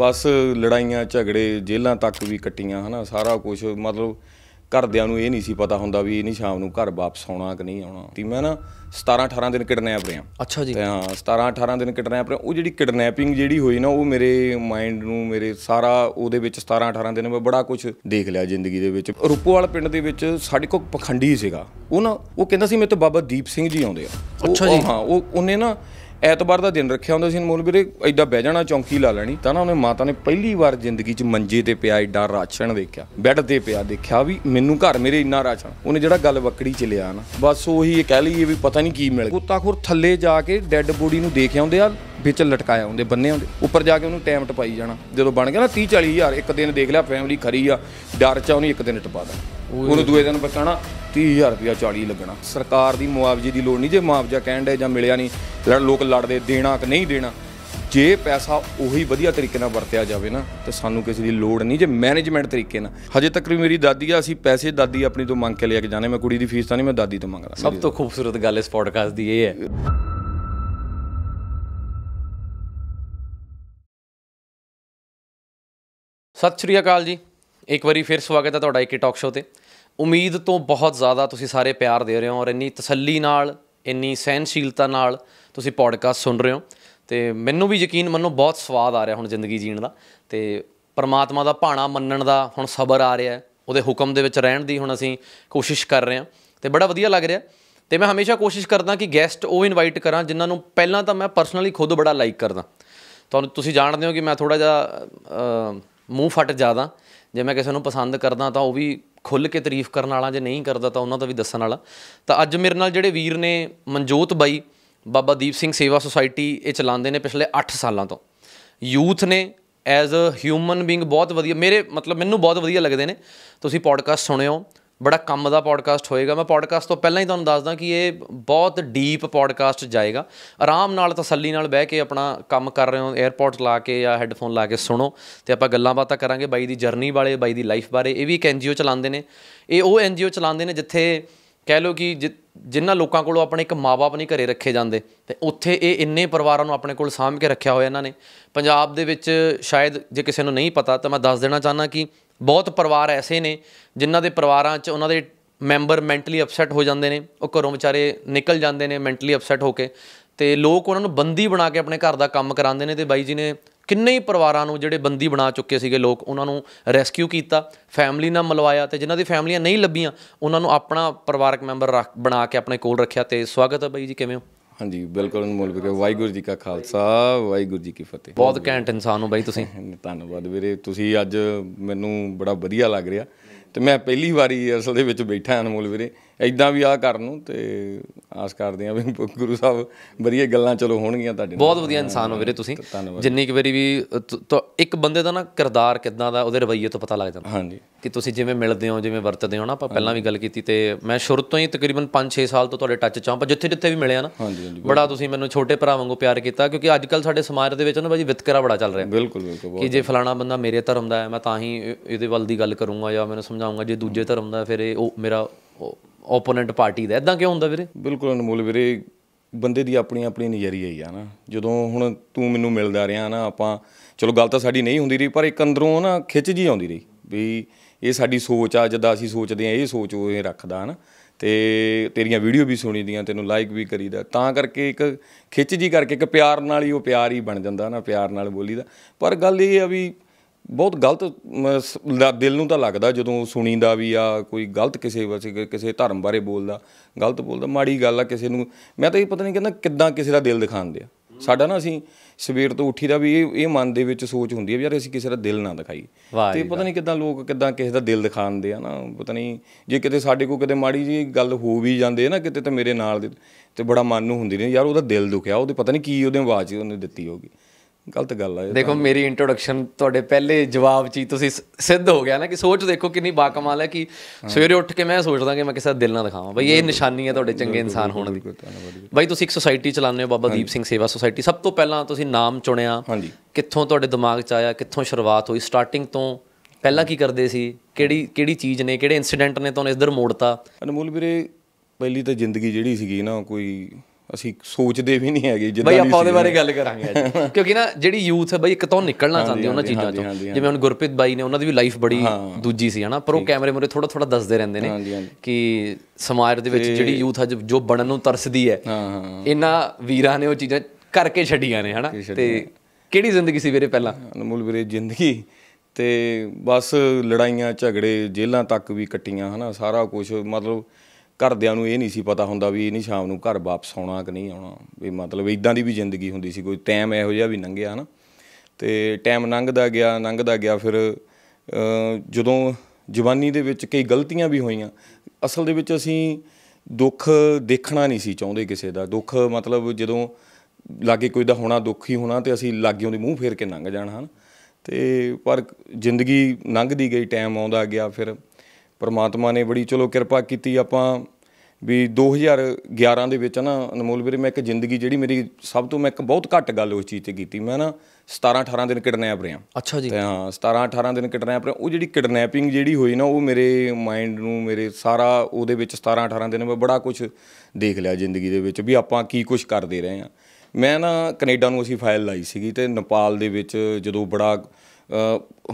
ਬਸ ਲੜਾਈਆਂ ਝਗੜੇ ਜੇਲ੍ਹਾਂ ਤੱਕ ਵੀ ਕੱਟੀਆਂ ਹਨਾ ਸਾਰਾ ਕੁਝ ਮਤਲਬ ਘਰਦਿਆਂ ਨੂੰ ਇਹ ਨਹੀਂ ਸੀ ਪਤਾ ਹੁੰਦਾ ਵੀ ਇਹਨੀ ਸ਼ਾਮ ਨੂੰ ਘਰ ਵਾਪਸ ਆਉਣਾ ਕਿ ਨਹੀਂ ਆਉਣਾ ਤੇ ਮੈਂ ਨਾ 17 18 ਦਿਨ ਕਿਡਨੈਪ ਰਿਆਂ ਅੱਛਾ ਜੀ ਹਾਂ 17 18 ਦਿਨ ਕਿਡਨੈਪ ਰਿਆਂ ਉਹ ਜਿਹੜੀ ਕਿਡਨੈਪਿੰਗ ਜਿਹੜੀ ਹੋਈ ਨਾ ਉਹ ਮੇਰੇ ਮਾਈਂਡ ਨੂੰ ਮੇਰੇ ਸਾਰਾ ਉਹਦੇ ਵਿੱਚ 17 18 ਦਿਨ ਮੈਂ ਬੜਾ ਕੁਝ ਦੇਖ ਲਿਆ ਜ਼ਿੰਦਗੀ ਦੇ ਵਿੱਚ ਰੂਪੋਵਾਲ ਪਿੰਡ ਦੇ ਵਿੱਚ ਸਾਡੇ ਕੋਲ ਪਖੰਡੀ ਸੀਗਾ ਉਹ ਨਾ ਉਹ ਕਹਿੰਦਾ ਸੀ ਮੇਰੇ ਤੋਂ ਬਾਬਾ ਦੀਪ ਸਿੰਘ ਜੀ ਆਉਂਦੇ ਆ ਅੱਛਾ ਜੀ ਹਾਂ ਉਹ ਉਹਨੇ ਨਾ ਐਤਵਾਰ ਦਾ ਦਿਨ ਰੱਖਿਆ ਹੁੰਦਾ ਸੀ ਅਨਮੋਲ ਵੀਰੇ ਐਡਾ ਬਹਿ ਜਾਣਾ ਚੌਂਕੀ ਲਾ ਲੈਣੀ ਤਾਂ ਨਾ ਉਹਨੇ ਮਾਤਾ ਨੇ ਪਹਿਲੀ ਵਾਰ ਜ਼ਿੰਦਗੀ 'ਚ ਮੰਜੇ ਤੇ ਪਿਆ ਐਡਾ ਰਾਸ਼ਨ ਦੇਖਿਆ ਬੈੱਡ ਤੇ ਪਿਆ ਦੇਖਿਆ ਵੀ ਮੈਨੂੰ ਘਰ ਮੇਰੇ ਇੰਨਾ ਰਾਸ਼ਨ ਉਹਨੇ ਜਿਹੜਾ ਗੱਲ ਬੱਕੜੀ 'ਚ ਲਿਆ ਨਾ ਬਸ ਉਹੀ ਕਹਿ ਲਈਏ ਵੀ ਪਤਾ ਨਹੀਂ ਕੀ ਮਿਲ ਗਿਆ ਖੁਰ ਥੱਲੇ ਜਾ ਕੇ ਡੈੱਡ ਬੋਡੀ ਨੂੰ ਦੇਖ ਆਉਂਦੇ ਆ ਵਿੱਚ ਲਟਕਾਇਆ ਹੁੰਦੇ ਬੰਨੇ ਹੁੰਦੇ ਉੱਪਰ ਜਾ ਕੇ ਉਹਨੂੰ ਟਾਈਮ ਟਪਾਈ ਜਾਣਾ ਜਦੋਂ ਬਣ ਗਿਆ ਨਾ 30 40 ਹਜ਼ਾਰ ਇੱਕ ਦਿਨ ਦੇਖ ਲਿਆ ਫੈਮਿਲੀ ਖਰੀ ਆ ਡਰ ਚ ਉਹਨੂੰ ਇੱਕ ਦਿਨ ਟਪਾ ਦਾ ਉਹਨੂੰ ਦੂਏ ਦਿਨ ਬਚਾਣਾ 30000 ਰੁਪਿਆ 40 ਲੱਗਣਾ ਸਰਕਾਰ ਦੀ ਮੁਆਵਜ਼ੇ ਦੀ ਲੋੜ ਨਹੀਂ ਜੇ ਮੁਆਵਜ਼ਾ ਕਹਿਣ ਦੇ ਜਾਂ ਮਿਲਿਆ ਨਹੀਂ ਲੜ ਲੋਕ ਲੜਦੇ ਦੇਣਾ ਕਿ ਨਹੀਂ ਦੇਣਾ ਜੇ ਪੈਸਾ ਉਹੀ ਵਧੀਆ ਤਰੀਕੇ ਨਾਲ ਵਰਤਿਆ ਜਾਵੇ ਨਾ ਤੇ ਸਾਨੂੰ ਕਿਸੇ ਦੀ ਲੋੜ ਨਹੀਂ ਜੇ ਮੈਨੇਜਮੈਂਟ ਤਰੀਕੇ ਨਾਲ ਹਜੇ ਤੱਕ ਵੀ ਮੇਰੀ ਦਾਦੀ ਆ ਅਸੀਂ ਪੈਸੇ ਦਾਦੀ ਆਪਣੀ ਤੋਂ ਮੰਗ ਕੇ ਲਿਆ ਕੇ ਜਾਣੇ ਮੈਂ ਕੁੜੀ ਦੀ ਫੀਸ ਤਾਂ ਨਹੀਂ ਮੈਂ ਦਾਦੀ ਤੋਂ ਮੰਗਦਾ ਸਭ ਤੋਂ ਖੂਬਸੂਰਤ ਗੱਲ ਇਸ ਪੋਡਕਾਸਟ ਦੀ ਇਹ ਹੈ ਸਤਿ ਸ਼੍ਰੀ ਅਕਾਲ ਜੀ ਇੱਕ ਵਾਰੀ ਫਿਰ ਸਵਾਗਤ ਹੈ ਤੁਹਾਡਾ ਇੱਕ ਟਾਕ ਸ਼ੋਅ ਤੇ ਉਮੀਦ ਤੋਂ ਬਹੁਤ ਜ਼ਿਆਦਾ ਤੁਸੀਂ ਸਾਰੇ ਪਿਆਰ ਦੇ ਰਹੇ ਹੋ ਔਰ ਇੰਨੀ ਤਸੱਲੀ ਨਾਲ ਇੰਨੀ ਸਹਿਨਸ਼ੀਲਤਾ ਨਾਲ ਤੁਸੀਂ ਪੋਡਕਾਸਟ ਸੁਣ ਰਹੇ ਹੋ ਤੇ ਮੈਨੂੰ ਵੀ ਯਕੀਨ ਮੰਨੋ ਬਹੁਤ ਸਵਾਦ ਆ ਰਿਹਾ ਹੁਣ ਜ਼ਿੰਦਗੀ ਜੀਣ ਦਾ ਤੇ ਪਰਮਾਤਮਾ ਦਾ ਭਾਣਾ ਮੰਨਣ ਦਾ ਹੁਣ ਸਬਰ ਆ ਰਿਹਾ ਹੈ ਉਹਦੇ ਹੁਕਮ ਦੇ ਵਿੱਚ ਰਹਿਣ ਦੀ ਹੁਣ ਅਸੀਂ ਕੋਸ਼ਿਸ਼ ਕਰ ਰਹੇ ਹਾਂ ਤੇ ਬੜਾ ਵਧੀਆ ਲੱਗ ਰਿਹਾ ਤੇ ਮੈਂ ਹਮੇਸ਼ਾ ਕੋਸ਼ਿਸ਼ ਕਰਦਾ ਕਿ ਗੈਸਟ ਉਹ ਇਨਵਾਈਟ ਕਰਾਂ ਜਿਨ੍ਹਾਂ ਨੂੰ ਪਹਿਲਾਂ ਤਾਂ ਮੈਂ ਪਰਸਨਲੀ ਖੁਦ ਬੜਾ ਲਾਈਕ ਕਰਦਾ ਤੁਹਾਨੂੰ ਤੁਸੀਂ ਜਾਣਦੇ ਹੋ ਕਿ ਮੈਂ ਥੋੜਾ ਜਿਹਾ ਮੂੰਹ ਫਟ ਜਾਦਾ ਜੇ ਮੈਂ ਕਿਸੇ ਨੂੰ ਪਸੰਦ ਕਰਦਾ ਤਾਂ ਉਹ ਵੀ ਖੁੱਲ ਕੇ ਤਾਰੀਫ ਕਰਨ ਵਾਲਾ ਜੇ ਨਹੀਂ ਕਰਦਾ ਤਾਂ ਉਹਨਾਂ ਦਾ ਵੀ ਦੱਸਣ ਵਾਲਾ ਤਾਂ ਅੱਜ ਮੇਰੇ ਨਾਲ ਜਿਹੜੇ ਵੀਰ ਨੇ ਮਨਜੋਤ ਬਾਈ ਬਾਬਾ ਦੀਪ ਸਿੰਘ ਸੇਵਾ ਸੁਸਾਇਟੀ ਇਹ ਚਲਾਉਂਦੇ ਨੇ ਪਿਛਲੇ 8 ਸਾਲਾਂ ਤੋਂ ਯੂਥ ਨੇ ਐਜ਼ ਅ ਹਿਊਮਨ ਬੀਇੰਗ ਬਹੁਤ ਵਧੀਆ ਮੇਰੇ ਮਤਲਬ ਮੈਨੂੰ ਬਹੁਤ ਵਧੀਆ ਲੱਗਦੇ ਨੇ ਤੁਸੀਂ ਪੋਡਕਾਸਟ ਸੁਣਿਓ ਬੜਾ ਕੰਮ ਦਾ ਪੋਡਕਾਸਟ ਹੋਏਗਾ ਮੈਂ ਪੋਡਕਾਸਟ ਤੋਂ ਪਹਿਲਾਂ ਹੀ ਤੁਹਾਨੂੰ ਦੱਸਦਾ ਕਿ ਇਹ ਬਹੁਤ ਡੀਪ ਪੋਡਕਾਸਟ ਜਾਏਗਾ ਆਰਾਮ ਨਾਲ ਤਸੱਲੀ ਨਾਲ ਬਹਿ ਕੇ ਆਪਣਾ ਕੰਮ ਕਰ ਰਹੇ ਹੋ 에ਅਰਪੋਰਟਸ ਲਾ ਕੇ ਜਾਂ ਹੈੱਡਫੋਨ ਲਾ ਕੇ ਸੁਣੋ ਤੇ ਆਪਾਂ ਗੱਲਾਂ ਬਾਤਾਂ ਕਰਾਂਗੇ ਬਾਈ ਦੀ ਜਰਨੀ ਬਾਰੇ ਬਾਈ ਦੀ ਲਾਈਫ ਬਾਰੇ ਇਹ ਵੀ ਇੱਕ ਐਨਜੀਓ ਚਲਾਉਂਦੇ ਨੇ ਇਹ ਉਹ ਐਨਜੀਓ ਚਲਾਉਂਦੇ ਨੇ ਜਿੱਥੇ ਕਹਿ ਲਓ ਕਿ ਜਿੰਨਾ ਲੋਕਾਂ ਕੋਲੋਂ ਆਪਣੇ ਇੱਕ ਮਾਪੇ ਨਹੀਂ ਘਰੇ ਰੱਖੇ ਜਾਂਦੇ ਤੇ ਉੱਥੇ ਇਹ ਇੰਨੇ ਪਰਿਵਾਰਾਂ ਨੂੰ ਆਪਣੇ ਕੋਲ ਸਾਂਭ ਕੇ ਰੱਖਿਆ ਹੋਇਆ ਇਹਨਾਂ ਨੇ ਪੰਜਾਬ ਦੇ ਵਿੱਚ ਸ਼ਾਇਦ ਜੇ ਕਿਸੇ ਨੂੰ ਨਹੀਂ ਪਤਾ ਤਾਂ ਮੈਂ ਦੱਸ ਦੇਣਾ ਚਾਹਨਾ ਕਿ ਬਹੁਤ ਪਰਿਵਾਰ ਐਸੇ ਨੇ ਜਿਨ੍ਹਾਂ ਦੇ ਪਰਿਵਾਰਾਂ 'ਚ ਉਹਨਾਂ ਦੇ ਮੈਂਬਰ ਮੈਂਟਲੀ ਅਪਸੈਟ ਹੋ ਜਾਂਦੇ ਨੇ ਉਹ ਘਰੋਂ ਵਿਚਾਰੇ ਨਿਕਲ ਜਾਂਦੇ ਨੇ ਮੈਂਟਲੀ ਅਪਸੈਟ ਹੋ ਕੇ ਤੇ ਲੋਕ ਉਹਨਾਂ ਨੂੰ ਬੰਦੀ ਬਣਾ ਕੇ ਆਪਣੇ ਘਰ ਦਾ ਕੰਮ ਕਰਾਉਂਦੇ ਨੇ ਤੇ ਬਾਈ ਜੀ ਨੇ ਕਿੰਨੇ ਹੀ ਪਰਿਵਾਰਾਂ ਨੂੰ ਜਿਹੜੇ ਬੰਦੀ ਬਣਾ ਚੁੱਕੇ ਸੀਗੇ ਲੋਕ ਉਹਨਾਂ ਨੂੰ ਰੈਸਕਿਊ ਕੀਤਾ ਫੈਮਿਲੀ ਨਾਲ ਮਿਲਵਾਇਆ ਤੇ ਜਿਨ੍ਹਾਂ ਦੀ ਫੈਮਲੀਆਂ ਨਹੀਂ ਲੱਭੀਆਂ ਉਹਨਾਂ ਨੂੰ ਆਪਣਾ ਪਰਿਵਾਰਕ ਮੈਂਬਰ ਬਣਾ ਕੇ ਆਪਣੇ ਕੋਲ ਰੱਖਿਆ ਤੇ ਸਵਾਗਤ ਹੈ ਬਾਈ ਜੀ ਕਿਵੇਂ ਹੋ ਹਾਂਜੀ ਬਿਲਕੁਲ ਅਨਮੋਲ ਵੀਰੇ ਵਾਹਿਗੁਰੂ ਜੀ ਕਾ ਖਾਲਸਾ ਵਾਹਿਗੁਰੂ ਜੀ ਕੀ ਫਤਿਹ ਬਹੁਤ ਘੈਂਟ ਇਨਸਾਨ ਹੋ ਬਾਈ ਤੁਸੀਂ ਧੰਨਵਾਦ ਵੀਰੇ ਤੁਸੀਂ ਅੱਜ ਮੈਨੂੰ ਬੜਾ ਵਧੀਆ ਲੱਗ ਰਿਹਾ ਤੇ ਮੈਂ ਪਹਿਲੀ ਵਾਰੀ ਅਸਲ ਦੇ ਵਿੱਚ ਬੈਠਾ ਅਨਮੋਲ ਵੀਰੇ ਇਦਾਂ ਵੀ ਆ ਕਰਨ ਨੂੰ ਤੇ ਆਸ ਕਰਦੇ ਆ ਵੀ ਗੁਰੂ ਸਾਹਿਬ ਵਧੀਆ ਗੱਲਾਂ ਚਲੋ ਹੋਣਗੀਆਂ ਤੁਹਾਡੇ ਨਾਲ ਬਹੁਤ ਵਧੀਆ ਇਨਸਾਨ ਹੋ ਵੀਰੇ ਤੁਸੀਂ ਜਿੰਨੀ ਕਿ ਵਾਰੀ ਵੀ ਇੱਕ ਬੰਦੇ ਦਾ ਨਾ ਕਿਰਦਾਰ ਕਿਦਾਂ ਦਾ ਉਹਦੇ ਰਵਈਏ ਤੋਂ ਪਤਾ ਲੱਗ ਜਾਂਦਾ ਹਾਂਜੀ ਕਿ ਤੁਸੀਂ ਜਿਵੇਂ ਮਿਲਦੇ ਹੋ ਜਿਵੇਂ ਵਰਤਦੇ ਹੋ ਨਾ ਆਪਾਂ ਪਹਿਲਾਂ ਵੀ ਗੱਲ ਕੀਤੀ ਤੇ ਮੈਂ ਸ਼ੁਰੂ ਤੋਂ ਹੀ ਤਕਰੀਬਨ 5-6 ਸਾਲ ਤੋਂ ਤੁਹਾਡੇ ਟੱਚ 'ਚ ਹਾਂ ਜਿੱਥੇ ਜਿੱਥੇ ਵੀ ਮਿਲਿਆ ਨਾ ਬੜਾ ਤੁਸੀਂ ਮੈਨੂੰ ਛੋਟੇ ਭਰਾ ਵਾਂਗੂ ਪਿਆਰ ਕੀਤਾ ਕਿਉਂਕਿ ਅੱਜ ਕੱਲ ਸਾਡੇ ਸਮਾਜ ਦੇ ਵਿੱਚ ਨਾ ਭਾਜੀ ਵਿਤਕਰਾ ਬੜਾ ਚੱਲ ਰਿਹਾ ਬਿਲਕੁਲ ਬਿਲਕੁਲ ਕਿ ਜੇ ਫਲਾਣਾ ਬੰਦਾ ਮੇਰੇ ਧਰਮ ਦਾ ਹੈ ਮੈਂ ਤਾਂ ਹੀ ਇਹਦੇ ਵੱਲ ਦੀ ਗੱਲ ਕਰੂੰਗਾ ਜਾਂ ਮੈਨੂੰ ਸਮਝਾਉਂਗਾ ਜੇ ਦੂਜੇ ਧਰਮ ਦਾ ਫਿਰ ਇਹ ਉਹ ਮੇਰਾ ਓਪੋਨੈਂਟ ਪਾਰਟੀ ਦਾ ਇਦਾਂ ਕਿਉਂ ਹੁੰਦਾ ਵੀਰੇ ਬਿਲਕੁਲ ਅਨਮੋਲ ਵੀਰੇ ਬੰਦੇ ਦੀ ਆਪਣੀ ਆਪਣੀ ਨਜ਼ਰੀਆ ਹੀ ਆ ਨਾ ਜਦੋਂ ਹੁਣ ਤੂੰ ਮੈਨੂੰ ਮਿਲਦਾ ਰਿਹਾ ਨਾ ਆਪਾਂ ਚਲੋ ਗੱਲ ਤਾਂ ਸਾਡੀ ਨਹੀਂ ਹੁੰਦੀ ਰਹੀ ਪਰ ਇੱਕ ਅੰਦਰੋਂ ਨਾ ਖਿੱਚ ਜੀ ਆਉਂਦੀ ਰਹੀ ਵੀ ਇਹ ਸਾਡੀ ਸੋਚ ਆ ਜਦਾਂ ਅਸੀਂ ਸੋਚਦੇ ਆ ਇਹ ਸੋਚ ਉਹ ਰੱਖਦਾ ਹਨ ਤੇ ਤੇਰੀਆਂ ਵੀਡੀਓ ਵੀ ਸੁਣੀ ਦੀਆਂ ਤੈਨੂੰ ਲਾਈਕ ਵੀ ਕਰੀਦਾ ਤਾਂ ਕਰਕੇ ਇੱਕ ਖਿੱਚ ਜੀ ਕਰਕੇ ਇੱਕ ਪਿਆਰ ਨਾਲ ਹੀ ਉਹ ਪਿਆਰ ਹੀ ਬਣ ਜਾਂਦਾ ਨਾ ਪਿਆਰ ਨਾਲ ਬੋਲੀਦਾ ਪਰ ਗੱਲ ਇਹ ਆ ਵੀ ਬਹੁਤ ਗਲਤ ਦਿਲ ਨੂੰ ਤਾਂ ਲੱਗਦਾ ਜਦੋਂ ਸੁਣੀਦਾ ਵੀ ਆ ਕੋਈ ਗਲਤ ਕਿਸੇ ਵਸੇ ਕਿਸੇ ਧਰਮ ਬਾਰੇ ਬੋਲਦਾ ਗਲਤ ਬੋਲਦਾ ਮਾੜੀ ਗੱਲ ਆ ਕਿਸੇ ਨੂੰ ਮੈਂ ਤਾਂ ਇਹ ਪਤਾ ਨਹੀਂ ਕਹਿੰਦਾ ਕਿੱਦਾਂ ਕਿਸੇ ਦਾ ਦਿਲ ਦਿਖਾਉਂਦੇ ਆ ਸਾਡਾ ਨਾ ਅਸੀਂ ਸਵੇਰ ਤੋਂ ਉੱਠੀਦਾ ਵੀ ਇਹ ਇਹ ਮਨ ਦੇ ਵਿੱਚ ਸੋਚ ਹੁੰਦੀ ਆ ਵੀ ਯਾਰ ਅਸੀਂ ਕਿਸੇ ਦਾ ਦਿਲ ਨਾ ਦਿਖਾਈ ਤੇ ਪਤਾ ਨਹੀਂ ਕਿੱਦਾਂ ਲੋਕ ਕਿੱਦਾਂ ਕਿਸੇ ਦਾ ਦਿਲ ਦਿਖਾਉਂਦੇ ਆ ਨਾ ਪਤਾ ਨਹੀਂ ਜੇ ਕਿਤੇ ਸਾਡੇ ਕੋਲ ਕਿਤੇ ਮਾੜੀ ਜੀ ਗੱਲ ਹੋ ਵੀ ਜਾਂਦੇ ਨਾ ਕਿਤੇ ਤੇ ਮੇਰੇ ਨਾਲ ਤੇ ਬੜਾ ਮਨ ਨੂੰ ਹੁੰਦੀ ਨੇ ਯਾਰ ਉਹਦਾ ਦਿਲ ਦੁਖਿਆ ਉਹਦੇ ਪਤਾ ਨਹੀਂ ਕੀ ਉਹਦੇ ਆਵਾਜ਼ ਉਹਨੇ ਦਿੱਤੀ ਹੋਗੀ ਗਲਤ ਗੱਲ ਆ ਦੇਖੋ ਮੇਰੀ ਇੰਟਰੋਡਕਸ਼ਨ ਤੁਹਾਡੇ ਪਹਿਲੇ ਜਵਾਬ 'ਚ ਤੁਸੀਂ ਸਿੱਧ ਹੋ ਗਿਆ ਨਾ ਕਿ ਸੋਚ ਦੇਖੋ ਕਿੰਨੀ ਬਾਕਮਾਲ ਹੈ ਕਿ ਸਵੇਰੇ ਉੱਠ ਕੇ ਮੈਂ ਸੋਚਦਾ ਕਿ ਮੈਂ ਕਿਸੇ ਦਾ ਦਿਲ ਨਾ ਦਿਖਾਵਾਂ ਬਈ ਇਹ ਨਿਸ਼ਾਨੀ ਹੈ ਤੁਹਾਡੇ ਚੰਗੇ ਇਨਸਾਨ ਹੋਣ ਦੀ ਬਈ ਤੁਸੀਂ ਇੱਕ ਸੁਸਾਇਟੀ ਚਲਾਉਂਦੇ ਹੋ ਬਾਬਾ ਦੀਪ ਸਿੰਘ ਸੇਵਾ ਸੁਸਾਇਟੀ ਸਭ ਤੋਂ ਪਹਿਲਾਂ ਤੁਸੀਂ ਨਾਮ ਚੁਣਿਆ ਕਿੱਥੋਂ ਤੁਹਾਡੇ ਦਿਮਾਗ 'ਚ ਆਇਆ ਕਿੱਥੋਂ ਸ਼ੁਰੂਆਤ ਹੋਈ ਸਟਾਰਟਿੰਗ ਤੋਂ ਪਹਿਲਾਂ ਕੀ ਕਰਦੇ ਸੀ ਕਿਹੜੀ ਕਿਹੜੀ ਚੀਜ਼ ਨੇ ਕਿਹੜੇ ਇਨਸੀਡੈਂਟ ਨੇ ਤੁਹਾਨੂੰ ਇਸ ਦਰ ਮੋੜਤਾ ਅਨਮੋਲ ਵੀਰੇ ਪਹਿਲੀ ਤਾਂ ਜ਼ਿੰਦਗੀ ਜਿਹੜੀ ਸੀਗੀ ਨਾ ਕੋਈ ਅਸੀਂ ਸੋਚਦੇ ਵੀ ਨਹੀਂ ਹੈਗੇ ਜਿੱਦਾਂ ਬਈ ਆਪਾਂ ਉਹਦੇ ਬਾਰੇ ਗੱਲ ਕਰਾਂਗੇ ਅੱਜ ਕਿਉਂਕਿ ਨਾ ਜਿਹੜੀ ਯੂਥ ਹੈ ਬਈ ਇੱਕ ਤੋਂ ਨਿਕਲਣਾ ਚਾਹੁੰਦੀ ਉਹਨਾਂ ਚੀਜ਼ਾਂ ਤੋਂ ਜਿਵੇਂ ਹੁਣ ਗੁਰਪ੍ਰੀਤ ਬਾਈ ਨੇ ਉਹਨਾਂ ਦੀ ਵੀ ਲਾਈਫ ਬੜੀ ਦੂਜੀ ਸੀ ਹਨਾ ਪਰ ਉਹ ਕੈਮਰੇ ਮੂਰੇ ਥੋੜਾ ਥੋੜਾ ਦੱਸਦੇ ਰਹਿੰਦੇ ਨੇ ਕਿ ਸਮਾਜ ਦੇ ਵਿੱਚ ਜਿਹੜੀ ਯੂਥ ਅੱਜ ਜੋ ਬਣਨ ਨੂੰ ਤਰਸਦੀ ਹੈ ਇਹਨਾਂ ਵੀਰਾਂ ਨੇ ਉਹ ਚੀਜ਼ਾਂ ਕਰਕੇ ਛੱਡੀਆਂ ਨੇ ਹਨਾ ਤੇ ਕਿਹੜੀ ਜ਼ਿੰਦਗੀ ਸੀ ਵੀਰੇ ਪਹਿਲਾਂ ਅਨਮੋਲ ਵੀਰੇ ਜ਼ਿੰਦਗੀ ਤੇ ਬਸ ਲੜਾਈਆਂ ਝਗੜੇ ਜੇਲ੍ਹਾਂ ਤੱਕ ਵੀ ਕੱਟੀਆਂ ਹਨਾ ਸਾਰਾ ਕੁਝ ਮਤਲਬ ਘਰਦਿਆਂ ਨੂੰ ਇਹ ਨਹੀਂ ਸੀ ਪਤਾ ਹੁੰਦਾ ਵੀ ਇਹ ਨਹੀਂ ਸ਼ਾਮ ਨੂੰ ਘਰ ਵਾਪਸ ਆਉਣਾ ਕਿ ਨਹੀਂ ਆਉਣਾ ਵੀ ਮਤਲਬ ਇਦਾਂ ਦੀ ਵੀ ਜ਼ਿੰਦਗੀ ਹੁੰਦੀ ਸੀ ਕੋਈ ਟਾਈਮ ਇਹੋ ਜਿਹਾ ਵੀ ਲੰਘਿਆ ਹਨਾ ਤੇ ਟਾਈਮ ਲੰਘਦਾ ਗਿਆ ਲੰਘਦਾ ਗਿਆ ਫਿਰ ਜਦੋਂ ਜਵਾਨੀ ਦੇ ਵਿੱਚ ਕਈ ਗਲਤੀਆਂ ਵੀ ਹੋਈਆਂ ਅਸਲ ਦੇ ਵਿੱਚ ਅਸੀਂ ਦੁੱਖ ਦੇਖਣਾ ਨਹੀਂ ਸੀ ਚਾਹੁੰਦੇ ਕਿਸੇ ਦਾ ਦੁੱਖ ਮਤਲਬ ਜਦੋਂ ਲਾਗੇ ਕੋਈ ਦਾ ਹੋਣਾ ਹੀ ਹੋਣਾ ਤੇ ਅਸੀਂ ਲਾਗਿਓਂ ਦੇ ਮੂੰਹ ਫੇਰ ਕੇ ਲੰਘ ਜਾਣਾ ਹਨ ਤੇ ਪਰ ਜ਼ਿੰਦਗੀ ਲੰਘਦੀ ਗਈ ਟਾਈਮ ਆਉਂਦਾ ਗਿਆ ਫਿਰ ਪਰਮਾਤਮਾ ਨੇ ਬੜੀ ਚਲੋ ਕਿਰਪਾ ਕੀਤੀ ਆਪਾਂ ਵੀ 2011 ਦੇ ਵਿੱਚ ਨਾ ਅਨਮੋਲ ਵੀਰੇ ਮੈਂ ਇੱਕ ਜ਼ਿੰਦਗੀ ਜਿਹੜੀ ਮੇਰੀ ਸਭ ਤੋਂ ਮੈਂ ਇੱਕ ਬਹੁਤ ਘੱਟ ਗੱਲ ਉਸ ਚੀਜ਼ ਤੇ ਕੀਤੀ ਮੈਂ ਨਾ 17 18 ਦਿਨ ਕਿਡਨੈਪ ਰਿਆ ਅੱਛਾ ਜੀ ਤੇ ਹਾਂ 17 18 ਦਿਨ ਕਿਡਨੈਪ ਰਿਆ ਉਹ ਜਿਹੜੀ ਕਿਡਨੈਪਿੰਗ ਜਿਹੜੀ ਹੋਈ ਨਾ ਉਹ ਮੇਰੇ ਮਾਈਂਡ ਨੂੰ ਮੇਰੇ ਸਾਰਾ ਉਹਦੇ ਵਿੱਚ 17 18 ਦਿਨ ਮੈਂ ਬੜਾ ਕੁਝ ਦੇਖ ਲਿਆ ਜ਼ਿੰਦਗੀ ਦੇ ਵਿੱਚ ਵੀ ਆਪਾਂ ਕੀ ਕੁਝ ਕਰਦੇ ਰਹੇ ਆ ਮੈਂ ਨਾ ਕੈਨੇਡਾ ਨੂੰ ਅਸੀਂ ਫਾਈਲ ਲਾਈ ਸੀਗੀ ਤੇ ਨੇਪਾਲ ਦੇ ਵਿੱਚ ਜਦੋਂ ਬੜਾ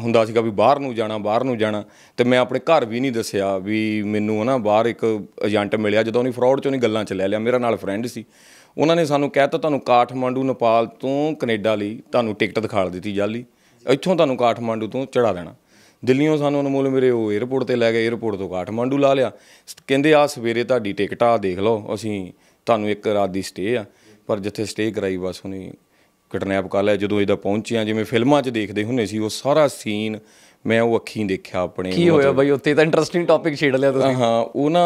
ਹੁੰਦਾ ਸੀਗਾ ਵੀ ਬਾਹਰ ਨੂੰ ਜਾਣਾ ਬਾਹਰ ਨੂੰ ਜਾਣਾ ਤੇ ਮੈਂ ਆਪਣੇ ਘਰ ਵੀ ਨਹੀਂ ਦੱਸਿਆ ਵੀ ਮੈਨੂੰ ਹਨਾ ਬਾਹਰ ਇੱਕ ਏਜੰਟ ਮਿਲਿਆ ਜਦੋਂ ਉਹਨੇ ਫਰਾਡ ਚੋਂ ਨਹੀਂ ਗੱਲਾਂ ਚ ਲੈ ਲਿਆ ਮੇਰਾ ਨਾਲ ਫਰੈਂਡ ਸੀ ਉਹਨਾਂ ਨੇ ਸਾਨੂੰ ਕਹਿਤਾ ਤੁਹਾਨੂੰ ਕਾਠਮਾਂਡੂ ਨੇਪਾਲ ਤੋਂ ਕੈਨੇਡਾ ਲਈ ਤੁਹਾਨੂੰ ਟਿਕਟ ਲ ਦਿੱਤੀ ਜਾਲੀ ਇੱਥੋਂ ਤੁਹਾਨੂੰ ਕਾਠਮਾਂਡੂ ਤੋਂ ਚੜਾ ਦੇਣਾ ਦਿੱਲੀੋਂ ਸਾਨੂੰ ਅਨਮੋਲ ਮੇਰੇ ਉਹ 에어ਪੋਰਟ ਤੇ ਲੈ ਗਏ 에어ਪੋਰਟ ਤੋਂ ਕਾਠਮਾਂਡੂ ਲਾ ਲਿਆ ਕਹਿੰਦੇ ਆ ਸਵੇਰੇ ਤੁਹਾਡੀ ਟਿਕਟ ਆ ਦੇਖ ਲਓ ਅਸੀਂ ਤੁਹਾਨੂੰ ਇੱਕ ਰਾਤ ਦੀ ਸਟੇ ਆ ਪਰ ਜਿੱਥੇ ਸਟੇ ਕਰਾਈ ਬਸ ਉਹਨੇ ਕਿਡਨੈਪ ਕਰ ਲਿਆ ਜਦੋਂ ਇਹਦਾ ਪਹੁੰਚਿਆ ਜਿਵੇਂ ਫਿਲਮਾਂ 'ਚ ਦੇਖਦੇ ਹੁੰਦੇ ਸੀ ਉਹ ਸਾਰਾ ਸੀਨ ਮੈਂ ਉਹ ਅੱਖੀਂ ਦੇਖਿਆ ਆਪਣੇ ਕੀ ਹੋਇਆ ਬਾਈ ਉੱਤੇ ਤਾਂ ਇੰਟਰਸਟਿੰਗ ਟੌਪਿਕ ਛੇੜ ਲਿਆ ਤੁਸੀਂ ਹਾਂ ਉਹ ਨਾ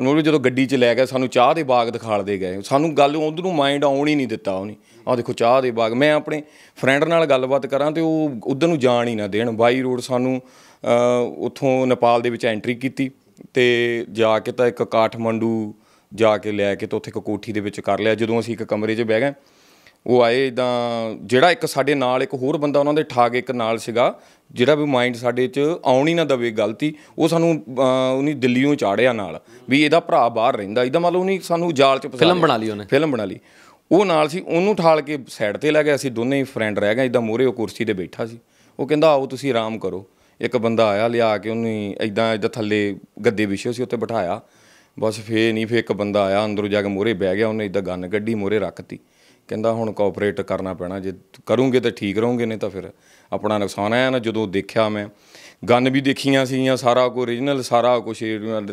ਅਨਮੋਲ ਜਦੋਂ ਗੱਡੀ 'ਚ ਲੈ ਗਿਆ ਸਾਨੂੰ ਚਾਹ ਦੇ ਬਾਗ ਦਿਖਾਲਦੇ ਗਏ ਸਾਨੂੰ ਗੱਲ ਉਧਰ ਨੂੰ ਮਾਈਂਡ ਆਉਣ ਹੀ ਨਹੀਂ ਦਿੱਤਾ ਉਹਨੇ ਆ ਦੇਖੋ ਚਾਹ ਦੇ ਬਾਗ ਮੈਂ ਆਪਣੇ ਫਰੈਂਡ ਨਾਲ ਗੱਲਬਾਤ ਕਰਾਂ ਤੇ ਉਹ ਉਧਰ ਨੂੰ ਜਾਣ ਹੀ ਨਾ ਦੇਣ ਬਾਈ ਰੋਡ ਸਾਨੂੰ ਉੱਥੋਂ ਨੇਪਾਲ ਦੇ ਵਿੱਚ ਐਂਟਰੀ ਕੀਤੀ ਤੇ ਜਾ ਕੇ ਤਾਂ ਇੱਕ ਕਾਠਮੰਡੂ ਜਾ ਕੇ ਲੈ ਕੇ ਤਾਂ ਉੱਥੇ ਇੱਕ ਕੋਠੀ ਦੇ ਵਿੱਚ ਕਰ ਲਿਆ ਜਦੋਂ ਅਸੀਂ ਇੱਕ ਕਮਰੇ 'ਚ ਬਹਿ ਗਏ ਉਹ ਆਏ ਦਾ ਜਿਹੜਾ ਇੱਕ ਸਾਡੇ ਨਾਲ ਇੱਕ ਹੋਰ ਬੰਦਾ ਉਹਨਾਂ ਦੇ ਠਾਗ ਇੱਕ ਨਾਲ ਸੀਗਾ ਜਿਹੜਾ ਵੀ ਮਾਈਂਡ ਸਾਡੇ 'ਚ ਆਉਣ ਹੀ ਨਾ ਦਵੇ ਗਲਤੀ ਉਹ ਸਾਨੂੰ ਉਹਨੀ ਦਿੱਲੀੋਂ ਚਾੜਿਆ ਨਾਲ ਵੀ ਇਹਦਾ ਭਰਾ ਬਾਹਰ ਰਹਿੰਦਾ ਇਹਦਾ ਮਤਲਬ ਉਹਨੀ ਸਾਨੂੰ ਜਾਲ 'ਚ ਫਿਲਮ ਬਣਾ ਲਈ ਉਹਨੇ ਫਿਲਮ ਬਣਾ ਲਈ ਉਹ ਨਾਲ ਸੀ ਉਹਨੂੰ ਠਾਲ ਕੇ ਸਾਈਡ ਤੇ ਲੱਗਿਆ ਗਿਆ ਅਸੀਂ ਦੋਨੇ ਹੀ ਫਰੈਂਡ ਰਹਿ ਗਏ ਇਦਾਂ ਮੋਰੇ ਉਹ ਕੁਰਸੀ ਤੇ ਬੈਠਾ ਸੀ ਉਹ ਕਹਿੰਦਾ ਆਓ ਤੁਸੀਂ ਆਰਾਮ ਕਰੋ ਇੱਕ ਬੰਦਾ ਆਇਆ ਲਿਆ ਕੇ ਉਹਨੇ ਇਦਾਂ ਇਦਾਂ ਥੱਲੇ ਗੱਦੇ ਵਿਛੇ ਸੀ ਉੱਤੇ ਬਿਠਾਇਆ ਬਸ ਫੇ ਨਹੀਂ ਫੇ ਇੱਕ ਬੰਦਾ ਆਇਆ ਅੰਦਰੋਂ ਜਾ ਕੇ ਮੋਰੇ ਬਹਿ ਗਿਆ ਉਹਨੇ ਇਦਾਂ ਗੰਨ ਗੱਡੀ ਮੋਰੇ ਰੱਖਤੀ ਕਹਿੰਦਾ ਹੁਣ ਕੋਆਪਰੇਟ ਕਰਨਾ ਪੈਣਾ ਜੇ ਕਰੋਗੇ ਤਾਂ ਠੀਕ ਰਹੋਗੇ ਨਹੀਂ ਤਾਂ ਫਿਰ ਆਪਣਾ ਨੁਕਸਾਨ ਆਇਆ ਨਾ ਜਦੋਂ ਦੇਖਿਆ ਮੈਂ ਗਨ ਵੀ ਦੇਖੀਆਂ ਜਾਂ ਸਾਰਾ ਕੁਝ origignal ਸਾਰਾ ਕੁਝ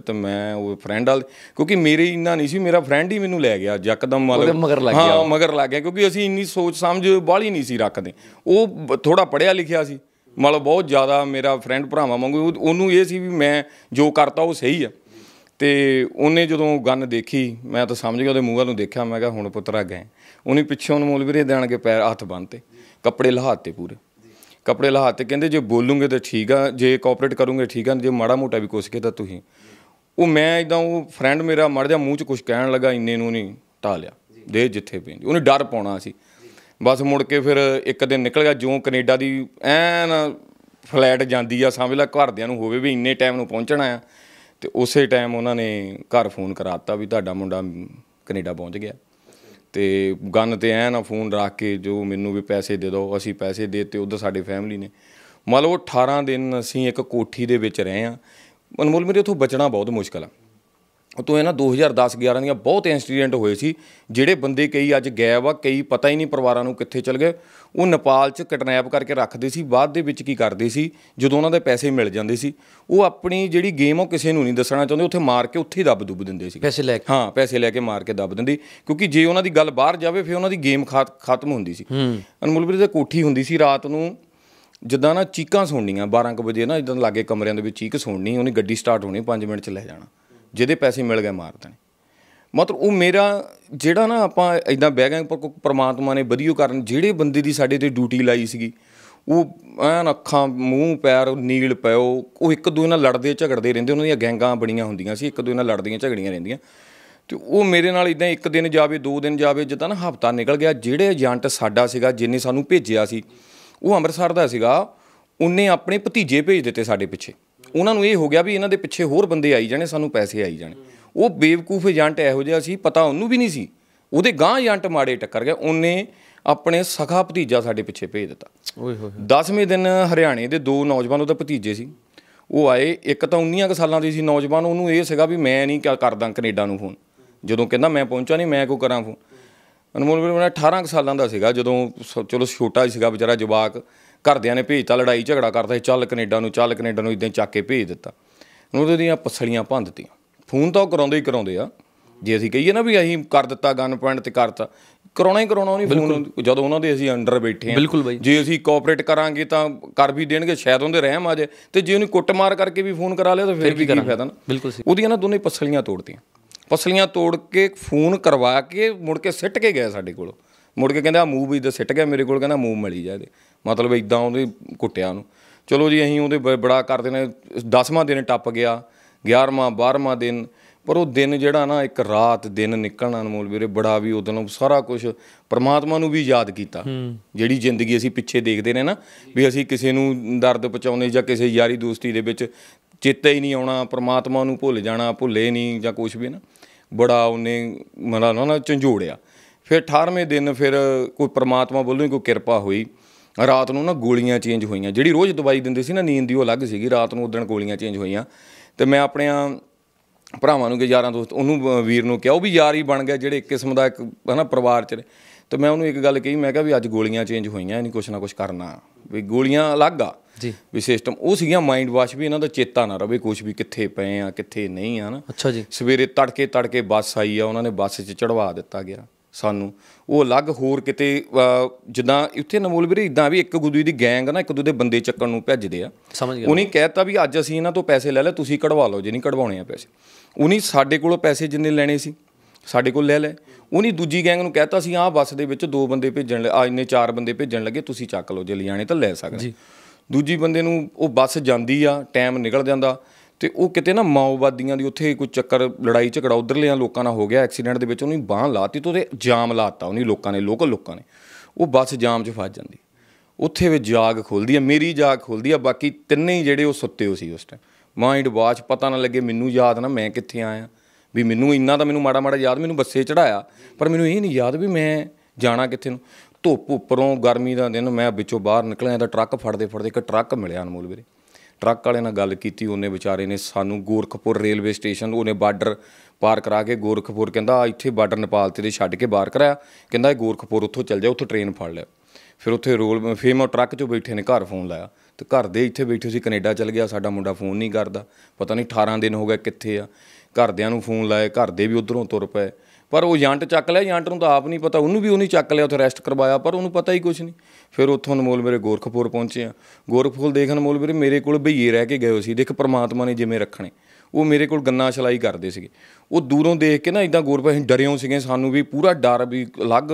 ਤੇ ਮੈਂ ਉਹ ਫਰੈਂਡ ਵਾਲ ਕਿਉਂਕਿ ਮੇਰੇ ਇੰਨਾ ਨਹੀਂ ਸੀ ਮੇਰਾ ਫਰੈਂਡ ਹੀ ਮੈਨੂੰ ਲੈ ਗਿਆ ਲੱਗ ਗਿਆ ਹਾਂ ਮਗਰ ਲੱਗ ਗਿਆ ਕਿਉਂਕਿ ਅਸੀਂ ਇੰਨੀ ਸੋਚ ਸਮਝ ਬਾਲੀ ਨਹੀਂ ਸੀ ਰੱਖਦੇ ਉਹ ਥੋੜਾ ਪੜਿਆ ਲਿਖਿਆ ਸੀ ਮਤਲਬ ਬਹੁਤ ਜ਼ਿਆਦਾ ਮੇਰਾ ਫਰੈਂਡ ਭਰਾਵਾਂ ਵਾਂਗੂ ਉਹਨੂੰ ਇਹ ਸੀ ਵੀ ਮੈਂ ਜੋ ਕਰਤਾ ਉਹ ਸਹੀ ਆ ਤੇ ਉਹਨੇ ਜਦੋਂ ਗਨ ਦੇਖੀ ਮੈਂ ਤਾਂ ਸਮਝ ਗਿਆ ਉਹਦੇ ਮੂੰਹ ਨੂੰ ਦੇਖਿਆ ਮੈਂ ਕਿਹਾ ਹੁਣ ਪੁੱਤਰਾ ਗਏ ਉਹਨੇ ਪਿੱਛੋਂ ਅਨਮੋਲ ਵੀਰੇ ਕੇ ਪੈਰ ਹੱਥ ਬੰਨਤੇ ਕੱਪੜੇ ਲਹਾਤੇ ਪੂਰੇ ਕੱਪੜੇ ਲਹਾਤੇ ਕਹਿੰਦੇ ਜੇ ਬੋਲੂਗੇ ਤਾਂ ਠੀਕ ਆ ਜੇ ਕੋਆਪਰੇਟ ਕਰੂਗੇ ਠੀਕ ਆ ਜੇ ਮਾੜਾ ਮੋਟਾ ਵੀ ਕੁਛ ਕਿਹਾ ਤੁਸੀਂ ਉਹ ਮੈਂ ਇਦਾਂ ਉਹ ਫਰੈਂਡ ਮੇਰਾ ਮੜ ਜਾ ਮੂੰਹ 'ਚ ਕੁਝ ਕਹਿਣ ਲੱਗਾ ਇੰਨੇ ਨੂੰ ਨਹੀਂ ਟਾ ਲਿਆ ਦੇ ਜਿੱਥੇ ਪਿੰਜ ਉਹਨੇ ਡਰ ਪਾਉਣਾ ਸੀ ਬਸ ਮੁੜ ਕੇ ਫਿਰ ਇੱਕ ਦਿਨ ਨਿਕਲ ਗਿਆ ਜੋ ਕੈਨੇਡਾ ਦੀ ਐਨ ਫਲੈਟ ਜਾਂਦੀ ਆ ਸਮਝ ਲੈ ਘਰਦਿਆਂ ਨੂੰ ਹੋਵੇ ਵੀ ਇੰਨੇ ਟਾਈਮ ਨੂੰ ਪਹੁੰਚਣਾ ਆ ਤੇ ਉਸੇ ਟਾਈਮ ਉਹਨਾਂ ਨੇ ਘਰ ਫੋਨ ਕਰਾਤਾ ਵੀ ਤੁਹਾਡਾ ਮੁੰਡਾ ਕੈਨੇਡਾ ਪਹੁੰਚ ਗਿਆ ਤੇ ਗਨ ਤੇ ਐ ਨਾ ਫੋਨ ਰੱਖ ਕੇ ਜੋ ਮੈਨੂੰ ਵੀ ਪੈਸੇ ਦੇ ਦੋ ਅਸੀਂ ਪੈਸੇ ਦੇਤੇ ਉਧਰ ਸਾਡੇ ਫੈਮਿਲੀ ਨੇ ਮੰਨ ਲਓ 18 ਦਿਨ ਅਸੀਂ ਇੱਕ ਕੋਠੀ ਦੇ ਵਿੱਚ ਰਹੇ ਆ ਅਨਮੋਲ ਮੇਰੇ ਉਥੋਂ ਬਚਣਾ ਬਹੁਤ ਮੁਸ਼ਕਲ ਆ ਉਤੋਂ ਇਹ ਨਾ 2010 11 ਦੀਆਂ ਬਹੁਤ ਇਨਸੀਡੈਂਟ ਹੋਏ ਸੀ ਜਿਹੜੇ ਬੰਦੇ ਕਈ ਅੱਜ ਗਾਇਬ ਆ ਕਈ ਪਤਾ ਹੀ ਨਹੀਂ ਪਰਿਵਾਰਾਂ ਨੂੰ ਕਿੱਥੇ ਚਲ ਗਏ ਉਹ ਨੇਪਾਲ 'ਚ ਕਿਡਨੈਪ ਕਰਕੇ ਰੱਖਦੇ ਸੀ ਬਾਅਦ ਦੇ ਵਿੱਚ ਕੀ ਕਰਦੇ ਸੀ ਜਦੋਂ ਉਹਨਾਂ ਦੇ ਪੈਸੇ ਮਿਲ ਜਾਂਦੇ ਸੀ ਉਹ ਆਪਣੀ ਜਿਹੜੀ ਗੇਮ ਉਹ ਕਿਸੇ ਨੂੰ ਨਹੀਂ ਦੱਸਣਾ ਚਾਹੁੰਦੇ ਉੱਥੇ ਮਾਰ ਕੇ ਉੱਥੇ ਦੱਬ ਦੁੱਬ ਦਿੰਦੇ ਸੀ ਪੈਸੇ ਲੈ ਕੇ ਹਾਂ ਪੈਸੇ ਲੈ ਕੇ ਮਾਰ ਕੇ ਦੱਬ ਦਿੰਦੇ ਕਿਉਂਕਿ ਜੇ ਉਹਨਾਂ ਦੀ ਗੱਲ ਬਾਹਰ ਜਾਵੇ ਫਿਰ ਉਹਨਾਂ ਦੀ ਗੇਮ ਖਤਮ ਹੁੰਦੀ ਸੀ ਅਨਮੋਲ ਵੀਰੇ ਦੇ ਕੋਠੀ ਹੁੰਦੀ ਸੀ ਰਾਤ ਨੂੰ ਜਿੱਦਾਂ ਨਾ ਚੀਕਾਂ ਸੁਣਨੀਆਂ 12:00 ਵਜੇ ਨਾ ਇਦਾਂ ਲਾਗੇ ਕਮਰਿਆਂ ਦੇ ਵਿੱਚ ਚੀਕ ਸੁਣਨੀ ਉਹਨੇ ਗੱਡੀ ਸਟਾਰਟ ਹੋਣੀ 5 ਮਿੰਟ 'ਚ ਲੈ ਜਾਣਾ ਜਿਹਦੇ ਪੈਸੇ ਮਿਲ ਗਏ ਮਾਰ ਦੇਣੇ ਮਤਲਬ ਉਹ ਮੇਰਾ ਜਿਹੜਾ ਨਾ ਆਪਾਂ ਇਦਾਂ ਬਹਿ ਗਏ ਪਰ ਪ੍ਰਮਾਤਮਾ ਨੇ ਵਧੀਓ ਕਰਨ ਜਿਹੜੇ ਬੰਦੇ ਦੀ ਸਾਡੇ ਤੇ ਡਿਊਟੀ ਲਾਈ ਸੀਗੀ ਉਹ ਐਨ ਅੱਖਾਂ ਮੂੰਹ ਪੈਰ ਨੀਲ ਪਿਓ ਉਹ ਇੱਕ ਦੂਜੇ ਨਾਲ ਲੜਦੇ ਝਗੜਦੇ ਰਹਿੰਦੇ ਉਹਨਾਂ ਦੀਆਂ ਗੈਂਗਾਂ ਬਣੀਆਂ ਹੁੰਦੀਆਂ ਸੀ ਇੱਕ ਦੂਜੇ ਨਾਲ ਲੜਦੀਆਂ ਝਗੜੀਆਂ ਰਹਿੰਦੀਆਂ ਤੇ ਉਹ ਮੇਰੇ ਨਾਲ ਇਦਾਂ ਇੱਕ ਦਿਨ ਜਾਵੇ ਦੋ ਦਿਨ ਜਾਵੇ ਜਿੱਦਾਂ ਨਾ ਹਫਤਾ ਨਿਕਲ ਗਿਆ ਜਿਹੜੇ ਏਜੰਟ ਸਾਡਾ ਸੀਗਾ ਜਿਨੇ ਸਾਨੂੰ ਭੇਜਿਆ ਸੀ ਉਹ ਅੰਮ੍ਰਿਤਸਰ ਦਾ ਸੀਗਾ ਉਹਨੇ ਆਪਣੇ ਭਤੀਜੇ ਭੇਜ ਦਿੱਤੇ ਸਾਡੇ ਪਿੱਛੇ ਉਹਨਾਂ ਨੂੰ ਇਹ ਹੋ ਗਿਆ ਵੀ ਇਹਨਾਂ ਦੇ ਪਿੱਛੇ ਹੋਰ ਬੰਦੇ ਆਈ ਜਾਣੇ ਸਾਨੂੰ ਪੈਸੇ ਆਈ ਜਾਣੇ ਉਹ ਬੇਵਕੂਫ ਏਜੰਟ ਇਹੋ ਜਿਹਾ ਸੀ ਪਤਾ ਉਹਨੂੰ ਵੀ ਨਹੀਂ ਸੀ ਉਹਦੇ ਗਾਂ ਏਜੰਟ ਮਾੜੇ ਟੱਕਰ ਗਿਆ ਉਹਨੇ ਆਪਣੇ ਸਖਾ ਭਤੀਜਾ ਸਾਡੇ ਪਿੱਛੇ ਭੇਜ ਦਿੱਤਾ ਓਏ ਹੋਏ 10ਵੇਂ ਦਿਨ ਹਰਿਆਣੇ ਦੇ ਦੋ ਨੌਜਵਾਨ ਉਹਦੇ ਭਤੀਜੇ ਸੀ ਉਹ ਆਏ ਇੱਕ ਤਾਂ 19 ਸਾਲਾਂ ਦੀ ਸੀ ਨੌਜਵਾਨ ਉਹਨੂੰ ਇਹ ਸੀਗਾ ਵੀ ਮੈਂ ਨਹੀਂ ਕਰਦਾ ਕੈਨੇਡਾ ਨੂੰ ਫੋਨ ਜਦੋਂ ਕਹਿੰਦਾ ਮੈਂ ਪਹੁੰਚਾ ਨਹੀਂ ਮੈਂ ਕੋ ਕਰਾਂ ਫੋਨ ਅਨਮੋਲ ਵੀ ਮੇਰਾ 18 ਸਾਲਾਂ ਦਾ ਸੀਗਾ ਜਦੋਂ ਚਲੋ ਛੋਟਾ ਹੀ ਸੀਗਾ ਵਿਚਾਰਾ ਜਵਾਕ ਘਰਦਿਆਂ ਨੇ ਭੇਜਤਾ ਲੜਾਈ ਝਗੜਾ ਕਰਦਾ ਸੀ ਚੱਲ ਕੈਨੇਡਾ ਨੂੰ ਚੱਲ ਕੈਨੇਡਾ ਨੂੰ ਇਦਾਂ ਚੱਕ ਕੇ ਭੇਜ ਦਿੱਤਾ ਉਹਦੇ ਦੀਆਂ ਪਸਲੀਆਂ ਭੰਦਤੀਆਂ ਫੋਨ ਤਾਂ ਕਰਾਉਂਦੇ ਹੀ ਕਰਾਉਂਦੇ ਆ ਜੇ ਅਸੀਂ ਕਹੀਏ ਨਾ ਵੀ ਅਸੀਂ ਕਰ ਦਿੱਤਾ ਗਨ ਪੁਆਇੰਟ ਤੇ ਕਰਤਾ ਕਰਾਉਣਾ ਹੀ ਕਰਾਉਣਾ ਨਹੀਂ ਫੋਨ ਜਦੋਂ ਉਹਨਾਂ ਦੇ ਅਸੀਂ ਅੰਡਰ ਬੈਠੇ ਆ ਜੇ ਅਸੀਂ ਕੋਆਪਰੇਟ ਕਰਾਂਗੇ ਤਾਂ ਕਰ ਵੀ ਦੇਣਗੇ ਸ਼ਾਇਦ ਉਹਦੇ ਰਹਿਮ ਆ ਜਾਏ ਤੇ ਜੇ ਉਹਨੇ ਕੁੱਟਮਾਰ ਕਰਕੇ ਵੀ ਫੋਨ ਕਰਾ ਲਿਆ ਤਾਂ ਫਿਰ ਵੀ ਕੀ ਫਾਇਦਾ ਨਾ ਬਿਲਕੁਲ ਸਹੀ ਉਹਦੀਆਂ ਨਾ ਦੋਨੇ ਪਸਲੀਆਂ ਤੋੜਤੀਆਂ ਪਸਲੀਆਂ ਤੋੜ ਕੇ ਫੋਨ ਕਰਵਾ ਕੇ ਮੁੜ ਕੇ ਸਿੱਟ ਕੇ ਗਿਆ ਸਾਡੇ ਕੋਲ ਮੁੜ ਕੇ ਕਹਿੰਦਾ ਮੂਵ ਵੀ ਦਾ ਸਿੱਟ ਗਿਆ ਮੇਰੇ ਕੋਲ ਕਹਿੰਦਾ ਮੂਵ ਮਿਲੀ ਜਾ ਇਹਦੇ ਮਤਲਬ ਇਦਾਂ ਉਹਦੇ ਕੁੱਟਿਆ ਉਹਨੂੰ ਚਲੋ ਜੀ ਅਸੀਂ ਉਹਦੇ ਬੜਾ ਕਰਦੇ ਨੇ 10ਵਾਂ ਦਿਨ ਟੱਪ ਗਿਆ 11ਵਾਂ 12ਵਾਂ ਦਿਨ ਪਰ ਉਹ ਦਿਨ ਜਿਹੜਾ ਨਾ ਇੱਕ ਰਾਤ ਦਿਨ ਨਿਕਲਣਾ ਅਨਮੋਲ ਵੀਰੇ ਬੜਾ ਵੀ ਉਦੋਂ ਸਾਰਾ ਕੁਝ ਪ੍ਰਮਾਤਮਾ ਨੂੰ ਵੀ ਯਾਦ ਕੀਤਾ ਜਿਹੜੀ ਜ਼ਿੰਦਗੀ ਅਸੀਂ ਪਿੱਛੇ ਦੇਖਦੇ ਨੇ ਨਾ ਵੀ ਅਸੀਂ ਕਿਸੇ ਨੂੰ ਦਰਦ ਪਹੁੰਚਾਉਣੇ ਜਾਂ ਕਿਸੇ ਯਾਰੀ ਦੋਸਤੀ ਦੇ ਵਿੱਚ ਚੇਤੇ ਹੀ ਨਹੀਂ ਆਉਣਾ ਪ੍ਰਮਾਤਮਾ ਨੂੰ ਭੁੱਲ ਜਾਣਾ ਭੁੱਲੇ ਨਹੀਂ ਜਾਂ ਕੁਝ ਵੀ ਨਾ ਬੜਾ ਉਹਨੇ ਮਰਾ ਨਾ ਝੰਜੋੜਿਆ ਫਿਰ 18ਵੇਂ ਦਿਨ ਫਿਰ ਕੋਈ ਪ੍ਰਮਾਤਮਾ ਵੱਲੋਂ ਕੋਈ ਕਿਰਪਾ ਹੋਈ ਰਾਤ ਨੂੰ ਨਾ ਗੋਲੀਆਂ ਚੇਂਜ ਹੋਈਆਂ ਜਿਹੜੀ ਰੋਜ਼ ਦਵਾਈ ਦਿੰਦੇ ਸੀ ਨਾ ਨੀਂਦ ਦੀ ਉਹ ਅਲੱਗ ਸੀਗੀ ਰਾਤ ਨੂੰ ਉਦੋਂ ਗੋਲੀਆਂ ਚੇਂਜ ਹੋਈਆਂ ਤੇ ਮੈਂ ਆਪਣਿਆਂ ਭਰਾਵਾਂ ਨੂੰ ਕਿ ਯਾਰਾਂ ਦੋਸਤ ਉਹਨੂੰ ਵੀਰ ਨੂੰ ਕਿਹਾ ਉਹ ਵੀ ਯਾਰ ਹੀ ਬਣ ਗਿਆ ਜਿਹੜੇ ਇੱਕ ਕਿਸਮ ਦਾ ਇੱਕ ਹਨਾ ਪਰਿਵਾਰ ਚ ਤੇ ਮੈਂ ਉਹਨੂੰ ਇੱਕ ਗੱਲ ਕਹੀ ਮੈਂ ਕਿਹਾ ਵੀ ਅੱਜ ਗੋਲੀਆਂ ਚੇਂਜ ਹੋਈਆਂ ਨਹੀਂ ਕੁਛ ਨਾ ਕੁਛ ਕਰਨਾ ਵੀ ਗੋਲੀਆਂ ਅਲੱਗ ਆ ਜੀ ਵੀ ਸਿਸਟਮ ਉਹ ਸੀਗੀਆਂ ਮਾਈਂਡ ਵਾਸ਼ ਵੀ ਇਹਨਾਂ ਦਾ ਚੇਤਾ ਨਾ ਰਵੇ ਕੁਝ ਵੀ ਕਿੱਥੇ ਪਏ ਆ ਕਿੱਥੇ ਨਹੀਂ ਆ ਨਾ ਅੱਛਾ ਜੀ ਸਵੇਰੇ ਤੜਕੇ ਤੜਕੇ ਬੱਸ ਆਈ ਆ ਉਹਨਾਂ ਨੇ ਬੱਸ 'ਚ ਚੜਵਾ ਦਿੱਤਾ ਗਿਆ ਸਾਨੂੰ ਉਹ ਅਲੱਗ ਹੋਰ ਕਿਤੇ ਜਿੱਦਾਂ ਇੱਥੇ ਨਮੂਲ ਵੀਰੇ ਇਦਾਂ ਵੀ ਇੱਕ ਗੁਦੂ ਦੀ ਗੈਂਗ ਨਾ ਇੱਕ ਦੂਦੇ ਦੇ ਬੰਦੇ ਚੱਕਣ ਨੂੰ ਭੱਜਦੇ ਆ ਸਮਝ ਗਿਆ ਉਹਨੇ ਕਹਿਤਾ ਵੀ ਅੱਜ ਅਸੀਂ ਇਹਨਾਂ ਤੋਂ ਪੈਸੇ ਲੈ ਲੈ ਤੁਸੀਂ ਕਢਵਾ ਲਓ ਜੇ ਨਹੀਂ ਕਢਵਾਉਣੇ ਆ ਪੈਸੇ ਉਹਨੇ ਸਾਡੇ ਕੋਲੋਂ ਪੈਸੇ ਜਿੰਨੇ ਲੈਣੇ ਸੀ ਸਾਡੇ ਕੋਲ ਲੈ ਲੈ ਉਹਨੇ ਦੂਜੀ ਗੈਂਗ ਨੂੰ ਕਹਿਤਾ ਸੀ ਆਹ ਬੱਸ ਦੇ ਵਿੱਚ ਦੋ ਬੰਦੇ ਭੇਜਣ ਲੱਗੇ ਆ ਇੰਨੇ ਚਾਰ ਬੰਦੇ ਭੇਜਣ ਲੱਗੇ ਤੁਸੀਂ ਚੱਕ ਲਓ ਜੇ ਲਿਆਣੇ ਤਾਂ ਲੈ ਸਕਦੇ ਦੂਜੀ ਬੰਦੇ ਨੂੰ ਉਹ ਬੱਸ ਜਾਂਦੀ ਆ ਟਾਈਮ ਨਿਕਲ ਜਾਂਦਾ ਤੇ ਉਹ ਕਿਤੇ ਨਾ ਮਾਓਵਾਦੀਆਂ ਦੀ ਉੱਥੇ ਕੋਈ ਚੱਕਰ ਲੜਾਈ ਝਗੜਾ ਲਿਆਂ ਲੋਕਾਂ ਨਾਲ ਹੋ ਗਿਆ ਐਕਸੀਡੈਂਟ ਦੇ ਵਿੱਚ ਉਹਨੂੰ ਬਾਹ ਲਾਤੀ ਤੇ ਉਹਦੇ ਜਾਮ ਲਾਤਾ ਉਹਨੇ ਲੋਕਾਂ ਨੇ ਲੋਕਲ ਲੋਕਾਂ ਨੇ ਉਹ ਬੱਸ ਜਾਮ 'ਚ ਫਸ ਜਾਂਦੀ ਉੱਥੇ ਵੀ ਜਾਗ ਖੁੱਲਦੀ ਹੈ ਮੇਰੀ ਜਾਗ ਖੁੱਲਦੀ ਹੈ ਬਾਕੀ ਤਿੰਨੇ ਹੀ ਜਿਹੜੇ ਉਹ ਸੁੱਤੇ ਹੋ ਸੀ ਉਸ ਟਾਈਮ ਮਾਈਂਡ ਵਾਚ ਪਤਾ ਨਾ ਲੱਗੇ ਮੈਨੂੰ ਯਾਦ ਨਾ ਮੈਂ ਕਿੱਥੇ ਆਇਆ ਵੀ ਮੈਨੂੰ ਇੰਨਾ ਤਾਂ ਮੈਨੂੰ ਮਾੜਾ ਮਾੜਾ ਯਾਦ ਮੈਨੂੰ ਬੱਸੇ ਚੜਾਇਆ ਪਰ ਮੈਨੂੰ ਇਹ ਨਹੀਂ ਯਾਦ ਵੀ ਮੈਂ ਜਾਣਾ ਕਿੱਥੇ ਨੂੰ ਧੁੱਪ ਉੱਪਰੋਂ ਗਰਮੀ ਦਾ ਦਿਨ ਮੈਂ ਵਿੱਚੋਂ ਬਾਹਰ ਨਿਕਲਿਆ ਤਾਂ ਟਰੱਕ ਫੜਦੇ ਫੜਦੇ ਇੱਕ ਟਰੱਕ ਮਿਲਿਆ ਅਨਮੋਲ ਵੀਰੇ ਟਰੱਕ ਵਾਲੇ ਨਾਲ ਗੱਲ ਕੀਤੀ ਉਹਨੇ ਵਿਚਾਰੇ ਨੇ ਸਾਨੂੰ ਗੋਰਖਪੁਰ ਰੇਲਵੇ ਸਟੇਸ਼ਨ ਉਹਨੇ ਬਾਰਡਰ ਪਾਰ ਕਰਾ ਕੇ ਗੋਰਖਪੁਰ ਕਹਿੰਦਾ ਇੱਥੇ ਬਾਰਡਰ ਨੇਪਾਲ ਤੇ ਦੇ ਛੱਡ ਕੇ ਬਾਹਰ ਕਰਾਇਆ ਕਹਿੰਦਾ ਇਹ ਗੋਰਖਪੁਰ ਉੱਥੋਂ ਚੱਲ ਜਾ ਉੱਥੋਂ ਟ੍ਰੇਨ ਫੜ ਲਿਆ ਫਿਰ ਉੱਥੇ ਰੋਲ ਫੇਮ ਟਰੱਕ 'ਚ ਬੈਠੇ ਨੇ ਘਰ ਫੋਨ ਲਾਇਆ ਤੇ ਘਰ ਦੇ ਇੱਥੇ ਬੈਠੇ ਸੀ ਕੈਨੇਡਾ ਚਲ ਗਿਆ ਸਾਡਾ ਮੁੰਡਾ ਫੋਨ ਨਹੀਂ ਕਰਦਾ ਪਤਾ ਨਹੀਂ 18 ਦਿਨ ਹੋ ਗਏ ਕਿੱਥੇ ਆ ਘਰਦਿਆਂ ਨੂੰ ਫੋਨ ਲਾਇਆ ਘਰ ਦੇ ਵੀ ਉਧਰੋਂ ਤੁਰ ਪਏ ਪਰ ਉਹ ਏਜੰਟ ਚੱਕ ਲਿਆ ਏਜੰਟ ਨੂੰ ਤਾਂ ਆਪ ਨਹੀਂ ਪਤਾ ਉਹਨੂੰ ਵੀ ਉਹਨੇ ਚੱਕ ਲਿਆ ਉੱਥੇ ਰੈਸਟ ਕਰਵਾਇਆ ਪਰ ਉਹਨੂੰ ਪਤਾ ਹੀ ਕੁਝ ਨਹੀਂ ਫਿਰ ਉੱਥੋਂ ਅਨਮੋਲ ਮੇਰੇ ਗੋਰਖਪੁਰ ਪਹੁੰਚੇ ਆ ਗੋਰਖਪੁਰ ਦੇਖ ਅਨਮੋਲ ਵੀਰੇ ਮੇਰੇ ਕੋਲ ਬਈਏ ਰਹਿ ਕੇ ਗਏ ਸੀ ਦੇਖ ਪ੍ਰਮਾਤਮਾ ਨੇ ਜਿਵੇਂ ਰੱਖਣੇ ਉਹ ਮੇਰੇ ਕੋਲ ਗੰਨਾ ਛਲਾਈ ਕਰਦੇ ਸੀਗੇ ਉਹ ਦੂਰੋਂ ਦੇਖ ਕੇ ਨਾ ਇਦਾਂ ਗੋਰਖਪੁਰ ਅਸੀਂ ਡਰਿਓ ਸੀਗੇ ਸਾਨੂੰ ਵੀ ਪੂਰਾ ਡਰ ਵੀ ਅਲੱਗ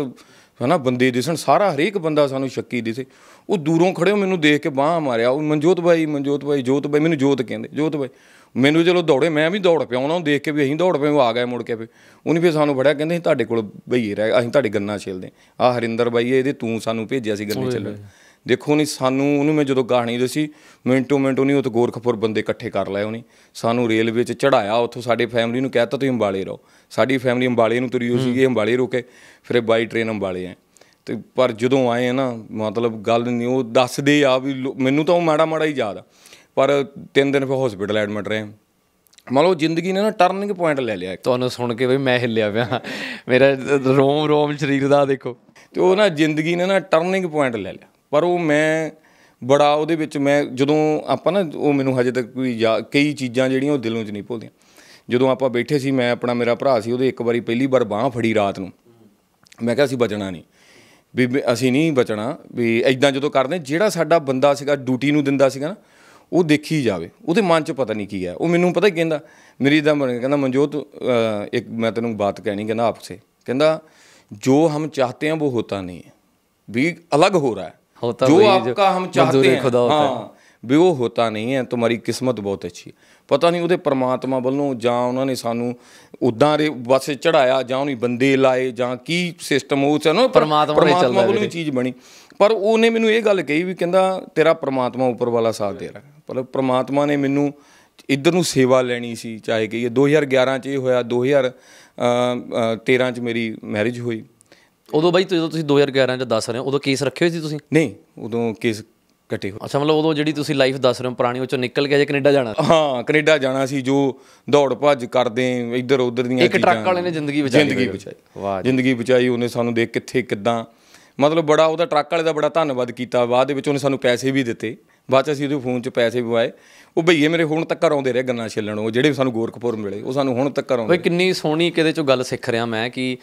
ਹਨਾ ਬੰਦੇ ਦਿਸਣ ਸਾਰਾ ਹਰੇਕ ਬੰਦਾ ਸਾਨੂੰ ਸ਼ੱਕੀ ਦਿਸੇ ਉਹ ਦੂਰੋਂ ਖੜੇ ਮੈਨੂੰ ਦੇਖ ਕੇ ਬਾਹ ਮਾਰਿਆ ਉਹ ਮਨਜੋਤ ਭਾਈ ਮਨਜੋਤ ਭਾਈ ਜੋਤ ਭਾਈ ਮੈਨੂੰ ਜੋਤ ਕਹਿੰਦੇ ਜੋਤ ਭਾਈ ਮੈਨੂੰ ਚਲੋ ਦੌੜੇ ਮੈਂ ਵੀ ਦੌੜ ਪਿਆ ਉਹਨਾਂ ਨੂੰ ਦੇਖ ਕੇ ਵੀ ਅਸੀਂ ਦੌੜ ਪਏ ਉਹ ਆ ਗਏ ਮੁੜ ਕੇ ਫੇ ਉਹਨੇ ਫੇ ਸਾਨੂੰ ਫੜਿਆ ਕਹਿੰਦੇ ਅਸੀਂ ਤੁਹਾਡੇ ਕੋਲ ਬਈਏ ਰਹਿ ਅਸੀਂ ਤੁਹਾਡੇ ਗੰਨਾ ਛੇਲਦੇ ਆ ਹਰਿੰਦਰ ਬਾਈ ਇਹਦੇ ਤੂੰ ਸਾਨੂੰ ਭੇਜਿਆ ਸੀ ਗੰਨੇ ਛੇਲਣ ਦੇਖੋ ਨਹੀਂ ਸਾਨੂੰ ਉਹਨੂੰ ਮੈਂ ਜਦੋਂ ਗਾਣੀ ਦਸੀ ਮਿੰਟੋ ਮਿੰਟ ਉਹ ਤੋਂ ਗੋਰਖਪੁਰ ਬੰਦੇ ਇਕੱਠੇ ਕਰ ਲਏ ਉਹਨੇ ਸਾਨੂੰ ਰੇਲਵੇ 'ਚ ਚੜਾਇਆ ਉੱਥੋਂ ਸਾਡੇ ਫੈਮਿਲੀ ਨੂੰ ਕਹਿਤਾ ਤੁਸੀਂ ਅੰਬਾਲੇ ਰਹੋ ਸਾਡੀ ਫੈਮਿਲੀ ਅੰਬਾਲੇ ਨੂੰ ਤੁਰੀ ਹੋਈ ਸੀਗੀ ਅੰਬਾਲੇ ਰੁਕੇ ਫਿਰ ਬਾਈ ਟ੍ਰੇਨ ਅੰਬਾਲੇ ਆ ਤੇ ਪਰ ਜਦੋਂ ਆਏ ਨਾ ਮਤਲਬ ਗੱਲ ਨਹੀਂ ਉਹ ਦੱਸਦੇ ਆ ਵੀ ਮੈਨੂੰ ਤਾਂ ਉਹ ਮਾੜਾ ਮਾੜਾ ਹੀ ਯਾਦ ਆ ਪਰ 3 ਦਿਨ ਫਿਰ ਹਸਪੀਟਲ ਐਡਮਿਟ ਰਹੇ ਮਨ ਲਓ ਜ਼ਿੰਦਗੀ ਨੇ ਨਾ ਟਰਨਿੰਗ ਪੁਆਇੰਟ ਲੈ ਲਿਆ ਤੁਹਾਨੂੰ ਸੁਣ ਕੇ ਬਈ ਮੈਂ ਹਿੱਲਿਆ ਪਿਆ ਮੇਰਾ ਰੋਮ ਰੋਮ ਸਰੀਰ ਦਾ ਦੇਖੋ ਤੇ ਉਹ ਨਾ ਜ਼ਿੰਦਗੀ ਨੇ ਨਾ ਟਰਨਿੰਗ ਪੁਆਇੰਟ ਲੈ ਲਿਆ ਪਰ ਉਹ ਮੈਂ ਬੜਾ ਉਹਦੇ ਵਿੱਚ ਮੈਂ ਜਦੋਂ ਆਪਾਂ ਨਾ ਉਹ ਮੈਨੂੰ ਹਜੇ ਤੱਕ ਕੋਈ ਕਈ ਚੀਜ਼ਾਂ ਜਿਹੜੀਆਂ ਉਹ ਦਿਲੋਂ 'ਚ ਨਹੀਂ ਭੁੱਲਦੀਆਂ ਜਦੋਂ ਆਪਾਂ ਬੈਠੇ ਸੀ ਮੈਂ ਆਪਣਾ ਮੇਰਾ ਭਰਾ ਸੀ ਉਹਦੇ ਇੱਕ ਵਾਰੀ ਪਹਿਲੀ ਵਾਰ ਬਾਹ ਫੜੀ ਰਾਤ ਨੂੰ ਮੈਂ ਕਿਹਾ ਅਸੀਂ ਬਚਣਾ ਨਹੀਂ ਵੀ ਅਸੀਂ ਨਹੀਂ ਬਚਣਾ ਵੀ ਐਦਾਂ ਜਦੋਂ ਕਰਦੇ ਜਿਹੜਾ ਸਾਡਾ ਬੰਦਾ ਸੀਗਾ ਡਿਊਟੀ ਨੂੰ ਦਿੰਦਾ ਸੀਗਾ ਨਾ ਉਹ ਦੇਖੀ ਜਾਵੇ ਉਹਦੇ ਮਨ 'ਚ ਪਤਾ ਨਹੀਂ ਕੀ ਹੈ ਉਹ ਮੈਨੂੰ ਪਤਾ ਹੀ ਕਹਿੰਦਾ ਮੇਰੀ ਦਾ ਕਹਿੰਦਾ ਮਨਜੋਤ ਇੱਕ ਮੈਂ ਤੈਨੂੰ ਬਾਤ ਕਹਿਣੀ ਕਹਿੰਦਾ ਆਪਸੇ ਕਹਿੰਦਾ ਜੋ ਹਮ ਚਾਹਤੇ ਹਾਂ ਉਹ ਹੋਤਾ ਨਹੀਂ ਹੈ ਵੀ ਅਲੱਗ ਹੋ ਰਹਾ ਹੈ ਹੋਤਾ ਜੋ ਆਪਕਾ ਹਮ ਚਾਹਤੇ ਹਾਂ खुदा होता ਵੀ ਉਹ ਹੋਤਾ ਨਹੀਂ ਹੈ ਤੁਹਾਡੀ ਕਿਸਮਤ ਬਹੁਤ ਅੱਛੀ ਹੈ ਪਤਾ ਨਹੀਂ ਉਹਦੇ ਪਰਮਾਤਮਾ ਵੱਲੋਂ ਜਾਂ ਉਹਨਾਂ ਨੇ ਸਾਨੂੰ ਉਦਾਂ ਦੇ ਵਾਸੇ ਚੜਾਇਆ ਜਾਂ ਉਹਨੇ ਬੰਦੇ ਲਾਏ ਜਾਂ ਕੀ ਸਿਸਟਮ ਉਹ ਚ ਨਾ ਪਰਮਾਤਮਾ ਨੇ ਚੱਲਦਾ ਪਰਮਾਤਮਾ ਵੱਲੋਂ ਚੀਜ਼ ਬਣੀ ਪਰ ਉਹਨੇ ਮੈਨੂੰ ਇਹ ਗੱਲ ਕਹੀ ਵੀ ਕਹਿੰਦਾ ਤੇਰਾ ਪਰਮਾਤਮਾ ਉੱਪਰ ਵਾਲਾ ਸਾਥ ਦੇ ਰਿਹਾ ਪਰ ਪ੍ਰਮਾਤਮਾ ਨੇ ਮੈਨੂੰ ਇੱਧਰ ਨੂੰ ਸੇਵਾ ਲੈਣੀ ਸੀ ਚਾਹੇ ਕਿ 2011 ਚ ਇਹ ਹੋਇਆ 2013 ਚ ਮੇਰੀ ਮੈਰਿਜ ਹੋਈ ਉਦੋਂ ਬਾਈ ਜਦੋਂ ਤੁਸੀਂ 2011 ਚ ਦੱਸ ਰਹੇ ਹੋ ਉਦੋਂ ਕੇਸ ਰੱਖੇ ਹੋਏ ਸੀ ਤੁਸੀਂ ਨਹੀਂ ਉਦੋਂ ਕੇਸ ਕੱਟੇ ਹੋਏ ਅੱਛਾ ਮਤਲਬ ਉਦੋਂ ਜਿਹੜੀ ਤੁਸੀਂ ਲਾਈਫ ਦੱਸ ਰਹੇ ਹੋ ਪੁਰਾਣੀ ਉਹ ਚੋਂ ਨਿਕਲ ਕੇ ਜੇ ਕੈਨੇਡਾ ਜਾਣਾ ਹਾਂ ਕੈਨੇਡਾ ਜਾਣਾ ਸੀ ਜੋ ਦੌੜ ਭੱਜ ਕਰਦੇ ਇੱਧਰ ਉੱਧਰ ਦੀਆਂ ਇੱਕ ਟਰੱਕ ਵਾਲੇ ਨੇ ਜ਼ਿੰਦਗੀ ਬਚਾਈ ਜ਼ਿੰਦਗੀ ਬਚਾਈ ਵਾਹ ਜ਼ਿੰਦਗੀ ਬਚਾਈ ਉਹਨੇ ਸਾਨੂੰ ਦੇਖ ਕਿੱਥੇ ਕਿੱਦਾਂ ਮਤਲਬ ਬੜਾ ਉਹਦਾ ਟਰੱਕ ਵਾਲੇ ਦਾ ਬੜਾ ਧੰਨਵਾਦ ਕੀਤਾ ਬਾਅਦ ਦੇ ਵਿੱਚ ਉਹਨੇ ਸਾਨੂੰ ਪੈਸੇ ਵੀ ਦਿੱਤੇ ਬਾਅਦ ਚ ਅਸੀਂ ਉਹਦੇ ਫੋਨ 'ਚ ਪੈਸੇ ਪਵਾਏ ਉਹ ਭਈਏ ਮੇਰੇ ਹੁਣ ਤੱਕ ਆਉਂਦੇ ਰਹੇ ਗੰਨਾ ਛਿੱਲਣ ਉਹ ਜਿਹੜੇ ਸਾਨੂੰ ਗੋਰਖਪੁਰ ਮਿਲੇ ਉਹ ਸਾਨੂੰ ਹੁਣ ਤੱਕ ਆਉਂਦੇ ਬਈ ਕਿੰਨੀ ਸੋਹਣੀ ਕਿਹਦੇ ਚੋਂ ਗੱਲ ਸਿੱਖ ਰਿਹਾ ਮੈਂ ਕਿ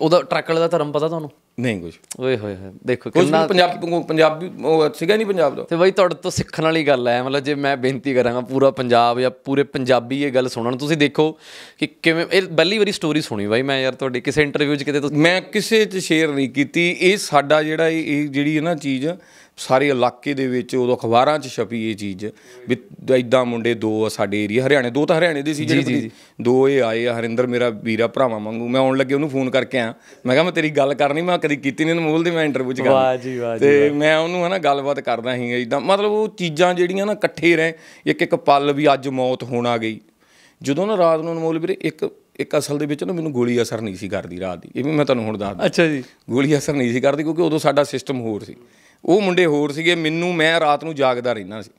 ਉਹਦਾ ਟਰੱਕ ਵਾਲੇ ਦਾ ਧਰਮ ਪਤਾ ਤੁਹਾਨੂੰ ਨਹੀਂ ਕੁਝ ਓਏ ਹੋਏ ਹੋਏ ਦੇਖੋ ਕਿੰਨਾ ਪੰਜਾਬੀ ਪੰਜਾਬੀ ਸੀਗਾ ਨਹੀਂ ਪੰਜਾਬ ਦਾ ਤੇ ਬਈ ਤੁਹਾਡੇ ਤੋਂ ਸਿੱਖਣ ਵਾਲੀ ਗੱਲ ਹੈ ਮਤਲਬ ਜੇ ਮੈਂ ਬੇਨਤੀ ਕਰਾਂਗਾ ਪੂਰਾ ਪੰਜਾਬ ਜਾਂ ਪੂਰੇ ਪੰਜਾਬੀ ਇਹ ਗੱਲ ਸੁਣਨ ਤੁਸੀਂ ਦੇਖੋ ਕਿ ਕਿਵੇਂ ਇਹ ਬੱਲੀ ਵਾਰੀ ਸਟੋਰੀ ਸੁਣੀ ਬਾਈ ਮੈਂ ਯਾਰ ਤੁਹਾਡੇ ਕਿਸੇ ਇੰਟਰਵਿਊ 'ਚ ਕਿਤੇ ਮੈਂ ਕਿਸੇ 'ਚ ਸ਼ੇਅਰ ਨਹੀਂ ਕੀਤੀ ਇਹ ਸਾਡਾ ਜਿਹੜਾ ਇਹ ਜਿਹੜੀ ਹੈ ਨਾ ਚੀਜ਼ ਸਾਰੇ ਇਲਾਕੇ ਦੇ ਵਿੱਚ ਉਦੋਂ ਅਖਬਾਰਾਂ 'ਚ ਛਪੀ ਇਹ ਚੀਜ਼ ਵੀ ਇਦਾਂ ਮੁੰਡੇ ਦੋ ਆ ਸਾਡੇ ਏਰੀਆ ਹਰਿਆਣੇ ਦੋ ਤਾਂ ਹਰਿਆਣੇ ਦੇ ਸੀ ਜਿਹੜੇ ਦੋ ਇਹ ਆਏ ਆ ਹਰਿੰਦਰ ਮੇਰਾ ਵੀਰਾ ਭਰਾਵਾ ਵਾਂਗੂ ਮੈਂ ਆਉਣ ਲੱਗੇ ਉਹਨੂੰ ਫੋਨ ਕਰਕੇ ਆ ਮੈਂ ਕਿਹਾ ਮੈਂ ਤੇਰੀ ਗੱਲ ਕਰਨੀ ਮੈਂ ਕਦੀ ਕੀਤੀ ਨਹੀਂ ਅਨਮੋਲ ਦੀ ਮੈਂ ਇੰਟਰਵਿਊ 'ਚ ਗੱਲ ਵਾਹ ਜੀ ਵਾਹ ਜੀ ਤੇ ਮੈਂ ਉਹਨੂੰ ਹਨਾ ਗੱਲਬਾਤ ਕਰਦਾ ਸੀ ਇਦਾਂ ਮਤਲਬ ਉਹ ਚੀਜ਼ਾਂ ਜਿਹੜੀਆਂ ਨਾ ਇਕੱਠੇ ਰਹੇ ਇੱਕ ਇੱਕ ਪਲ ਵੀ ਅੱਜ ਮੌਤ ਹੋਣਾ ਗਈ ਜਦੋਂ ਨਾ ਰਾਤ ਨੂੰ ਅਨਮੋਲ ਵੀਰੇ ਇੱਕ ਇੱਕ ਅਸਲ ਦੇ ਵਿੱਚ ਨਾ ਮੈਨੂੰ ਗੋਲੀ ਅਸਰ ਨਹੀਂ ਸੀ ਕਰਦੀ ਰਾਤ ਦੀ ਇਹ ਵੀ ਮੈਂ ਤੁਹਾਨੂੰ ਹੁਣ ਦੱਸਦਾ ਅੱਛਾ ਜੀ ਗੋਲੀ ਅਸਰ ਨਹੀਂ ਸੀ ਕਰਦੀ ਕਿਉਂਕਿ ਉਦੋਂ ਸਾਡਾ ਸਿਸਟਮ ਹੋਰ ਸੀ ਉਹ ਮੁੰਡੇ ਹੋਰ ਸੀਗੇ ਮੈਨੂੰ ਮੈਂ ਰਾਤ ਨੂੰ ਜਾਗਦਾ ਰਹਿਣਾ ਸੀ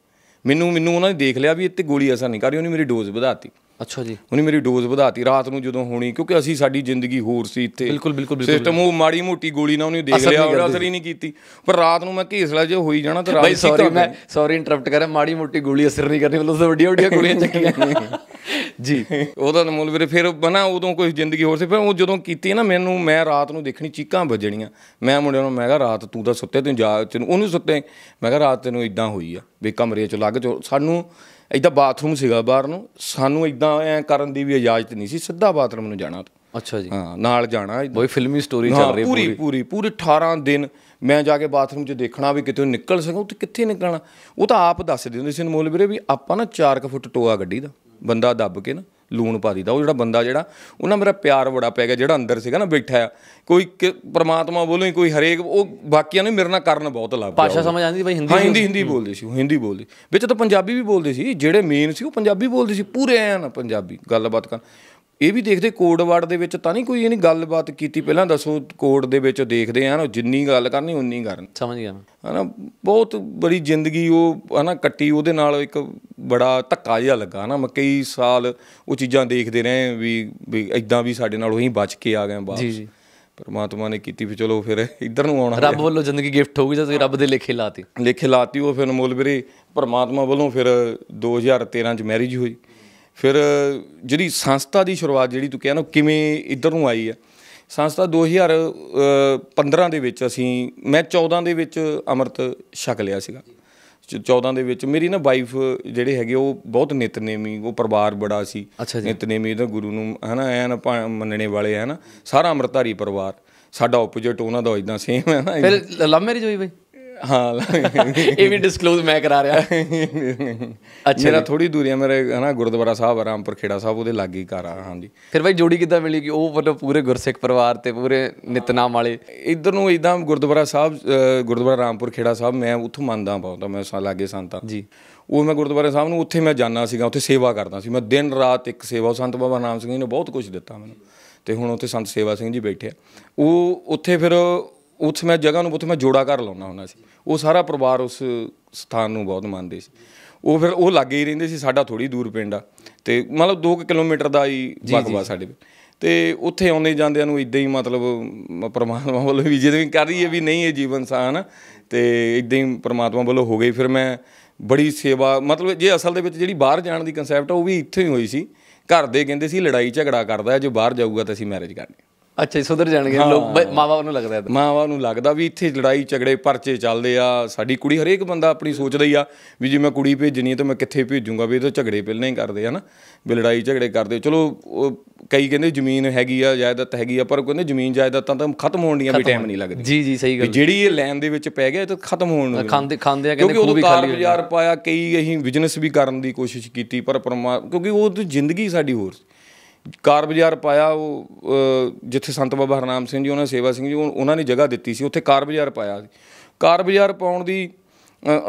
ਮੈਨੂੰ ਮੈਨੂੰ ਉਹਨਾਂ ਨੇ ਦੇਖ ਲਿਆ ਵੀ ਇੱਥੇ ਗੋਲੀ ਅਸਰ ਨਹੀਂ ਕਰ ਰਹੀ ਉਹਨੇ ਮੇਰੀ ਡੋਜ਼ ਵਧਾਤੀ ਅੱਛਾ ਜੀ ਉਹਨੇ ਮੇਰੀ ਡੋਜ਼ ਵਧਾਤੀ ਰਾਤ ਨੂੰ ਜਦੋਂ ਹੋਣੀ ਕਿਉਂਕਿ ਅਸੀਂ ਸਾਡੀ ਜ਼ਿੰਦਗੀ ਹੋਰ ਸੀ ਇੱਥੇ ਬਿਲਕੁਲ ਬਿਲਕੁਲ ਸਿਸਟਮ ਉਹ ਮਾੜੀ ਮੋਟੀ ਗੋਲੀ ਨਾਲ ਉਹਨੇ ਦੇਖ ਲਿਆ ਉਹ ਅਸਰ ਹੀ ਨਹੀਂ ਕੀਤੀ ਪਰ ਰਾਤ ਨੂੰ ਮੈਂ ਘੇਸਲਾ ਜੇ ਹੋਈ ਜਾਣਾ ਤਾਂ ਰਾਤ ਸੌਰੀ ਮੈਂ ਸੌਰੀ ਇੰਟਰਰਪਟ ਕਰ ਰਿਹਾ ਮਾੜੀ ਮੋਟੀ ਗੋਲੀ ਅਸਰ ਨਹੀਂ ਕਰਨੀ ਮਤਲਬ ਵੱਡੀਆਂ ਵੱਡੀਆਂ ਗੋਲੀਆਂ ਚੱਕੀਆਂ ਜੀ ਉਹਦਾ ਨਮੂਲ ਵੀਰੇ ਫਿਰ ਬਣਾ ਉਦੋਂ ਕੋਈ ਜ਼ਿੰਦਗੀ ਹੋਰ ਸੀ ਫਿਰ ਉਹ ਜਦੋਂ ਕੀਤੀ ਨਾ ਮੈਨੂੰ ਮੈਂ ਰਾਤ ਨੂੰ ਦੇਖਣੀ ਚੀਕਾਂ ਵੱਜਣੀਆਂ ਮੈਂ ਮੁੰਡਿਆਂ ਨੂੰ ਮੈਂ ਕਿਹਾ ਰਾਤ ਤੂੰ ਤਾਂ ਸੁੱਤੇ ਤੂੰ ਜਾ ਤੈਨੂੰ ਉਹਨੂੰ ਸੁੱਤੇ ਮੈਂ ਕਿਹਾ ਰਾਤ ਤੈਨੂੰ ਇਦਾਂ ਹੋਈ ਆ ਵੀ ਕਮਰੇ ਚ ਲੱਗ ਸਾਨੂੰ ਇਦਾਂ ਬਾਥਰੂਮ ਸੀਗਾ ਬਾਹਰ ਨੂੰ ਸਾਨੂੰ ਇਦਾਂ ਐ ਕਰਨ ਦੀ ਵੀ ਇਜਾਜ਼ਤ ਨਹੀਂ ਸੀ ਸਿੱਧਾ ਬਾਥਰੂਮ ਨੂੰ ਜਾਣਾ ਅੱਛਾ ਜੀ ਹਾਂ ਨਾਲ ਜਾਣਾ ਬਈ ਫਿਲਮੀ ਸਟੋਰੀ ਚੱਲ ਰਹੀ ਪੂਰੀ ਪੂਰੀ ਪੂਰੇ 18 ਦਿਨ ਮੈਂ ਜਾ ਕੇ ਬਾਥਰੂਮ 'ਚ ਦੇਖਣਾ ਵੀ ਕਿਤੇ ਨਿਕਲ ਸਕਾਂ ਉੱਥੇ ਕਿੱਥੇ ਨਿਕਲਣਾ ਉਹ ਤਾਂ ਆਪ ਦੱਸਦੇ ਹੁੰਦੇ ਸੀ ਅਨਮੋਲ ਵੀਰੇ ਵੀ ਆਪਾਂ ਨਾ 4 ਫੁੱਟ ਟੋਆ ਗੱਡੀ ਦਾ ਬੰਦਾ ਦੱਬ ਕੇ ਨਾ ਲੂਣ ਪਾ ਦਿੱਤਾ ਉਹ ਜਿਹੜਾ ਬੰਦਾ ਜਿਹੜਾ ਉਹਨਾਂ ਮੇਰਾ ਪਿਆਰ ਬੜਾ ਪੈ ਗਿਆ ਜਿਹੜਾ ਅੰਦਰ ਸੀਗਾ ਨਾ ਬੈਠਾ ਕੋਈ ਪ੍ਰਮਾਤਮਾ ਬੋਲੋ ਹੀ ਕੋਈ ਹਰੇਕ ਉਹ ਬਾਕੀਆਂ ਨੂੰ ਮੇਰੇ ਨਾਲ ਕਰਨ ਬਹੁਤ ਲੱਗਦਾ ਪਾਸ਼ਾ ਭਾਸ਼ਾ ਸਮਝ ਆਉਂਦੀ ਬਈ ਹਿੰਦੀ ਹਿੰਦੀ ਹਿੰਦੀ ਬੋਲਦੇ ਸੀ ਉਹ ਹਿੰਦੀ ਬੋਲਦੇ ਵਿੱਚ ਤਾਂ ਪੰਜਾਬੀ ਵੀ ਬੋਲਦੇ ਸੀ ਜਿਹੜੇ ਮੇਨ ਸੀ ਉਹ ਪੰਜਾਬੀ ਬੋਲਦੇ ਸੀ ਪੂਰੇ ਐਨ ਪੰਜਾਬੀ ਗੱਲਬਾਤ ਕਰ ਇਹ ਵੀ ਦੇਖਦੇ ਕੋਡ ਵਰਡ ਦੇ ਵਿੱਚ ਤਾਂ ਨਹੀਂ ਕੋਈ ਇਹਨੀ ਗੱਲਬਾਤ ਕੀਤੀ ਪਹਿਲਾਂ ਦੱਸੋ ਕੋਡ ਦੇ ਵਿੱਚ ਦੇਖਦੇ ਆ ਜਿੰਨੀ ਗੱਲ ਕਰਨੀ ਉਨੀ ਕਰਨ ਸਮਝ ਗਿਆ ਮੈਂ ਹਨਾ ਬਹੁਤ ਬੜੀ ਜ਼ਿੰਦਗੀ ਉਹ ਹਨਾ ਕੱਟੀ ਉਹਦੇ ਨਾਲ ਇੱਕ ਬੜਾ ਧੱਕਾ ਜਿਹਾ ਲੱਗਾ ਹਨਾ ਮੈਂ ਕਈ ਸਾਲ ਉਹ ਚੀਜ਼ਾਂ ਦੇਖਦੇ ਰਹੇ ਵੀ ਵੀ ਇਦਾਂ ਵੀ ਸਾਡੇ ਨਾਲ ਉਹੀ ਬਚ ਕੇ ਆ ਗਏ ਬਾਅਦ ਜੀ ਜੀ ਪਰਮਾਤਮਾ ਨੇ ਕੀਤੀ ਵੀ ਚਲੋ ਫਿਰ ਇੱਧਰ ਨੂੰ ਆਉਣਾ ਰੱਬ ਵੱਲੋਂ ਜ਼ਿੰਦਗੀ ਗਿਫਟ ਹੋ ਗਈ ਜਦ ਰੱਬ ਦੇ ਲੇਖੇ ਲਾਤੀ ਲੇਖੇ ਲਾਤੀ ਉਹ ਫਿਰ ਮੋਲ ਵੀਰੇ ਪਰਮਾਤਮਾ ਵੱਲੋਂ ਫਿਰ 2013 ਚ ਮੈਰਿਜ ਹੋਈ ਫਿਰ ਜਿਹੜੀ ਸੰਸਥਾ ਦੀ ਸ਼ੁਰੂਆਤ ਜਿਹੜੀ ਤੂੰ ਕਿਹਾ ਨਾ ਕਿਵੇਂ ਇੱਧਰ ਨੂੰ ਆਈ ਆ ਸੰਸਥਾ 2015 ਦੇ ਵਿੱਚ ਅਸੀਂ ਮੈਂ 14 ਦੇ ਵਿੱਚ ਅਮਰਤ ਛਕ ਲਿਆ ਸੀਗਾ 14 ਦੇ ਵਿੱਚ ਮੇਰੀ ਨਾ ਵਾਈਫ ਜਿਹੜੇ ਹੈਗੇ ਉਹ ਬਹੁਤ ਨਿਤਨੇਮੀ ਉਹ ਪਰਿਵਾਰ ਬੜਾ ਸੀ ਨਿਤਨੇਮੀ ਦਾ ਗੁਰੂ ਨੂੰ ਹਨਾ ਐਨ ਮੰਨਣੇ ਵਾਲੇ ਹਨਾ ਸਾਰਾ ਅਮਰਤਾਰੀ ਪਰਿਵਾਰ ਸਾਡਾ ਆਪੋਜੀਟ ਉਹਨਾਂ ਦਾ ਇਦਾਂ ਸੇਮ ਹੈ ਨਾ ਫਿਰ ਲਵ ਮੈਰਿਜ ਹੋਈ ਬਈ ਹਾਂ ਇਹ ਵੀ ਡਿਸਕਲੋਜ਼ ਮੈਂ ਕਰਾ ਰਿਹਾ ਅੱਛਾ ਮੇਰਾ ਥੋੜੀ ਦੂਰੀ ਹੈ ਮੇਰੇ ਹਨਾ ਗੁਰਦੁਆਰਾ ਸਾਹਿਬ ਆਰਾਮਪੁਰ ਖੇੜਾ ਸਾਹਿਬ ਉਹਦੇ ਲਾਗੇ ਹੀ ਘਰ ਆ ਹਾਂਜੀ ਫਿਰ ਭਾਈ ਜੋੜੀ ਕਿੱਦਾਂ ਮਿਲੀ ਕਿ ਉਹ ਵੱਲੋਂ ਪੂਰੇ ਗੁਰਸਿੱਖ ਪਰਿਵਾਰ ਤੇ ਪੂਰੇ ਨਿਤਨਾਮ ਵਾਲੇ ਇਧਰ ਨੂੰ ਇਦਾਂ ਗੁਰਦੁਆਰਾ ਸਾਹਿਬ ਗੁਰਦੁਆਰਾ ਆਰਾਮਪੁਰ ਖੇੜਾ ਸਾਹਿਬ ਮੈਂ ਉੱਥੋਂ ਮੰਨਦਾ ਪਾਉਂਦਾ ਮੈਂ ਲਾਗੇ ਸੰਤਾਂ ਜੀ ਉਹ ਮੈਂ ਗੁਰਦੁਆਰੇ ਸਾਹਿਬ ਨੂੰ ਉੱਥੇ ਮੈਂ ਜਾਣਾ ਸੀਗਾ ਉੱਥੇ ਸੇਵਾ ਕਰਦਾ ਸੀ ਮੈਂ ਦਿਨ ਰਾਤ ਇੱਕ ਸੇਵਾ ਸੰਤ ਬਾਬਾ ਨਾਮ ਸਿੰਘ ਜੀ ਨੇ ਬਹੁਤ ਕੁਝ ਦਿੱਤਾ ਮੈਨੂੰ ਤੇ ਹੁਣ ਉੱਥੇ ਸੰਤ ਸੇਵਾ ਸਿੰਘ ਜੀ ਬੈਠੇ ਆ ਉਹ ਉੱਥੇ ਫਿਰ ਉੱਥੇ ਮੈਂ ਜਗ੍ਹਾ ਨੂੰ ਉੱਥੇ ਮੈਂ ਜੋੜਾ ਕਰ ਲਾਉਣਾ ਹੁੰਦਾ ਸੀ ਉਹ ਸਾਰਾ ਪਰਿਵਾਰ ਉਸ ਸਥਾਨ ਨੂੰ ਬਹੁਤ ਮੰਨਦੇ ਸੀ ਉਹ ਫਿਰ ਉਹ ਲੱਗੇ ਹੀ ਰਹਿੰਦੇ ਸੀ ਸਾਡਾ ਥੋੜੀ ਦੂਰ ਪਿੰਡ ਆ ਤੇ ਮਤਲਬ 2 ਕਿਲੋਮੀਟਰ ਦਾ ਹੀ ਵਕਵਾ ਸਾਡੇ ਤੇ ਉੱਥੇ ਆਉਂਦੇ ਜਾਂਦਿਆਂ ਨੂੰ ਇਦਾਂ ਹੀ ਮਤਲਬ ਪਰਮਾਤਮਾ ਵੱਲੋਂ ਵੀ ਜਿਵੇਂ ਕਰੀਏ ਵੀ ਨਹੀਂ ਇਹ ਜੀਵਨ ਸਾਨ ਤੇ ਇਦਾਂ ਹੀ ਪਰਮਾਤਮਾ ਵੱਲੋਂ ਹੋ ਗਈ ਫਿਰ ਮੈਂ ਬੜੀ ਸੇਵਾ ਮਤਲਬ ਜੇ ਅਸਲ ਦੇ ਵਿੱਚ ਜਿਹੜੀ ਬਾਹਰ ਜਾਣ ਦੀ ਕਨਸੈਪਟ ਆ ਉਹ ਵੀ ਇੱਥੇ ਹੀ ਹੋਈ ਸੀ ਘਰ ਦੇ ਕਹਿੰਦੇ ਸੀ ਲੜਾਈ ਝਗੜਾ ਕਰਦਾ ਜੇ ਬਾਹਰ ਜਾਊਗਾ ਤਾਂ ਅਸੀਂ ਮੈਰਿਜ ਕਰਨੀ ਅੱਛਾ ਸੁਧਰ ਜਾਣਗੇ ਲੋਕ ਮਾਵਾ ਨੂੰ ਲੱਗਦਾ ਹੈ ਮਾਵਾ ਨੂੰ ਲੱਗਦਾ ਵੀ ਇੱਥੇ ਲੜਾਈ ਝਗੜੇ ਪਰਚੇ ਚੱਲਦੇ ਆ ਸਾਡੀ ਕੁੜੀ ਹਰੇਕ ਬੰਦਾ ਆਪਣੀ ਸੋਚਦਾ ਹੀ ਆ ਵੀ ਜੇ ਮੈਂ ਕੁੜੀ ਭੇਜਣੀ ਹੈ ਤਾਂ ਮੈਂ ਕਿੱਥੇ ਭੇਜੂੰਗਾ ਵੀ ਇਹ ਤਾਂ ਝਗੜੇ ਪਹਿਲਾਂ ਹੀ ਕਰਦੇ ਆ ਨਾ ਵੀ ਲੜਾਈ ਝਗੜੇ ਕਰਦੇ ਚਲੋ ਕਈ ਕਹਿੰਦੇ ਜ਼ਮੀਨ ਹੈਗੀ ਆ ਜਾਇਦਾਦ ਹੈਗੀ ਆ ਪਰ ਕਹਿੰਦੇ ਜ਼ਮੀਨ ਜਾਇਦਾਦਾਂ ਤਾਂ ਖਤਮ ਹੋਣ ਦੀਆਂ ਵੀ ਟਾਈਮ ਨਹੀਂ ਲੱਗਦੀ ਜੀ ਜੀ ਸਹੀ ਗੱਲ ਜਿਹੜੀ ਇਹ ਲੈਣ ਦੇ ਵਿੱਚ ਪੈ ਗਿਆ ਇਹ ਤਾਂ ਖਤਮ ਹੋਣ ਨੂੰ ਖਾਂਦੇ ਖਾਂਦੇ ਆ ਕਹਿੰਦੇ ਖੂਬ ਵੀ ਖਾਲੀ ਯਾਰ ਪਾਇਆ ਕਈ ਅਸੀਂ ਬਿਜ਼ਨਸ ਵੀ ਕਰਨ ਦੀ ਕੋਸ਼ਿਸ਼ ਕੀਤੀ ਪਰ ਪਰਮਾ ਕਿਉਂਕਿ ਉਹ ਜ਼ਿੰਦਗੀ ਸਾਡੀ ਹੋਰ ਸੀ ਕਾਰ ਬਾਜ਼ਾਰ ਪਾਇਆ ਉਹ ਜਿੱਥੇ ਸੰਤ ਬਾਬਾ ਹਰਨਾਮ ਸਿੰਘ ਜੀ ਉਹਨਾਂ ਸੇਵਾ ਸਿੰਘ ਜੀ ਉਹਨਾਂ ਨੇ ਜਗ੍ਹਾ ਦਿੱਤੀ ਸੀ ਉੱਥੇ ਕਾਰ ਬਾਜ਼ਾਰ ਪਾਇਆ ਕਾਰ ਬਾਜ਼ਾਰ ਪਾਉਣ ਦੀ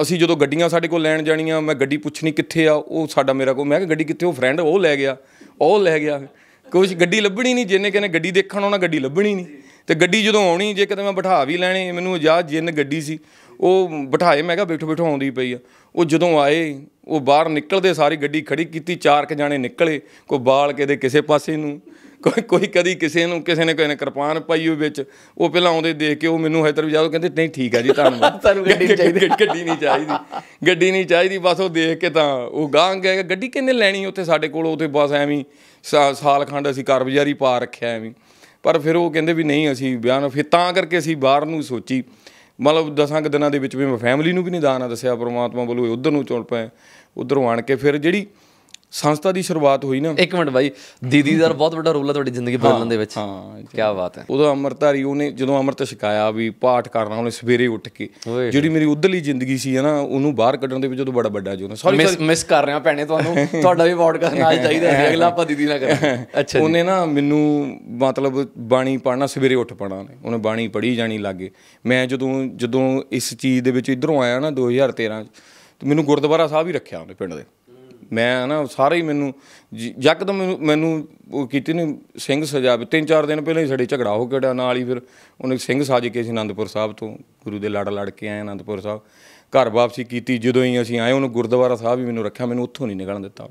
ਅਸੀਂ ਜਦੋਂ ਗੱਡੀਆਂ ਸਾਡੇ ਕੋਲ ਲੈਣ ਜਾਣੀਆਂ ਮੈਂ ਗੱਡੀ ਪੁੱਛਣੀ ਕਿੱਥੇ ਆ ਉਹ ਸਾਡਾ ਮੇਰਾ ਕੋਲ ਮੈਂ ਕਿ ਗੱਡੀ ਕਿੱਥੇ ਉਹ ਫਰੈਂਡ ਉਹ ਲੈ ਗਿਆ ਉਹ ਲੈ ਗਿਆ ਕੁਝ ਗੱਡੀ ਲੱਭਣੀ ਨਹੀਂ ਜਿੰਨੇ ਕਹਿੰਦੇ ਗੱਡੀ ਦੇਖਣ ਆਉਣਾ ਗੱਡੀ ਲੱਭਣੀ ਨਹੀਂ ਤੇ ਗੱਡੀ ਜਦੋਂ ਆਉਣੀ ਜੇ ਕਿਤੇ ਮੈਂ ਬਿਠਾ ਵੀ ਲੈਣੇ ਮੈਨੂੰ ਇਜਾਜ਼ਤ ਜਿੰਨ ਗੱਡੀ ਸੀ ਉਹ ਬਿਠਾਏ ਮੈਂ ਕਿਹਾ ਬਿਠ ਬਿਠਾਉਂਦੀ ਪਈ ਆ ਉਹ ਜਦੋਂ ਆਏ ਉਹ ਬਾਹਰ ਨਿਕਲਦੇ ਸਾਰੀ ਗੱਡੀ ਖੜੀ ਕੀਤੀ ਚਾਰ ਕੇ ਜਾਣੇ ਨਿਕਲੇ ਕੋਈ ਬਾਲ ਕੇ ਦੇ ਕਿਸੇ ਪਾਸੇ ਨੂੰ ਕੋਈ ਕੋਈ ਕਦੀ ਕਿਸੇ ਨੂੰ ਕਿਸੇ ਨੇ ਕੋਈ ਨੇ ਕਿਰਪਾਨ ਪਾਈ ਹੋਈ ਵਿੱਚ ਉਹ ਪਹਿਲਾਂ ਆਉਂਦੇ ਦੇਖ ਕੇ ਉਹ ਮੈਨੂੰ ਹੈਦਰ ਵੀ ਜਾਦੋ ਕਹਿੰਦੇ ਨਹੀਂ ਠੀਕ ਆ ਜੀ ਧੰਨਵਾਦ ਤੁਹਾਨੂੰ ਗੱਡੀ ਨਹੀਂ ਚਾਹੀਦੀ ਗੱਡੀ ਨਹੀਂ ਚਾਹੀਦੀ ਗੱਡੀ ਨਹੀਂ ਚਾਹੀਦੀ ਬਸ ਉਹ ਦੇਖ ਕੇ ਤਾਂ ਉਹ ਗਾਂ ਗਏ ਗੱਡੀ ਕਿੰਨੇ ਲੈਣੀ ਉੱਥੇ ਸਾਡੇ ਕੋਲ ਉੱਥੇ ਬਸ ਐਵੇਂ ਸਾਲ ਖੰਡ ਅਸੀਂ ਕਾਰਬਜਾਰੀ ਪਾ ਰੱਖਿਆ ਐਵੇਂ ਪਰ ਫਿਰ ਉਹ ਕਹਿੰਦੇ ਵੀ ਨਹੀਂ ਅਸੀਂ ਬਿਆਨ ਫਿਰ ਤਾਂ ਕਰਕੇ ਅਸੀਂ ਬਾਹਰ ਨੂੰ ਸੋਚੀ ਮਤਲਬ ਦਸਾਂ ਕ ਦਿਨਾਂ ਦੇ ਵਿੱਚ ਵੀ ਮੈਂ ਫੈਮਿਲੀ ਨੂੰ ਵੀ ਨਹੀਂ ਦਾਣਾ ਦੱਸਿਆ ਪਰਮਾਤਮਾ ਬੋਲੂ ਉਧਰ ਨੂੰ ਚੁਣ ਪਏ ਉਧਰੋਂ ਆਣ ਕੇ ਫਿਰ ਜਿਹੜੀ ਸੰਸਥਾ ਦੀ ਸ਼ੁਰੂਆਤ ਹੋਈ ਨਾ ਇੱਕ ਮਿੰਟ ਬਾਈ ਦੀਦੀ ਦਾ ਬਹੁਤ ਵੱਡਾ ਰੋਲ ਹੈ ਤੁਹਾਡੀ ਜ਼ਿੰਦਗੀ ਬਦਲਣ ਦੇ ਵਿੱਚ ਹਾਂ ਕੀ ਬਾਤ ਹੈ ਉਦੋਂ ਅਮਰਤਾਰੀ ਉਹਨੇ ਜਦੋਂ ਅਮਰਤ ਸਿਖਾਇਆ ਵੀ ਪਾਠ ਕਰਨਾ ਉਹਨੇ ਸਵੇਰੇ ਉੱਠ ਕੇ ਜਿਹੜੀ ਮੇਰੀ ਉਧਰਲੀ ਜ਼ਿੰਦਗੀ ਸੀ ਹੈ ਨਾ ਉਹਨੂੰ ਬਾਹਰ ਕੱਢਣ ਦੇ ਵਿੱਚ ਉਦੋਂ ਬੜਾ ਵੱਡਾ ਜੋਨ ਸੌਰੀ ਮਿਸ ਕਰ ਰਿਹਾ ਭੈਣੇ ਤੁਹਾਨੂੰ ਤੁਹਾਡਾ ਵੀ ਪੋਡਕਾਸਟ ਨਾਲ ਚਾਹੀਦਾ ਹੈ ਅਗਲਾ ਆਪਾਂ ਦੀਦੀ ਨਾਲ ਕਰਾਂਗੇ ਅੱਛਾ ਉਹਨੇ ਨਾ ਮੈਨੂੰ ਮਤਲਬ ਬਾਣੀ ਪੜਨਾ ਸਵੇਰੇ ਉੱਠ ਪੜਨਾ ਉਹਨੇ ਉਹਨੇ ਬਾਣੀ ਪੜੀ ਜਾਣੀ ਲੱਗੇ ਮੈਂ ਜਦੋਂ ਜਦੋਂ ਇਸ ਚੀਜ਼ ਦੇ ਵਿੱਚ ਇਧਰੋਂ ਆਇਆ ਨਾ 2013 ਚ ਮੈਨੂੰ ਗੁਰਦੁਆਰਾ ਸਾਹਿਬ ਹੀ ਰੱਖਿਆ ਉਹਨੇ ਪਿੰਡ ਦੇ ਮੈਂ ਨਾ ਸਾਰੇ ਹੀ ਮੈਨੂੰ ਯਕਦਮ ਮੈਨੂੰ ਉਹ ਕੀਤੀ ਨੇ ਸਿੰਘ ਸਜਾ ਤਿੰਨ ਚਾਰ ਦਿਨ ਪਹਿਲਾਂ ਹੀ ਸਾਡੇ ਝਗੜਾ ਹੋ ਗਿਆ ਨਾਲ ਹੀ ਫਿਰ ਉਹਨੇ ਸਿੰਘ ਸਾਜ ਕੇ ਸੀ ਅਨੰਦਪੁਰ ਸਾਹਿਬ ਤੋਂ ਗੁਰੂ ਦੇ ਲੜ ਲੜ ਕੇ ਆਏ ਅਨੰਦਪੁਰ ਸਾਹਿਬ ਘਰ ਵਾਪਸੀ ਕੀਤੀ ਜਦੋਂ ਹੀ ਅਸੀਂ ਆਏ ਉਹਨੂੰ ਗੁਰਦੁਆਰਾ ਸਾਹਿਬ ਹੀ ਮੈਨੂੰ ਰੱਖਿਆ ਮੈਨੂੰ ਉੱਥੋਂ ਨਹੀਂ ਨਿਕਲਣ ਦਿੱਤਾ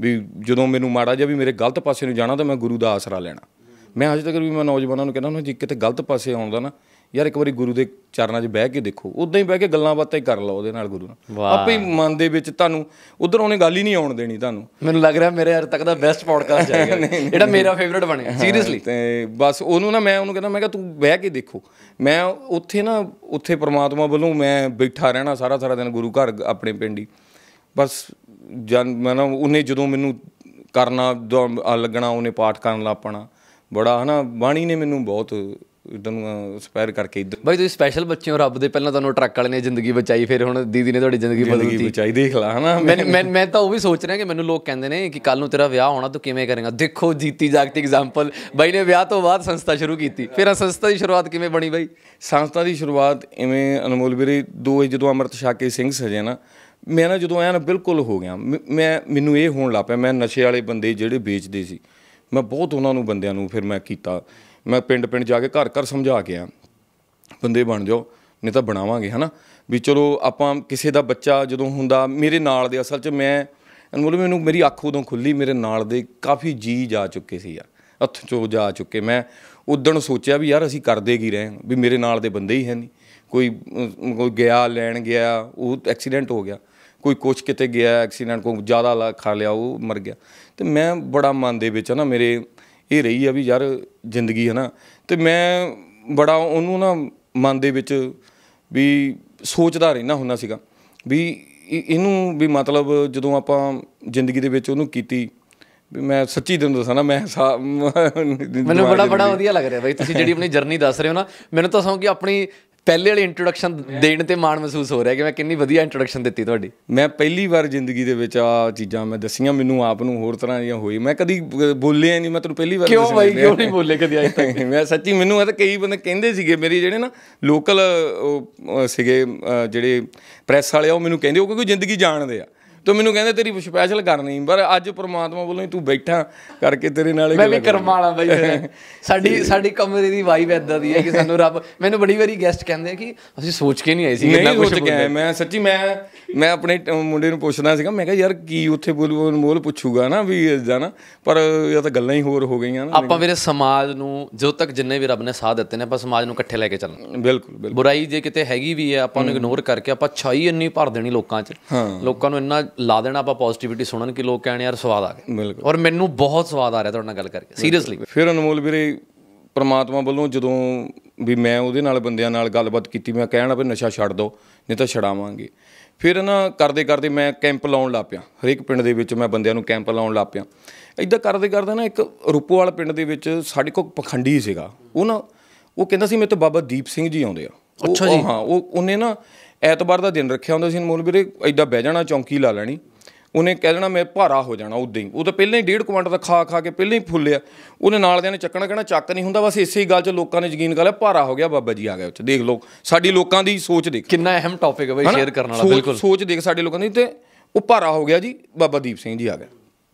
ਵੀ ਜਦੋਂ ਮੈਨੂੰ ਮਾੜਾ ਜਿਹਾ ਵੀ ਮੇਰੇ ਗਲਤ ਪਾਸੇ ਨੂੰ ਜਾਣਾ ਤਾਂ ਮੈਂ ਗੁਰੂ ਦਾ ਆਸਰਾ ਲੈਣਾ ਮੈਂ ਅਜੇ ਤੱਕ ਵੀ ਮੈਂ ਨੌਜਵਾਨਾਂ ਨੂੰ ਕਹਿੰਦਾ ਹਾਂ ਜੀ ਕਿਤੇ ਗਲਤ ਪਾਸੇ ਆਉਂਦਾ ਨਾ ਯਾਰ ਇੱਕ ਵਾਰੀ ਗੁਰੂ ਦੇ ਚਰਨਾਂ 'ਚ ਬਹਿ ਕੇ ਦੇਖੋ ਉਦਾਂ ਹੀ ਬਹਿ ਕੇ ਗੱਲਾਂ ਬਾਤਾਂ ਹੀ ਕਰ ਲਓ ਉਹਦੇ ਨਾਲ ਗੁਰੂ ਨਾਲ ਆਪੇ ਹੀ ਮਨ ਦੇ ਵਿੱਚ ਤੁਹਾਨੂੰ ਉਧਰ ਉਹਨੇ ਗੱਲ ਹੀ ਨਹੀਂ ਆਉਣ ਦੇਣੀ ਤੁਹਾਨੂੰ ਮੈਨੂੰ ਲੱਗ ਰਿਹਾ ਮੇਰੇ ਹਰ ਤੱਕ ਦਾ ਬੈਸਟ ਪੋਡਕਾਸਟ ਜਾਏਗਾ ਜਿਹੜਾ ਮੇਰਾ ਫੇਵਰਿਟ ਬਣਿਆ ਸੀਰੀਅਸਲੀ ਤੇ ਬਸ ਉਹਨੂੰ ਨਾ ਮੈਂ ਉਹਨੂੰ ਕਹਿੰਦਾ ਮੈਂ ਕਿਹਾ ਤੂੰ ਬਹਿ ਕੇ ਦੇਖੋ ਮੈਂ ਉੱਥੇ ਨਾ ਉੱਥੇ ਪ੍ਰਮਾਤਮਾ ਵੱਲੋਂ ਮੈਂ ਬੈਠਾ ਰਹਿਣਾ ਸਾਰਾ ਸਾਰਾ ਦਿਨ ਗੁਰੂ ਘਰ ਆਪਣੇ ਪਿੰਡ ਹੀ ਬਸ ਜਨ ਮੈਂ ਨਾ ਉਹਨੇ ਜਦੋਂ ਮੈਨੂੰ ਕਰਨਾ ਲੱਗਣਾ ਉਹਨੇ ਪਾਠ ਕਰਨ ਲੱਪਣਾ ਬੜਾ ਹਨਾ ਬਾਣੀ ਨੇ ਮੈਨੂੰ ਬਹੁਤ ਇਦਾਂ ਨੂੰ ਸਪੈਰ ਕਰਕੇ ਇਦਾਂ ਬਾਈ ਤੁਸੀਂ ਸਪੈਸ਼ਲ ਬੱਚੇ ਹੋ ਰੱਬ ਦੇ ਪਹਿਲਾਂ ਤੁਹਾਨੂੰ ਟਰੱਕ ਵਾਲੇ ਨੇ ਜ਼ਿੰਦਗੀ ਬਚਾਈ ਫਿਰ ਹੁਣ ਦੀਦੀ ਨੇ ਤੁਹਾਡੀ ਜ਼ਿੰਦਗੀ ਬਦਲਤੀ ਜ਼ਿੰਦਗੀ ਬਚਾਈ ਦੇਖ ਲਾ ਹਨਾ ਮੈਂ ਮੈਂ ਤਾਂ ਉਹ ਵੀ ਸੋਚ ਰਿਹਾ ਕਿ ਮੈਨੂੰ ਲੋਕ ਕਹਿੰਦੇ ਨੇ ਕਿ ਕੱਲ ਨੂੰ ਤੇਰਾ ਵਿਆਹ ਹੋਣਾ ਤੂੰ ਕਿਵੇਂ ਕਰੇਗਾ ਦੇਖੋ ਜੀਤੀ ਜਾਗਤੀ ਐਗਜ਼ਾਮਪਲ ਬਾਈ ਨੇ ਵਿਆਹ ਤੋਂ ਬਾਅਦ ਸੰਸਥਾ ਸ਼ੁਰੂ ਕੀਤੀ ਫਿਰ ਸੰਸਥਾ ਦੀ ਸ਼ੁਰੂਆਤ ਕਿਵੇਂ ਬਣੀ ਬਾਈ ਸੰਸਥਾ ਦੀ ਸ਼ੁਰੂਆਤ ਇਵੇਂ ਅਨਮੋਲ ਵੀਰੇ ਦੋ ਜਦੋਂ ਅਮਰਤ ਸ਼ਾਕੇ ਸਿੰਘ ਸਜੇ ਨਾ ਮੈਂ ਨਾ ਜਦੋਂ ਆਇਆ ਨਾ ਬਿਲਕੁਲ ਹੋ ਗਿਆ ਮੈਂ ਮੈਨੂੰ ਇਹ ਹੋਣ ਲੱਗ ਪਿਆ ਮੈਂ ਨਸ਼ੇ ਵਾਲੇ ਬੰਦੇ ਜਿਹੜੇ ਵੇਚਦੇ ਸੀ ਮੈਂ ਬਹੁਤ ਉਹਨਾਂ ਨੂੰ ਬੰਦਿਆਂ ਨੂੰ ਫਿਰ ਮੈਂ ਕੀਤਾ ਮੈਂ ਪਿੰਡ ਪਿੰਡ ਜਾ ਕੇ ਘਰ ਘਰ ਸਮਝਾ ਕੇ ਆ ਬੰਦੇ ਬਣ ਜਾਓ ਨਹੀਂ ਤਾਂ ਬਣਾਵਾਂਗੇ ਹਨਾ ਵੀ ਚਲੋ ਆਪਾਂ ਕਿਸੇ ਦਾ ਬੱਚਾ ਜਦੋਂ ਹੁੰਦਾ ਮੇਰੇ ਨਾਲ ਦੇ ਅਸਲ 'ਚ ਮੈਂ ਅਨਮੋਲ ਮੈਨੂੰ ਮੇਰੀ ਅੱਖ ਉਦੋਂ ਖੁੱਲੀ ਮੇਰੇ ਨਾਲ ਦੇ ਕਾਫੀ ਜੀ ਜਾ ਚੁੱਕੇ ਸੀ ਯਾਰ ਹੱਥ ਚੋ ਜਾ ਚੁੱਕੇ ਮੈਂ ਉਦੋਂ ਸੋਚਿਆ ਵੀ ਯਾਰ ਅਸੀਂ ਕਰਦੇ ਕੀ ਰਹੇ ਵੀ ਮੇਰੇ ਨਾਲ ਦੇ ਬੰਦੇ ਹੀ ਹੈ ਨਹੀਂ ਕੋਈ ਕੋਈ ਗਿਆ ਲੈਣ ਗਿਆ ਉਹ ਐਕਸੀਡੈਂਟ ਹੋ ਗਿਆ ਕੋਈ ਕੁਛ ਕਿਤੇ ਗਿਆ ਐਕਸੀਡੈਂਟ ਕੋ ਜ਼ਿਆਦਾ ਲਾ ਖਾ ਲਿਆ ਉਹ ਮਰ ਗਿਆ ਤੇ ਮੈਂ ਬੜਾ ਮਨ ਦੇ ਵਿੱਚ ਨਾ ਮੇਰੇ ਇਹ ਰਹੀ ਆ ਵੀ ਯਾਰ ਜ਼ਿੰਦਗੀ ਹੈ ਨਾ ਤੇ ਮੈਂ ਬੜਾ ਉਹਨੂੰ ਨਾ ਮਨ ਦੇ ਵਿੱਚ ਵੀ ਸੋਚਦਾ ਰਹਿਣਾ ਹੁੰਦਾ ਸੀਗਾ ਵੀ ਇਹਨੂੰ ਵੀ ਮਤਲਬ ਜਦੋਂ ਆਪਾਂ ਜ਼ਿੰਦਗੀ ਦੇ ਵਿੱਚ ਉਹਨੂੰ ਕੀਤੀ ਵੀ ਮੈਂ ਸੱਚੀ ਦਿਨ ਦੱਸਾਂ ਨਾ ਮੈਂ ਮੈਨੂੰ ਬੜਾ ਬੜਾ ਵਧੀਆ ਲੱਗ ਰਿਹਾ ਬਈ ਤੁਸੀਂ ਜਿਹੜੀ ਆਪਣੀ ਜਰਨੀ ਦੱਸ ਰਹੇ ਹੋ ਨਾ ਮੈਨੂੰ ਤਾਂ ਸੌਂ ਕਿ ਆਪਣੀ ਪਹਿਲੇ ਵਾਲੀ ਇੰਟਰੋਡਕਸ਼ਨ ਦੇਣ ਤੇ ਮਾਣ ਮਹਿਸੂਸ ਹੋ ਰਿਹਾ ਕਿ ਮੈਂ ਕਿੰਨੀ ਵਧੀਆ ਇੰਟਰੋਡਕਸ਼ਨ ਦਿੱਤੀ ਤੁਹਾਡੀ ਮੈਂ ਪਹਿਲੀ ਵਾਰ ਜ਼ਿੰਦਗੀ ਦੇ ਵਿੱਚ ਆ ਚੀਜ਼ਾਂ ਮੈਂ ਦਸੀਆਂ ਮੈਨੂੰ ਆਪ ਨੂੰ ਹੋਰ ਤਰ੍ਹਾਂ ਦੀਆਂ ਹੋਈ ਮੈਂ ਕਦੀ ਬੋਲਿਆ ਨਹੀਂ ਮੈਂ ਤੁਹਾਨੂੰ ਪਹਿਲੀ ਵਾਰ ਕਿਉਂ ਬਾਈ ਕਿਉਂ ਨਹੀਂ ਬੋਲੇ ਕਦੀ ਅੱਜ ਤੱਕ ਮੈਂ ਸੱਚੀ ਮੈਨੂੰ ਇਹ ਤਾਂ ਕਈ ਬੰਦੇ ਕਹਿੰਦੇ ਸੀਗੇ ਮੇਰੀ ਜਿਹੜੇ ਨਾ ਲੋਕਲ ਸੀਗੇ ਜਿਹੜੇ ਪ੍ਰੈਸ ਵਾਲੇ ਉਹ ਮੈਨੂੰ ਕਹਿੰਦੇ ਉਹ ਕਿਉਂਕਿ ਜ਼ਿੰਦਗੀ ਜਾਣਦੇ ਆ ਤੂੰ ਮੈਨੂੰ ਕਹਿੰਦੇ ਤੇਰੀ ਸਪੈਸ਼ਲ ਕਰਨੀ ਪਰ ਅੱਜ ਪ੍ਰਮਾਤਮਾ ਵੱਲੋਂ ਹੀ ਤੂੰ ਬੈਠਾ ਕਰਕੇ ਤੇਰੇ ਨਾਲ ਮੈਂ ਵੀ ਵਾਲਾ ਬਈ ਸਾਡੀ ਸਾਡੀ ਕਮਰੇ ਦੀ ਵਾਈਬ ਐਦਾਂ ਦੀ ਹੈ ਕਿ ਸਾਨੂੰ ਰੱਬ ਮੈਨੂੰ ਬੜੀ ਵਾਰੀ ਗੈਸਟ ਕਹਿੰਦੇ ਕਿ ਅਸੀਂ ਸੋਚ ਕੇ ਨਹੀਂ ਆਏ ਸੀ ਕਿੰਨਾ ਕੁਝ ਬੋਲਦੇ ਮੈਂ ਸੱਚੀ ਮੈਂ ਮੈਂ ਆਪਣੇ ਮੁੰਡੇ ਨੂੰ ਪੁੱਛਦਾ ਸੀਗਾ ਮੈਂ ਕਿਹਾ ਯਾਰ ਕੀ ਉੱਥੇ ਬੋਲੂ ਮੋਲ ਪੁੱਛੂਗਾ ਨਾ ਵੀ ਇਦਾਂ ਨਾ ਪਰ ਇਹ ਤਾਂ ਗੱਲਾਂ ਹੀ ਹੋਰ ਹੋ ਗਈਆਂ ਨਾ ਆਪਾਂ ਵੀਰੇ ਸਮਾਜ ਨੂੰ ਜੋ ਤੱਕ ਜਿੰਨੇ ਵੀ ਰੱਬ ਨੇ ਸਾਥ ਦਿੱਤੇ ਨੇ ਆਪਾਂ ਸਮਾਜ ਨੂੰ ਇਕੱਠੇ ਲੈ ਕੇ ਚੱਲਣਾ ਬਿਲਕੁਲ ਬਿਲਕੁਲ ਬੁਰਾਈ ਜੇ ਕਿਤੇ ਹੈਗੀ ਵੀ ਹੈ ਆਪਾਂ ਨੂੰ ਇਗਨੋਰ ਕਰਕੇ ਆਪਾਂ ਛਾਈ ਇੰਨੀ ਭਰ ਦੇਣੀ ਲੋਕਾਂ 'ਚ ਲੋਕਾਂ ਨੂੰ ਇੰਨਾ ਲਾ ਦੇਣਾ ਆਪਾਂ ਪੋਜ਼ਿਟਿਵਿਟੀ ਸੁਣਨ ਕਿ ਲੋਕ ਕਹਿਣ ਯਾਰ ਸਵਾਦ ਆ ਗਿਆ ਔਰ ਮੈਨੂੰ ਬਹੁਤ ਸਵਾਦ ਆ ਰਿਹਾ ਤੁਹਾਡੇ ਨਾਲ ਗੱਲ ਕਰਕੇ ਸੀਰੀਅਸਲੀ ਫਿਰ ਅਨਮੋਲ ਵੀਰੇ ਪਰਮਾਤਮਾ ਵੱਲੋਂ ਜਦੋਂ ਵੀ ਮੈਂ ਉਹਦੇ ਨਾਲ ਬੰਦਿਆਂ ਨਾਲ ਗੱਲਬਾਤ ਕੀਤੀ ਮੈਂ ਕਹਿਣਾ ਵੀ ਨਸ਼ਾ ਛੱਡ ਦਿਓ ਨਹੀਂ ਤਾਂ ਛਡਾਵਾਂਗੇ ਫਿਰ ਨਾ ਕਰਦੇ ਕਰਦੇ ਮੈਂ ਕੈਂਪ ਲਾਉਣ ਲੱਗ ਪਿਆ ਹਰੇਕ ਪਿੰਡ ਦੇ ਵਿੱਚ ਮੈਂ ਬੰਦਿਆਂ ਨੂੰ ਕੈਂਪ ਲਾਉਣ ਲੱਗ ਪਿਆ ਇਦਾਂ ਕਰਦੇ ਕਰਦੇ ਨਾ ਇੱਕ ਰੂਪੋਵਾਲ ਪਿੰਡ ਦੇ ਵਿੱਚ ਸਾਡੇ ਕੋਲ ਪਖੰਡੀ ਸੀਗਾ ਉਹ ਨਾ ਉਹ ਕਹਿੰਦਾ ਸੀ ਮੇਰੇ ਤੋਂ ਬਾਬਾ ਦੀਪ ਸਿੰਘ ਜੀ ਆਉਂਦੇ ਆ ਅੱਛਾ ਜੀ ਹਾਂ ਉਹ ਉਹਨੇ ਨਾ ਐਤਵਾਰ ਦਾ ਦਿਨ ਰੱਖਿਆ ਹੁੰਦਾ ਸੀ ਮੂਲ ਵੀਰੇ ਐਦਾਂ ਬਹਿ ਜਾਣਾ ਚੌਂਕੀ ਲਾ ਲੈਣੀ ਉਹਨੇ ਕਹਿ ਦੇਣਾ ਮੈਂ ਭਾਰਾ ਹੋ ਜਾਣਾ ਉਦਾਂ ਹੀ ਉਹ ਤਾਂ ਪਹਿਲਾਂ ਹੀ ਡੇਢ ਕੁਆਂਟਲ ਦਾ ਖਾ ਖਾ ਕੇ ਪਹਿਲਾਂ ਹੀ ਫੁੱਲਿਆ ਉਹਨੇ ਨਾਲ ਦੇ ਨੇ ਚੱਕਣਾ ਕਹਿਣਾ ਚੱਕ ਨਹੀਂ ਹੁੰਦਾ ਬਸ ਇਸੇ ਹੀ ਗੱਲ 'ਚ ਲੋਕਾਂ ਨੇ ਯਕੀਨ ਕਰ ਲਿਆ ਭਾਰਾ ਹੋ ਗਿਆ ਬਾਬਾ ਜੀ ਆ ਗਿਆ ਉੱਥੇ ਦੇਖ ਲੋ ਸਾਡੀ ਲੋਕਾਂ ਦੀ ਸੋਚ ਦੇਖ ਕਿੰਨਾ ਅਹਿਮ ਟੌਪਿਕ ਹੈ ਬਈ ਸ਼ੇਅਰ ਕਰਨ ਵਾਲਾ ਬਿਲਕੁਲ ਸੋਚ ਦੇਖ ਸਾਡੇ ਲੋਕਾਂ ਦੀ ਤੇ ਉਹ ਭਾਰਾ ਹੋ ਗਿਆ ਜੀ ਬਾਬਾ ਦੀਪ ਸਿੰਘ ਜੀ ਆ ਗਿਆ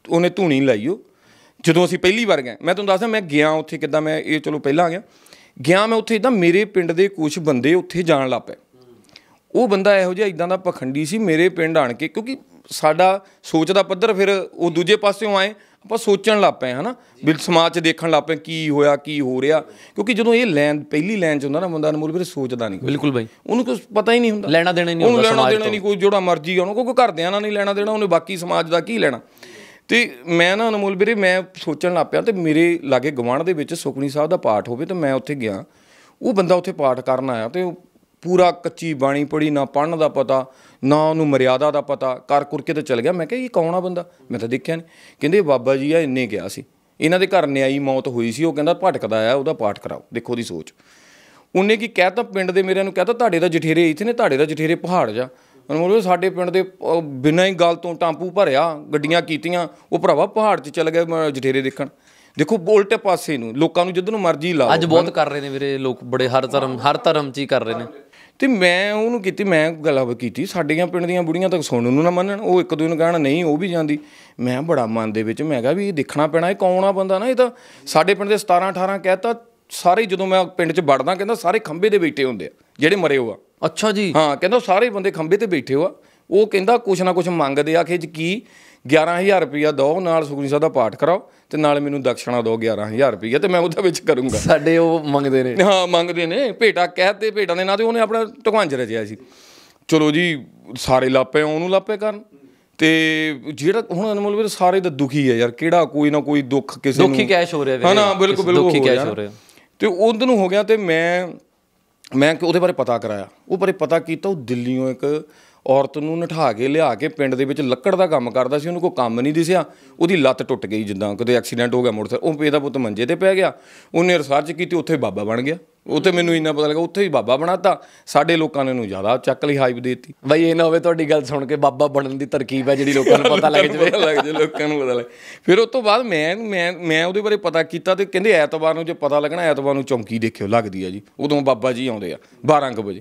ਉਹਨੇ ਧੂਣੀ ਲਾਈਓ ਜਦੋਂ ਅਸੀਂ ਪਹਿਲੀ ਵਾਰ ਗਏ ਮੈਂ ਤੁਹਾਨੂੰ ਦੱਸਦਾ ਮੈਂ ਗਿਆ ਉੱਥੇ ਕਿੱਦਾਂ ਮੈਂ ਇਹ ਚਲੋ ਪਹਿਲਾਂ ਆ ਗਿਆ ਗਿਆ ਮੈਂ ਉੱਥੇ ਇਦਾਂ ਮੇਰੇ ਪਿੰਡ ਦੇ ਕੁਝ ਬੰਦੇ ਉੱਥੇ ਜਾਣ ਲੱਪੇ ਉਹ ਬੰਦਾ ਇਹੋ ਜਿਹਾ ਇਦਾਂ ਦਾ ਪਖੰਡੀ ਸੀ ਮੇਰੇ ਪਿੰਡ ਆਣ ਕੇ ਕਿਉਂਕਿ ਸਾਡਾ ਸੋਚ ਦਾ ਪੱਧਰ ਫਿਰ ਉਹ ਦੂਜੇ ਪਾਸਿਓਂ ਆਏ ਆਪਾਂ ਸੋਚਣ ਲੱਗ ਪਏ ਹਨਾ ਬਿਲ ਸਮਾਜ 'ਚ ਦੇਖਣ ਲੱਗ ਪਏ ਕੀ ਹੋਇਆ ਕੀ ਹੋ ਰਿਹਾ ਕਿਉਂਕਿ ਜਦੋਂ ਇਹ ਲੈਨ ਪਹਿਲੀ ਲੈਨ 'ਚ ਹੁੰਦਾ ਨਾ ਬੰਦਾ ਅਨਮੋਲ ਫਿਰ ਸੋਚਦਾ ਨਹੀਂ ਬਿਲਕੁਲ ਬਾਈ ਉਹਨੂੰ ਕੁਝ ਪਤਾ ਹੀ ਨਹੀਂ ਹੁੰਦਾ ਲੈਣਾ ਦੇਣਾ ਨਹੀਂ ਹੁੰਦਾ ਸਮਾਜ ਤੋਂ ਲੈਣਾ ਦੇਣਾ ਨਹੀਂ ਕੋਈ ਜਿਹੜਾ ਮਰਜ਼ੀ ਉਹਨੂੰ ਕਿਉਂਕਿ ਘਰਦਿਆਂ ਨਾਲ ਨਹੀਂ ਲੈਣਾ ਦੇਣਾ ਉਹਨੇ ਬਾਕੀ ਸਮਾਜ ਦਾ ਕੀ ਲੈਣਾ ਤੇ ਮੈਂ ਨਾ ਅਨਮੋਲ ਵੀਰੇ ਮੈਂ ਸੋਚਣ ਲੱਗ ਪਿਆ ਤੇ ਮੇਰੇ ਲਾਗੇ ਗਵਾਨ ਦੇ ਵਿੱਚ ਸੁਖਣੀ ਸਾਹਿਬ ਦਾ ਪਾਠ ਹੋਵੇ ਤੇ ਮੈਂ ਉੱਥੇ ਗਿਆ ਉਹ ਬੰਦਾ ਉੱਥੇ ਪਾਠ ਕਰਨ ਆਇਆ ਤੇ ਪੂਰਾ ਕੱਚੀ ਬਾਣੀ ਪੜੀ ਨਾ ਪੜਨ ਦਾ ਪਤਾ ਨਾ ਉਹਨੂੰ ਮਰਿਆਦਾ ਦਾ ਪਤਾ ਕਰ ਕੁਰ ਕੇ ਤੇ ਚਲ ਗਿਆ ਮੈਂ ਕਿਹਾ ਇਹ ਕੌਣ ਆ ਬੰਦਾ ਮੈਂ ਤਾਂ ਦੇਖਿਆ ਨਹੀਂ ਕਹਿੰਦੇ ਬਾਬਾ ਜੀ ਆ ਇੰਨੇ ਗਿਆ ਸੀ ਇਹਨਾਂ ਦੇ ਘਰ ਨਿਆਈ ਮੌਤ ਹੋਈ ਸੀ ਉਹ ਕਹਿੰਦਾ ਭਟਕਦਾ ਆ ਉਹਦਾ ਪਾਠ ਕਰਾਓ ਦੇਖੋ ਦੀ ਸੋਚ ਉਹਨੇ ਕੀ ਕਹਿਤਾ ਪਿੰਡ ਦੇ ਮੇਰਿਆਂ ਨੂੰ ਕਹਿਤਾ ਤੁਹਾਡੇ ਦਾ ਜਠੇਰੇ ਇੱਥੇ ਨੇ ਤੁਹਾਡੇ ਦਾ ਜਠੇਰੇ ਪਹਾੜ ਜਾ ਉਹ ਸਾਡੇ ਪਿੰਡ ਦੇ ਬਿਨਾਂ ਹੀ ਗੱਲ ਤੋਂ ਟਾਂਪੂ ਭਰਿਆ ਗੱਡੀਆਂ ਕੀਤੀਆਂ ਉਹ ਭਰਾਵਾ ਪਹਾੜ 'ਚ ਚਲ ਗਏ ਜਠੇਰੇ ਦੇਖਣ ਦੇਖੋ ਉਲਟੇ ਪਾਸੇ ਨੂੰ ਲੋਕਾਂ ਨੂੰ ਜਿੱਦ ਨੂੰ ਮਰਜ਼ੀ ਲਾਓ ਅੱਜ ਬਹੁਤ ਕਰ ਰਹੇ ਨੇ ਵੀਰੇ ਲੋਕ ਬੜੇ ਹਰ ਧਰਮ ਹਰ ਧਰਮ 'ਚ ਹੀ ਕਰ ਰਹੇ ਨੇ ਤੇ ਮੈਂ ਉਹਨੂੰ ਕੀਤੀ ਮੈਂ ਗੱਲ ਕੀਤੀ ਸਾਡੀਆਂ ਪਿੰਡ ਦੀਆਂ ਬੁੜੀਆਂ ਤੱਕ ਸੁਣਨ ਨੂੰ ਨਾ ਮੰਨਣ ਉਹ ਇੱਕ ਦੋ ਨੂੰ ਕਹਿਣ ਨਹੀਂ ਉਹ ਵੀ ਜਾਂਦੀ ਮੈਂ ਬੜਾ ਮਨ ਦੇ ਵਿੱਚ ਮੈਂ ਕਿਹਾ ਵੀ ਇਹ ਦੇਖਣਾ ਪੈਣਾ ਇਹ ਕੌਣ ਆ ਬੰਦਾ ਨਾ ਇਹ ਤਾਂ ਸਾਡੇ ਪਿੰਡ ਦੇ 17 18 ਕਹਿਤਾ ਸਾਰੇ ਜਦੋਂ ਮੈਂ ਪਿੰਡ 'ਚ ਵੜਦਾ ਕਹਿੰਦਾ ਸਾਰੇ ਖੰਬੇ ਦੇ ਬੈਠੇ ਹੁੰਦੇ ਆ ਜਿਹੜੇ ਮਰੇ ਹੋ ਆ ਅੱਛਾ ਜੀ ਹਾਂ ਕਹਿੰਦਾ ਸਾਰੇ ਬੰਦੇ ਖੰਬੇ ਤੇ ਬੈਠੇ ਹੋ ਆ ਉਹ ਕਹਿੰਦਾ ਕੁਛ ਨਾ ਕੁਛ ਮੰਗਦੇ ਆ ਕਿ ਕੀ 11000 ਰੁਪਇਆ ਦੋ ਨਾਲ ਸੁਖਨੀ ਸਾਹਿਬ ਦਾ ਪਾਠ ਕਰਾਓ ਤੇ ਨਾਲ ਮੈਨੂੰ ਦਕਸ਼ਣਾ ਦੋ 11000 ਰੁਪਇਆ ਤੇ ਮੈਂ ਉਹਦੇ ਵਿੱਚ ਕਰੂੰਗਾ ਸਾਡੇ ਉਹ ਮੰਗਦੇ ਨੇ ਹਾਂ ਮੰਗਦੇ ਨੇ ਭੇਟਾ ਕਹਿਤੇ ਭੇਟਾ ਦੇ ਨਾਂ ਤੇ ਉਹਨੇ ਆਪਣਾ ਟਕਵਾਂਜ ਰਚਿਆ ਸੀ ਚਲੋ ਜੀ ਸਾਰੇ ਲਾਪੇ ਉਹਨੂੰ ਲਾਪੇ ਕਰਨ ਤੇ ਜਿਹੜਾ ਹੁਣ ਅਨਮੋਲ ਵੀਰ ਸਾਰੇ ਦਾ ਦੁਖੀ ਹੈ ਯਾਰ ਕਿਹੜਾ ਕੋਈ ਨਾ ਕੋਈ ਦੁੱਖ ਕਿਸੇ ਨੂੰ ਦੁਖੀ ਕੈਸ਼ ਹੋ ਰਿਹਾ ਵੀਰੇ ਹਾਂ ਨਾ ਬਿਲਕੁਲ ਬਿਲਕੁਲ ਦੁਖੀ ਕੈਸ਼ ਹੋ ਰਿਹਾ ਤੇ ਉਹਦ ਨੂੰ ਹੋ ਗਿਆ ਤੇ ਮੈਂ ਮੈਂ ਉਹਦੇ ਬਾਰੇ ਪਤਾ ਕਰਾਇਆ ਉਹ ਬਾਰੇ ਪਤਾ ਕੀਤਾ ਉਹ ਦਿੱਲੀੋਂ ਇੱਕ ਔਰਤ ਨੂੰ ਨਠਾ ਕੇ ਲਿਆ ਕੇ ਪਿੰਡ ਦੇ ਵਿੱਚ ਲੱਕੜ ਦਾ ਕੰਮ ਕਰਦਾ ਸੀ ਉਹਨੂੰ ਕੋਈ ਕੰਮ ਨਹੀਂ ਦਿਸਿਆ ਉਹਦੀ ਲੱਤ ਟੁੱਟ ਗਈ ਜਿੱਦਾਂ ਕਿਤੇ ਐਕਸੀਡੈਂਟ ਹੋ ਗਿਆ ਮੋਟਰਸਾਈਕਲ ਉਹ ਪੇ ਦਾ ਪੁੱਤ ਮੰਜੇ ਤੇ ਪੈ ਗਿਆ ਉਹਨੇ ਰਿਸਰਚ ਕੀਤੀ ਉੱਥੇ ਬਾਬਾ ਬਣ ਗਿਆ ਉੱਥੇ ਮੈਨੂੰ ਇੰਨਾ ਪਤਾ ਲੱਗਾ ਉੱਥੇ ਹੀ ਬਾਬਾ ਬਣਾਤਾ ਸਾਡੇ ਲੋਕਾਂ ਨੇ ਉਹਨੂੰ ਜ਼ਿਆਦਾ ਚੱਕ ਲਈ ਹਾਈਪ ਦੇਤੀ ਬਾਈ ਇਹ ਨਾ ਹੋਵੇ ਤੁਹਾਡੀ ਗੱਲ ਸੁਣ ਕੇ ਬਾਬਾ ਬਣਨ ਦੀ ਤਰਕੀਬ ਹੈ ਜਿਹੜੀ ਲੋਕਾਂ ਨੂੰ ਪਤਾ ਲੱਗ ਜਵੇ ਲੱਗ ਜੇ ਲੋਕਾਂ ਨੂੰ ਪਤਾ ਲੱਗ ਫਿਰ ਉਸ ਤੋਂ ਬਾਅਦ ਮੈਂ ਮੈਂ ਮੈਂ ਉਹਦੇ ਬਾਰੇ ਪਤਾ ਕੀਤਾ ਤੇ ਕਹਿੰਦੇ ਐਤਵਾਰ ਨੂੰ ਜੇ ਪਤਾ ਲੱਗਣਾ ਐਤਵਾਰ ਨੂੰ ਚੌਂਕੀ ਦੇਖਿਓ ਲੱਗਦੀ ਆ ਜੀ ਉਦੋਂ ਬਾਬਾ ਜੀ ਆਉਂਦੇ ਆ 12:00 ਵਜੇ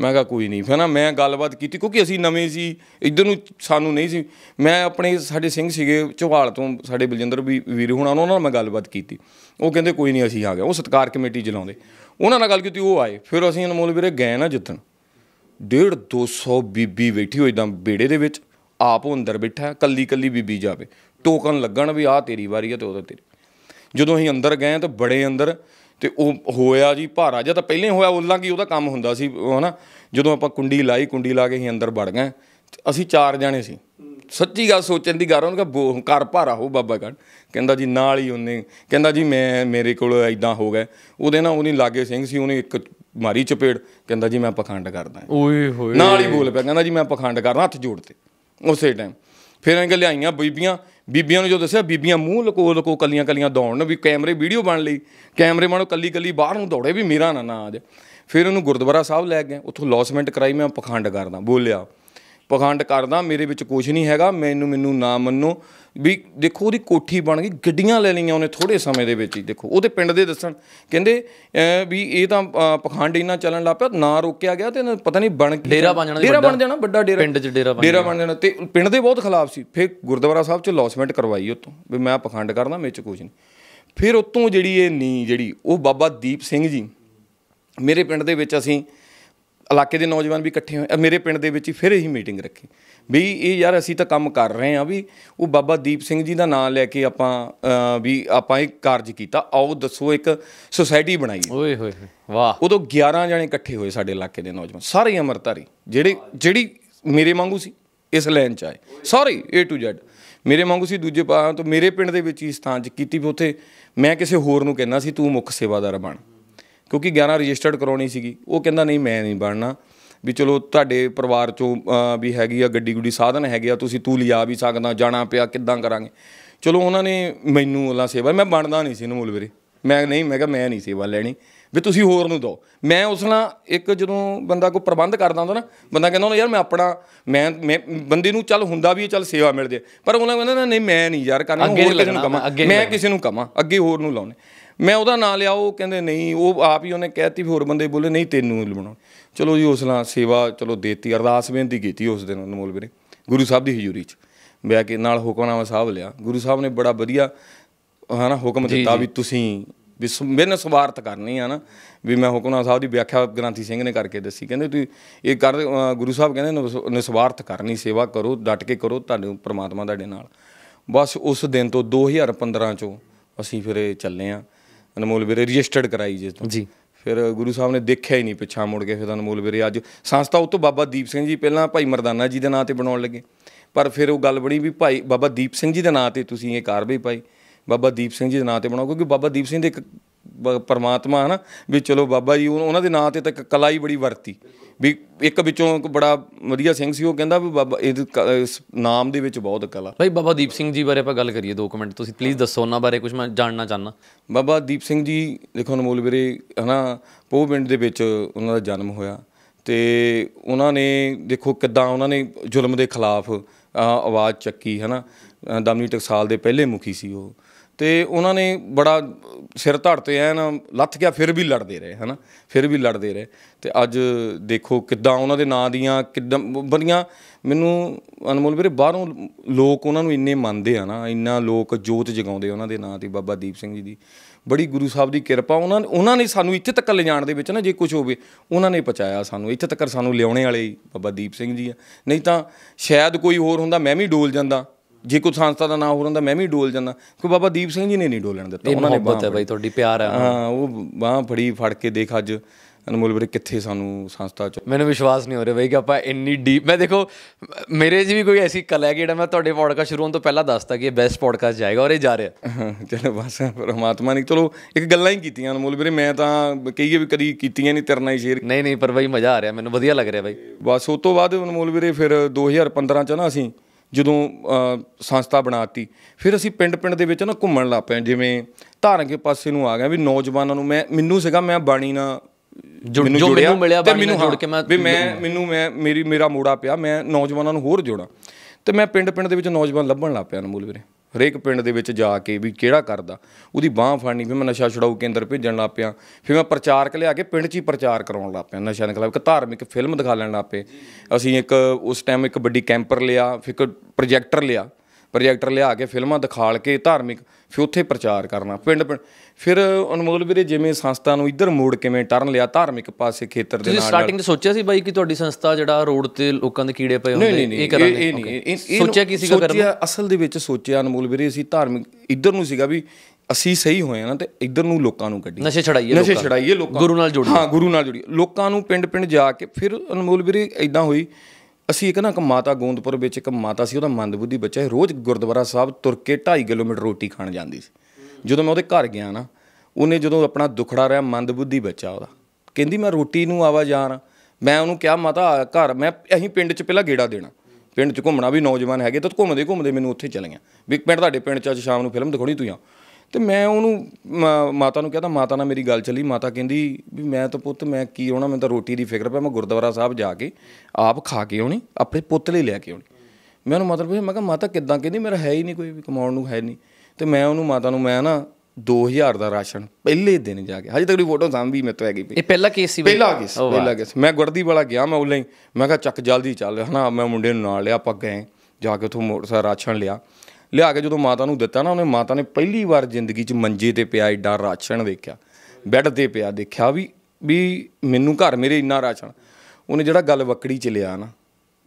ਮੈਂ ਕਿਹਾ ਕੋਈ ਨਹੀਂ ਫਿਰ ਨਾ ਮੈਂ ਗੱਲਬਾਤ ਕੀਤੀ ਕਿਉਂਕਿ ਅਸੀਂ ਨਵੇਂ ਸੀ ਇਧਰ ਨੂੰ ਸਾਨੂੰ ਨਹੀਂ ਸੀ ਮੈਂ ਆਪਣੇ ਸਾਡੇ ਸਿੰਘ ਸੀਗੇ ਚੋਹਾਲ ਤੋਂ ਸਾਡੇ ਬਲਜਿੰਦਰ ਵੀ ਵੀਰ ਹੁਣਾਂ ਉਹਨਾਂ ਨਾਲ ਮੈਂ ਗੱਲਬਾਤ ਕੀਤੀ ਉਹ ਕਹਿੰਦੇ ਕੋਈ ਨਹੀਂ ਅਸੀਂ ਆ ਗਏ ਉਹ ਸਤਕਾਰ ਕਮੇਟੀ ਜਲਾਉਂਦੇ ਉਹਨਾਂ ਨਾਲ ਗੱਲ ਕੀਤੀ ਉਹ ਆਏ ਫਿਰ ਅਸੀਂ ਅਨਮੋਲ ਵੀਰੇ ਗਏ ਨਾ ਜਿੱਤਣ 1.5 200 ਬੀਬੀ ਬੈਠੀ ਹੋਈ ਤਾਂ ਬੇੜੇ ਦੇ ਵਿੱਚ ਆਪ ਉਹ ਅੰਦਰ ਬੈਠਾ ਕੱਲੀ ਕੱਲੀ ਬੀਬੀ ਜਾਵੇ ਟੋਕਨ ਲੱਗਣ ਵੀ ਆ ਤੇਰੀ ਵਾਰੀ ਆ ਤੇ ਉਹਦਾ ਤੇਰੀ ਜਦੋਂ ਅਸੀਂ ਅੰਦਰ ਗਏ ਤਾਂ ਬੜੇ ਅੰਦਰ ਤੇ ਉਹ ਹੋਇਆ ਜੀ ਭਾਰਾ ਜਾਂ ਤਾਂ ਪਹਿਲਾਂ ਹੀ ਹੋਇਆ ਉਲਾਂ ਕੀ ਉਹਦਾ ਕੰਮ ਹੁੰਦਾ ਸੀ ਹਨਾ ਜਦੋਂ ਆਪਾਂ ਕੁੰਡੀ ਲਾਈ ਕੁੰਡੀ ਲਾ ਕੇ ਹੀ ਅੰਦਰ ਵੜ ਗਏ ਅਸੀਂ ਚਾਰ ਜਾਣੇ ਸੀ ਸੱਚੀ ਗੱਲ ਸੋਚਣ ਦੀ ਗੱਲ ਉਹਨਾਂ ਕਿਹਾ ਘਰ ਭਾਰਾ ਹੋ ਬਾਬਾ ਗੜ ਕਹਿੰਦਾ ਜੀ ਨਾਲ ਹੀ ਉਹਨੇ ਕਹਿੰਦਾ ਜੀ ਮੈਂ ਮੇਰੇ ਕੋਲ ਐਦਾਂ ਹੋ ਗਿਆ ਉਹਦੇ ਨਾਲ ਉਹਨੇ ਲਾਗੇ ਸਿੰਘ ਸੀ ਉਹਨੇ ਇੱਕ ਮਾਰੀ ਚਪੇੜ ਕਹਿੰਦਾ ਜੀ ਮੈਂ ਪਖੰਡ ਕਰਦਾ ਓਏ ਹੋਏ ਨਾਲ ਹੀ ਬੋਲ ਪਿਆ ਕਹਿੰਦਾ ਜੀ ਮੈਂ ਪਖੰਡ ਕਰਦਾ ਹੱਥ ਜੋੜ ਤੇ ਉਸੇ ਟਾਈਮ ਫਿਰ ਇਹਨਾਂ ਲਿਆਈਆਂ ਬੀਬੀਆਂ ਬੀਬੀਆਂ ਨੂੰ ਜੋ ਦੱਸਿਆ ਬੀਬੀਆਂ ਮੂੰਹ ਲਕੋ ਲਕੋ ਕੱਲੀਆਂ ਕੱਲੀਆਂ ਦੌੜਨ ਵੀ ਕੈਮਰੇ ਵੀਡੀਓ ਬਣ ਲਈ ਕੈਮਰੇ ਮਾਨੋ ਕੱਲੀ ਕੱਲੀ ਬਾਹਰ ਨੂੰ ਦੌੜੇ ਵੀ ਮੇਰਾ ਨਾ ਨਾ ਆ ਜਾ ਫਿਰ ਉਹਨੂੰ ਗੁਰਦੁਆਰਾ ਸਾਹਿਬ ਲੈ ਗਏ ਉੱਥੋਂ ਲੌਸਮੈਂਟ ਕਰਾਈ ਮੈਂ ਪਖੰਡ ਕਰਦਾ ਬੋਲਿਆ ਪਖੰਡ ਕਰਦਾ ਮੇਰੇ ਵਿੱਚ ਕੁਝ ਨਹੀਂ ਹੈਗਾ ਮੈਨੂੰ ਮੈਨੂੰ ਨਾ ਮੰਨੋ ਵੀ ਦੇਖੋ ਉਹਦੀ ਕੋਠੀ ਬਣ ਗਈ ਗੱਡੀਆਂ ਲੈ ਲਈਆਂ ਉਹਨੇ ਥੋੜੇ ਸਮੇਂ ਦੇ ਵਿੱਚ ਹੀ ਦੇਖੋ ਉਹਦੇ ਪਿੰਡ ਦੇ ਦੱਸਣ ਕਹਿੰਦੇ ਵੀ ਇਹ ਤਾਂ ਪਖੰਡ ਇੰਨਾ ਚੱਲਣ ਲੱਗ ਪਿਆ ਨਾ ਰੋਕਿਆ ਗਿਆ ਤੇ ਪਤਾ ਨਹੀਂ ਬਣ ਡੇਰਾ ਬਣ ਜਾਣਾ ਡੇਰਾ ਬਣ ਜਾਣਾ ਵੱਡਾ ਡੇਰਾ ਪਿੰਡ 'ਚ ਡੇਰਾ ਬਣ ਡੇਰਾ ਬਣ ਜਾਣਾ ਤੇ ਪਿੰਡ ਦੇ ਬਹੁਤ ਖਿਲਾਫ ਸੀ ਫਿਰ ਗੁਰਦੁਆਰਾ ਸਾਹਿਬ 'ਚ ਲੌਸਮੈਂਟ ਕਰਵਾਈ ਉਤੋਂ ਵੀ ਮੈਂ ਪਖੰਡ ਕਰਦਾ ਮੇਰੇ 'ਚ ਕੁਝ ਨਹੀਂ ਫਿਰ ਉਤੋਂ ਜਿਹੜੀ ਇਹ ਨੀ ਜਿਹੜੀ ਉਹ ਬਾਬਾ ਦੀਪ ਸਿੰਘ ਜੀ ਮੇਰੇ ਪਿੰਡ ਦੇ ਵਿੱਚ ਅਸੀਂ ਇਲਾਕੇ ਦੇ ਨੌਜਵਾਨ ਵੀ ਇਕੱਠੇ ਹੋਏ ਮੇਰੇ ਪਿੰਡ ਦੇ ਵਿੱਚ ਹੀ ਫਿਰ ਇਹੀ ਮੀਟਿੰਗ ਰੱਖੀ ਵੀ ਇਹ ਯਾਰ ਅਸੀਂ ਤਾਂ ਕੰਮ ਕਰ ਰਹੇ ਆ ਵੀ ਉਹ ਬਾਬਾ ਦੀਪ ਸਿੰਘ ਜੀ ਦਾ ਨਾਮ ਲੈ ਕੇ ਆਪਾਂ ਵੀ ਆਪਾਂ ਇੱਕ ਕਾਰਜ ਕੀਤਾ ਆਓ ਦੱਸੋ ਇੱਕ ਸੁਸਾਇਟੀ ਬਣਾਈ ਓਏ ਹੋਏ ਵਾਹ ਉਦੋਂ 11 ਜਣੇ ਇਕੱਠੇ ਹੋਏ ਸਾਡੇ ਇਲਾਕੇ ਦੇ ਨੌਜਵਾਨ ਸਾਰੇ ਅਮਰਤਾਰੀ ਜਿਹੜੇ ਜਿਹੜੀ ਮੇਰੇ ਵਾਂਗੂ ਸੀ ਇਸ ਲਾਈਨ ਚ ਆਏ ਸੌਰੀ A to Z ਮੇਰੇ ਵਾਂਗੂ ਸੀ ਦੂਜੇ ਪਾਸੇ ਤੋਂ ਮੇਰੇ ਪਿੰਡ ਦੇ ਵਿੱਚ ਹੀ ਸਥਾਨ ਚ ਕੀਤੀ ਵੀ ਉੱਥੇ ਮੈਂ ਕਿਸੇ ਹੋਰ ਨੂੰ ਕਹਿਣਾ ਸੀ ਤੂੰ ਮੁੱਖ ਸੇਵਾਦਾਰ ਬਣ ਕਿਉਂਕਿ 11 ਰਜਿਸਟਰਡ ਕਰਾਉਣੀ ਸੀਗੀ ਉਹ ਕਹਿੰਦਾ ਨਹੀਂ ਮੈਂ ਨਹੀਂ ਬਣਨਾ ਵੀ ਚਲੋ ਤੁਹਾਡੇ ਪਰਿਵਾਰ ਚੋਂ ਵੀ ਹੈਗੀ ਆ ਗੱਡੀ ਗੁੱਡੀ ਸਾਧਨ ਹੈਗੇ ਆ ਤੁਸੀਂ ਤੂੰ ਲਿਆ ਵੀ ਸਕਦਾ ਜਾਣਾ ਪਿਆ ਕਿੱਦਾਂ ਕਰਾਂਗੇ ਚਲੋ ਉਹਨਾਂ ਨੇ ਮੈਨੂੰ ਉਹਨਾਂ ਸੇਵਾ ਮੈਂ ਬਣਦਾ ਨਹੀਂ ਸੀ ਨਮੂਲ ਵੀਰੇ ਮੈਂ ਨਹੀਂ ਮੈਂ ਕਿਹਾ ਮੈਂ ਨਹੀਂ ਸੇਵਾ ਲੈਣੀ ਵੀ ਤੁਸੀਂ ਹੋਰ ਨੂੰ ਦੋ ਮੈਂ ਉਸ ਨਾਲ ਇੱਕ ਜਦੋਂ ਬੰਦਾ ਕੋਈ ਪ੍ਰਬੰਧ ਕਰਦਾ ਹੁੰਦਾ ਨਾ ਬੰਦਾ ਕਹਿੰਦਾ ਹੁੰਦਾ ਯਾਰ ਮੈਂ ਆਪਣਾ ਮੈਂ ਬੰਦੇ ਨੂੰ ਚੱਲ ਹੁੰਦਾ ਵੀ ਚੱਲ ਸੇਵਾ ਮਿਲ ਜੇ ਪਰ ਉਹਨਾਂ ਕਹਿੰਦਾ ਨਾ ਨਹੀਂ ਮੈਂ ਨਹੀਂ ਯਾਰ ਕਰਨਾ ਹੋਰ ਕਿਸੇ ਨੂੰ ਕਮਾ ਮੈਂ ਕਿਸੇ ਨੂੰ ਕਮਾ ਅੱਗੇ ਹੋਰ ਨੂੰ ਲਾਉਣੇ ਮੈਂ ਉਹਦਾ ਨਾਂ ਲਿਆ ਉਹ ਕਹਿੰਦੇ ਨਹੀਂ ਉਹ ਆਪ ਹੀ ਉਹਨੇ ਕਹਿਤੀ ਹੋਰ ਬੰਦੇ ਬੋਲੇ ਨਹੀਂ ਤੈਨੂੰ ਲਵਾਉਣਾ ਚਲੋ ਜੀ ਉਸ ਨਾਲ ਸੇਵਾ ਚਲੋ ਦੇਤੀ ਅਰਦਾਸ ਬੇਨਤੀ ਕੀਤੀ ਉਸ ਦਿਨ ਅਨਮੋਲ ਵੀਰੇ ਗੁਰੂ ਸਾਹਿਬ ਦੀ ਹਜ਼ੂਰੀ 'ਚ ਬੈ ਕੇ ਨਾਲ ਹੁਕਮਨਾਮਾ ਸਾਹਿਬ ਲਿਆ ਗੁਰੂ ਸਾਹਿਬ ਨੇ ਬੜਾ ਵਧੀਆ ਹਨਾ ਹੁਕਮ ਦਿੱਤਾ ਵੀ ਤੁਸੀਂ ਵੀ ਮਿਹਨਤ ਸਵਾਰਤ ਕਰਨੀ ਆ ਨਾ ਵੀ ਮੈਂ ਹੁਕਮਨਾਮਾ ਸਾਹਿਬ ਦੀ ਵਿਆਖਿਆ ਗ੍ਰਾਂਥੀ ਸਿੰਘ ਨੇ ਕਰਕੇ ਦੱਸੀ ਕਹਿੰਦੇ ਤੁਸੀਂ ਇਹ ਕਰ ਗੁਰੂ ਸਾਹਿਬ ਕਹਿੰਦੇ ਨਿਸਵਾਰਥ ਕਰਨੀ ਸੇਵਾ ਕਰੋ ਡਟ ਕੇ ਕਰੋ ਤੁਹਾਨੂੰ ਪ੍ਰਮਾਤਮਾ ਤੁਹਾਡੇ ਨਾਲ ਬਸ ਉਸ ਦਿਨ ਤੋਂ 2015 ਚੋਂ ਅਸੀਂ ਫਿਰ ਚੱਲੇ ਆ ਅਨਮੋਲ ਵੀਰੇ ਰਜਿਸਟਰਡ ਕਰਾਈ ਜੇ ਤੋਂ ਜੀ ਫਿਰ ਗੁਰੂ ਸਾਹਿਬ ਨੇ ਦੇਖਿਆ ਹੀ ਨਹੀਂ ਪਿੱਛਾ ਮੁੜ ਕੇ ਫਿਰ ਅਨਮੋਲ ਵੀਰੇ ਅੱਜ ਸੰਸਥਾ ਉਹ ਤੋਂ ਬਾਬਾ ਦੀਪ ਸਿੰਘ ਜੀ ਪਹਿਲਾਂ ਭਾਈ ਮਰਦਾਨਾ ਜੀ ਦੇ ਨਾਂ ਤੇ ਬਣਾਉਣ ਲੱਗੇ ਪਰ ਫਿਰ ਉਹ ਗੱਲ ਬਣੀ ਵੀ ਭਾਈ ਬਾਬਾ ਦੀਪ ਸਿੰਘ ਜੀ ਦੇ ਨਾਂ ਤੇ ਤੁਸੀਂ ਇਹ ਕਾਰਵਾਈ ਪਾਈ ਬਾਬਾ ਦੀਪ ਸਿੰਘ ਜੀ ਦੇ ਨਾਂ ਤੇ ਬਣਾਓ ਕਿਉਂਕਿ ਬਾਬਾ ਦੀਪ ਸਿੰਘ ਦੇ ਇੱਕ ਪਰਮਾਤਮਾ ਹਨ ਵੀ ਚਲੋ ਬਾਬਾ ਜੀ ਉਹਨਾਂ ਦੇ ਨਾਂ ਤੇ ਤਾਂ ਕਲਾਈ ਬੜੀ ਵਰਤੀ ਵੀ ਇੱਕ ਵਿੱਚੋਂ ਇੱਕ ਬੜਾ ਵਧੀਆ ਸਿੰਘ ਸੀ ਉਹ ਕਹਿੰਦਾ ਵੀ ਬਾਬਾ ਇਸ ਨਾਮ ਦੇ ਵਿੱਚ ਬਹੁਤ ਕਲਾ ਭਾਈ ਬਾਬਾ ਦੀਪ ਸਿੰਘ ਜੀ ਬਾਰੇ ਆਪਾਂ ਗੱਲ ਕਰੀਏ 2 ਮਿੰਟ ਤੁਸੀਂ ਪਲੀਜ਼ ਦੱਸੋ ਉਹਨਾਂ ਬਾਰੇ ਕੁਝ ਮੈਂ ਜਾਣਨਾ ਚਾਹਨਾ ਬਾਬਾ ਦੀਪ ਸਿੰਘ ਜੀ ਦੇਖੋ ਅਨਮੋਲ ਵੀਰੇ ਹਨਾ ਪੋਹ ਪਿੰਡ ਦੇ ਵਿੱਚ ਉਹਨਾਂ ਦਾ ਜਨਮ ਹੋਇਆ ਤੇ ਉਹਨਾਂ ਨੇ ਦੇਖੋ ਕਿੱਦਾਂ ਉਹਨਾਂ ਨੇ ਜ਼ੁਲਮ ਦੇ ਖਿਲਾਫ ਆਵਾਜ਼ ਚੱਕੀ ਹਨਾ ਦਮਨੀ ਟਕਸਾਲ ਦੇ ਪਹਿਲੇ ਮੁਖੀ ਸੀ ਉਹ ਤੇ ਉਹਨਾਂ ਨੇ ਬੜਾ ਸਿਰ ਧੜਤੇ ਐਨ ਲੱਥ ਗਿਆ ਫਿਰ ਵੀ ਲੜਦੇ ਰਹੇ ਹਨਾ ਫਿਰ ਵੀ ਲੜਦੇ ਰਹੇ ਤੇ ਅੱਜ ਦੇਖੋ ਕਿੱਦਾਂ ਉਹਨਾਂ ਦੇ ਨਾਂ ਦੀਆਂ ਕਿੱਦਾਂ ਬੜੀਆਂ ਮੈਨੂੰ ਅਨਮੋਲ ਵੀਰੇ ਬਾਹਰੋਂ ਲੋਕ ਉਹਨਾਂ ਨੂੰ ਇੰਨੇ ਮੰਨਦੇ ਆ ਨਾ ਇੰਨਾ ਲੋਕ ਜੋਤ ਜਗਾਉਂਦੇ ਉਹਨਾਂ ਦੇ ਨਾਂ ਤੇ ਬਾਬਾ ਦੀਪ ਸਿੰਘ ਜੀ ਦੀ ਬੜੀ ਗੁਰੂ ਸਾਹਿਬ ਦੀ ਕਿਰਪਾ ਉਹਨਾਂ ਉਹਨਾਂ ਨੇ ਸਾਨੂੰ ਇੱਥੇ ਤੱਕ ਲਿਜਾਣ ਦੇ ਵਿੱਚ ਨਾ ਜੇ ਕੁਝ ਹੋਵੇ ਉਹਨਾਂ ਨੇ ਪਚਾਇਆ ਸਾਨੂੰ ਇੱਥੇ ਤੱਕ ਸਾਨੂੰ ਲਿਆਉਣੇ ਵਾਲੇ ਬਾਬਾ ਦੀਪ ਸਿੰਘ ਜੀ ਆ ਨਹੀਂ ਤਾਂ ਸ਼ਾਇਦ ਕੋਈ ਹੋਰ ਹੁੰਦਾ ਮੈਂ ਵੀ ਡੋਲ ਜਾਂਦਾ ਜੇ ਕੋਈ ਸੰਸਥਾ ਦਾ ਨਾਮ ਹੋਰ ਹੁੰਦਾ ਮੈਂ ਵੀ ਡੋਲ ਜਾਂਦਾ ਕਿ ਬਾਬਾ ਦੀਪ ਸਿੰਘ ਜੀ ਨੇ ਨਹੀਂ ਡੋਲਣ ਦਿੱਤਾ ਉਹਨਾਂ ਨੇ ਬਹੁਤ ਹੈ ਬਾਈ ਤੁਹਾਡੀ ਪਿਆਰ ਹੈ ਹਾਂ ਉਹ ਬਾਹ ਫੜੀ ਫੜ ਕੇ ਦੇਖ ਅੱਜ ਅਨਮੋਲ ਵੀਰੇ ਕਿੱਥੇ ਸਾਨੂੰ ਸੰਸਥਾ ਚ ਮੈਨੂੰ ਵਿਸ਼ਵਾਸ ਨਹੀਂ ਹੋ ਰਿਹਾ ਬਈ ਕਿ ਆਪਾਂ ਇੰਨੀ ਡੀਪ ਮੈਂ ਦੇਖੋ ਮੇਰੇ ਜੀ ਵੀ ਕੋਈ ਐਸੀ ਕਲਾ ਹੈ ਜਿਹੜਾ ਮੈਂ ਤੁਹਾਡੇ ਪੋਡਕਾਸਟ ਸ਼ੁਰੂ ਹੋਣ ਤੋਂ ਪਹਿਲਾਂ ਦੱਸਤਾ ਕਿ ਇਹ ਬੈਸਟ ਪੋਡਕਾਸਟ ਜਾਏਗਾ ਔਰ ਇਹ ਜਾ ਰਿਹਾ ਚਲੋ ਬਸ ਪਰਮਾਤਮਾ ਨੇ ਚਲੋ ਇੱਕ ਗੱਲਾਂ ਹੀ ਕੀਤੀਆਂ ਅਨਮੋਲ ਵੀਰੇ ਮੈਂ ਤਾਂ ਕਹੀਏ ਵੀ ਕਦੀ ਕੀਤੀਆਂ ਨਹੀਂ ਤੇਰੇ ਨਾਲ ਸ਼ੇਅਰ ਨਹੀਂ ਨਹੀਂ ਪਰ ਬਈ ਮਜ਼ਾ ਆ ਰਿਹਾ ਮੈਨੂੰ ਵਧੀਆ ਲੱਗ ਰਿਹਾ ਬਈ ਬਸ ਉਸ ਤੋਂ ਬਾਅਦ ਅਨਮੋਲ ਵੀਰੇ ਫਿਰ 2015 ਚ ਨਾ ਅਸੀਂ ਜਦੋਂ ਸੰਸਥਾ ਬਣਾਤੀ ਫਿਰ ਅਸੀਂ ਪਿੰਡ-ਪਿੰਡ ਦੇ ਵਿੱਚ ਨਾ ਘੁੰਮਣ ਲੱਗ ਪਏ ਜਿਵੇਂ ਧਾਰਨ ਕੇ ਪਾਸੇ ਨੂੰ ਆ ਗਏ ਵੀ ਨੌਜਵਾਨਾਂ ਨੂੰ ਮੈਂ ਮੈਨੂੰ ਸੀਗਾ ਮੈਂ ਬਾਣੀ ਨਾਲ ਜੋ ਮੈਨੂੰ ਮਿਲਿਆ ਬਾਣੀ ਨਾਲ ਜੁੜ ਕੇ ਮੈਂ ਵੀ ਮੈਂ ਮੈਨੂੰ ਮੈਂ ਮੇਰੀ ਮੇਰਾ ਮੋੜਾ ਪਿਆ ਮੈਂ ਨੌਜਵਾਨਾਂ ਨੂੰ ਹੋਰ ਜੋੜਾਂ ਤੇ ਮੈਂ ਪਿੰਡ-ਪਿੰਡ ਦੇ ਵਿੱਚ ਨੌਜਵਾਨ ਲੱਭਣ ਲੱਗ ਪਿਆ ਅਨਮੋਲ ਵੀਰੇ ਹਰੇਕ ਪਿੰਡ ਦੇ ਵਿੱਚ ਜਾ ਕੇ ਵੀ ਕਿਹੜਾ ਕਰਦਾ ਉਹਦੀ ਬਾਹ ਫੜਨੀ ਫਿਰ ਮੈਂ ਨਸ਼ਾ ਛੁਡਾਊ ਕੇਂਦਰ ਭੇਜਣ ਲੱਗ ਪਿਆ ਫਿਰ ਮੈਂ ਪ੍ਰਚਾਰਕ ਲਿਆ ਕੇ ਪਿੰਡ 'ਚ ਹੀ ਪ੍ਰਚਾਰ ਕਰਾਉਣ ਲੱਗ ਪਿਆ ਨਸ਼ਾ ਨਿਕਲਾ ਇੱਕ ਧਾਰਮਿਕ ਫਿਲਮ ਦਿਖਾ ਲੈਣ ਲੱਗ ਪਏ ਅਸੀਂ ਇੱਕ ਉਸ ਟਾਈਮ ਇੱਕ ਵੱਡੀ ਕੈਂਪਰ ਲਿਆ ਫਿਰ ਇੱਕ ਪ੍ਰੋਜੈਕਟਰ ਲਿਆ ਪ੍ਰੋਜੈਕਟਰ ਲਿਆ ਕੇ ਫਿਲਮਾਂ ਦਿਖਾਲ ਕੇ ਧਾਰਮਿਕ ਫਿਰ ਉੱਥੇ ਪ੍ਰਚਾਰ ਕਰਨਾ ਪਿੰਡ ਪਿੰਡ ਫਿਰ ਅਨਮੋਲ ਵੀਰੇ ਜਿਵੇਂ ਸੰਸਥਾ ਨੂੰ ਇੱਧਰ ਮੋੜ ਕਿਵੇਂ ਟਰਨ ਲਿਆ ਧਾਰਮਿਕ ਪਾਸੇ ਖੇਤਰ ਦੇ ਨਾਲ ਤੁਸੀਂ ਸਟਾਰਟਿੰਗ ਤੇ ਸੋਚਿਆ ਸੀ ਬਾਈ ਕਿ ਤੁਹਾਡੀ ਸੰਸਥਾ ਜਿਹੜਾ ਰੋਡ ਤੇ ਲੋਕਾਂ ਦੇ ਕੀੜੇ ਪਏ ਹੁੰਦੇ ਇਹ ਕਰਾਂਗੇ ਨਹੀਂ ਨਹੀਂ ਸੋਚਿਆ ਕੀ ਸੀਗਾ ਕਰਨ ਸੋਚਿਆ ਅਸਲ ਦੇ ਵਿੱਚ ਸੋਚਿਆ ਅਨਮੋਲ ਵੀਰੇ ਅਸੀਂ ਧਾਰਮਿਕ ਇੱਧਰ ਨੂੰ ਸੀਗਾ ਵੀ ਅਸੀਂ ਸਹੀ ਹੋਏ ਨਾ ਤੇ ਇੱਧਰ ਨੂੰ ਲੋਕਾਂ ਨੂੰ ਕੱਢੀ ਨਸ਼ੇ ਛੜਾਈਏ ਨਸ਼ੇ ਛੜਾਈਏ ਲੋਕਾਂ ਗੁਰੂ ਨਾਲ ਜੁੜੀ ਹਾਂ ਗੁਰੂ ਨਾਲ ਜੁੜੀ ਲੋਕਾਂ ਨੂੰ ਪਿੰਡ ਪਿੰਡ ਜਾ ਕੇ ਫਿਰ ਅਨਮੋਲ ਵੀਰੇ ਐਦਾਂ ਹੋਈ ਅਸੀਂ ਇੱਕ ਨਾ ਇੱਕ ਮਾਤਾ ਗੋਂਦਪੁਰ ਵਿੱਚ ਇੱਕ ਮਾਤਾ ਸੀ ਉਹਦਾ ਮੰਦਬੁੱਧੀ ਬੱਚਾ ਹੈ ਰੋਜ਼ ਗੁਰਦੁਆਰਾ ਸਾਹਿਬ ਤੁਰ ਕੇ 2.5 ਕਿਲੋਮੀਟਰ ਰੋਟੀ ਖਾਣ ਜਾਂਦੀ ਸੀ ਜਦੋਂ ਮੈਂ ਉਹਦੇ ਘਰ ਗਿਆ ਨਾ ਉਹਨੇ ਜਦੋਂ ਆਪਣਾ ਦੁਖੜਾ ਰਿਹਾ ਮੰਦਬੁੱਧੀ ਬੱਚਾ ਉਹਦਾ ਕਹਿੰਦੀ ਮੈਂ ਰੋਟੀ ਨੂੰ ਆਵਾ ਜਾਣ ਮੈਂ ਉਹਨੂੰ ਕਿਹਾ ਮਾਤਾ ਘਰ ਮੈਂ ਅਸੀਂ ਪਿੰਡ 'ਚ ਪਹਿਲਾਂ ਗੇੜਾ ਦੇਣਾ ਪਿੰਡ 'ਚ ਘੁੰਮਣਾ ਵੀ ਨੌਜਵਾਨ ਹੈਗੇ ਤਾਂ ਘੁੰਮਦੇ ਘੁੰਮਦੇ ਮੈਨੂੰ ਉੱਥੇ ਚਲੀਆਂ ਵੀ ਪਿੰਡ ਤੁਹਾਡੇ ਪਿੰਡ 'ਚ ਅੱਜ ਸ਼ਾਮ ਨੂੰ ਫਿਲਮ ਦਿਖਾਉਣੀ ਤੂੰ ਆ ਤੇ ਮੈਂ ਉਹਨੂੰ ਮਾਤਾ ਨੂੰ ਕਹਤਾ ਮਾਤਾ ਨਾਲ ਮੇਰੀ ਗੱਲ ਚੱਲੀ ਮਾਤਾ ਕਹਿੰਦੀ ਵੀ ਮੈਂ ਤਾਂ ਪੁੱਤ ਮੈਂ ਕੀ ਹੋਣਾ ਮੈਂ ਤਾਂ ਰੋਟੀ ਦੀ ਫਿਕਰ ਪਿਆ ਮੈਂ ਗੁਰਦੁਆਰਾ ਸਾਹਿਬ ਜਾ ਕੇ ਆਪ ਖਾ ਕੇ ਆਉਣੀ ਆਪਣੇ ਪੁੱਤ ਲਈ ਲੈ ਕੇ ਆਉਣੀ ਮੈਂ ਉਹਨੂੰ ਮਤਲਬ ਮੈਂ ਕਿਹਾ ਮਾਤਾ ਕਿੱਦਾਂ ਕਹਿੰਦੀ ਮੇਰਾ ਹੈ ਹੀ ਨਹੀਂ ਕੋਈ ਵੀ ਕਮਾਉਣ ਨੂੰ ਹੈ ਨਹੀਂ ਤੇ ਮੈਂ ਉਹਨੂੰ ਮਾਤਾ ਨੂੰ ਮੈਂ ਨਾ 2000 ਦਾ ਰਾਸ਼ਨ ਪਹਿਲੇ ਦਿਨ ਜਾ ਕੇ ਹਜੇ ਤੱਕ ਦੀ ਫੋਟੋ ਵੀ ਮੇਰੇ ਤੋਂ ਹੈਗੀ ਪਈ ਇਹ ਪਹਿਲਾ ਕੇਸ ਸੀ ਪਹਿਲਾ ਕੇਸ ਪਹਿਲਾ ਕੇਸ ਮੈਂ ਗੁਰਦੀ ਵਾਲਾ ਗਿਆ ਮੈਂ ਉਲੇ ਮੈਂ ਕਿਹਾ ਚੱਕ ਜਲਦੀ ਚੱਲ ਹਨਾ ਮੈਂ ਮੁੰਡੇ ਨੂੰ ਨਾਲ ਲਿਆ ਆਪਾਂ ਗਏ ਜਾ ਕੇ ਉਥੋਂ ਮੋਟਰਸਾਈਕਲ ਰਾਸ਼ਨ ਲਿਆ ਲਿਆ ਕੇ ਜਦੋਂ ਮਾਤਾ ਨੂੰ ਦਿੱਤਾ ਨਾ ਉਹਨੇ ਮਾਤਾ ਨੇ ਪਹਿਲੀ ਵਾਰ ਜ਼ਿੰਦਗੀ 'ਚ ਮੰਜੇ ਤੇ ਪਿਆ ਏਡਾ ਰਾਸ਼ਨ ਵੇਖਿਆ ਬੈੱਡ ਤੇ ਪਿਆ ਦੇਖਿਆ ਵੀ ਵੀ ਮੈਨੂੰ ਘਰ ਮੇਰੇ ਇੰਨਾ ਰਾਸ਼ਨ ਉਹਨੇ ਜਿਹੜਾ ਗੱਲ ਵਕੜੀ ਚ ਲਿਆ ਨਾ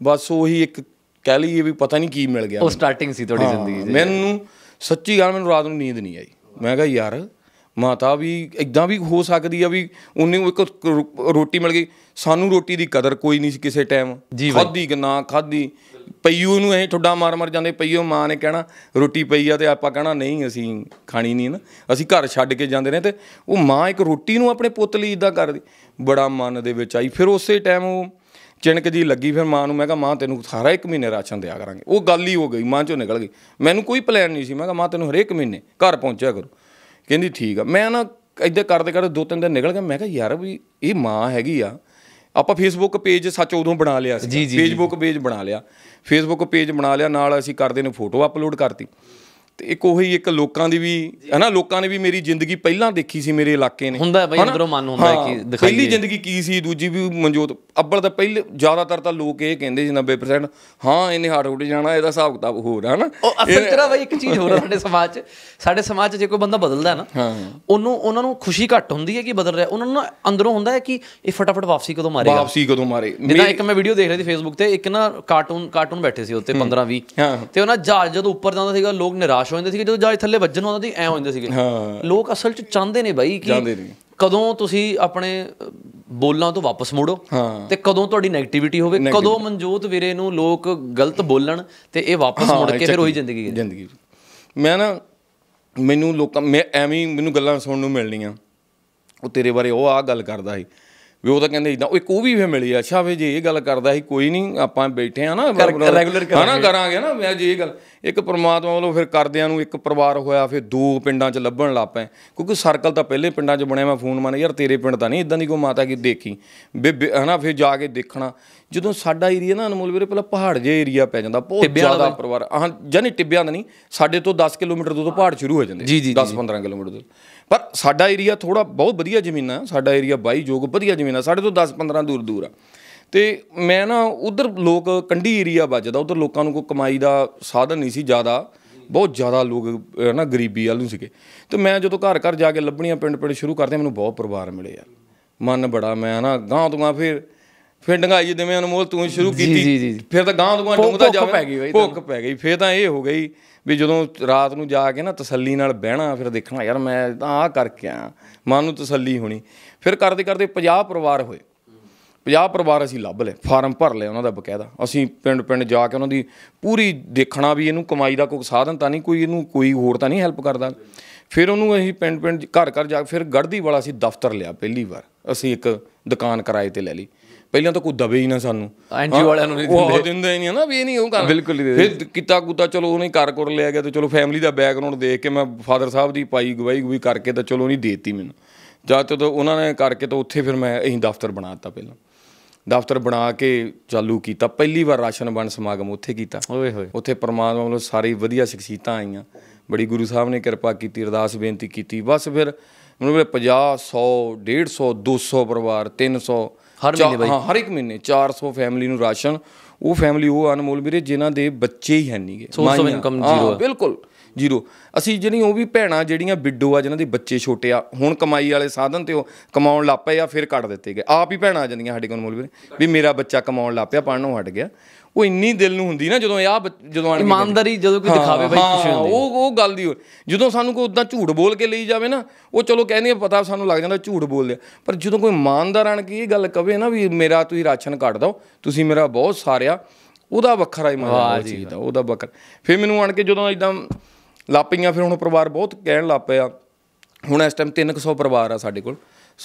ਬਸ ਉਹੀ ਇੱਕ ਕਹਿ ਲਈਏ ਵੀ ਪਤਾ ਨਹੀਂ ਕੀ ਮਿਲ ਗਿਆ ਉਹ ਸਟਾਰਟਿੰਗ ਸੀ ਤੁਹਾਡੀ ਜ਼ਿੰਦਗੀ ਦੀ ਮੈਨੂੰ ਸੱਚੀ ਗੱਲ ਮੈਨੂੰ ਰਾਤ ਨੂੰ ਨੀਂਦ ਨਹੀਂ ਆਈ ਮੈਂ ਕਿਹਾ ਯਾਰ ਮਾਤਾ ਵੀ ਇਦਾਂ ਵੀ ਹੋ ਸਕਦੀ ਆ ਵੀ ਉਹਨੇ ਇੱਕ ਰੋਟੀ ਮਿਲ ਗਈ ਸਾਨੂੰ ਰੋਟੀ ਦੀ ਕਦਰ ਕੋਈ ਨਹੀਂ ਸੀ ਕਿਸੇ ਟਾਈਮ ਖਾਦੀ ਕਿ ਨਾ ਖਾਦੀ ਪਈਓ ਨੂੰ ਐ ਠੁੱਡਾ ਮਾਰ ਮਾਰ ਜਾਂਦੇ ਪਈਓ ਮਾਂ ਨੇ ਕਹਿਣਾ ਰੋਟੀ ਪਈ ਆ ਤੇ ਆਪਾਂ ਕਹਿਣਾ ਨਹੀਂ ਅਸੀਂ ਖਾਣੀ ਨਹੀਂ ਨਾ ਅਸੀਂ ਘਰ ਛੱਡ ਕੇ ਜਾਂਦੇ ਨੇ ਤੇ ਉਹ ਮਾਂ ਇੱਕ ਰੋਟੀ ਨੂੰ ਆਪਣੇ ਪੁੱਤ ਲਈ ਇਦਾਂ ਕਰਦੀ ਬੜਾ ਮਨ ਦੇ ਵਿੱਚ ਆਈ ਫਿਰ ਉਸੇ ਟਾਈਮ ਉਹ ਚਿਣਕ ਜੀ ਲੱਗੀ ਫਿਰ ਮਾਂ ਨੂੰ ਮੈਂ ਕਿਹਾ ਮਾਂ ਤੈਨੂੰ ਸਾਰਾ ਇੱਕ ਮਹੀਨੇ ਰਾਸ਼ਨ ਦਿਆ ਕਰਾਂਗੇ ਉਹ ਗੱਲ ਹੀ ਹੋ ਗਈ ਮਾਂ ਚੋਂ ਨਿਕਲ ਗਈ ਮੈਨੂੰ ਕੋਈ ਪਲਾਨ ਨਹੀਂ ਸੀ ਮੈਂ ਕਿਹਾ ਮਾਂ ਤੈਨੂੰ ਹਰੇਕ ਮਹੀਨੇ ਘਰ ਪਹੁੰਚਿਆ ਕਰੋ ਕਹਿੰਦੀ ਠੀਕ ਆ ਮੈਂ ਨਾ ਇਦਾਂ ਕਰਦੇ ਕਰਦੇ ਦੋ ਤਿੰਨ ਦਿਨ ਨਿਕਲ ਗਏ ਮੈਂ ਕਿਹਾ ਯਾਰ ਵੀ ਇਹ ਮਾਂ ਹੈਗੀ ਆ ਆਪਾਂ ਫੇਸਬੁੱਕ ਪੇਜ ਸੱਚ ਉਦੋਂ ਬਣਾ ਲਿਆ ਸੀ ਫੇਸਬੁੱਕ ਪੇਜ ਬਣਾ ਲਿਆ ਫੇਸਬੁੱਕ ਪੇਜ ਬਣਾ ਲਿਆ ਨਾਲ ਅਸੀਂ ਕਰਦੇ ਨੂੰ ਫੋਟੋ ਅਪਲੋਡ ਕਰਤੀ ਤੇ ਇੱਕ ਉਹੀ ਇੱਕ ਲੋਕਾਂ ਦੀ ਵੀ ਹਨਾ ਲੋਕਾਂ ਨੇ ਵੀ ਮੇਰੀ ਜ਼ਿੰਦਗੀ ਪਹਿਲਾਂ ਦੇਖੀ ਸੀ ਮੇਰੇ ਇਲਾਕੇ ਨੇ ਹੁੰਦਾ ਬਈ ਅੰਦਰੋਂ ਮਨ ਹੁੰਦਾ ਕਿ ਦਿਖਾਈ ਪਹਿਲੀ ਜ਼ਿੰਦਗੀ ਕੀ ਸੀ ਦੂਜੀ ਵੀ ਮਨਜੋਤ ਅੱਬਲ ਤਾਂ ਪਹਿਲੇ ਜ਼ਿਆਦਾਤਰ ਤਾਂ ਲੋਕ ਇਹ ਕਹਿੰਦੇ ਸੀ 90% ਹਾਂ ਇਹਨੇ ਹਾਰ ਉੱਡ ਜਾਣਾ ਇਹਦਾ ਹਿਸਾਬ ਕਿਤਾਬ ਹੋਰ ਹਨਾ ਉਹ ਅਸਲ ਤੇਰਾ ਬਈ ਇੱਕ ਚੀਜ਼ ਹੋਰ ਹੈ ਸਾਡੇ ਸਮਾਜ 'ਚ ਸਾਡੇ ਸਮਾਜ 'ਚ ਜੇ ਕੋਈ ਬੰਦਾ ਬਦਲਦਾ ਹੈ ਨਾ ਉਹਨੂੰ ਉਹਨਾਂ ਨੂੰ ਖੁਸ਼ੀ ਘੱਟ ਹੁੰਦੀ ਹੈ ਕਿ ਬਦਲ ਰਿਹਾ ਉਹਨਾਂ ਨੂੰ ਅੰਦਰੋਂ ਹੁੰਦਾ ਹੈ ਕਿ ਇਹ ਫਟਾਫਟ ਵਾਪਸੀ ਕਦੋਂ ਮਾਰੇਗਾ ਵਾਪਸੀ ਕਦੋਂ ਮਾਰੇ ਜਿੱਦਾਂ ਇੱਕ ਮੈਂ ਵੀਡੀਓ ਦੇਖ ਰਿਹਾ ਸੀ ਫੇਸਬੁੱਕ ਤੇ ਇੱਕ ਨਾ ਕਾਰਟੂਨ ਕਾਰਟੂਨ ਬੈਠੇ ਸੀ ਉੱਤੇ 15 20 ਤੇ ਉਹਨਾਂ ਜਹਾਜ਼ ਜਦੋਂ ਉੱਪਰ ਜਾਂਦਾ ਸੀਗਾ ਲੋਕ ਨਿਰਾਸ਼ ਲਾਸ਼ ਹੋ ਜਾਂਦੇ ਸੀਗੇ ਜਦੋਂ ਜਹਾਜ਼ ਥੱਲੇ ਵੱਜਣ ਆਉਂਦਾ ਸੀ ਐ ਹੋ ਜਾਂਦੇ ਸੀਗੇ ਲੋਕ ਅਸਲ 'ਚ ਚਾਹੁੰਦੇ ਨੇ ਬਾਈ ਕਿ ਕਦੋਂ ਤੁਸੀਂ ਆਪਣੇ ਬੋਲਾਂ ਤੋਂ ਵਾਪਸ ਮੋੜੋ ਤੇ ਕਦੋਂ ਤੁਹਾਡੀ ਨੈਗੇਟਿਵਿਟੀ ਹੋਵੇ ਕਦੋਂ ਮਨਜੋਤ ਵੀਰੇ ਨੂੰ ਲੋਕ ਗਲਤ ਬੋਲਣ ਤੇ ਇਹ ਵਾਪਸ ਮੁੜ ਕੇ ਫਿਰ ਉਹੀ ਜ਼ਿੰਦਗੀ ਜ਼ਿੰਦਗੀ ਮੈਂ ਨਾ ਮੈਨੂੰ ਲੋਕਾਂ ਮੈਂ ਐਵੇਂ ਮੈਨੂੰ ਗੱਲਾਂ ਸੁਣਨ ਨੂੰ ਮਿਲਣੀਆਂ ਉਹ ਤੇਰੇ ਬਾਰੇ ਉਹ ਆ ਗੱਲ ਕਰਦਾ ਸੀ ਵੀ ਉਹ ਤਾਂ ਕਹਿੰਦੇ ਇਦਾਂ ਓਏ ਇੱਕ ਉਹ ਵੀ ਫੇ ਮਿਲੀ ਆ ਅੱਛਾ ਵੀ ਜੇ ਇਹ ਗੱਲ ਕਰਦਾ ਸੀ ਕੋਈ ਨਹੀਂ ਆਪਾਂ ਬੈਠੇ ਆ ਨਾ ਰੈਗੂਲਰ ਕਰਾਂਗੇ ਕਰਾਂਗੇ ਨਾ ਮੈਂ ਜੇ ਇਹ ਗੱਲ ਇੱਕ ਪ੍ਰਮਾਤਮਾ ਵੱਲੋਂ ਫਿਰ ਕਰਦਿਆਂ ਨੂੰ ਇੱਕ ਪਰਿਵਾਰ ਹੋਇਆ ਫਿਰ ਦੋ ਪਿੰਡਾਂ 'ਚ ਲੱਭਣ ਲੱਪੈ ਕਿਉਂਕਿ ਸਰਕਲ ਤਾਂ ਪਹਿਲੇ ਪਿੰਡਾਂ 'ਚ ਬਣਿਆ ਮੈਂ ਫੋਨ ਮਾਰਿਆ ਯਾਰ ਤੇਰੇ ਪਿੰਡ ਤਾਂ ਨਹੀਂ ਇਦਾਂ ਦੀ ਕੋਈ ਮਾਤਾ ਕੀ ਦੇਖੀ ਬੇ ਹਨਾ ਫਿਰ ਜਾ ਕੇ ਦੇਖਣਾ ਜਦੋਂ ਸਾਡਾ ਏਰੀਆ ਨਾ ਅਨਮੋਲ ਵੀਰੇ ਪਹਿਲਾਂ ਪਹਾੜ ਜੇ ਏਰੀਆ ਪੈ ਜਾਂਦਾ ਬਹੁਤ ਜ਼ਿਆਦਾ ਪਰਿਵਾਰ ਹਾਂ ਜਾਨੀ ਟਿੱਬਿਆਂ ਦਾ ਨਹੀਂ ਸਾਡੇ ਤੋਂ 10 ਕਿਲੋਮੀਟਰ ਦੂਰ ਤੋਂ ਪਹਾੜ ਸ਼ੁਰੂ ਹੋ ਜਾਂਦੇ 10-15 ਕਿਲੋਮੀਟਰ ਦੂਰ ਪਰ ਸਾਡਾ ਏਰੀਆ ਥੋੜਾ ਬਹੁਤ ਵਧੀਆ ਜ਼ਮੀਨਾਂ ਸਾਡਾ ਏਰੀਆ ਬਾਈ ਜੋਗ ਵਧੀਆ ਜ਼ਮੀਨਾਂ ਸਾਡੇ ਤੋਂ 10-15 ਦੂਰ ਦੂਰ ਆ ਤੇ ਮੈਂ ਨਾ ਉਧਰ ਲੋਕ ਕੰਢੀ ਏਰੀਆ ਵੱਜਦਾ ਉਧਰ ਲੋਕਾਂ ਨੂੰ ਕੋਈ ਕਮਾਈ ਦਾ ਸਾਧਨ ਨਹੀਂ ਸੀ ਜ਼ਿਆਦਾ ਬਹੁਤ ਜ਼ਿਆਦਾ ਲੋਕ ਨਾ ਗਰੀਬੀ ਵਾਲੇ ਸੀਗੇ ਤੇ ਮੈਂ ਜਦੋਂ ਘਰ ਘਰ ਜਾ ਕੇ ਲੱਭਣੀਆਂ ਪਿੰਡ ਪਿੰਡ ਸ਼ੁਰੂ ਕਰਦੇ ਮੈਨੂੰ ਬਹੁਤ ਪਰਿਵਾਰ ਮਿਲੇ ਯਾਰ ਮਨ ਬੜਾ ਮੈਂ ਨਾ ਗਾਂ ਤੋਂ ਗਾਂ ਫਿਰ ਫਿਰ ਡੰਗਾਈ ਜਿਵੇਂ ਅਨਮੋਲ ਤੂੰ ਸ਼ੁਰੂ ਕੀਤੀ ਫਿਰ ਤਾਂ ਗਾਂ ਤੋਂ ਡੰਗਦਾ ਜਾਵੇ ਭੁੱਖ ਪੈ ਗਈ ਫਿਰ ਤਾਂ ਇਹ ਹੋ ਗਈ ਵੀ ਜਦੋਂ ਰਾਤ ਨੂੰ ਜਾ ਕੇ ਨਾ ਤਸੱਲੀ ਨਾਲ ਬਹਿਣਾ ਫਿਰ ਦੇਖਣਾ ਯਾਰ ਮੈਂ ਤਾਂ ਆਹ ਕਰਕੇ ਆ ਮਨ ਨੂੰ ਤਸੱਲੀ ਹੋਣੀ ਫਿਰ ਕਰਦੇ ਕਰਦੇ 50 ਪਰਿਵਾਰ ਹੋਏ 50 ਪਰਿਵਾਰ ਅਸੀਂ ਲੱਭ ਲਏ ਫਾਰਮ ਭਰ ਲਏ ਉਹਨਾਂ ਦਾ ਬਕਾਇਦਾ ਅਸੀਂ ਪਿੰਡ ਪਿੰਡ ਜਾ ਕੇ ਉਹਨਾਂ ਦੀ ਪੂਰੀ ਦੇਖਣਾ ਵੀ ਇਹਨੂੰ ਕਮਾਈ ਦਾ ਕੋਈ ਸਾਧਨ ਤਾਂ ਨਹੀਂ ਕੋਈ ਇਹਨੂੰ ਕੋਈ ਹੋਰ ਤਾਂ ਨਹੀਂ ਹੈਲਪ ਕਰਦਾ ਫਿਰ ਉਹਨੂੰ ਅਸੀਂ ਪਿੰਡ ਪਿੰਡ ਘਰ ਘਰ ਜਾ ਕੇ ਫਿਰ ਗੜਦੀ ਵਾਲਾ ਅਸੀਂ ਦਫ਼ਤਰ ਲਿਆ ਪਹਿਲੀ ਵਾਰ ਅਸੀਂ ਇੱਕ ਦੁਕਾਨ ਕਿਰਾਏ ਤੇ ਲੈ ਲਈ ਪਹਿਲਾਂ ਤਾਂ ਕੋਈ ਦਵੇ ਹੀ ਨਾ ਸਾਨੂੰ ਐਨਜੀਓ ਵਾਲਿਆਂ ਨੂੰ ਨਹੀਂ ਦਿੰਦੇ ਉਹ ਦਿੰਦੇ ਨਹੀਂ ਨਾ ਵੀ ਇਹ ਨਹੀਂ ਉਹ ਕਰ ਬਿਲਕੁਲ ਨਹੀਂ ਫਿਰ ਕੀਤਾ ਕੁਤਾ ਚਲੋ ਉਹਨੇ ਕਰ ਕਰ ਲਿਆ ਗਿਆ ਤੇ ਚਲੋ ਫੈਮਿਲੀ ਦਾ ਬੈਕਗ੍ਰਾਉਂਡ ਦੇਖ ਕੇ ਮੈਂ ਫਾਦਰ ਸਾਹਿਬ ਦੀ ਪਾਈ ਗਵਾਈ ਗੁਈ ਕਰਕੇ ਤਾਂ ਚਲੋ ਨਹੀਂ ਦੇਤੀ ਮੈਨੂੰ ਜਦ ਤੱਕ ਉਹਨਾਂ ਨੇ ਕਰਕੇ ਤਾਂ ਉੱਥੇ ਫਿਰ ਮੈਂ ਅਹੀਂ ਦਫ਼ਤਰ ਬਣਾਤਾ ਪਹਿਲਾਂ ਦਫ਼ਤਰ ਬਣਾ ਕੇ ਚਾਲੂ ਕੀਤਾ ਪਹਿਲੀ ਵਾਰ ਰਾਸ਼ਨ ਵੰਡ ਸਮਾਗਮ ਉੱਥੇ ਕੀਤਾ ਓਏ ਹੋਏ ਉੱਥੇ ਪਰਮਾਤਮਾ ਵੱਲੋਂ ਸਾਰੀ ਵਧੀਆ ਸਖਸੀਤਾ ਆਈਆਂ ਬੜੀ ਗੁਰੂ ਸਾਹਿਬ ਨੇ ਕਿਰਪਾ ਕੀਤੀ ਅਰਦਾਸ ਬੇਨਤੀ ਕੀਤੀ ਬਸ ਫਿਰ ਮੈਨੂੰ 50 100 150 200 ਪਰਿਵਾਰ 300 ਹਰ ਮਹੀਨੇ ਬਾਈ ਹਾਂ ਹਰ ਇੱਕ ਮਹੀਨੇ 400 ਫੈਮਿਲੀ ਨੂੰ ਰਾਸ਼ਨ ਉਹ ਫੈਮਿਲੀ ਉਹ ਅਨਮੋਲ ਵੀਰੇ ਜਿਨ੍ਹਾਂ ਦੇ ਬੱਚੇ ਹੀ ਹੈ ਨਹੀਂਗੇ ਸੋਰਸ ਆਫ ਇਨਕਮ ਜ਼ੀਰੋ ਹੈ ਬਿਲਕੁਲ ਜ਼ੀਰੋ ਅਸੀਂ ਜਿਹੜੀ ਉਹ ਵੀ ਭੈਣਾਂ ਜਿਹੜੀਆਂ ਵਿਡੋ ਆ ਜਿਨ੍ਹਾਂ ਦੇ ਬੱਚੇ ਛੋਟੇ ਆ ਹੁਣ ਕਮਾਈ ਵਾਲੇ ਸਾਧਨ ਤੇ ਉਹ ਕਮਾਉਣ ਲੱਪੇ ਆ ਫਿਰ ਕੱਟ ਦਿੱਤੇ ਗਏ ਆਪ ਹੀ ਭੈਣਾਂ ਆ ਜਾਂਦੀਆਂ ਸਾਡੇ ਕੋਲ ਮੋਲ ਵੀਰੇ ਵੀ ਮੇਰਾ ਬੱਚਾ ਕਮਾਉਣ ਲੱਪਿਆ ਪੜਨੋਂ ਹਟ ਗਿਆ ਉਹ ਇੰਨੀ ਦਿਲ ਨੂੰ ਹੁੰਦੀ ਨਾ ਜਦੋਂ ਆ ਜਦੋਂ ਆਣ ਇਮਾਨਦਾਰੀ ਜਦੋਂ ਕੋਈ ਦਿਖਾਵੇ ਬਈ ਖੁਸ਼ੀ ਹੁੰਦੀ ਉਹ ਉਹ ਗੱਲ ਦੀ ਜਦੋਂ ਸਾਨੂੰ ਕੋਈ ਉਦਾਂ ਝੂਠ ਬੋਲ ਕੇ ਲਈ ਜਾਵੇ ਨਾ ਉਹ ਚਲੋ ਕਹਿੰਦੇ ਪਤਾ ਸਾਨੂੰ ਲੱਗ ਜਾਂਦਾ ਝੂਠ ਬੋਲ ਲਿਆ ਪਰ ਜਦੋਂ ਕੋਈ ਇਮਾਨਦਾਰ ਆਣ ਕੇ ਇਹ ਗੱਲ ਕਵੇ ਨਾ ਵੀ ਮੇਰਾ ਤੁਸੀਂ ਰਾਸ਼ਨ ਕੱਢ ਦੋ ਤੁਸੀਂ ਮੇਰਾ ਬਹੁਤ ਸਾਰਿਆ ਉਹਦਾ ਵੱਖਰਾ ਹੀ ਮਜ਼ਾ ਆ ਦਾ ਉਹਦਾ ਵੱਖਰ ਫਿਰ ਮੈਨੂੰ ਆਣ ਕੇ ਜਦੋਂ ਇਦਾਂ ਲਾਪੀਆਂ ਫਿਰ ਹੁਣ ਪਰਿਵਾਰ ਬਹੁਤ ਕਹਿਣ ਲੱਪਿਆ ਹੁਣ ਇਸ ਟਾਈਮ 300 ਪਰਿਵਾਰ ਆ ਸਾਡੇ ਕੋਲ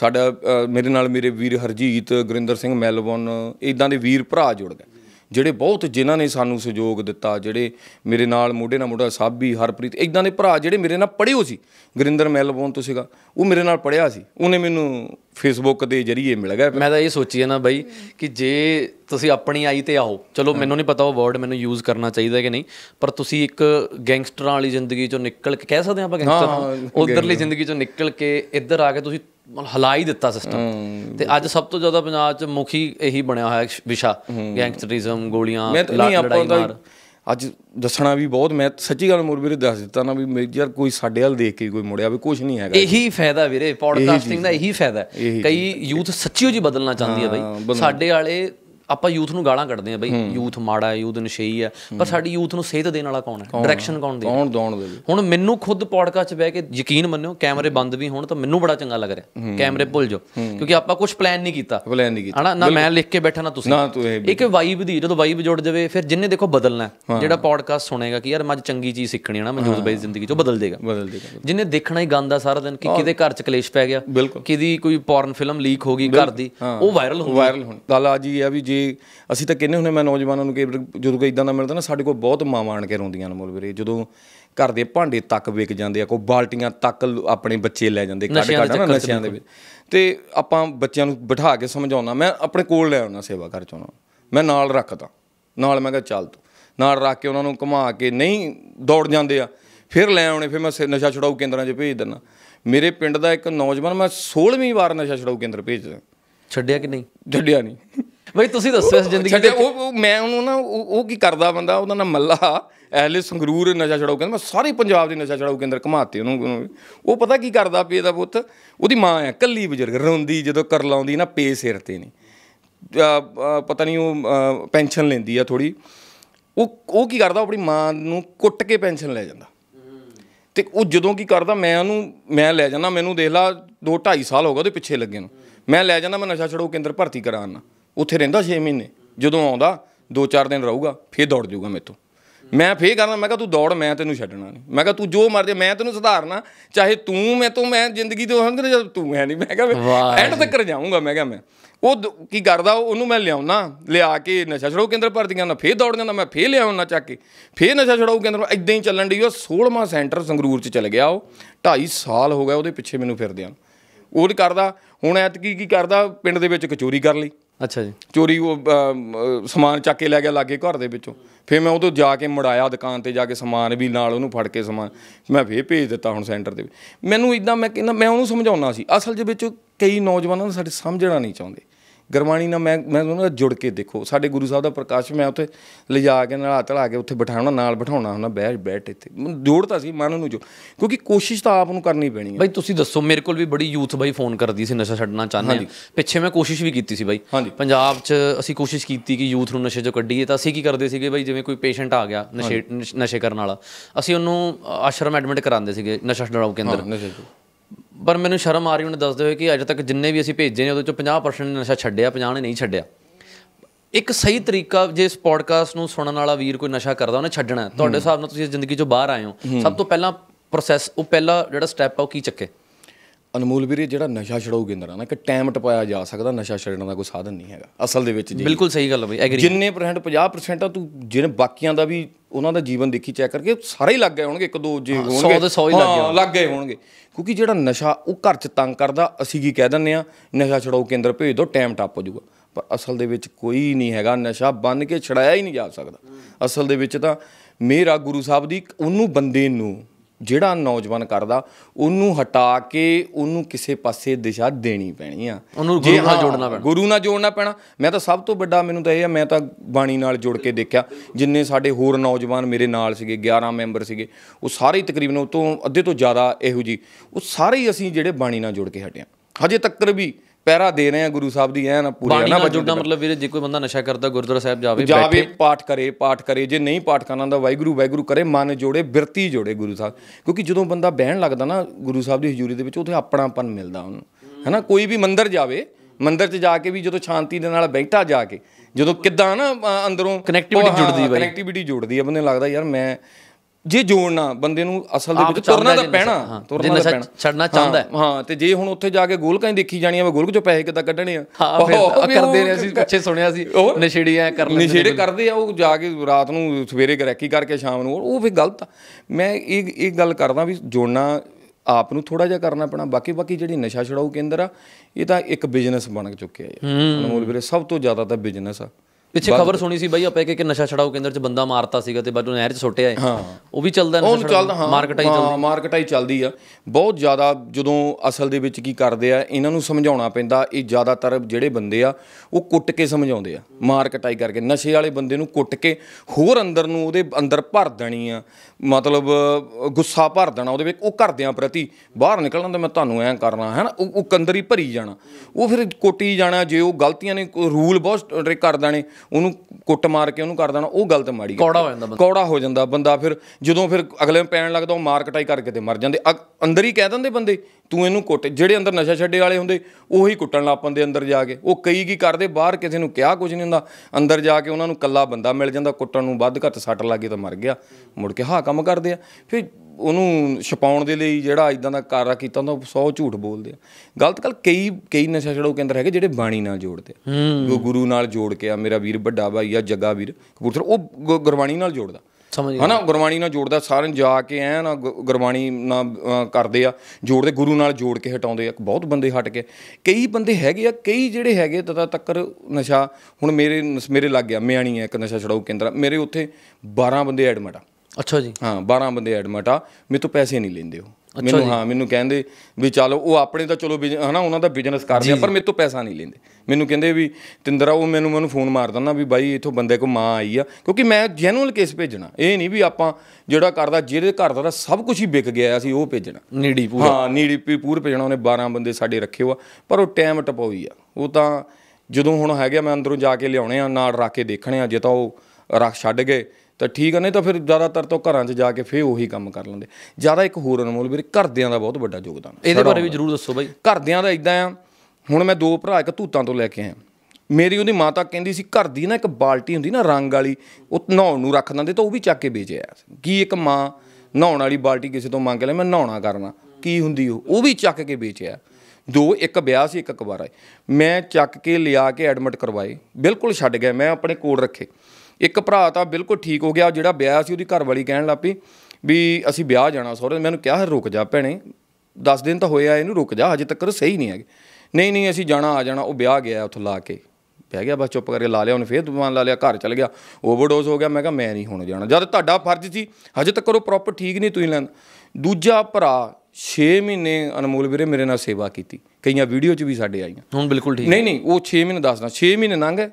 ਸਾਡਾ ਮੇਰੇ ਨਾਲ ਮੇਰੇ ਵੀਰ ਹਰਜੀਤ ਗੁਰਿੰਦਰ ਸਿੰਘ ਮੈਲਬੌਨ ਇਦਾਂ ਦੇ ਵੀਰ ਭਰਾ ਜੁੜ ਗਏ ਜਿਹੜੇ ਬਹੁਤ ਜਿਨ੍ਹਾਂ ਨੇ ਸਾਨੂੰ ਸਹਿਯੋਗ ਦਿੱਤਾ ਜਿਹੜੇ ਮੇਰੇ ਨਾਲ ਮੋਢੇ ਨਾਲ ਮੋਢਾ ਸਾਬੀ ਹਰਪ੍ਰੀਤ ਇਦਾਂ ਦੇ ਭਰਾ ਜਿਹੜੇ ਮੇਰੇ ਨਾਲ ਪੜਿਓ ਸੀ ਗੁਰਿੰਦਰ ਮੈਲਬੋਨ ਤੋਂ ਸੀਗਾ ਉਹ ਮੇਰੇ ਨਾਲ ਪੜਿਆ ਸੀ ਉਹਨੇ ਮੈਨੂੰ ਫੇਸਬੁੱਕ ਦੇ ਜਰੀਏ ਮਿਲ ਗਿਆ ਮੈਂ ਤਾਂ ਇਹ ਸੋਚੀ ਜਾਂਦਾ ਬਾਈ ਕਿ ਜੇ ਤੁਸੀਂ ਆਪਣੀ ਆਈ ਤੇ ਆਓ ਚਲੋ ਮੈਨੂੰ ਨਹੀਂ ਪਤਾ ਉਹ ਵਰਡ ਮੈਨੂੰ ਯੂਜ਼ ਕਰਨਾ ਚਾਹੀਦਾ ਕਿ ਨਹੀਂ ਪਰ ਤੁਸੀਂ ਇੱਕ ਗੈਂਗਸਟਰਾਂ ਵਾਲੀ ਜ਼ਿੰਦਗੀ ਚੋਂ ਨਿਕਲ ਕੇ ਕਹਿ ਸਕਦੇ ਆਪਾਂ ਗੈਂਗਸਟਰ ਉਧਰਲੀ ਜ਼ਿੰਦਗੀ ਚੋਂ ਨਿਕਲ ਕੇ ਇੱਧਰ ਆ ਕੇ ਤੁਸੀਂ ਹਲਾ ਹੀ ਦਿੱਤਾ ਸਿਸਟਮ ਤੇ ਅੱਜ ਸਭ ਤੋਂ ਜ਼ਿਆਦਾ ਪੰਜਾਬ 'ਚ ਮੁਖੀ ਇਹੀ ਬਣਿਆ ਹੋਇਆ ਵਿਸ਼ਾ ਗੈਂਗਸਟਰਿਜ਼ਮ ਗੋਲੀਆਂ ਲੜਾਈਆਂ ਅੱਜ ਦੱਸਣਾ ਵੀ ਬਹੁਤ ਮੈਂ ਸੱਚੀ ਗੱਲ ਮੋਰ ਵੀਰੇ ਦੱਸ ਦਿੱਤਾ ਨਾ ਵੀ ਯਾਰ ਕੋਈ ਸਾਡੇ ਹਾਲ ਦੇਖ ਕੇ ਕੋਈ ਮੁੜਿਆ ਵੀ ਕੁਝ ਨਹੀਂ ਹੈਗਾ ਇਹੀ ਫਾਇਦਾ ਵੀਰੇ ਪੋਡਕਾਸਟਿੰਗ ਦਾ ਇਹੀ ਫਾਇਦਾ ਕਈ ਯੂਥ ਸੱਚੀ ਹੋ ਜੀ ਬਦਲਣਾ ਚਾਹੁੰਦੀ ਹੈ ਬਾਈ ਸਾਡੇ ਵਾਲੇ ਆਪਾਂ ਯੂਥ ਨੂੰ ਗਾਲਾਂ ਕੱਢਦੇ ਆ ਬਈ ਯੂਥ ਮਾੜਾ ਹੈ ਯੂਥ ਨਸ਼ਈ ਹੈ ਪਰ ਸਾਡੀ ਯੂਥ ਨੂੰ ਸੇਧ ਦੇਣ ਵਾਲਾ ਕੌਣ ਹੈ ਡਾਇਰੈਕਸ਼ਨ ਕੌਣ ਦੇ ਕੌਣ ਦੌਣ ਦੇ ਹੁਣ ਮੈਨੂੰ ਖੁਦ ਪੋਡਕਾਸਟ 'ਚ ਬਹਿ ਕੇ ਯਕੀਨ ਮੰਨਿਓ ਕੈਮਰੇ ਬੰਦ ਵੀ ਹੋਣ ਤਾਂ ਮੈਨੂੰ ਬੜਾ ਚੰਗਾ ਲੱਗ ਰਿਹਾ ਕੈਮਰੇ ਭੁੱਲ ਜਾਓ ਕਿਉਂਕਿ ਆਪਾਂ ਕੁਝ ਪਲਾਨ ਨਹੀਂ ਕੀਤਾ ਪਲਾਨ ਨਹੀਂ ਕੀਤਾ ਹਨਾ ਨਾ ਮੈਂ ਲਿਖ ਕੇ ਬੈਠਾ ਨਾ ਤੁਸੀਂ ਨਾ ਤੂੰ ਇੱਕ ਵਾਈਬ ਦੀ ਜਦੋਂ ਵਾਈਬ ਜੁੜ ਜਾਵੇ ਫਿਰ ਜਿੰਨੇ ਦੇਖੋ ਬਦਲਣਾ ਜਿਹੜਾ ਪੋਡਕਾਸਟ ਸੁਣੇਗਾ ਕਿ ਯਾਰ ਮੈਂ ਅੱਜ ਚੰਗੀ ਚੀਜ਼ ਸਿੱਖਣੀ ਹੈ ਨਾ ਮਨਜੂਤ ਬਾਈ ਜ਼ਿੰਦਗੀ 'ਚੋਂ ਬਦਲ ਦੇਗਾ ਬਦਲ ਦੇਗਾ ਜਿੰਨੇ ਦੇਖਣਾ ਹੀ ਗੰਦਾ ਸਾਰਾ ਦਿਨ ਕਿ ਕਿਤੇ ਘਰ 'ਚ ਕਲੇਸ਼ ਪੈ ਗਿਆ ਕਿਦੀ ਕੋਈ ਪੋਰਨ ਫਿਲਮ ਲੀਕ ਹੋ ਗਈ ਘਰ ਦੀ ਉਹ ਵਾਇਰਲ ਹੋ ਵਾਇਰਲ ਹੁਣ ਗੱਲ ਆ ਜੀ ਆ ਵੀ ਜੇ ਅਸੀਂ ਤਾਂ ਕਹਿੰਦੇ ਹੁੰਨੇ ਮੈਂ ਨੌਜਵਾਨਾਂ ਨੂੰ ਕਿ ਜਦੋਂ ਕੋਈ ਇਦਾਂ ਦਾ ਮਿਲਦਾ ਨਾ ਸਾਡੇ ਕੋਲ ਬਹੁਤ ਮਾਵਾਂ ਆਣ ਕੇ ਰੋਂਦੀਆਂ ਨੇ ਮੋਲ ਵੀਰੇ ਜਦੋਂ ਘਰ ਦੇ ਭਾਂਡੇ ਤੱਕ ਵੇਚ ਜਾਂਦੇ ਆ ਕੋ ਬਾਲਟੀਆਂ ਤੱਕ ਆਪਣੇ ਬੱਚੇ ਲੈ ਜਾਂਦੇ ਕੱਢ ਕੱਢ ਨਾ ਨਸ਼ਿਆਂ ਦੇ ਵਿੱਚ ਤੇ ਆਪਾਂ ਬੱਚਿਆਂ ਨੂੰ ਬਿਠਾ ਕੇ ਸਮਝਾਉਣਾ ਮੈਂ ਆਪਣੇ ਕੋਲ ਲੈ ਆਉਣਾ ਸੇਵਾ ਕਰ ਚਾਉਣਾ ਮੈਂ ਨਾਲ ਰੱਖਦਾ ਨਾਲ ਮੈਂ ਕਿਹਾ ਚੱਲ ਤੂੰ ਨਾਲ ਰੱਖ ਕੇ ਉਹਨਾਂ ਨੂੰ ਘੁਮਾ ਕੇ ਨਹੀਂ ਦੌੜ ਜਾਂਦੇ ਆ ਫਿਰ ਲੈ ਆਉਣੇ ਫਿਰ ਮੈਂ ਨਸ਼ਾ ਛੁਡਾਉ ਕੇਂਦਰਾਂ 'ਚ ਭੇਜ ਦਿੰਦਾ ਮੇਰੇ ਪਿੰਡ ਦਾ ਇੱਕ ਨੌਜਵਾਨ ਮੈਂ 16ਵੀਂ ਵਾਰ ਨਸ਼ਾ ਛੁਡਾਉ ਕੇਂਦਰ ਭੇਜਦਾ ਛੱਡਿਆ ਕਿ ਨਹੀਂ ਛੱਡਿਆ ਨਹੀਂ ਬਈ ਤੁਸੀਂ ਦੱਸੋ ਇਸ ਜ਼ਿੰਦਗੀ ਦੇ ਉਹ ਮੈਂ ਉਹਨੂੰ ਨਾ ਉਹ ਕੀ ਕਰਦਾ ਬੰਦਾ ਉਹਦਾ ਨਾਮ ਮੱਲਾ ਐਲੇ ਸੰਗਰੂਰ ਨਸ਼ਾ ਚੜਾਉ ਕਹਿੰਦਾ ਮੈਂ ਸਾਰੇ ਪੰਜਾਬ ਦੇ ਨਸ਼ਾ ਚੜਾਉ ਕੇਂਦਰ ਘਮਾਤੇ ਉਹਨੂੰ ਉਹ ਪਤਾ ਕੀ ਕਰਦਾ ਪੀ ਇਹਦਾ ਪੁੱਤ ਉਹਦੀ ਮਾਂ ਆ ਕੱਲੀ ਬਜ਼ੁਰਗ ਰੋਂਦੀ ਜਦੋਂ ਕਰ ਲਾਉਂਦੀ ਨਾ ਪੇ ਸਿਰ ਤੇ ਨੇ ਪਤਾ ਨਹੀਂ ਉਹ ਪੈਨਸ਼ਨ ਲੈਂਦੀ ਆ ਥੋੜੀ ਉਹ ਉਹ ਕੀ ਕਰਦਾ ਆਪਣੀ ਮਾਂ ਨੂੰ ਕੁੱਟ ਕੇ ਪੈਨਸ਼ਨ ਲੈ ਜਾਂਦਾ ਤੇ ਉਹ ਜਦੋਂ ਕੀ ਕਰਦਾ ਮੈਂ ਉਹਨੂੰ ਮੈਂ ਲੈ ਜਾਂਦਾ ਮੈਨੂੰ ਦੇਖ ਲਾ 2 2.5 ਸਾਲ ਹੋ ਗਏ ਉਹਦੇ ਪਿੱਛੇ ਲੱਗੇ ਨੂੰ ਮੈਂ ਲੈ ਜਾਂਦਾ ਮੈਂ ਨਸ਼ਾ ਛੜੋ ਕੇਂਦਰ ਭਰਤੀ ਕਰਾਉਣਾ ਉੱਥੇ ਰਹਿੰਦਾ 6 ਮਹੀਨੇ ਜਦੋਂ ਆਉਂਦਾ 2-4 ਦਿਨ ਰਹੂਗਾ ਫੇਰ ਦੌੜ ਜਾਊਗਾ ਮੇਤੋਂ ਮੈਂ ਫੇਰ ਕਰਨਾ ਮੈਂ ਕਿਹਾ ਤੂੰ ਦੌੜ ਮੈਂ ਤੈਨੂੰ ਛੱਡਣਾ ਨਹੀਂ ਮੈਂ ਕਿਹਾ ਤੂੰ ਜੋ ਜਾ ਮੈਂ ਤੈਨੂੰ ਸੁਧਾਰਨਾ ਚਾਹੇ ਤੂੰ ਮੈਂ ਤੋਂ ਮੈਂ ਜ਼ਿੰਦਗੀ ਤੋਂ ਹੰਗ ਜਦ ਤੂੰ ਹੈ ਨਹੀਂ ਮੈਂ ਕਿਹਾ ਐਂਡ ਤੱਕ ਜਾਊਂਗਾ ਮੈਂ ਕਿਹਾ ਮੈਂ ਉਹ ਕੀ ਕਰਦਾ ਉਹਨੂੰ ਮੈਂ ਲਿਆਉਣਾ ਲਿਆ ਕੇ ਨਸ਼ਾ ਛੜਾਉ ਕੇਂਦਰ ਦਿਆਂ ਨਾ ਫੇਰ ਦੌੜ ਜਾਂਦਾ ਮੈਂ ਫੇਰ ਲਿਆਉਣਾ ਚੱਕ ਕੇ ਫੇਰ ਨਸ਼ਾ ਛੜਾਉ ਕੇਂਦਰ ਇਦਾਂ ਹੀ ਚੱਲਣ ਦੀ ਉਹ 16ਵਾਂ ਸੈਂਟਰ ਸੰਗਰੂਰ ਚ ਚਲ ਗਿਆ ਉਹ 2.5 ਸਾਲ ਹੋ ਗਿਆ ਉਹਦੇ ਪਿੱਛੇ ਮੈਨੂੰ ਫਿਰਦਿਆਂ ਉਹ ਕਰਦਾ ਹੁਣ ਕੀ ਕੀ ਕਰਦਾ ਪਿੰਡ ਦੇ ਵਿੱਚ ਕਚੋਰੀ ਕਰ ਲਈ ਅੱਛਾ ਜੀ ਚੋਰੀ ਉਹ ਸਮਾਨ ਚੱਕ ਕੇ ਲੈ ਗਿਆ ਲਾਗੇ ਘਰ ਦੇ ਵਿੱਚੋਂ ਫੇਰ ਮੈਂ ਉਦੋਂ ਜਾ ਕੇ ਮੜਾਇਆ ਦੁਕਾਨ ਤੇ ਜਾ ਕੇ ਸਮਾਨ ਵੀ ਨਾਲ ਉਹਨੂੰ ਫੜ ਕੇ ਸਮਾਨ ਮੈਂ ਫੇਰ ਭੇਜ ਦਿੱਤਾ ਹੁਣ ਸੈਂਟਰ ਦੇ ਮੈਨੂੰ ਇਦਾਂ ਮੈਂ ਕਹਿੰਦਾ ਮੈਂ ਉਹਨੂੰ ਸਮਝਾਉਣਾ ਸੀ ਅਸਲ ਦੇ ਵਿੱਚ ਕਈ ਨੌਜਵਾਨਾਂ ਨੂੰ ਸਾਡੇ ਸਮਝਣਾ ਨਹੀਂ ਚਾਹੁੰਦੇ ਗਰਮਾਣੀ ਨਾਲ ਮੈਂ ਮੈਂ ਉਹਨਾਂ ਜੁੜ ਕੇ ਦੇਖੋ ਸਾਡੇ ਗੁਰੂ ਸਾਹਿਬ ਦਾ ਪ੍ਰਕਾਸ਼ ਮੈਂ ਉੱਥੇ ਲਿਜਾ ਕੇ ਨਾਲ ਹੱਥ ਲਾ ਕੇ ਉੱਥੇ ਬਿਠਾਉਣਾ ਨਾਲ ਬਿਠਾਉਣਾ ਹੁੰਦਾ ਬੈਠ ਬੈਠ ਇੱਥੇ ਜੋੜਤਾ ਸੀ ਮਨ ਨੂੰ ਜੋ ਕਿਉਂਕਿ ਕੋਸ਼ਿਸ਼ ਤਾਂ ਆਪ ਨੂੰ ਕਰਨੀ ਪੈਣੀ ਹੈ ਬਈ ਤੁਸੀਂ ਦੱਸੋ ਮੇਰੇ ਕੋਲ ਵੀ ਬੜੀ ਯੂਥ ਬਾਈ ਫੋਨ ਕਰਦੀ ਸੀ ਨਸ਼ਾ ਛੱਡਣਾ ਚਾਹੁੰਦੇ ਆ ਪਿੱਛੇ ਮੈਂ ਕੋਸ਼ਿਸ਼ ਵੀ ਕੀਤੀ ਸੀ ਬਾਈ ਪੰਜਾਬ 'ਚ ਅਸੀਂ ਕੋਸ਼ਿਸ਼ ਕੀਤੀ ਕਿ ਯੂਥ ਨੂੰ ਨਸ਼ੇ 'ਚੋਂ ਕੱਢੀਏ ਤਾਂ ਅਸੀਂ ਕੀ ਕਰਦੇ ਸੀਗੇ ਬਾਈ ਜਿਵੇਂ ਕੋਈ ਪੇਸ਼ੈਂਟ ਆ ਗਿਆ ਨਸ਼ੇ ਨਸ਼ੇ ਕਰਨ ਵਾਲਾ ਅਸੀਂ ਉਹਨੂੰ ਆਸ਼ਰਮ ਐਡਮਿਟ ਕਰਾਉਂਦੇ ਸੀਗੇ ਨਸ਼ਾ ਛਡਾਉ ਕੇਂਦਰ ਪਰ ਮੈਨੂੰ ਸ਼ਰਮ ਆ ਰਹੀ ਉਹਨੇ ਦੱਸਦੇ ਹੋਏ ਕਿ ਅਜੇ ਤੱਕ ਜਿੰਨੇ ਵੀ ਅਸੀਂ ਭੇਜੇ ਨੇ ਉਹਦੇ ਚੋਂ 50% ਨਸ਼ਾ ਛੱਡਿਆ 50 ਨੇ ਨਹੀਂ ਛੱਡਿਆ ਇੱਕ ਸਹੀ ਤਰੀਕਾ ਜੇ ਇਸ ਪੋਡਕਾਸਟ ਨੂੰ ਸੁਣਨ ਵਾਲਾ ਵੀਰ ਕੋਈ ਨਸ਼ਾ ਕਰਦਾ ਉਹਨੇ ਛੱਡਣਾ ਤੁਹਾਡੇ ਹਿਸਾਬ ਨਾਲ ਤੁਸੀਂ ਜ਼ਿੰਦਗੀ ਚੋਂ ਬਾਹਰ ਆਏ ਹੋ ਸਭ ਤੋਂ ਪਹਿਲਾਂ ਪ੍ਰੋਸੈਸ ਉਹ ਪਹਿਲਾ ਜਿਹੜਾ ਸਟੈਪ ਆ ਉਹ ਕੀ ਚੱਕੇ ਅਨਮੋਲ ਵੀਰੇ ਜਿਹੜਾ ਨਸ਼ਾ ਛਡਾਊ ਕੇਂਦਰ ਆ ਨਾ ਕਿ ਟਾਈਮ ਟਪਾਇਆ ਜਾ ਸਕਦਾ ਨਸ਼ਾ ਛੜਨ ਦਾ ਕੋਈ ਸਾਧਨ ਨਹੀਂ ਹੈਗਾ ਅਸਲ ਦੇ ਵਿੱਚ ਜੀ ਬਿਲਕੁਲ ਸਹੀ ਗੱਲ ਹੈ ਬਈ ਐਗਰੀ ਜਿੰਨੇ ਪਰਸੈਂਟ 50% ਆ ਤੂੰ ਜਿਹਨੇ ਬਾਕੀਆਂ ਦਾ ਵੀ ਉਹਨਾਂ ਦਾ ਜੀਵਨ ਦੇਖੀ ਚੈੱਕ ਕਰਕੇ ਸਾਰੇ ਹੀ ਲੱਗ ਗਏ ਹੋਣਗੇ ਇੱਕ ਦੋ ਜੇ ਹੋਣਗੇ 100 ਦੇ 100 ਹੀ ਲੱਗ ਗਏ ਲੱਗ ਗਏ ਹੋਣਗੇ ਕਿਉਂਕਿ ਜਿਹੜਾ ਨਸ਼ਾ ਉਹ ਘਰ 'ਚ ਤੰਗ ਕਰਦਾ ਅਸੀਂ ਕੀ ਕਹਿ ਦਿੰਨੇ ਆ ਨਸ਼ਾ ਛਡਾਊ ਕੇਂਦਰ ਭੇਜ ਦਿਓ ਟਾਈਮ ਟੱਪ ਹੋ ਜਾਊਗਾ ਪਰ ਅਸਲ ਦੇ ਵਿੱਚ ਕੋਈ ਨਹੀਂ ਹੈਗਾ ਨਸ਼ਾ ਬੰਨ ਕੇ ਛੜਾਇਆ ਹੀ ਨਹੀਂ ਜਾ ਸਕਦਾ ਅਸਲ ਦੇ ਵਿੱਚ ਤਾਂ ਮੇਰਾ ਗੁਰੂ ਸਾਹਿਬ ਦੀ ਉਹਨੂੰ ਬੰਦੇ ਨੂੰ ਜਿਹੜਾ ਨੌਜਵਾਨ ਕਰਦਾ ਉਹਨੂੰ ਹਟਾ ਕੇ ਉਹਨੂੰ ਕਿਸੇ ਪਾਸੇ ਦਿਸ਼ਾ ਦੇਣੀ ਪੈਣੀ ਆ ਉਹਨੂੰ ਗੁਰੂ ਨਾਲ ਜੋੜਨਾ ਪੈਣਾ ਗੁਰੂ ਨਾਲ ਜੋੜਨਾ ਪੈਣਾ ਮੈਂ ਤਾਂ ਸਭ ਤੋਂ ਵੱਡਾ ਮੈਨੂੰ ਤਾਂ ਇਹ ਆ ਮੈਂ ਤਾਂ ਬਾਣੀ ਨਾਲ ਜੁੜ ਕੇ ਦੇਖਿਆ ਜਿੰਨੇ ਸਾਡੇ ਹੋਰ ਨੌਜਵਾਨ ਮੇਰੇ ਨਾਲ ਸੀਗੇ 11 ਮੈਂਬਰ ਸੀਗੇ ਉਹ ਸਾਰੇ ਤਕਰੀਬਨ ਉਹ ਤੋਂ ਅੱਧੇ ਤੋਂ ਜ਼ਿਆਦਾ ਇਹੋ ਜੀ ਉਹ ਸਾਰੇ ਹੀ ਅਸੀਂ ਜਿਹੜੇ ਬਾਣੀ ਨਾਲ ਜੁੜ ਕੇ ਹਟਿਆ ਹਜੇ ਤੱਕ ਵੀ ਪੈਰਾ ਦੇ ਰਹੇ ਆ ਗੁਰੂ ਸਾਹਿਬ ਦੀ ਐਨ ਆ ਨਾ ਜੁੜਨਾ ਮਤਲਬ ਵੀਰੇ ਜੇ ਕੋਈ ਬੰਦਾ ਨਸ਼ਾ ਕਰਦਾ ਗੁਰਦੁਆਰਾ ਸਾਹਿਬ ਜਾਵੇ ਜਾਵੇ ਪਾਠ ਕਰੇ ਪਾਠ ਕਰੇ ਜੇ ਨਹੀਂ ਪਾਠ ਕਰਨਾ ਦਾ ਵਾਹਿਗੁਰੂ ਵਾਹਿਗੁਰੂ ਕਰੇ ਮਨ ਜੋੜੇ ਬਿਰਤੀ ਜੋੜੇ ਗੁਰੂ ਸਾਹਿਬ ਕਿਉਂਕਿ ਜਦੋਂ ਬੰਦਾ ਬਹਿਣ ਲੱਗਦਾ ਨਾ ਗੁਰੂ ਸਾਹਿਬ ਦੀ ਹਜ਼ੂਰੀ ਦੇ ਵਿੱਚ ਉਥੇ ਆਪਣਾਪਨ ਮਿਲਦਾ ਉਹਨੂੰ ਹੈਨਾ ਕੋਈ ਵੀ ਮੰਦਿਰ ਜਾਵੇ ਮੰਦਿਰ 'ਚ ਜਾ ਕੇ ਵੀ ਜਦੋਂ ਸ਼ਾਂਤੀ ਦੇ ਨਾਲ ਬੈਠਾ ਜਾ ਕੇ ਜਦੋਂ ਕਿਦਾਂ ਨਾ ਅੰਦਰੋਂ ਕਨੈਕਟੀਵਿਟੀ ਜੁੜਦੀ ਬਾਈ ਕਨੈਕਟੀਵਿਟੀ ਜੁੜਦੀ ਆ ਬੰਦੇ ਲੱਗਦਾ ਯਾਰ ਮੈਂ ਜੇ ਜੋੜਨਾ ਬੰਦੇ ਨੂੰ ਅਸਲ ਦੇ ਵਿੱਚ ਤੁਰਨਾ ਤਾਂ ਪੈਣਾ ਤੁਰਨਾ ਤਾਂ ਪੈਣਾ ਛੱਡਣਾ ਚਾਹੁੰਦਾ ਹਾਂ ਤੇ ਜੇ ਹੁਣ ਉੱਥੇ ਜਾ ਕੇ ਗੋਲਕਾਂ ਹੀ ਦੇਖੀ ਜਾਣੀਆਂ ਵਾ ਗੋਲਕ ਚੋਂ ਪੈਸੇ ਕਿੱਦਾਂ ਕੱਢਣੇ ਆ ਉਹ ਕਰਦੇ ਨੇ ਅਸੀਂ ਪਿੱਛੇ ਸੁਣਿਆ ਸੀ ਨਸ਼ੇੜੀਆਂ ਕਰ ਲੈਂਦੇ ਨਸ਼ੇੜੇ ਕਰਦੇ ਆ ਉਹ ਜਾ ਕੇ ਰਾਤ ਨੂੰ ਸਵੇਰੇ ਗਰੈਕੀ ਕਰਕੇ ਸ਼ਾਮ ਨੂੰ ਉਹ ਵੀ ਗਲਤ ਆ ਮੈਂ ਇਹ ਇਹ ਗੱਲ ਕਰਦਾ ਵੀ ਜੋੜਨਾ ਆਪ ਨੂੰ ਥੋੜਾ ਜਿਹਾ ਕਰਨਾ ਪੈਣਾ ਬਾਕੀ ਬਾਕੀ ਜਿਹੜੀ ਨਸ਼ਾ ਛਡਾਊ ਕੇਂਦਰ ਆ ਇਹ ਤਾਂ ਇੱਕ ਬਿਜ਼ਨਸ ਬਣ ਚੁੱਕਿਆ ਹੈ ਅਨਮੋਲ ਵੀਰੇ ਸਭ ਤੋਂ ਜ਼ਿਆਦਾ ਤਾਂ ਬਿਜ਼ਨਸ ਆ ਪਿੱਛੇ ਖਬਰ ਸੁਣੀ ਸੀ ਬਾਈ ਆਪਾਂ ਕਿ ਕਿ ਨਸ਼ਾ ਛਡਾਓ ਕੇਂਦਰ 'ਚ ਬੰਦਾ ਮਾਰਤਾ ਸੀਗਾ ਤੇ ਬਾਜੂ ਨਹਿਰ 'ਚ ਸੁੱਟਿਆ ਹੈ ਉਹ ਵੀ ਚੱਲਦਾ ਨਸ਼ਾ ਚੱਲਦਾ ਹਾਂ ਮਾਰਕਟਾਈ ਚੱਲਦੀ ਹਾਂ ਮਾਰਕਟਾਈ ਚੱਲਦੀ ਆ ਬਹੁਤ ਜ਼ਿਆਦਾ ਜਦੋਂ ਅਸਲ ਦੇ ਵਿੱਚ ਕੀ ਕਰਦੇ ਆ ਇਹਨਾਂ ਨੂੰ ਸਮਝਾਉਣਾ ਪੈਂਦਾ ਇਹ ਜ਼ਿਆਦਾਤਰ ਜਿਹੜੇ ਬੰਦੇ ਆ ਉਹ ਕੁੱਟ ਕੇ ਸਮਝਾਉਂਦੇ ਆ ਮਾਰਕਟਾਈ ਕਰਕੇ ਨਸ਼ੇ ਵਾਲੇ ਬੰਦੇ ਨੂੰ ਕੁੱਟ ਕੇ ਹੋਰ ਅੰਦਰ ਨੂੰ ਉਹਦੇ ਅੰਦਰ ਭਰ ਦੇਣੀ ਆ ਮਤਲਬ ਗੁੱਸਾ ਭਰ ਦੇਣਾ ਉਹਦੇ ਵਿੱਚ ਉਹ ਘਰਦਿਆਂ ਪ੍ਰਤੀ ਬਾਹਰ ਨਿਕਲਣਾ ਤੇ ਮੈਂ ਤੁਹਾਨੂੰ ਐਂ ਕਰਨਾ ਹੈ ਨਾ ਉਹ ਕੰਦਰੀ ਭਰੀ ਜਾਣਾ ਉਹ ਫਿਰ ਕੋਟੀ ਜਾਣਾ ਜੇ ਉਹ ਗਲਤੀਆਂ ਨੇ ਰੂਲ ਬਹੁਤ ਟ੍ਰਿਕ ਕਰ ਦਾਣੇ ਉਹਨੂੰ ਕੁੱਟ ਮਾਰ ਕੇ ਉਹਨੂੰ ਕਰ ਦੇਣਾ ਉਹ ਗਲਤ ਮਾੜੀ ਕੌੜਾ ਹੋ ਜਾਂਦਾ ਬੰਦਾ ਕੌੜਾ ਹੋ ਜਾਂਦਾ ਬੰਦਾ ਫਿਰ ਜਦੋਂ ਫਿਰ ਅਗਲੇ ਨੂੰ ਪੈਣ ਲੱਗਦਾ ਉਹ ਮਾਰ ਕਟਾਈ ਕਰਕੇ ਤੇ ਮਰ ਜਾਂਦੇ ਅੰਦਰ ਹੀ ਕਹਿ ਦਿੰਦੇ ਬੰਦੇ ਤੂੰ ਇਹਨੂੰ ਕੁੱਟ ਜਿਹੜੇ ਅੰਦਰ ਨਸ਼ਾ ਛੱਡੇ ਵਾਲੇ ਹੁੰਦੇ ਉਹੀ ਕੁੱਟਣ ਲੱਪਨ ਦੇ ਅੰਦਰ ਜਾ ਕੇ ਉਹ ਕਈ ਕੀ ਕਰਦੇ ਬਾਹਰ ਕਿਸੇ ਨੂੰ ਕਿਹਾ ਕੁਝ ਨਹੀਂ ਹੁੰਦਾ ਅੰਦਰ ਜਾ ਕੇ ਉਹਨਾਂ ਨੂੰ ਕੱਲਾ ਬੰਦਾ ਮਿਲ ਜਾਂਦਾ ਕੁੱਟਣ ਨੂੰ ਵੱਧ ਘੱਟ ਸੱਟ ਲੱਗੇ ਤਾਂ ਮਰ ਗਿਆ ਮੁੜ ਕੇ ਹਾਂ ਕੰਮ ਕਰਦੇ ਆ ਫਿਰ ਉਹਨੂੰ ਛਪਾਉਣ ਦੇ ਲਈ ਜਿਹੜਾ ਇਦਾਂ ਦਾ ਕਾਰਾ ਕੀਤਾ ਹੁੰਦਾ ਸੌ ਝੂਠ ਬੋਲਦੇ ਆ ਗਲਤ ਗੱਲ ਕਈ ਕਈ ਨਸ਼ਾ ਛੜੋ ਕੇਂਦਰ ਹੈਗੇ ਜਿਹੜੇ ਬਾਣੀ ਨਾਲ ਜੋੜਦੇ ਆ ਗੁਰੂ ਨਾਲ ਜੋੜ ਕੇ ਆ ਮੇਰਾ ਵੀਰ ਵੱਡਾ ਭਾਈ ਆ ਜੱਗਾ ਵੀਰ ਕਪੂਰਥਲ ਉਹ ਗੁਰਬਾਣੀ ਨਾਲ ਜੋੜਦਾ ਸਮਝ ਹਨਾ ਗੁਰਬਾਣੀ ਨਾਲ ਜੋੜਦਾ ਸਾਰਿਆਂ ਜਾ ਕੇ ਐ ਨਾ ਗੁਰਬਾਣੀ ਨਾਲ ਕਰਦੇ ਆ ਜੋੜਦੇ ਗੁਰੂ ਨਾਲ ਜੋੜ ਕੇ ਹਟਾਉਂਦੇ ਆ ਬਹੁਤ ਬੰਦੇ ਹਟ ਗਏ ਕਈ ਬੰਦੇ ਹੈਗੇ ਆ ਕਈ ਜਿਹੜੇ ਹੈਗੇ ਤਦਾ ਤੱਕਰ ਨਸ਼ਾ ਹੁਣ ਮੇਰੇ ਮੇਰੇ ਲੱਗ ਗਿਆ ਮਿਆਣੀ ਹੈ ਇੱਕ ਨਸ਼ਾ ਛਡਾਊ ਕੇਂਦਰ ਮੇਰੇ ਉੱਥੇ 12 ਬੰਦੇ ਐਡਮਿਟ ਆ ਅੱਛਾ ਜੀ ਹਾਂ 12 ਬੰਦੇ ਐਡਮਿਟ ਆ ਮੇਰੇ ਤੋਂ ਪੈਸੇ ਨਹੀਂ ਲੈਂਦੇ ਉਹ ਮੈਨੂੰ ਹਾਂ ਮੈਨੂੰ ਕਹਿੰਦੇ ਵੀ ਚਲੋ ਉਹ ਆਪਣੇ ਤਾਂ ਚਲੋ ਹਨਾ ਉਹਨਾਂ ਦਾ ਬਿਜ਼ਨਸ ਕਰਦੇ ਆ ਪਰ ਮੇਰੇ ਤੋਂ ਪੈਸਾ ਨਹੀਂ ਲੈਂਦੇ ਮੈਨੂੰ ਕਹਿੰਦੇ ਵੀ ਤਿੰਦਰਾ ਉਹ ਮੈਨੂੰ ਮੈਨੂੰ ਫੋਨ ਮਾਰ ਦਿੰਦਾ ਵੀ ਬਾਈ ਇਥੋਂ ਬੰਦੇ ਕੋ ਮਾਂ ਆਈ ਆ ਕਿਉਂਕਿ ਮੈਂ ਜੈਨੂਅਲ ਕੇਸ ਭੇਜਣਾ ਇਹ ਨਹੀਂ ਵੀ ਆਪਾਂ ਜਿਹੜਾ ਕਰਦਾ ਜਿਹਦੇ ਘਰ ਦਾ ਸਭ ਕੁਝ ਹੀ ਵਿਕ ਗਿਆ ਅਸੀਂ ਉਹ ਭੇਜਣਾ ਨੀੜੀ ਪੂਰ ਹਾਂ ਨੀੜੀ ਪੂਰ ਭੇਜਣਾ ਉਹਨੇ 12 ਬੰਦੇ ਸਾਡੇ ਰੱਖੇ ਆ ਪਰ ਉਹ ਟਾਈਮ ਟਪਾਉਈ ਆ ਉਹ ਤਾਂ ਜਦੋਂ ਹੁਣ ਹੈ ਗਿਆ ਮੈਂ ਅੰਦਰੋਂ ਜਾ ਕੇ ਲਿਆਉਣੇ ਆ ਨਾਲ ਰੱਖ ਕੇ ਦੇਖਣੇ ਆ ਜੇ ਤਾਂ ਉਹ ਰੱਖ ਛੱਡ ਗਏ ਤਾਂ ਠੀਕ ਹੈ ਨਹੀਂ ਤਾਂ ਫਿਰ ਜ਼ਿਆਦਾਤਰ ਤੋਂ ਘਰਾਂ 'ਚ ਜਾ ਕੇ ਫੇਰ ਉਹੀ ਕੰਮ ਕਰ ਲੈਂਦੇ ਜ਼ਿਆਦਾ ਇੱਕ ਹੋਰ ਅਨਮੋਲ ਵੀਰ ਘਰਦਿਆਂ ਦਾ ਬਹੁਤ ਵੱਡਾ ਯੋਗਦਾਨ ਇਹਦੇ ਬਾਰੇ ਵੀ ਜਰੂਰ ਦੱਸੋ ਬਾਈ ਘਰਦਿਆਂ ਦਾ ਇਦਾਂ ਆ ਹੁਣ ਮੈਂ ਦੋ ਭਰਾ ਇੱਕ ਧੂਤਾਂ ਤੋਂ ਲੈ ਕੇ ਆਇਆ ਮੇਰੀ ਉਹਦੀ ਮਾਤਾ ਕਹਿੰਦੀ ਸੀ ਘਰ ਦੀ ਨਾ ਇੱਕ ਬਾਲਟੀ ਹੁੰਦੀ ਨਾ ਰੰਗ ਵਾਲੀ ਉਹ ਨਹਾਉਣ ਨੂੰ ਰੱਖ ਦਿੰਦੇ ਤਾਂ ਉਹ ਵੀ ਚੱਕ ਕੇ ਵੇਚਿਆ ਕੀ ਇੱਕ ਮਾਂ ਨਹਾਉਣ ਵਾਲੀ ਬਾਲਟੀ ਕਿਸੇ ਤੋਂ ਮੰਗ ਲੈ ਮੈਂ ਨਹਾਉਣਾ ਕਰਨਾ ਕੀ ਹੁੰਦੀ ਉਹ ਉਹ ਵੀ ਚੱਕ ਕੇ ਵੇਚਿਆ ਦੋ ਇੱਕ ਵਿਆਹ ਸੀ ਇੱਕ ਕਬਾਰਾ ਮੈਂ ਚੱਕ ਕੇ ਲਿਆ ਕੇ ਐਡਮਿਟ ਕਰਵਾਏ ਬਿਲਕੁਲ ਛੱਡ ਗਿਆ ਮੈਂ ਆਪਣੇ ਕੋਲ ਰੱਖੇ ਇੱਕ ਭਰਾ ਤਾਂ ਬਿਲਕੁਲ ਠੀਕ ਹੋ ਗਿਆ ਜਿਹੜਾ ਵਿਆਹ ਸੀ ਉਹਦੀ ਘਰ ਵਾਲੀ ਕਹਿਣ ਲੱਪੀ ਵੀ ਅਸੀਂ ਵਿਆਹ ਜਾਣਾ ਸਹੁਰੇ ਮੈਨੂੰ ਕਿਹਾ ਰੁਕ ਜਾ ਭੈਣੇ 10 ਦਿਨ ਤਾਂ ਹੋਇਆ ਇਹਨੂੰ ਰੁਕ ਜਾ ਹਜੇ ਤੱਕ ਸਹੀ ਨਹੀਂ ਹੈਗੇ ਨਹੀਂ ਨਹੀਂ ਅਸੀਂ ਜਾਣਾ ਆ ਜਾਣਾ ਉਹ ਵਿਆਹ ਗਿਆ ਉੱਥੇ ਲਾ ਕੇ ਬਹਿ ਗਿਆ ਬਸ ਚੁੱਪ ਕਰਕੇ ਲਾ ਲਿਆ ਉਹਨੇ ਫੇਰ ਦੁਕਾਨ ਲਾ ਲਿਆ ਘਰ ਚਲ ਗਿਆ ਓਵਰਡੋਸ ਹੋ ਗਿਆ ਮੈਂ ਕਿਹਾ ਮੈਂ ਨਹੀਂ ਹੁਣ ਜਾਣਾ ਜਦ ਤੁਹਾਡਾ ਫਰਜ਼ ਸੀ ਹਜੇ ਤੱਕ ਉਹ ਪ੍ਰੋਪਰ ਠੀਕ ਨਹੀਂ ਤੁਸੀਂ ਲੈਂਦਾ ਦੂਜਾ ਭਰਾ 6 ਮਹੀਨੇ ਅਨਮੋਲ ਵੀਰੇ ਮੇਰੇ ਨਾਲ ਸੇਵਾ ਕੀਤੀ ਕਈਆਂ ਵੀਡੀਓ 'ਚ ਵੀ ਸਾਡੇ ਆਈਆਂ ਹੁਣ ਬਿਲਕੁਲ ਠੀਕ ਨਹੀਂ ਨਹੀਂ ਉਹ 6 ਮਹੀਨੇ ਦੱਸਦਾ 6 ਮਹੀਨੇ ਲੰਘ ਗਏ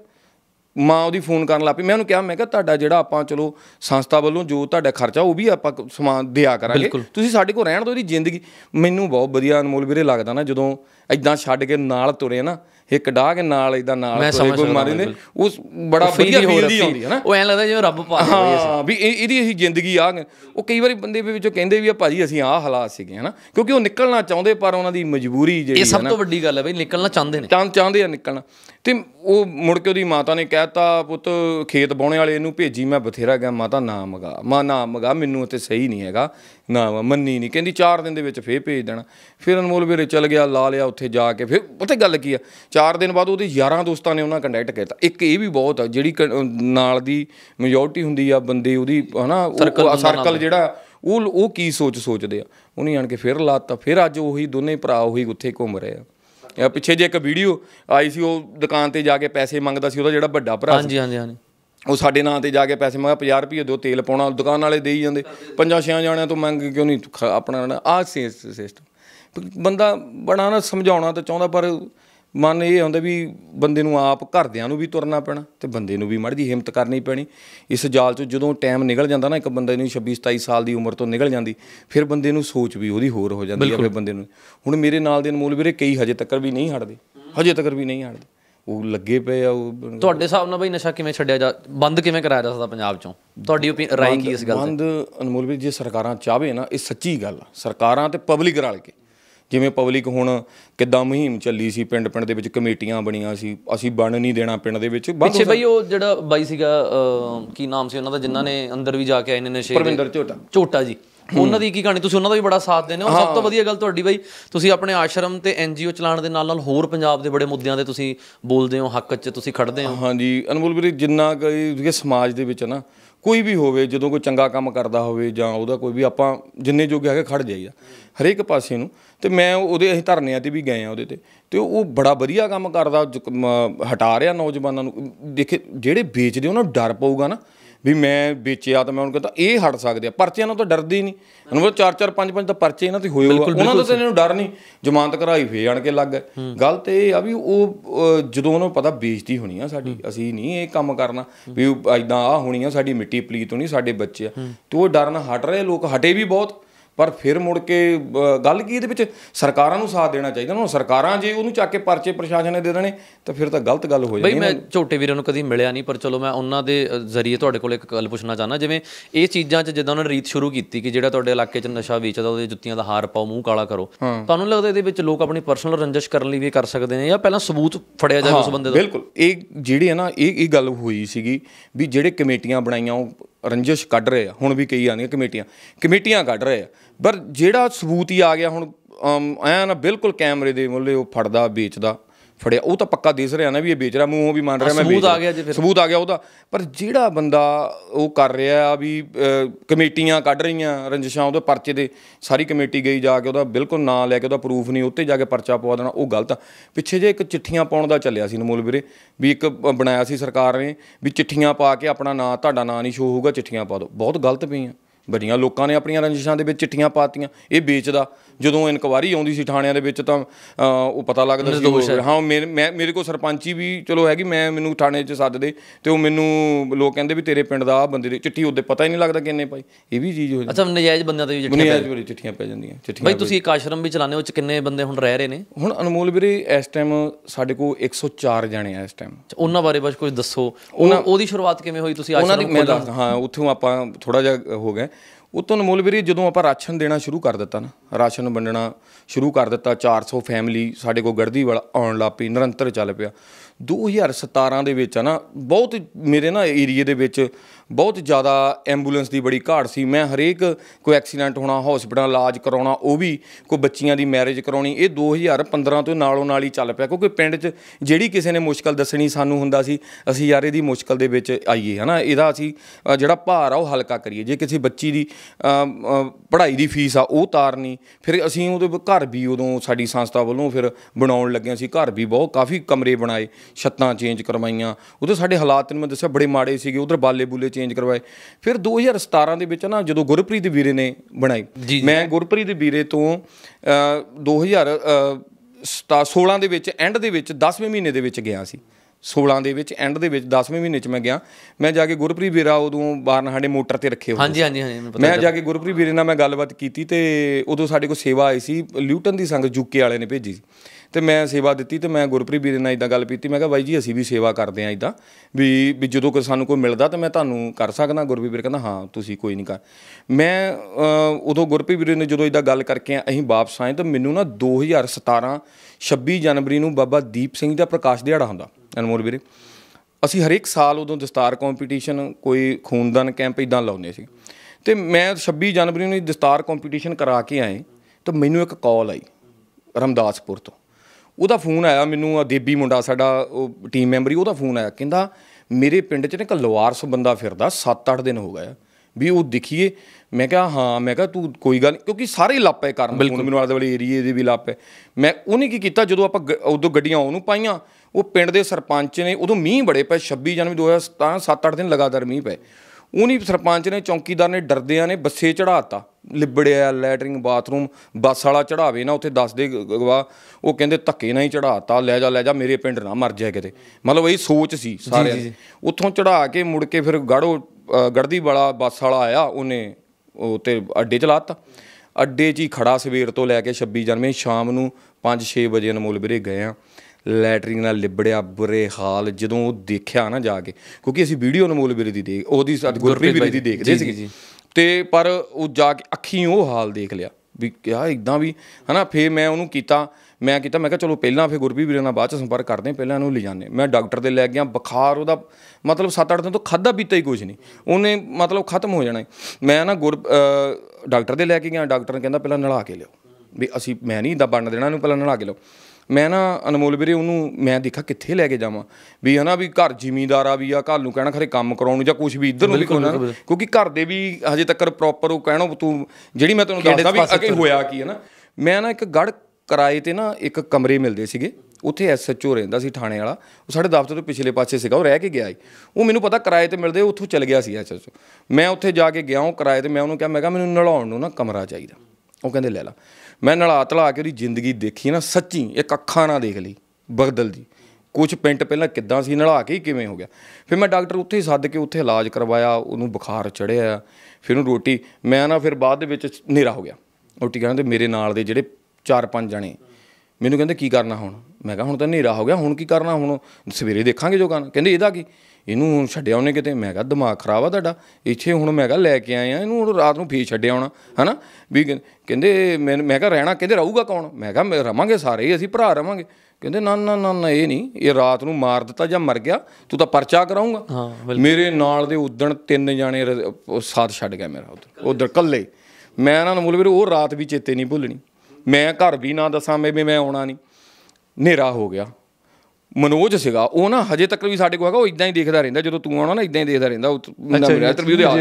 ਮਾਂ ਉਹਦੀ ਫੋਨ ਕਰਨ ਲੱਗ ਪਈ ਮੈਂ ਉਹਨੂੰ ਕਿਹਾ ਮੈਂ ਕਿਹਾ ਤੁਹਾਡਾ ਜਿਹੜਾ ਆਪਾਂ ਚਲੋ ਸੰਸਥਾ ਵੱਲੋਂ ਜੋ ਤੁਹਾਡਾ ਖਰਚਾ ਉਹ ਵੀ ਆਪਾਂ ਸਮਾਨ ਦਿਆ ਕਰਾਂਗੇ ਤੁਸੀਂ ਸਾਡੇ ਕੋਲ ਰਹਿਣ ਦਿਓ ਇਹਦੀ ਜ਼ਿੰਦਗੀ ਮੈਨੂੰ ਬਹੁਤ ਵਧੀਆ ਅਨਮੋਲ ਵੀਰੇ ਲੱਗਦਾ ਨਾ ਜਦੋਂ ਇਦਾਂ ਛੱਡ ਕੇ ਨਾਲ ਤੁਰੇ ਨਾ ਇੱਕ ਡਾਹ ਕੇ ਨਾਲ ਇਦਾਂ ਨਾਲ ਤੁਰੇ ਕੋਈ ਮਾਰੀ ਨੇ ਉਸ ਬੜਾ ਵਧੀਆ ਫੀਲ ਦੀ ਆਉਂਦੀ ਹੈ ਨਾ ਉਹ ਐਂ ਲੱਗਦਾ ਜਿਵੇਂ ਰੱਬ ਪਾ ਰਿਹਾ ਹੈ ਹਾਂ ਵੀ ਇਹਦੀ ਅਸੀਂ ਜ਼ਿੰਦਗੀ ਆ ਉਹ ਕਈ ਵਾਰੀ ਬੰਦੇ ਵਿੱਚੋਂ ਕਹਿੰਦੇ ਵੀ ਆ ਭਾਜੀ ਅਸੀਂ ਆ ਹਾਲਾਤ ਸੀਗੇ ਹਨਾ ਕਿਉਂਕਿ ਉਹ ਨਿਕਲਣਾ ਚਾਹੁੰਦੇ ਪਰ ਉਹਨਾਂ ਦੀ ਮਜਬੂਰੀ ਜਿਹੜੀ ਹੈ ਨਾ ਇਹ ਸਭ ਤੋਂ ਵੱਡੀ ਗੱਲ ਹੈ ਬਈ ਨਿਕਲਣਾ ਚਾਹੁੰਦੇ ਨੇ ਚਾਹੁੰਦੇ ਆ ਨਿਕਲਣਾ ਤੇ ਉਹ ਮੁੜ ਕੇ ਉਹਦੀ ਮਾਤਾ ਨੇ ਕਹਿਤਾ ਪੁੱਤ ਖੇਤ ਬੋਣੇ ਵਾਲੇ ਇਹਨੂੰ ਭੇਜੀ ਮੈਂ ਬਥੇਰਾ ਗਿਆ ਮਾਤਾ ਨਾ ਮਗਾ ਮਾ ਨਾ ਮਗਾ ਮੈਨੂੰ ਤੇ ਸਹੀ ਨਹੀਂ ਹੈਗਾ ਨਾ ਮੰਨੀ ਨਹੀਂ ਕਹਿੰਦੀ 4 ਦਿਨ ਦੇ ਵਿੱਚ ਫੇਰ ਭੇਜ ਦੇਣਾ ਫਿਰ ਅਨਮੋਲ ਵੀਰੇ ਚਲ ਗਿਆ ਲਾ ਲਿਆ ਉੱਥੇ ਜਾ ਕੇ ਫਿਰ ਉੱਥੇ ਗੱਲ ਕੀ ਆ 4 ਦਿਨ ਬਾਅਦ ਉਹਦੇ ਯਾਰਾਂ ਦੋਸਤਾਂ ਨੇ ਉਹਨਾਂ ਕੰਟੈਕਟ ਕੀਤਾ ਇੱਕ ਇਹ ਵੀ ਬਹੁਤ ਆ ਜਿਹੜੀ ਨਾਲ ਦੀ ਮੈਜੋਰਟੀ ਹੁੰਦੀ ਆ ਬੰਦੇ ਉਹਦੀ ਹਨਾ ਉਹ ਸਰਕਲ ਜਿਹੜਾ ਉਹ ਉਹ ਕੀ ਸੋਚ ਸੋਚਦੇ ਆ ਉਹਨੇ ਆਣ ਕੇ ਫਿਰ ਲਾਤਾ ਫਿਰ ਅੱਜ ਉਹੀ ਦੋਨੇ ਭਰਾ ਉਹੀ ਉੱਥੇ ਘੁੰਮ ਰਹੇ ਆ ਪਿੱਛੇ ਜੇ ਇੱਕ ਵੀਡੀਓ ਆਈ ਸੀ ਉਹ ਦੁਕਾਨ ਤੇ ਜਾ ਕੇ ਪੈਸੇ ਮੰਗਦਾ ਸੀ ਉਹਦਾ ਜਿਹੜਾ ਵੱਡਾ ਭਰਾ ਸੀ ਹਾਂਜੀ ਹਾਂਜੀ ਹਾਂਜੀ ਉਹ ਸਾਡੇ ਨਾਂ ਤੇ ਜਾ ਕੇ ਪੈਸੇ ਮੰਗਾ 50 ਰੁਪਏ ਦਿਓ ਤੇਲ ਪਾਉਣਾ ਦੁਕਾਨ ਵਾਲੇ ਦੇਈ ਜਾਂਦੇ ਪੰਜਾਂ ਛਿਆਂ ਜਾਣਿਆਂ ਤੋਂ ਮੰਗ ਕਿਉਂ ਨਹੀਂ ਆਪਣਾ ਆ ਸਿਸਟਮ ਬੰਦਾ ਬਣਾਣਾ ਨਾ ਸਮਝਾਉਣਾ ਤਾਂ ਚਾਹੁੰਦਾ ਪਰ ਮਨ ਇਹ ਹੁੰਦਾ ਵੀ ਬੰਦੇ ਨੂੰ ਆਪ ਘਰਦਿਆਂ ਨੂੰ ਵੀ ਤੁਰਨਾ ਪੈਣਾ ਤੇ ਬੰਦੇ ਨੂੰ ਵੀ ਮੜ ਜੀ ਹਿੰਮਤ ਕਰਨੀ ਪੈਣੀ ਇਸ ਜਾਲ ਚੋਂ ਜਦੋਂ ਟਾਈਮ ਨਿਕਲ ਜਾਂਦਾ ਨਾ ਇੱਕ ਬੰਦੇ ਨੂੰ 26 27 ਸਾਲ ਦੀ ਉਮਰ ਤੋਂ ਨਿਕਲ ਜਾਂਦੀ ਫਿਰ ਬੰਦੇ ਨੂੰ ਸੋਚ ਵੀ ਉਹਦੀ ਹੋਰ ਹੋ ਜਾਂਦੀ ਹੈ ਫਿਰ ਬੰਦੇ ਨੂੰ ਹੁਣ ਮੇਰੇ ਨਾਲ ਦੇ ਅਨਮੋਲ ਵੀਰੇ ਕਈ ਹਜੇ ਤੱਕ ਵੀ ਨਹੀਂ ਹਟਦੇ ਹਜੇ ਤੱਕ ਵੀ ਨਹੀਂ ਹਟਦੇ ਉਹ ਲੱਗੇ ਪਏ ਆ ਉਹ ਤੁਹਾਡੇ ਹਿਸਾਬ ਨਾਲ ਬਈ ਨਸ਼ਾ ਕਿਵੇਂ ਛੱਡਿਆ ਜਾ ਬੰਦ ਕਿਵੇਂ ਕਰਾਇਆ ਜਾ ਸਕਦਾ ਪੰਜਾਬ ਚੋਂ ਤੁਹਾਡੀ ਰਾਏ ਕੀ ਇਸ ਗੱਲ ਤੇ ਬੰਦ ਅਨਮੋਲ ਵੀਰ ਜੇ ਸਰਕਾਰਾਂ ਚਾਹਵੇ ਨਾ ਇਹ ਸੱਚੀ ਗੱਲ ਸਰਕਾਰਾਂ ਤੇ ਪਬਲਿਕ ਰਲ ਕੇ ਜਿਵੇਂ ਪਬਲਿਕ ਹੁਣ ਕਿੱਦਾਂ ਮੁਹਿੰਮ ਚੱਲੀ ਸੀ ਪਿੰਡ ਪਿੰਡ ਦੇ ਵਿੱਚ ਕਮੇਟੀਆਂ ਬਣੀਆਂ ਸੀ ਅਸੀਂ ਬਣ ਨਹੀਂ ਦੇਣਾ ਪਿੰਡ ਦੇ ਵਿੱਚ ਪਿੱਛੇ ਬਈ ਉਹ ਜਿਹੜਾ ਬਾਈ ਸੀਗਾ ਕੀ ਨਾਮ ਸੀ ਉਹਨਾਂ ਦਾ ਜਿਨ੍ਹਾਂ ਨੇ ਅੰਦਰ ਵੀ ਜਾ ਕੇ ਆਏ ਨੇ ਨਸ਼ੇ ਪਰਵਿੰਦਰ ਝੋਟਾ ਝੋਟਾ ਜੀ ਉਹਨਾਂ ਦੀ ਕੀ ਕਹਾਣੀ ਤੁਸੀਂ ਉਹਨਾਂ ਦਾ ਵੀ ਬੜਾ ਸਾਥ ਦਿੰਦੇ ਹੋ ਸਭ ਤੋਂ ਵਧੀਆ ਗੱਲ ਤੁਹਾਡੀ ਬਾਈ ਤੁਸੀਂ ਆਪਣੇ ਆਸ਼ਰਮ ਤੇ ਐਨਜੀਓ ਚਲਾਉਣ ਦੇ ਨਾਲ ਨਾਲ ਹੋਰ ਪੰਜਾਬ ਦੇ ਬੜੇ ਮੁੱਦਿਆਂ ਦੇ ਤੁਸੀਂ ਬੋਲਦੇ ਹੋ ਹੱਕ 'ਚ ਤੁਸੀਂ ਖੜਦੇ ਹੋ ਹਾਂਜੀ ਅਨਮੋਲ ਵੀਰੇ ਜਿੰਨਾ ਕਿ ਸਮਾਜ ਦੇ ਵਿੱਚ ਨਾ ਕੋਈ ਵੀ ਹੋਵੇ ਜਦੋਂ ਕੋਈ ਚੰਗਾ ਕੰਮ ਕਰਦਾ ਹੋਵੇ ਜਾਂ ਉਹਦਾ ਕੋਈ ਵੀ ਆਪਾਂ ਜਿੰਨੇ ਜੋਗੇ ਹੈਗੇ ਖੜ ਜਾਈਦਾ ਹਰੇਕ ਪਾਸੇ ਨੂੰ ਤੇ ਮੈਂ ਉਹਦੇ ਅਸੀਂ ਧਰਨਿਆਂ ਤੇ ਵੀ ਗਏ ਆ ਉਹਦੇ ਤੇ ਤੇ ਉਹ ਬੜਾ ਵਧੀਆ ਕੰਮ ਕਰਦਾ ਹਟਾ ਰਿਹਾ ਨੌਜਵਾਨਾਂ ਨੂੰ ਦੇਖੇ ਜਿਹੜੇ ਵੇਚਦੇ ਉਹਨਾਂ ਨੂੰ ਡਰ ਪਊਗਾ ਨਾ ਵੀ ਮੈਂ ਵੇਚਿਆ ਤਾਂ ਮੈਂ ਉਹਨੂੰ ਕਹਿੰਦਾ ਇਹ ਹਟ ਸਕਦੇ ਆ ਪਰਚਿਆਂ ਨੂੰ ਤਾਂ ਡਰਦੀ ਨਹੀਂ ਉਹਨੂੰ ਬੋਲ ਚਾਰ ਚਾਰ ਪੰਜ ਪੰਜ ਤਾਂ ਪਰਚੇ ਇਹਨਾਂ ਤੇ ਹੋਏ ਹੋਏ ਉਹਨਾਂ ਦਾ ਤਾਂ ਇਹਨੂੰ ਡਰ ਨਹੀਂ ਜ਼ਮਾਨਤ ਕਰਾਈ ਫੇ ਆਣ ਕੇ ਲੱਗ ਗੱਲ ਤੇ ਇਹ ਆ ਵੀ ਉਹ ਜਦੋਂ ਉਹਨੂੰ ਪਤਾ ਬੇਇੱਜ਼ਤੀ ਹੋਣੀ ਆ ਸਾਡੀ ਅਸੀਂ ਨਹੀਂ ਇਹ ਕੰਮ ਕਰਨਾ ਵੀ ਐਦਾਂ ਆ ਹੋਣੀ ਆ ਸਾਡੀ ਮਿੱਟੀ ਪਲੀਤ ਹੋਣੀ ਸਾਡੇ ਬੱਚੇ ਆ ਤੇ ਉਹ ਡਰਨ ਹਟ ਰਹੇ ਲੋਕ ਹਟੇ ਵੀ ਬਹੁਤ ਪਰ ਫਿਰ ਮੁੜ ਕੇ ਗੱਲ ਕੀ ਇਹਦੇ ਵਿੱਚ ਸਰਕਾਰਾਂ ਨੂੰ ਸਾਥ ਦੇਣਾ ਚਾਹੀਦਾ ਉਹਨਾਂ ਸਰਕਾਰਾਂ ਜੇ ਉਹਨੂੰ ਚੱਕ ਕੇ ਪਰਚੇ ਪ੍ਰਸ਼ਾਸਨ ਨੇ ਦੇ ਦੇਣੇ ਤਾਂ ਫਿਰ ਤਾਂ ਗਲਤ ਗੱਲ ਹੋ ਜਾਣੀ ਬਈ ਮੈਂ ਝੋਟੇ ਵੀਰਾਂ ਨੂੰ ਕਦੀ ਮਿਲਿਆ ਨਹੀਂ ਪਰ ਚਲੋ ਮੈਂ ਉਹਨਾਂ ਦੇ ਜ਼ਰੀਏ ਤੁਹਾਡੇ ਕੋਲ ਇੱਕ ਗੱਲ ਪੁੱਛਣਾ ਚਾਹਨਾ ਜਿਵੇਂ ਇਹ ਚੀਜ਼ਾਂ 'ਚ ਜਿੱਦਾਂ ਉਹਨਾਂ ਨੇ ਰੀਤ ਸ਼ੁਰੂ ਕੀਤੀ ਕਿ ਜਿਹੜਾ ਤੁਹਾਡੇ ਇਲਾਕੇ 'ਚ ਨਸ਼ਾ ਵੇਚਦਾ ਉਹਦੇ ਜੁੱਤੀਆਂ ਦਾ ਹਾਰ ਪਾਓ ਮੂੰਹ ਕਾਲਾ ਕਰੋ ਤੁਹਾਨੂੰ ਲੱਗਦਾ ਇਹਦੇ ਵਿੱਚ ਲੋਕ ਆਪਣੀ ਪਰਸਨਲ ਰੰਜਿਸ਼ ਕਰਨ ਲਈ ਵੀ ਕਰ ਸਕਦੇ ਨੇ ਜਾਂ ਪਹਿਲਾਂ ਸਬੂਤ ਫੜਿਆ ਜਾਵੇ ਉਸ ਬੰਦੇ ਦਾ ਬਿਲਕੁਲ ਇਹ ਜਿਹੜੀ ਹੈ ਨਾ ਇਹ ਇਹ ਗੱਲ ਹੋਈ ਸੀਗੀ ਵੀ ਜਿਹੜੇ ਕਮੇਟੀਆਂ ਬਣਾਈਆਂ ਉਹ ਰੰਜਿਸ਼ ਕੱਢ ਰਹੇ ਆ ਹੁਣ ਵੀ ਕਈ ਆਣੀਆਂ ਕਮੇਟੀਆਂ ਕਮੇਟੀਆਂ ਕੱਢ ਰਹੇ ਆ ਪਰ ਜਿਹੜਾ ਸਬੂਤ ਹੀ ਆ ਗਿਆ ਹੁਣ ਐ ਨਾ ਬਿਲਕੁਲ ਕੈਮਰੇ ਦੇ ਮੁੱਲੇ ਉਹ ਫੜਦਾ ਵੇਚਦਾ ਫੜਿਆ ਉਹ ਤਾਂ ਪੱਕਾ ਦਿਸ ਰਿਹਾ ਨਾ ਵੀ ਇਹ ਵੇਚ ਰਿਹਾ ਮੂੰਹੋਂ ਵੀ ਮੰਨ ਰਿਹਾ ਮੈਂ ਸਬੂਤ ਆ ਗਿਆ ਜੇ ਫਿਰ ਸਬੂਤ ਆ ਗਿਆ ਉਹਦਾ ਪਰ ਜਿਹੜਾ ਬੰਦਾ ਉਹ ਕਰ ਰਿਹਾ ਵੀ ਕਮੇਟੀਆਂ ਕੱਢ ਰਹੀਆਂ ਰੰਜਿਸ਼ਾਂ ਉਹਦੇ ਪਰਚੇ ਦੇ ਸਾਰੀ ਕਮੇਟੀ ਗਈ ਜਾ ਕੇ ਉਹਦਾ ਬਿਲਕੁਲ ਨਾਂ ਲੈ ਕੇ ਉਹਦਾ ਪ੍ਰੂਫ ਨਹੀਂ ਉੱਤੇ ਜਾ ਕੇ ਪਰਚਾ ਪਵਾ ਦੇਣਾ ਉਹ ਗਲਤ ਪਿੱਛੇ ਜੇ ਇੱਕ ਚਿੱਠੀਆਂ ਪਾਉਣ ਦਾ ਚੱਲਿਆ ਸੀ ਨਮੋਲ ਵੀਰੇ ਵੀ ਇੱਕ ਬਣਾਇਆ ਸੀ ਸਰਕਾਰ ਨੇ ਵੀ ਚਿੱਠੀਆਂ ਪਾ ਕੇ ਆਪਣਾ ਨਾਂ ਤੁਹਾਡਾ ਨਾਂ ਨਹੀਂ ਸ਼ੋ ਹੋਊਗਾ ਚਿੱਠੀਆਂ ਪਾ ਦਿਓ ਬਹੁਤ ਗਲਤ ਪਈਆਂ ਬੜੀਆਂ ਲੋਕਾਂ ਨੇ ਆਪਣੀਆਂ ਰੰਜਿਸ਼ਾਂ ਦੇ ਵਿੱਚ ਚਿੱਠੀਆਂ ਪਾਤੀਆਂ ਇਹ ਵੇਚਦਾ ਜਦੋਂ ਇਨਕੁਆਰੀ ਆਉਂਦੀ ਸੀ ਥਾਣਿਆਂ ਦੇ ਵਿੱਚ ਤਾਂ ਉਹ ਪਤਾ ਲੱਗਦਾ ਸੀ ਹਾਂ ਮੇਰੇ ਕੋਲ ਸਰਪੰਚੀ ਵੀ ਚਲੋ ਹੈਗੀ ਮੈਂ ਮੈਨੂੰ ਥਾਣੇ 'ਚ ਸੱਦਦੇ ਤੇ ਉਹ ਮੈਨੂੰ ਲੋਕ ਕਹਿੰਦੇ ਵੀ ਤੇਰੇ ਪਿੰਡ ਦਾ ਆ ਬੰਦੇ ਦੀ ਚਿੱਠੀ ਉਹਦੇ ਪਤਾ ਹੀ ਨਹੀਂ ਲੱਗਦਾ ਕਿੰਨੇ ਪਾਈ ਇਹ ਵੀ ਚੀਜ਼ ਹੋ ਜਾਂਦੀ ਅੱਛਾ ਨਜਾਇਜ਼ ਬੰਦਿਆਂ ਤੇ ਵੀ ਚਿੱਠੀਆਂ ਨਜਾਇਜ਼ ਵਾਲੀ ਚਿੱਠੀਆਂ ਪੈ ਜਾਂਦੀਆਂ ਚਿੱਠੀਆਂ ਭਾਈ ਤੁਸੀਂ ਇੱਕ ਆਸ਼ਰਮ ਵੀ ਚਲਾਉਂਦੇ ਹੋ ਚ ਕਿੰਨੇ ਬੰਦੇ ਹੁਣ ਰਹਿ ਰਹੇ ਨੇ ਹੁਣ ਅਨਮੋਲ ਵੀਰੇ ਇਸ ਟਾਈਮ ਸਾਡੇ ਕੋਲ 104 ਜਾਣੇ ਆ ਇਸ ਟਾਈਮ ਉਹਨਾਂ ਬਾਰੇ ਬਸ ਕੁਝ ਦੱਸੋ ਉਹਦੀ ਸ਼ੁਰੂਆਤ ਕਿਵੇਂ ਹੋਈ ਤੁਸੀਂ ਆਸ਼ਰਮ ਖੋਲ੍ਹਿਆ ਹਾਂ ਉੱਥੋਂ ਆਪਾਂ ਥੋੜਾ ਜਿਹਾ ਹੋ ਗਏ ਉਤੋਂ ਮੁੱਲ ਵੀਰੇ ਜਦੋਂ ਆਪਾਂ ਰਾਸ਼ਨ ਦੇਣਾ ਸ਼ੁਰੂ ਕਰ ਦਿੱਤਾ ਨਾ ਰਾਸ਼ਨ ਵੰਡਣਾ ਸ਼ੁਰੂ ਕਰ ਦਿੱਤਾ 400 ਫੈਮਿਲੀ ਸਾਡੇ ਕੋਲ ਗੜਦੀ ਵਾਲਾ ਆਉਣ ਲੱਪੀ ਨਿਰੰਤਰ ਚੱਲ ਪਿਆ 2017 ਦੇ ਵਿੱਚ ਨਾ ਬਹੁਤ ਮੇਰੇ ਨਾ ਏਰੀਆ ਦੇ ਵਿੱਚ ਬਹੁਤ ਜ਼ਿਆਦਾ ਐਂਬੂਲੈਂਸ ਦੀ ਬੜੀ ਘਾਟ ਸੀ ਮੈਂ ਹਰੇਕ ਕੋਈ ਐਕਸੀਡੈਂਟ ਹੋਣਾ ਹਸਪੀਟਲ ਇਲਾਜ ਕਰਾਉਣਾ ਉਹ ਵੀ ਕੋਈ ਬੱਚੀਆਂ ਦੀ ਮੈਰਿਜ ਕਰਾਉਣੀ ਇਹ 2015 ਤੋਂ ਨਾਲੋਂ ਨਾਲ ਹੀ ਚੱਲ ਪਿਆ ਕਿਉਂਕਿ ਪਿੰਡ 'ਚ ਜਿਹੜੀ ਕਿਸੇ ਨੇ ਮੁਸ਼ਕਲ ਦੱਸਣੀ ਸਾਨੂੰ ਹੁੰਦਾ ਸੀ ਅਸੀਂ ਯਾਰ ਇਹਦੀ ਮੁਸ਼ਕਲ ਦੇ ਵਿੱਚ ਆਈਏ ਹਨਾ ਇਹਦਾ ਅਸੀਂ ਜਿਹੜਾ ਭਾਰ ਆ ਉਹ ਹਲਕਾ ਕਰੀਏ ਜੇ ਕਿਸੇ ਬੱਚੀ ਦੀ ਪੜ੍ਹਾਈ ਦੀ ਫੀਸ ਆ ਉਹ ਤਾਰਨੀ ਫਿਰ ਅਸੀਂ ਉਹਦੇ ਘਰ ਵੀ ਉਦੋਂ ਸਾਡੀ ਸੰਸਥਾ ਵੱਲੋਂ ਫਿਰ ਬਣਾਉਣ ਲੱਗੇ ਸੀ ਘਰ ਵੀ ਬਹੁਤ ਕਾਫੀ ਕਮਰੇ ਬਣਾਏ ਛੱਤਾਂ ਚੇਂਜ ਕਰਵਾਈਆਂ ਉਦੋਂ ਸਾਡੇ ਹਾਲਾਤ ਨੂੰ ਮੈਂ ਦੱਸਿਆ ਬੜੇ ਮਾੜੇ ਸੀਗੇ ਉਧਰ ਬਾਲੇ ਬੁਲੇ ਚੇਂਜ ਕਰਵਾਏ ਫਿਰ 2017 ਦੇ ਵਿੱਚ ਨਾ ਜਦੋਂ ਗੁਰਪ੍ਰੀਤ ਦੇ ਵੀਰੇ ਨੇ ਬਣਾਈ ਮੈਂ ਗੁਰਪ੍ਰੀਤ ਦੇ ਵੀਰੇ ਤੋਂ 2000 16 ਦੇ ਵਿੱਚ ਐਂਡ ਦੇ ਵਿੱਚ 10ਵੇਂ ਮਹੀਨੇ ਦੇ ਵਿੱਚ ਗਿਆ ਸੀ 16 ਦੇ ਵਿੱਚ ਐਂਡ ਦੇ ਵਿੱਚ 10ਵੇਂ ਮਹੀਨੇ ਚ ਮੈਂ ਗਿਆ ਮੈਂ ਜਾ ਕੇ ਗੁਰਪ੍ਰੀਤ ਵੀਰਾ ਉਦੋਂ ਬਾਰਨਹਾੜੇ ਮੋਟਰ ਤੇ ਰੱਖੇ ਹੋਏ ਹਾਂਜੀ ਹਾਂਜੀ ਹਾਂਜੀ ਮੈਂ ਜਾ ਕੇ ਗੁਰਪ੍ਰੀਤ ਵੀਰੇ ਨਾਲ ਮੈਂ ਗੱਲਬਾਤ ਕੀਤੀ ਤੇ ਉਦੋਂ ਸਾਡੇ ਕੋਲ ਸੇਵਾ ਆਈ ਸੀ ਲਿਊਟਨ ਦੀ ਸੰਗ ਯੂਕੇ ਵਾਲੇ ਨੇ ਭੇਜੀ ਸੀ ਤੇ ਮੈਂ ਸੇਵਾ ਦਿੱਤੀ ਤੇ ਮੈਂ ਗੁਰਪ੍ਰੀਤ ਵੀਰੇ ਨਾਲ ਇਦਾਂ ਗੱਲ ਕੀਤੀ ਮੈਂ ਕਿਹਾ ਬਾਈ ਜੀ ਅਸੀਂ ਵੀ ਸੇਵਾ ਕਰਦੇ ਆਂ ਇਦਾਂ ਵੀ ਵੀ ਜਦੋਂ ਕੋਈ ਸਾਨੂੰ ਕੋਈ ਮਿਲਦਾ ਤਾਂ ਮੈਂ ਤੁਹਾਨੂੰ ਕਰ ਸਕਦਾ ਗੁਰਪ੍ਰੀਤ ਵੀਰ ਕਹਿੰਦਾ ਹਾਂ ਤੁਸੀਂ ਕੋਈ ਨਹੀਂ ਕਰ ਮੈਂ ਉਦੋਂ ਗੁਰਪ੍ਰੀਤ ਵੀਰੇ ਨੇ ਜਦੋਂ ਇਦਾਂ ਗੱਲ ਕਰਕੇ ਅਸੀਂ ਵਾਪਸ ਆਏ ਤਾਂ ਮੈਨੂੰ ਨਾ 2017 26 ਜਨਵਰੀ ਨੂੰ ਬਾਬਾ ਦੀਪ ਸਿੰਘ ਦਾ ਪ੍ਰਕਾਸ਼ ਦਿਹਾੜਾ ਹੁੰਦਾ ਅਨਮੋਲ ਵੀਰੇ ਅਸੀਂ ਹਰੇਕ ਸਾਲ ਉਦੋਂ ਦਸਤਾਰ ਕੰਪੀਟੀਸ਼ਨ ਕੋਈ ਖੂਨਦਾਨ ਕੈਂਪ ਇਦਾਂ ਲਾਉਂਦੇ ਸੀ ਤੇ ਮੈਂ 26 ਜਨਵਰੀ ਨੂੰ ਦਸਤਾਰ ਕੰਪੀਟੀਸ਼ਨ ਕਰਾ ਕੇ ਆਏ ਤਾਂ ਮੈਨੂੰ ਇੱਕ ਕਾਲ ਆਈ ਰਮਦਾਸਪੁਰ ਤੋਂ ਉਹਦਾ ਫੋਨ ਆਇਆ ਮੈਨੂੰ ਆ ਦੇਬੀ ਮੁੰਡਾ ਸਾਡਾ ਉਹ ਟੀਮ ਮੈਂਬਰ ਹੀ ਉਹਦਾ ਫੋਨ ਆਇਆ ਕਹਿੰਦਾ ਮੇਰੇ ਪਿੰਡ 'ਚ ਨਾ ਇੱਕ ਲਵਾਰਸ ਬੰਦਾ ਫਿਰਦਾ 7-8 ਦਿਨ ਹੋ ਗਏ ਵੀ ਉਹ ਦਿਖੀਏ ਮੈਂ ਕਿਹਾ ਹਾਂ ਮੈਂ ਕਿਹਾ ਤੂੰ ਕੋਈ ਗੱਲ ਕਿਉਂਕਿ ਸਾਰੇ ਲਾਪੇ ਕਰਨ ਬਿਲਕੁਲ ਮੈਨੂੰ ਆਲੇ ਵਾਲੇ ਏਰੀਏ ਦੇ ਵੀ ਲਾਪੇ ਮੈਂ ਉਹਨੇ ਕੀ ਕੀਤਾ ਜਦੋਂ ਆਪਾਂ ਉਦੋਂ ਗੱਡੀਆਂ ਉਹਨੂੰ ਪਾਈਆਂ ਉਹ ਪਿੰਡ ਦੇ ਸਰਪੰਚ ਨੇ ਉਦੋਂ ਮੀਂਹ ਬੜੇ ਪਏ 26 ਜਨਵਰੀ 2017 7-8 ਦਿਨ ਲਗਾਤਾਰ ਮੀਂਹ ਪਏ ਉਹਨੀ ਸਰਪੰਚ ਨੇ ਚੌਕੀਦਾਰ ਨੇ ਡਰਦਿਆਂ ਨੇ ਬੱਸੇ ਚੜਾਤਾ ਲਿਬੜਿਆ ਲੈਟਰਿੰਗ ਬਾਥਰੂਮ ਬੱਸ ਵਾਲਾ ਚੜਾਵੇ ਨਾ ਉੱਥੇ ਦੱਸ ਦੇ ਗਵਾ ਉਹ ਕਹਿੰਦੇ ਧੱਕੇ ਨਾ ਹੀ ਚੜਾਤਾ ਲੈ ਜਾ ਲੈ ਜਾ ਮੇਰੇ ਪਿੰਡ ਨਾ ਮਰ ਜਾਏ ਕਿਤੇ ਮਤਲਬ ਇਹ ਸੋਚ ਸੀ ਸਾਰੇ ਉੱਥੋਂ ਚੜਾ ਕੇ ਮੁੜ ਕੇ ਫਿਰ ਗੜੋ ਗੜਦੀ ਵਾਲਾ ਬੱਸ ਵਾਲਾ ਆਇਆ ਉਹਨੇ ਉੱਤੇ ਅੱਡੇ ਚ ਲਾਤਾ ਅੱਡੇ 'ਚ ਹੀ ਖੜਾ ਸਵੇਰ ਤੋਂ ਲੈ ਕੇ 26 ਜਨਮੇ ਸ਼ਾਮ ਨੂੰ 5-6 ਵਜੇ ਅਨਮੋਲ ਵੀਰੇ ਗਏ ਆ ਲੈਟਰਿੰਗ ਨਾਲ ਲਿਬੜਿਆ ਬੁਰੇ ਹਾਲ ਜਦੋਂ ਉਹ ਦੇਖਿਆ ਨਾ ਜਾ ਕੇ ਕਿਉਂਕਿ ਅਸੀਂ ਵੀਡੀਓ ਅਨਮੋਲ ਵੀਰੇ ਦੀ ਦੇਖ ਉਹਦੀ ਗੁਰਪ੍ਰੀਤ ਵੀਰੇ ਦੀ ਦੇਖਦੇ ਸੀ ਜੀ ਤੇ ਪਰ ਉਹ ਜਾ ਕੇ ਅੱਖੀ ਉਹ ਹਾਲ ਦੇਖ ਲਿਆ ਵੀ ਕਿਹਾ ਇਦਾਂ ਵੀ ਹਨਾ ਫੇਰ ਮੈਂ ਉਹਨੂੰ ਕੀਤਾ ਮੈਂ ਕੀਤਾ ਮੈਂ ਕਿਹਾ ਚਲੋ ਪਹਿਲਾਂ ਫੇ ਗੁਰਪੀ ਵੀਰੇ ਨਾਲ ਬਾਅਦ ਚ ਸੰਪਰਕ ਕਰਦੇ ਪਹਿਲਾਂ ਇਹਨੂੰ ਜਾਂਦੇ ਮੈਂ ਡਾਕਟਰ ਦੇ ਲੈ ਗਿਆ ਬੁਖਾਰ ਉਹਦਾ ਮਤਲਬ 7-8 ਦਿਨ ਤੋਂ ਖਾਦਾ ਪੀਤਾ ਹੀ ਕੁਝ ਨਹੀਂ ਉਹਨੇ ਮਤਲਬ ਖਤਮ ਹੋ ਜਾਣਾ ਮੈਂ ਨਾ ਗੁਰ ਡਾਕਟਰ ਦੇ ਲੈ ਕੇ ਗਿਆ ਡਾਕਟਰ ਨੇ ਕਹਿੰਦਾ ਪਹਿਲਾਂ ਨਲਾ ਕੇ ਲਿਓ ਵੀ ਅਸੀਂ ਮੈਂ ਨਹੀਂ ਇਦਾਂ ਬਣ ਦੇਣਾ ਇਹਨੂੰ ਪਹਿਲਾਂ ਨਲਾ ਕੇ ਲਿਓ ਮੈਂ ਨਾ ਅਨਮੋਲ ਵੀਰੇ ਉਹਨੂੰ ਮੈਂ ਦੇਖਾ ਕਿੱਥੇ ਲੈ ਕੇ ਜਾਵਾਂ ਵੀ ਹਨਾ ਵੀ ਘਰ ਜ਼ਿਮੀਦਾਰ ਆ ਵੀ ਆ ਘਰ ਨੂੰ ਕਹਿਣਾ ਖਰੇ ਕੰਮ ਕਰਾਉਣ ਨੂੰ ਜਾਂ ਕੁਝ ਵੀ ਇੱਧਰ ਨੂੰ ਵੀ ਕੋਣਾ ਕਿਉਂਕਿ ਘਰ ਦੇ ਵੀ ਹਜੇ ਤੱਕ ਪ੍ਰੋਪਰ ਉਹ ਕਹਿਣੋ ਤੂੰ ਜਿਹੜੀ ਮੈਂ ਤੈਨੂੰ ਦੱਸਦਾ ਵੀ ਅੱਗੇ ਹੋਇਆ ਕੀ ਹੈ ਨਾ ਮੈਂ ਨਾ ਇੱਕ ਗੜ ਕਿਰਾਏ ਤੇ ਨਾ ਇੱਕ ਕਮਰੇ ਮਿਲਦੇ ਸੀਗੇ ਉੱਥੇ ਐਸਐਚਓ ਰਹਿੰਦਾ ਸੀ ਥਾਣੇ ਵਾਲਾ ਉਹ ਸਾਡੇ ਦਫ਼ਤਰ ਤੋਂ ਪਿਛਲੇ ਪਾਸੇ ਸੀਗਾ ਉਹ ਰਹਿ ਕੇ ਗਿਆ ਸੀ ਉਹ ਮੈਨੂੰ ਪਤਾ ਕਿਰਾਏ ਤੇ ਮਿਲਦੇ ਉੱਥੋਂ ਚਲ ਗਿਆ ਸੀ ਐਸਐਚਓ ਮੈਂ ਉੱਥੇ ਜਾ ਕੇ ਗਿਆ ਉਹ ਕਿਰਾਏ ਤੇ ਮੈਂ ਉਹਨੂੰ ਕਿਹਾ ਮੈਂ ਕਿਹਾ ਮੈਨੂੰ ਨਲਾਉਣ ਨੂੰ ਨਾ ਕਮਰਾ ਚਾਹੀਦਾ ਉਹ ਕਹਿੰਦੇ ਲੈ ਲੈ ਮੈਂ ਨਲਾ ਤਲਾ ਕੇ ਉਹਦੀ ਜ਼ਿੰਦਗੀ ਦੇਖੀ ਨਾ ਸੱਚੀ ਇੱਕ ਅੱਖਾਂ ਨਾਲ ਦੇਖ ਲਈ ਬਗਦਲ ਦੀ ਕੁਝ ਪਿੰਟ ਪਹਿਲਾਂ ਕਿੱਦਾਂ ਸੀ ਨਲਾ ਕੇ ਹੀ ਕਿਵੇਂ ਹੋ ਗਿਆ ਫਿਰ ਮੈਂ ਡਾਕਟਰ ਉੱਥੇ ਹੀ ਸੱਦ ਕੇ ਉੱਥੇ ਇਲਾਜ ਕਰਵਾਇਆ ਉਹਨੂੰ ਬੁਖਾਰ ਚੜਿਆ ਫਿਰ ਉਹਨੂੰ ਰੋਟੀ ਮੈਂ ਨਾ ਫਿਰ ਬਾਅਦ ਦੇ ਵਿੱਚ ਨੇਰਾ ਹੋ ਗਿਆ ਰੋਟੀ ਕਹਿੰਦੇ ਮੇਰੇ ਨਾਲ ਦੇ ਜਿਹੜੇ ਚਾਰ ਪੰਜ ਜਣੇ ਮੈਨੂੰ ਕਹਿੰਦੇ ਕੀ ਕਰਨਾ ਹੁਣ ਮੈਂ ਕਿਹਾ ਹੁਣ ਤਾਂ ਨੇਰਾ ਹੋ ਗਿਆ ਹੁਣ ਕੀ ਕਰਨਾ ਹੁਣ ਸਵੇਰੇ ਦੇਖਾਂਗੇ ਜੋ ਕਹਿੰਦੇ ਇਹਦਾ ਕੀ ਇਹਨੂੰ ਛੱਡਿਆ ਉਹਨੇ ਕਿਤੇ ਮੈਂ ਕਿਹਾ ਦਿਮਾਗ ਖਰਾਬ ਆ ਤੁਹਾਡਾ ਇੱਥੇ ਹੁਣ ਮੈਂ ਕਿਹਾ ਲੈ ਕੇ ਆਏ ਆ ਇਹਨੂੰ ਹੁਣ ਰਾਤ ਨੂੰ ਫੇਰ ਛੱਡਿਆ ਆਉਣਾ ਹਨਾ ਵੀ ਕਹਿੰਦੇ ਮੈਂ ਮੈਂ ਕਿਹਾ ਰਹਿਣਾ ਕਹਿੰਦੇ ਰਹੂਗਾ ਕੌਣ ਮੈਂ ਕਿਹਾ ਰਵਾਂਗੇ ਸਾਰੇ ਅਸੀਂ ਭਰਾ ਰਵਾਂਗੇ ਕਹਿੰਦੇ ਨਾ ਨਾ ਨਾ ਨਾ ਇਹ ਨਹੀਂ ਇਹ ਰਾਤ ਨੂੰ ਮਾਰ ਦਿੱਤਾ ਜਾਂ ਮਰ ਗਿਆ ਤੂੰ ਤਾਂ ਪਰਚਾ ਕਰਾਉਂਗਾ ਮੇਰੇ ਨਾਲ ਦੇ ਉਦਣ ਤਿੰਨ ਜਾਣੇ ਸਾਥ ਛੱਡ ਗਿਆ ਮੇਰਾ ਉਧਰ ਉਧਰ ਕੱਲੇ ਮੈਂ ਇਹਨਾਂ ਨੂੰ ਮੁੱਲ ਵੀਰ ਉਹ ਰਾਤ ਵੀ ਚੇਤੇ ਨਹੀਂ ਭੁੱਲਣੀ ਮੈਂ ਘਰ ਵੀ ਨਾ ਦੱਸਾਂ ਮੈਂ ਵੀ ਮੈਂ ਆਉਣਾ ਨਹੀਂ ਨੇਰਾ ਹੋ ਗਿਆ ਮਨੋਜ ਸੀਗਾ ਉਹ ਨਾ ਹਜੇ ਤੱਕ ਵੀ ਸਾਡੇ ਕੋਲ ਹੈਗਾ ਉਹ ਇਦਾਂ ਹੀ ਦੇਖਦਾ ਰਹਿੰਦਾ ਜਦੋਂ ਤੂੰ ਆਉਣਾ ਨਾ ਇਦਾਂ ਹੀ ਦੇਖਦਾ ਰਹਿੰਦਾ ਉਹ ਮੁੰਡਾ ਮੇਰਾ ਇੰਟਰਵਿਊ ਦੇ ਆ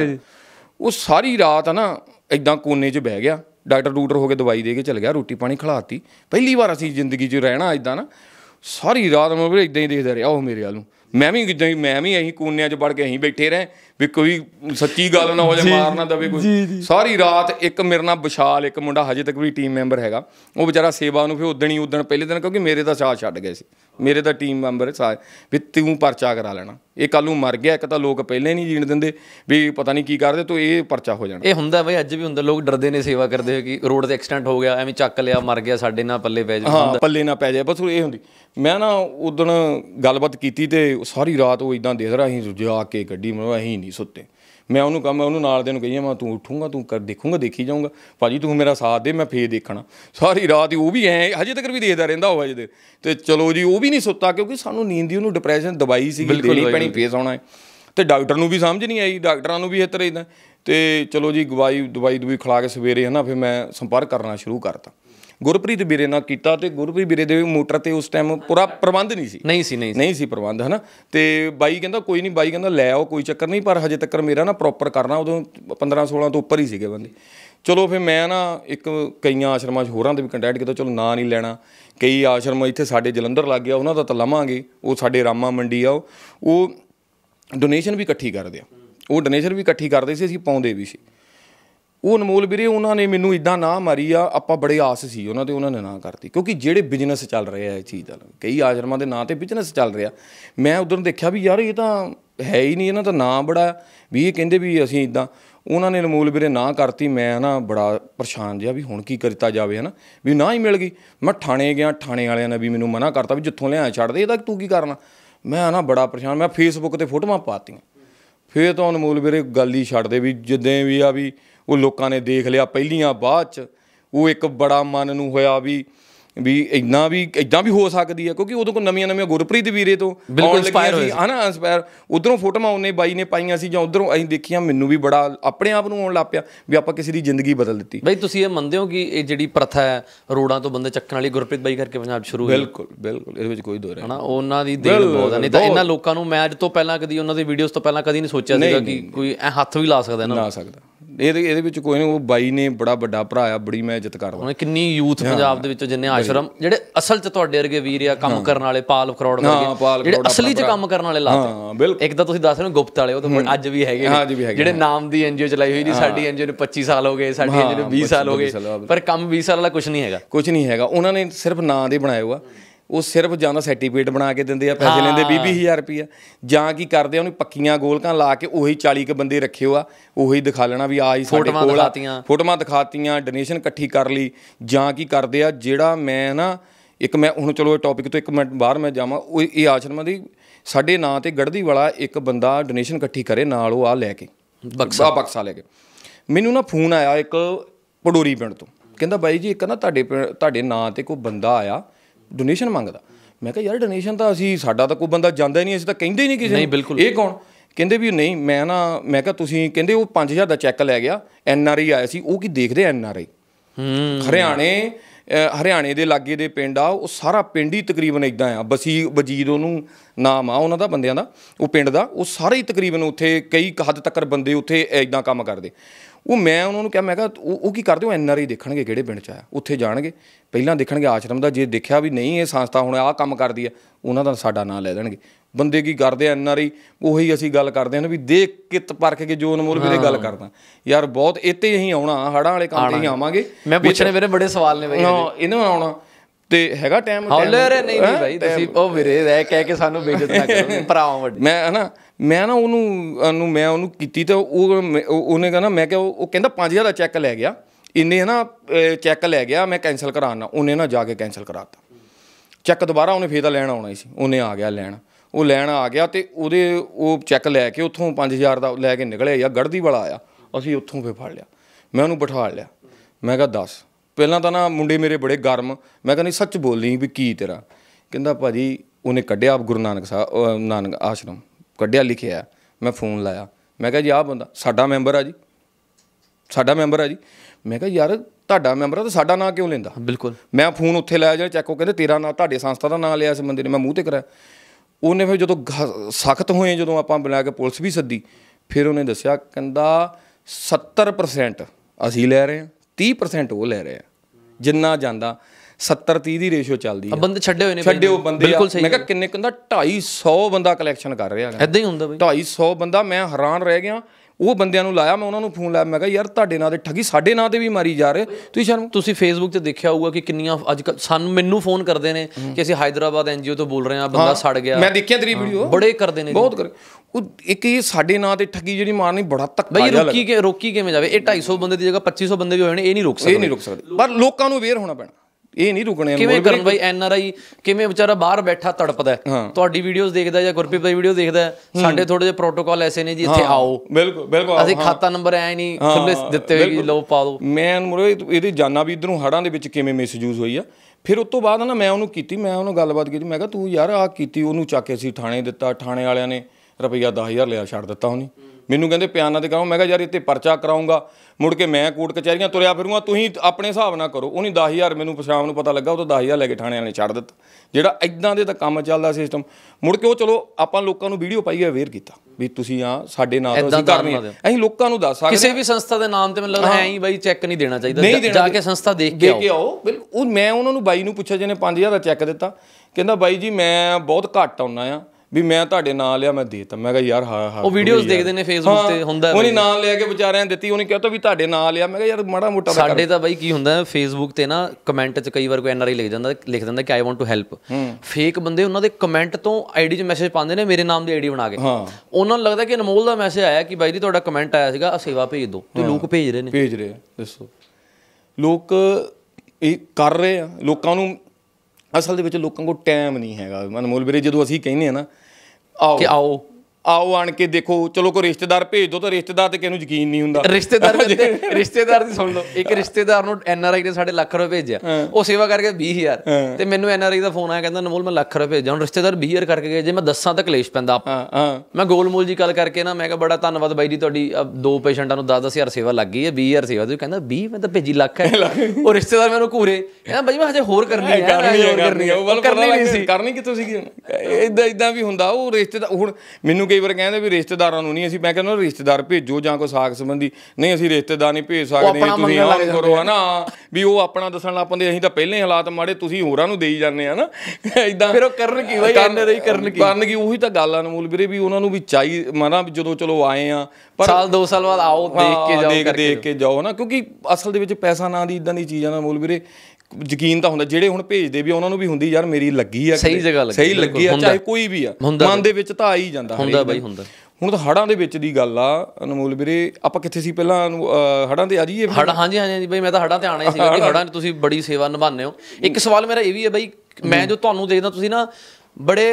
ਉਹ ਸਾਰੀ ਰਾਤ ਨਾ ਇਦਾਂ ਕੋਨੇ 'ਚ ਬਹਿ ਗਿਆ ਡਾਕਟਰ ਡੂਟਰ ਹੋ ਕੇ ਦਵਾਈ ਦੇ ਕੇ ਚਲ ਗਿਆ ਰੋਟੀ ਪਾਣੀ ਖਿਲਾਤੀ ਪਹਿਲੀ ਵਾਰ ਅਸੀਂ ਜ਼ਿੰਦਗੀ 'ਚ ਰਹਿਣਾ ਇਦਾਂ ਨਾ ਸਾਰੀ ਰਾਤ ਮੈਂ ਵੀ ਇਦਾਂ ਹੀ ਦੇਖਦਾ ਰਿਹਾ ਉਹ ਮੇਰੇ ਵੱਲ ਨੂੰ ਮੈਂ ਵੀ ਇਦਾਂ ਹੀ ਮੈਂ ਵੀ ਅਹੀਂ ਕੋਨਿਆਂ 'ਚ ਵੜ ਕੇ ਅਹੀਂ ਬੈਠੇ ਰਹੇ ਵੀ ਕੋਈ ਸੱਚੀ ਗੱਲ ਨਾ ਹੋ ਜਾਏ ਮਾਰ ਨਾ ਦਵੇ ਕੋਈ ਸਾਰੀ ਰਾਤ ਇੱਕ ਮੇਰੇ ਨਾਲ ਵਿਸ਼ਾਲ ਇੱਕ ਮੁੰਡਾ ਹਜੇ ਤੱਕ ਵੀ ਟੀਮ ਮੈਂਬਰ ਹੈਗਾ ਉਹ ਵਿਚਾਰਾ ਸੇਵਾ ਨੂੰ ਫਿਰ ਉਦਣ ਹੀ ਉਦਣ ਪਹਿਲੇ ਦਿਨ ਕਿਉਂਕਿ ਮੇਰੇ ਤਾਂ ਸਾਹ ਛੱਡ ਗਏ ਸੀ ਮੇਰੇ ਤਾਂ ਟੀਮ ਮੈਂਬਰ ਸਾਰੇ ਵੀ ਤੂੰ ਪਰਚਾ ਕਰਾ ਲੈਣਾ ਇਹ ਕੱਲ ਨੂੰ ਮਰ ਗਿਆ ਇੱਕ ਤਾਂ ਲੋਕ ਪਹਿਲੇ ਨਹੀਂ ਜੀਣ ਦਿੰਦੇ ਵੀ ਪਤਾ ਨਹੀਂ ਕੀ ਕਰਦੇ ਤੋ ਇਹ ਪਰਚਾ ਹੋ ਜਾਣਾ ਇਹ ਹੁੰਦਾ ਬਈ ਅੱਜ ਵੀ ਹੁੰਦਾ ਲੋਕ ਡਰਦੇ ਨੇ ਸੇਵਾ ਕਰਦੇ ਹੋ ਕਿ ਰੋਡ ਤੇ ਐਕਸੀਡੈਂਟ ਹੋ ਗਿਆ ਐਵੇਂ ਚੱਕ ਲਿਆ ਮਰ ਗਿਆ ਸਾਡੇ ਨਾਲ ਪੱਲੇ ਪੈ ਜਾ ਹਾਂ ਪੱਲੇ ਨਾ ਪੈ ਜਾਏ ਬਸ ਇਹ ਹੁੰਦੀ ਮੈਂ ਨਾ ਉਦੋਂ ਗੱਲਬਾਤ ਕੀਤੀ ਤੇ ਸਾਰੀ ਰਾਤ ਉਹ ਇਦਾਂ ਦੇਖ ਰਿਹਾ ਸੀ ਜਾ ਕੇ ਗੱਡੀ ਮੈਨੂੰ ਅਸੀਂ ਨਹੀਂ ਸੁੱਤੇ ਮੈਂ ਉਹਨੂੰ ਕਹਾਂ ਮੈਂ ਉਹਨੂੰ ਨਾਲ ਦੇ ਨੂੰ ਕਹੀਆ ਮੈਂ ਤੂੰ ਉੱਠੂਗਾ ਤੂੰ ਕਰ ਦੇਖੂਗਾ ਦੇਖੀ ਜਾਊਗਾ ਭਾਜੀ ਤੂੰ ਮੇਰਾ ਸਾਥ ਦੇ ਮੈਂ ਫੇਰ ਦੇਖਣਾ ਸਾਰੀ ਰਾਤ ਹੀ ਉਹ ਵੀ ਐ ਹਜੇ ਤੱਕ ਵੀ ਦੇਖਦਾ ਰਹਿੰਦਾ ਉਹ ਹਜੇ ਤੇ ਚਲੋ ਜੀ ਉਹ ਵੀ ਨਹੀਂ ਸੁੱਤਾ ਕਿਉਂਕਿ ਸਾਨੂੰ ਨੀਂਦ ਦੀ ਉਹਨੂੰ ਡਿਪਰੈਸ਼ਨ ਦਵਾਈ ਸੀਗੀ ਦੇਣੀ ਪੈਣੀ ਫੇਸ ਆਉਣਾ ਹੈ ਤੇ ਡਾਕਟਰ ਨੂੰ ਵੀ ਸਮਝ ਨਹੀਂ ਆਈ ਡਾਕਟਰਾਂ ਨੂੰ ਵੀ ਇਹ ਤਰ੍ਹਾਂ ਹੀ ਤੇ ਚਲੋ ਜੀ ਗਵਾਈ ਦਵਾਈ ਦੂਈ ਖਿਲਾ ਕੇ ਸਵੇਰੇ ਹਨਾ ਫਿਰ ਮੈਂ ਸੰਪਰਕ ਕਰਨਾ ਸ਼ੁਰੂ ਕਰਤਾ ਗੁਰਪ੍ਰੀਤ ਵੀਰੇ ਨਾਲ ਕੀਤਾ ਤੇ ਗੁਰਪ੍ਰੀਤ ਵੀਰੇ ਦੇ ਮੋਟਰ ਤੇ ਉਸ ਟਾਈਮ ਪੂਰਾ ਪ੍ਰਬੰਧ ਨਹੀਂ ਸੀ ਨਹੀਂ ਸੀ ਨਹੀਂ ਨਹੀਂ ਸੀ ਪ੍ਰਬੰਧ ਹਨਾ ਤੇ ਬਾਈ ਕਹਿੰਦਾ ਕੋਈ ਨਹੀਂ ਬਾਈ ਕਹਿੰਦਾ ਲੈ ਆਓ ਕੋਈ ਚੱਕਰ ਨਹੀਂ ਪਰ ਹਜੇ ਤੱਕ ਮੇਰਾ ਨਾ ਪ੍ਰੋਪਰ ਕਰਨਾ ਉਦੋਂ 15 16 ਤੋਂ ਉੱਪਰ ਹੀ ਸੀਗੇ ਬੰਦੇ ਚਲੋ ਫਿਰ ਮੈਂ ਨਾ ਇੱਕ ਕਈਆਂ ਆਸ਼ਰਮਾਂ 'ਚ ਹੋਰਾਂ ਦੇ ਵੀ ਕੰਟੈਕਟ ਕੀਤਾ ਚਲੋ ਨਾਂ ਨਹੀਂ ਲੈਣਾ ਕਈ ਆਸ਼ਰਮ ਇੱਥੇ ਸਾਡੇ ਜਲੰਧਰ ਲੱਗ ਗਿਆ ਉਹਨਾਂ ਦਾ ਤਾਂ ਲਵਾਂਗੇ ਉਹ ਸਾਡੇ ਰਾਮਾ ਮੰਡੀ ਆ ਉਹ ਡੋਨੇਸ਼ਨ ਵੀ ਇਕੱਠੀ ਕਰਦੇ ਆ ਉਹ ਡੋਨੇਸ਼ਨ ਵੀ ਇਕੱਠੀ ਕਰਦੇ ਸੀ ਅਸੀਂ ਪਾਉਂਦੇ ਵੀ ਸੀ ਉਹ ਅਨਮੋਲ ਵੀਰੇ ਉਹਨਾਂ ਨੇ ਮੈਨੂੰ ਇਦਾਂ ਨਾ ਮਾਰੀ ਆ ਆਪਾਂ ਬੜੇ ਆਸ ਸੀ ਉਹਨਾਂ ਤੇ ਉਹਨਾਂ ਨੇ ਨਾ ਕਰਤੀ ਕਿਉਂਕਿ ਜਿਹੜੇ ਬਿਜ਼ਨਸ ਚੱਲ ਰਿਹਾ ਹੈ ਇਹ ਚੀਜ਼ ਦਾ ਕਈ ਆਸ਼ਰਮਾਂ ਦੇ ਨਾਂ ਤੇ ਬਿਜ਼ਨਸ ਚੱਲ ਰਿਹਾ ਮੈਂ ਉਧਰ ਦੇਖਿਆ ਵੀ ਯਾਰ ਇਹ ਤਾਂ ਹੈ ਹੀ ਨਹੀਂ ਇਹਨਾਂ ਦਾ ਨਾਂ ਬੜਾ ਵੀ ਇਹ ਕਹਿੰਦੇ ਵੀ ਅਸੀਂ ਇਦਾਂ ਉਹਨਾਂ ਨੇ ਅਨਮੋਲ ਵੀਰੇ ਨਾ ਕਰਤੀ ਮੈਂ ਨਾ ਬੜਾ ਪਰੇਸ਼ਾਨ ਜਿਹਾ ਵੀ ਹੁਣ ਕੀ ਕਰਤਾ ਜਾਵੇ ਹਨਾ ਵੀ ਨਾ ਹੀ ਮਿਲ ਗਈ ਮੈਂ ਥਾਣੇ ਗਿਆ ਥਾਣੇ ਵਾਲਿਆਂ ਨੇ ਵੀ ਮੈਨੂੰ ਮਨਾ ਕਰਤਾ ਵੀ ਜਿੱਥੋਂ ਲਿਆਂ ਛੱਡ ਦੇ ਇਹਦਾ ਤੂੰ ਕੀ ਕਰਨਾ ਮੈਂ ਨਾ ਬੜਾ ਪਰੇਸ਼ਾਨ ਮੈਂ ਫੇਸਬੁੱਕ ਤੇ ਫੋਟੋਆਂ ਪਾਤੀਆਂ ਫੇਰ ਤਾਂ ਅਨਮੋਲ ਵੀਰੇ ਗੱਲ ਹੀ ਛੱਡ ਦੇ ਵੀ ਜਿੱਦਾਂ ਵੀ ਆ ਵੀ ਉਹ ਲੋਕਾਂ ਨੇ ਦੇਖ ਲਿਆ ਪਹਿਲੀਆਂ ਬਾਅਦ ਚ ਉਹ ਇੱਕ ਬੜਾ ਮਨ ਨੂੰ ਹੋਇਆ ਵੀ ਵੀ ਇੰਨਾ ਵੀ ਇਦਾਂ ਵੀ ਹੋ ਸਕਦੀ ਹੈ ਕਿਉਂਕਿ ਉਦੋਂ ਕੋ ਨਵੀਆਂ ਨਵੀਆਂ ਗੁਰਪ੍ਰੀਤ ਵੀਰੇ ਤੋਂ ਬਿਲਕੁਲ ਇਨਸਪਾਇਰ ਹੋਏ ਹਾਂ ਨਾ ਇਨਸਪਾਇਰ ਉਧਰੋਂ ਫੋਟੋਆਂ ਉਹਨੇ ਬਾਈ ਨੇ ਪਾਈਆਂ ਸੀ ਜਾਂ ਉਧਰੋਂ ਅਸੀਂ ਦੇਖੀਆਂ ਮੈਨੂੰ ਵੀ ਬੜਾ ਆਪਣੇ ਆਪ ਨੂੰ ਆਉਣ ਲੱਗ ਪਿਆ ਵੀ ਆਪਾਂ ਕਿਸੇ ਦੀ ਜ਼ਿੰਦਗੀ ਬਦਲ ਦਿੱਤੀ ਬਈ ਤੁਸੀਂ ਇਹ ਮੰਨਦੇ ਹੋ ਕਿ ਇਹ ਜਿਹੜੀ ਪ੍ਰਥਾ ਹੈ ਰੋੜਾਂ ਤੋਂ ਬੰਦੇ ਚੱਕਣ ਵਾਲੀ ਗੁਰਪ੍ਰੀਤ ਬਾਈ ਕਰਕੇ ਪੰਜਾਬ ਸ਼ੁਰੂ ਹੋਈ ਬਿਲਕੁਲ ਬਿਲਕੁਲ ਇਹਦੇ ਵਿੱਚ ਕੋਈ ਦੋ ਰਹਿਣਾ ਉਹਨਾਂ ਦੀ ਦੇਣ ਬਹੁਤ ਨਹੀਂ ਤਾਂ ਇਹਨਾਂ ਲੋਕਾਂ ਨੂੰ ਮੈਂ ਅੱਜ ਤੋਂ ਪਹਿਲਾਂ ਕਦੀ ਉਹਨਾਂ ਦੇ ਵੀਡੀਓਜ਼ ਤੋਂ ਪਹਿਲਾਂ ਕਦੀ ਨਹੀਂ ਸੋਚਿਆ ਸੀਗਾ ਕਿ ਕੋਈ ਐ ਹੱਥ ਵੀ ਲਾ ਸਕਦਾ ਇਹਨਾਂ ਨੂੰ ਲਾ ਸਕਦਾ ਇਹਦੇ ਇਹਦੇ ਵਿੱਚ ਕੋਈ ਨਹੀਂ ਉਹ ਬਾਈ ਨੇ ਬੜਾ ਵੱਡਾ ਭਰਾ ਆ ਬੜੀ ਮੈਂ ਇੱਜ਼ਤ ਕਰਦਾ ਹਾਂ ਕਿੰਨੀ ਯੂਥ ਪੰਜਾਬ ਦੇ ਵਿੱਚੋਂ ਜਿੰਨੇ ਆਸ਼ਰਮ ਜਿਹੜੇ ਅਸਲ 'ਚ ਤੁਹਾਡੇ ਵਰਗੇ ਵੀਰ ਆ ਕੰਮ ਕਰਨ ਵਾਲੇ ਪਾਲ ਕਰੋੜ ਵਰਗੇ ਜਿਹੜੇ ਅਸਲੀ 'ਚ ਕੰਮ ਕਰਨ ਵਾਲੇ ਲਾਤੇ ਇੱਕ ਤਾਂ ਤੁਸੀਂ ਦੱਸ ਰਹੇ ਹੋ ਗੁਪਤ ਵਾਲੇ ਉਹ ਤਾਂ ਅੱਜ ਵੀ ਹੈਗੇ ਜਿਹੜੇ ਨਾਮ ਦੀ ਐਨਜੀਓ ਚਲਾਈ ਹੋਈ ਦੀ ਸਾਡੀ ਐਨਜੀਓ ਨੂੰ 25 ਸਾਲ ਹੋ ਗਏ ਸਾਡੀ ਐਨਜੀਓ ਨੂੰ 20 ਸਾਲ ਹੋ ਗਏ ਪਰ ਕੰਮ 20 ਸਾਲ ਵਾਲਾ ਕੁਝ ਨਹੀਂ ਹੈਗਾ ਕੁਝ ਨਹੀਂ ਹੈਗਾ ਉਹਨਾਂ ਨੇ ਸਿਰਫ ਨਾਂ ਦੇ ਬਣਾਇਆ ਹੋਆ ਉਹ ਸਿਰਫ ਜਾਂ ਦਾ ਸਰਟੀਫਿਕੇਟ ਬਣਾ ਕੇ ਦਿੰਦੇ ਆ ਪੈਸੇ ਲੈਂਦੇ 20000 ਰੁਪਇਆ ਜਾਂ ਕੀ ਕਰਦੇ ਉਹਨੂੰ ਪੱਕੀਆਂ ਗੋਲਕਾਂ ਲਾ ਕੇ ਉਹੀ 40 ਕ ਬੰਦੇ ਰੱਖਿਓ ਆ ਉਹੀ ਦਿਖਾ ਲੈਣਾ ਵੀ ਆ ਹੀ ਸਾਡੇ ਕੋਲ ਫੋਟੋਆਂ ਦਿਖਾਤੀਆਂ ਡੋਨੇਸ਼ਨ ਇਕੱਠੀ ਕਰ ਲਈ ਜਾਂ ਕੀ ਕਰਦੇ ਆ ਜਿਹੜਾ ਮੈਂ ਨਾ ਇੱਕ ਮੈਂ ਹੁਣ ਚਲੋ ਇਹ ਟੌਪਿਕ ਤੋਂ ਇੱਕ ਮਿੰਟ ਬਾਹਰ ਮੈਂ ਜਾਵਾਂ ਉਹ ਇਹ ਆਸ਼ਰਮਾਂ ਦੀ ਸਾਡੇ ਨਾਂ ਤੇ ਗੜਦੀ ਵਾਲਾ ਇੱਕ ਬੰਦਾ ਡੋਨੇਸ਼ਨ ਇਕੱਠੀ ਕਰੇ ਨਾਲ ਉਹ ਆ ਲੈ ਕੇ ਬਕਸਾ ਬਕਸਾ ਲੈ ਕੇ ਮੈਨੂੰ ਨਾ ਫੋਨ ਆਇਆ ਇੱਕ ਪਡੋਰੀ ਪਿੰਡ ਤੋਂ ਕਹਿੰਦਾ ਬਾਈ ਜੀ ਇੱਕ ਨਾ ਤੁਹਾਡੇ ਤੁਹਾਡੇ ਨਾਂ ਤੇ ਕੋਈ ਬੰਦਾ ਆਇਆ ਡੋਨੇਸ਼ਨ ਮੰਗਦਾ ਮੈਂ ਕਿਹਾ ਯਾਰ ਡੋਨੇਸ਼ਨ ਤਾਂ ਅਸੀਂ ਸਾਡਾ ਤਾਂ ਕੋਈ ਬੰਦਾ ਜਾਂਦਾ ਹੀ ਨਹੀਂ ਅਸੀਂ ਤਾਂ ਕਹਿੰਦੇ ਹੀ ਨਹੀਂ ਕਿਸੇ ਨੂੰ ਇਹ ਕੌਣ ਕਹਿੰਦੇ ਵੀ ਨਹੀਂ ਮੈਂ ਨਾ ਮੈਂ ਕਿਹਾ ਤੁਸੀਂ ਕਹਿੰਦੇ ਉਹ 5000 ਦਾ ਚੈੱਕ ਲੈ ਗਿਆ ਐਨ ਆਰ ਆਈ ਆਇਆ ਸੀ ਉਹ ਕੀ ਦੇਖਦੇ ਐਨ ਆਰ ਆਈ ਹਰਿਆਣੇ ਹਰਿਆਣੇ ਦੇ ਲਾਗੇ ਦੇ ਪਿੰਡ ਆ ਉਹ ਸਾਰਾ ਪਿੰਡ ਹੀ ਤਕਰੀਬਨ ਇਦਾਂ ਆ ਬਸੀ ਵਜੀਦ ਉਹਨੂੰ ਨਾਮ ਆ ਉਹਨਾਂ ਦਾ ਬੰਦਿਆਂ ਦਾ ਉਹ ਪਿੰਡ ਦਾ ਉਹ ਸਾਰੇ ਹੀ ਤਕਰੀਬਨ ਉੱਥੇ ਕਈ ਹੱਦ ਤੱਕਰ ਬੰਦੇ ਉੱਥੇ ਇਦਾਂ ਕੰਮ ਕਰਦੇ ਉਹ ਮੈਂ ਉਹਨਾਂ ਨੂੰ ਕਿਹਾ ਮੈਂ ਕਿਹਾ ਉਹ ਕੀ ਕਰਦੇ ਹੋ ਐਨ ਆਰ ਆਈ ਦੇਖਣਗੇ ਕਿਹੜੇ ਪਿੰਡ ਚ ਆ ਉੱਥੇ ਜਾਣਗੇ ਪਹਿਲਾਂ ਦੇਖਣਗੇ ਆਸ਼ਰਮ ਦਾ ਜੇ ਦੇਖਿਆ ਵੀ ਨਹੀਂ ਇਹ ਸੰਸਥਾ ਹੁਣ ਆਹ ਕੰਮ ਕਰਦੀ ਆ ਉਹਨਾਂ ਦਾ ਸਾਡਾ ਨਾਂ ਲੈ ਲੈਣਗੇ ਬੰਦੇ ਕੀ ਕਰਦੇ ਐਨ ਆਰ ਆਈ ਉਹੀ ਅਸੀਂ ਗੱਲ ਕਰਦੇ ਹਾਂ ਵੀ ਦੇਖ ਕਿਤ ਪਰਖ ਕੇ ਜੋ ਅਨਮੋਲ ਵੀਰੇ ਗੱਲ ਕਰਦਾ ਯਾਰ ਬਹੁਤ ਇੱਥੇ ਹੀ ਆਉਣਾ ਹੜਾਂ ਵਾਲੇ ਕੰਮ ਤੇ ਹੀ ਆਵਾਂਗੇ ਮੈਂ ਪੁੱਛਣੇ ਮੇਰੇ ਬੜੇ ਸਵਾਲ ਨੇ ਬਈ ਇਹਨੂੰ ਆਉਣਾ ਤੇ ਹੈਗਾ ਟਾਈਮ ਹੌਲਰ ਨਹੀਂ ਨਹੀਂ ਬਾਈ ਤੁਸੀਂ ਉਹ ਵੀਰੇ ਰਹਿ ਕਹਿ ਕੇ ਸਾਨੂੰ ਬੇਇੱਜ਼ਤ ਨਾ ਕਰੋ ਭਰਾਵਾਂ ਵੱਡੇ ਮੈਂ ਹਨਾ ਮੈਂ ਨਾ ਉਹਨੂੰ ਨੂੰ ਮੈਂ ਉਹਨੂੰ ਕੀਤੀ ਤਾਂ ਉਹ ਉਹਨੇ ਕਹਿੰਦਾ ਮੈਂ ਕਿਹਾ ਉਹ ਕਹਿੰਦਾ 5000 ਦਾ ਚੈੱਕ ਲੈ ਗਿਆ ਇੰਨੇ ਨਾ ਚੈੱਕ ਲੈ ਗਿਆ ਮੈਂ ਕੈਨਸਲ ਕਰਾਣਾ ਉਹਨੇ ਨਾ ਜਾ ਕੇ ਕੈਨਸਲ ਕਰਾਤਾ ਚੈੱਕ ਦੁਬਾਰਾ ਉਹਨੇ ਫੇਰ ਤਾਂ ਲੈਣ ਆਉਣਾ ਸੀ ਉਹਨੇ ਆ ਗਿਆ ਲੈਣ ਉਹ ਲੈਣ ਆ ਗਿਆ ਤੇ ਉਹਦੇ ਉਹ ਚੈੱਕ ਲੈ ਕੇ ਉੱਥੋਂ 5000 ਦਾ ਲੈ ਕੇ ਨਿਕਲੇ ਜਾਂ ਗੜਦੀ ਵਾਲਾ ਆਇਆ ਅਸੀਂ ਉੱਥੋਂ ਫੇਰ ਫੜ ਲਿਆ ਮੈਂ ਉਹਨੂੰ ਬਿਠਾ ਲਿਆ ਮੈਂ ਕਿਹਾ ਦੱਸ ਪਹਿਲਾਂ ਤਾਂ ਨਾ ਮੁੰਡੇ ਮੇਰੇ ਬੜੇ ਗਰਮ ਮੈਂ ਕਹਿੰਦਾ ਸੱਚ ਬੋਲੀ ਵੀ ਕੀ ਤੇਰਾ ਕਹਿੰਦਾ ਭਾਜੀ ਉਹਨੇ ਕੱਢਿਆ ਗੁਰੂ ਨਾਨਕ ਸਾਹਿਬ ਨਾਨਕ ਆਸ਼ਰਮ ਕੱਢਿਆ ਲਿਖਿਆ ਮੈਂ ਫੋਨ ਲਾਇਆ ਮੈਂ ਕਿਹਾ ਜੀ ਆਹ ਬੰਦਾ ਸਾਡਾ ਮੈਂਬਰ ਆ ਜੀ ਸਾਡਾ ਮੈਂਬਰ ਆ ਜੀ ਮੈਂ ਕਿਹਾ ਯਾਰ ਤੁਹਾਡਾ ਮੈਂਬਰ ਆ ਤਾਂ ਸਾਡਾ ਨਾਂ ਕਿਉਂ ਲੈਂਦਾ ਬਿਲਕੁਲ ਮੈਂ ਫੋਨ ਉੱਥੇ ਲਾਇਆ ਜਿਹੜਾ ਚੈੱਕ ਉਹ ਕਹਿੰਦੇ ਤੇਰਾ ਨਾਂ ਤੁਹਾਡੇ ਸੰਸਥਾ ਦਾ ਨਾਂ ਲਿਆ ਇਸ ਬੰਦੇ ਨੇ ਮੈਂ ਮੂੰਹ ਤੇ ਕਰਾਇਆ ਉਹਨੇ ਫਿਰ ਜਦੋਂ ਸਖਤ ਹੋਏ ਜਦੋਂ ਆਪਾਂ ਬੁਲਾ ਕੇ ਪੁਲਿਸ ਵੀ ਸੱਦੀ ਫਿਰ ਉਹਨੇ ਦੱਸਿਆ ਕਹਿੰਦਾ 70% ਅਸੀਂ ਲੈ ਰਹੇ ਹਾਂ 30% ਉਹ ਲੈ ਰਹੇ ਆ ਜਿੰਨਾ ਜਾਂਦਾ 70 30 ਦੀ ਰੇਸ਼ੋ ਚੱਲਦੀ ਆ ਬੰਦੇ ਛੱਡੇ ਹੋਏ ਨੇ ਛੱਡੇ ਬੰਦੇ ਬਿਲਕੁਲ ਸਹੀ ਮੈਂ ਕਿਹਾ ਕਿੰਨੇ ਕਹਿੰਦਾ 250 ਬੰਦਾ ਕਲੈਕਸ਼ਨ ਕਰ ਰਿਹਾ ਹੈ ਐਦਾਂ ਹੀ ਹੁੰਦਾ ਬਈ 250 ਬੰਦਾ ਮੈਂ ਹੈਰਾਨ ਰਹਿ ਗਿਆ ਉਹ ਬੰਦਿਆਂ ਨੂੰ ਲਾਇਆ ਮੈਂ ਉਹਨਾਂ ਨੂੰ ਫੋਨ ਲਾਇਆ ਮੈਂ ਕਿਹਾ ਯਾਰ ਤੁਹਾਡੇ ਨਾਂ ਤੇ ਠੱਗੀ ਸਾਡੇ ਨਾਂ ਤੇ ਵੀ ਮਾਰੀ ਜਾ ਰਹੇ ਤੁਸੀਂ ਸ਼ਰਮ ਤੁਸੀਂ ਫੇਸਬੁੱਕ ਤੇ ਦੇਖਿਆ ਹੋਊਗਾ ਕਿ ਕਿੰਨੀਆਂ ਅੱਜ ਕੱਲ ਸਾਨੂੰ ਮੈਨੂੰ ਫੋਨ ਕਰਦੇ ਨੇ ਕਿ ਅਸੀਂ ਹਾਈਦਰਾਬਾਦ ਐਨਜੀਓ ਤੋਂ ਬੋਲ ਰਹੇ ਹਾਂ ਬੰਦਾ ਸੜ ਗਿਆ ਮੈਂ ਦੇਖਿਆ ਤੇਰੀ ਵੀਡੀਓ ਬੜੇ ਕਰਦੇ ਨੇ ਬਹੁਤ ਕਰ ਉਹ ਇੱਕ ਇਹ ਸਾਡੇ ਨਾਂ ਤੇ ਠੱਗੀ ਜਿਹੜੀ ਮਾਰਨੀ ਬੜਾ ਧੱਕਾ ਜਿਹਾ ਰੋਕੀ ਕੇ ਰੋਕੀ ਕਿਵੇਂ ਜਾਵੇ ਇਹ 250 ਬੰਦੇ ਦੀ ਜਗ੍ਹਾ 2500 ਬੰਦੇ ਵੀ ਹੋਏ ਨੇ ਇਹ ਨਹੀਂ ਰੁਕ ਸਕਦੇ ਇਹ ਨਹੀਂ ਰੁਕ ਸਕਦੇ ਪਰ ਲੋਕਾਂ ਨੂੰ ਅਵੇਅਰ ਹੋਣਾ ਪੈਣਾ ਇਹ ਨਹੀਂ ਰੁਕਣੇ ਕਿਵੇਂ ਕਰਨ ਬਈ ਐਨ ਆਰ ਆਈ ਕਿਵੇਂ ਵਿਚਾਰਾ ਬਾਹਰ ਬੈਠਾ ਤੜਪਦਾ ਤੁਹਾਡੀ ਵੀਡੀਓਜ਼ ਦੇਖਦਾ ਜਾਂ ਗੁਰਪ੍ਰੀਤ ਦੀ ਵੀਡੀਓ ਦੇਖਦਾ ਸਾਡੇ ਥੋੜੇ ਜਿਹੇ ਪ੍ਰੋਟੋਕਾਲ ਐਸੇ ਨੇ ਜੀ ਇੱਥੇ ਆਓ ਬਿਲਕੁਲ ਬਿਲਕੁਲ ਅਸੀਂ ਖਾਤਾ ਨੰਬਰ ਐ ਨਹੀਂ ਖੁੱਲੇ ਦਿੱਤੇ ਹੋਏ ਲੋ ਪਾ ਦੋ ਮੈਂ ਮੁਰੇ ਇਹਦੀ ਜਾਨਾ ਵੀ ਇਧਰੋਂ ਹੜਾਂ ਦੇ ਵਿੱਚ ਕਿਵੇਂ ਮਿਸਯੂਜ਼ ਹੋਈ ਆ ਫਿਰ ਉਸ ਤੋਂ ਬਾਅਦ ਨਾ ਮੈਂ ਉਹਨੂੰ ਕੀਤੀ ਮੈਂ ਉਹਨੂੰ ਗੱਲਬਾਤ ਕੀਤੀ ਮੈਂ ਕਿਹਾ ਤੂੰ ਯਾਰ ਆ ਕੀਤੀ ਉਹਨੂੰ ਚੱਕ ਕੇ ਥਾਣੇ ਦਿੱਤਾ ਥਾਣੇ ਵਾਲਿਆਂ ਨੇ ਰੁਪਈਆ 10000 ਲਿਆ ਛੱਡ ਦਿੱਤਾ ਉਹਨੇ ਮੈਨੂੰ ਕਹਿੰਦੇ ਪਿਆਨਾ ਤੇ ਕਰਾਉ ਮੈਂ ਕਿਹਾ ਯਾਰ ਇੱਥੇ ਪਰਚਾ ਕਰਾਉਂਗਾ ਮੁੜ ਕੇ ਮੈਂ ਕੋਰਟ ਕਚਹਿਰੀਆਂ ਤੁਰਿਆ ਫਿਰੂੰਗਾ ਤੁਸੀਂ ਆਪਣੇ ਹਿਸਾਬ ਨਾਲ ਕਰੋ ਉਹਨੇ 10000 ਮੈਨੂੰ ਪਛਾਣ ਨੂੰ ਪਤਾ ਲੱਗਾ ਉਹ ਤਾਂ 10000 ਲੈ ਕੇ ਥਾਣੇ ਵਾਲੇ ਛੱਡ ਦਿੱਤਾ ਜਿਹੜਾ ਇਦਾਂ ਦੇ ਤਾਂ ਕੰਮ ਚੱਲਦਾ ਸਿਸਟਮ ਮੁੜ ਕੇ ਉਹ ਚਲੋ ਆਪਾਂ ਲੋਕਾਂ ਨੂੰ ਵੀਡੀਓ ਪਾਈ ਅਵੇਅਰ ਕੀਤਾ ਵੀ ਤੁਸੀਂ ਆ ਸਾਡੇ ਨਾਲ ਅਸੀਂ ਕਰਨੀ ਅਸੀਂ ਲੋਕਾਂ ਨੂੰ ਦੱਸ ਸਕਦੇ ਕਿਸੇ ਵੀ ਸੰਸਥਾ ਦੇ ਨਾਮ ਤੇ ਮੈਨੂੰ ਲੱਗਦਾ ਐਂ ਹੀ ਬਾਈ ਚੈੱਕ ਨਹੀਂ ਦੇਣਾ ਚਾਹੀਦਾ ਜਾ ਕੇ ਸੰਸਥਾ ਦੇਖ ਕੇ ਆਓ ਦੇਖ ਕੇ ਆਓ ਬਿਲਕੁਲ ਮੈਂ ਉਹਨਾਂ ਨੂੰ ਬਾਈ ਨੂੰ ਪੁੱਛਿਆ ਜਿਹਨੇ 5000 ਦਾ ਚੈੱਕ ਦਿੱਤਾ ਕਹਿੰਦਾ ਬਾਈ ਜੀ ਮੈਂ ਬਹੁਤ ਘੱਟ ਆਉਣਾ ਆ ਵੀ ਮੈਂ ਤੁਹਾਡੇ ਨਾਂ ਲਿਆ ਮੈਂ ਦੇਤਾ ਮੈਂ ਕਿਹਾ ਯਾਰ ਹਾਂ ਹਾਂ ਉਹ ਵੀਡੀਓਜ਼ ਦੇਖਦੇ ਨੇ ਫੇਸਬੁੱਕ ਤੇ ਹੁੰਦਾ ਉਹਨੇ ਨਾਂ ਲਿਆ ਕੇ ਵਿਚਾਰਿਆਂ ਦਿੱਤੀ ਉਹਨੇ ਤਾਂ ਵੀ ਤੁਹਾਡੇ ਨਾਂ ਲਿਆ ਮੈਂ ਕਿਹਾ ਯਾਰ ਮਾੜਾ ਮੋਟਾ ਸਾਡੇ ਤਾਂ ਬਾਈ ਕੀ ਹੁੰਦਾ ਫੇਸਬੁੱਕ ਤੇ ਨਾ ਕਮੈਂਟ 'ਚ ਕਈ ਵਾਰ ਕੋਈ ਐਨਆਰਆਈ ਲਿਖ ਜਾਂਦਾ ਲਿਖ ਦਿੰਦਾ ਕਿ I want to help fake ਬੰਦੇ ਉਹਨਾਂ ਦੇ ਕਮੈਂਟ ਤੋਂ ਆਈਡੀ 'ਚ ਮੈਸੇਜ ਪਾਉਂਦੇ ਨੇ ਮੇਰੇ ਨਾਮ ਦੀ ਆਈਡੀ ਬਣਾ ਕੇ ਉਹਨਾਂ ਨੂੰ ਲੱਗਦਾ ਕਿ ਅਨਮੋਲ ਦਾ ਮੈਸੇਜ ਆਇਆ ਕਿ ਬਾਈ ਜੀ ਤੁਹਾਡਾ ਕਮੈਂਟ ਆਇਆ ਸੀਗਾ ਆ ਸੇਵਾ ਭੇਜ ਦਿਓ ਤੇ ਲੋਕ ਭੇਜ ਰਹੇ ਨੇ ਭੇਜ ਰਹੇ ਦੱਸੋ ਲੋਕ ਇਹ ਕਰ ਰਹੇ ਆ ਲੋਕਾਂ ਨੂੰ ਅਸਲ ਦੇ ਵਿੱਚ ਲੋਕਾਂ ਕੋਲ ਟਾਈਮ ਨਹੀਂ ਹੈਗਾ ਮਨਮੋਲ ਵੀਰੇ ਜਦੋਂ ਅਸੀਂ ਕਹਿੰਦੇ ਆ ਨਾ ਆਓ ਕਿ ਆਓ ਆਓ ਆਣ ਕੇ ਦੇਖੋ ਚਲੋ ਕੋ ਰਿਸ਼ਤੇਦਾਰ ਭੇਜ ਦੋ ਤਾਂ ਰਿਸ਼ਤੇਦਾਰ ਤੇ ਕਿਹਨੂੰ ਯਕੀਨ ਨਹੀਂ ਹੁੰਦਾ ਰਿਸ਼ਤੇਦਾਰ ਰਿਸ਼ਤੇਦਾਰ ਦੀ ਸੁਣ ਲਓ ਇੱਕ ਰਿਸ਼ਤੇਦਾਰ ਨੂੰ ਐਨ ਆਰ ਆਈ ਨੇ ਸਾਡੇ ਲੱਖ ਰੁਪਏ ਭੇਜਿਆ ਉਹ ਸੇਵਾ ਕਰਕੇ 20000 ਤੇ ਮੈਨੂੰ N R I the phone ਆਇਆ ਕਹਿੰਦਾ ਨਮੋਲ ਮੈਂ ਲੱਖ ਰੁਪਏ ਭੇਜਿਆ ਹੁਣ ਰਿਸ਼ਤੇਦਾਰ 20000 ਕਰਕੇ ਗਏ ਜੇ ਮੈਂ ਦੱਸਾਂ ਤਾਂ ਕਲੇਸ਼ ਪੈਂਦਾ ਮੈਂ ਗੋਲਮੋਲ ਜੀ ਗੱਲ ਕਰਕੇ ਨਾ ਮੈਂ ਕਿਹਾ ਬੜਾ ਧੰਨਵਾਦ ਬਾਈ ਜੀ ਤੁਹਾਡੀ ਦੋ ਪੇਸ਼ੈਂਟਾਂ ਨੂੰ 10-10000 ਸੇਵਾ ਲੱਗ ਗਈ ਹੈ 20000 ਸੇਵਾ ਤੁਸੀਂ ਕਹਿੰਦਾ 20 ਮੈਂ ਤਾਂ ਭੇਜੀ ਲੱਖ ਹੈ ਉਹ ਰਿਸ਼ਤੇਦਾਰ ਮੈਨੂੰ ਘੂਰੇ ਕਹਿੰਦਾ ਬਾਈ ਮੈਂ ਹਜੇ ਹੋਰ ਕਰਨੀ ਹੈ ਕਰਨੀ ਹੈ ਕਰਨੀ ਨਹੀਂ ਸੀ ਕਰਨੀ ਕਿਤੋਂ ਸੀ ਇਦਾਂ ਇਦਾਂ ਵੀ ਹੁੰਦਾ ਉਹ ਰਿਸ਼ਤੇਦਾਰ ਹੁਣ ਮੈਨੂੰ ਕਈ ਵਾਰ ਕਹਿੰਦੇ ਵੀ ਰਿਸ਼ਤੇਦਾਰਾਂ ਨੂੰ ਨਹੀਂ ਅਸੀਂ ਮੈਂ ਕਹਿੰਦਾ ਰਿਸ਼ਤੇਦਾਰ ਭੇਜੋ ਜਾਂ ਕੋਈ ਸਾਖ ਸੰਬੰਧੀ ਨਹੀਂ ਅਸੀਂ ਰਿਸ਼ਤੇਦਾਰ ਨਹੀਂ ਭੇਜ ਸਕਦੇ ਤੁਸੀਂ ਆਹ ਕਰੋ ਹਨਾ ਵੀ ਉਹ ਆਪਣਾ ਦੱਸਣ ਲੱਪਦੇ ਅਸੀਂ ਤਾਂ ਪਹਿਲੇ ਹਾਲਾਤ ਮਾੜੇ ਤੁਸੀਂ ਹੋਰਾਂ ਨੂੰ ਦੇਈ ਜਾਂਦੇ ਆ ਨਾ ਇਦਾਂ ਫਿਰ ਉਹ ਕਰਨ ਕੀ ਬਈ ਇਹਨੇ ਦੇ ਕਰਨ ਕੀ ਕਰਨ ਕੀ ਉਹੀ ਤਾਂ ਗੱਲ ਆ ਅਨਮੋਲ ਵੀਰੇ ਵੀ ਉਹਨਾਂ ਨੂੰ ਵੀ ਚਾਹੀ ਮਨਾ ਜਦੋਂ ਚਲੋ ਆਏ ਆ ਪਰ ਸਾਲ 2 ਸਾਲ ਬਾਅਦ ਆਓ ਦੇਖ ਕੇ ਜਾਓ ਦੇਖ ਕੇ ਜਾਓ ਨਾ ਕਿਉਂਕਿ ਅਸਲ ਦੇ ਵਿੱਚ ਪੈਸਾ ਨਾਂ ਦੀ ਇਦਾਂ ਦੀ ਚੀਜ਼ ਆ ਨਾ ਵੀਰੇ ਯਕੀਨ ਤਾਂ ਹੁੰਦਾ ਜਿਹੜੇ ਹੁਣ ਭੇਜਦੇ ਵੀ ਉਹਨਾਂ ਨੂੰ ਵੀ ਹੁੰਦੀ ਯਾਰ ਮੇਰੀ ਲੱਗੀ ਆ ਸਹੀ ਜਗ੍ਹਾ ਲੱਗੀ ਸਹੀ ਲੱਗੀ ਆ ਚਾਹੇ ਕੋਈ ਵੀ ਆ ਮਨ ਦੇ ਵਿੱਚ ਤਾਂ ਆ ਹੀ ਜਾਂਦਾ ਹੁੰਦਾ ਬਾਈ ਹੁੰਦਾ ਹੁਣ ਤਾਂ ਹੜਾਂ ਦੇ ਵਿੱਚ ਦੀ ਗੱਲ ਆ ਅਨਮੋਲ ਵੀਰੇ ਆਪਾਂ ਕਿੱਥੇ ਸੀ ਪਹਿਲਾਂ ਹੜਾਂ ਤੇ ਆ ਜਾਈਏ ਹੜਾਂ ਹਾਂਜੀ ਹਾਂਜੀ ਬਈ ਮੈਂ ਤਾਂ ਹੜਾਂ ਤੇ ਆਣਾ ਹੀ ਸੀ ਕਿ ਹੜਾਂ 'ਚ ਤੁਸੀਂ ਬੜੀ ਸੇਵਾ ਨਿਭਾਉਂਦੇ ਹੋ ਇੱਕ ਸਵਾਲ ਮੇਰਾ ਇਹ ਵੀ ਹੈ ਬਈ ਮੈਂ ਜੋ ਤੁਹਾਨੂੰ ਦੇਖਦਾ ਤੁਸੀਂ ਨਾ ਬੜੇ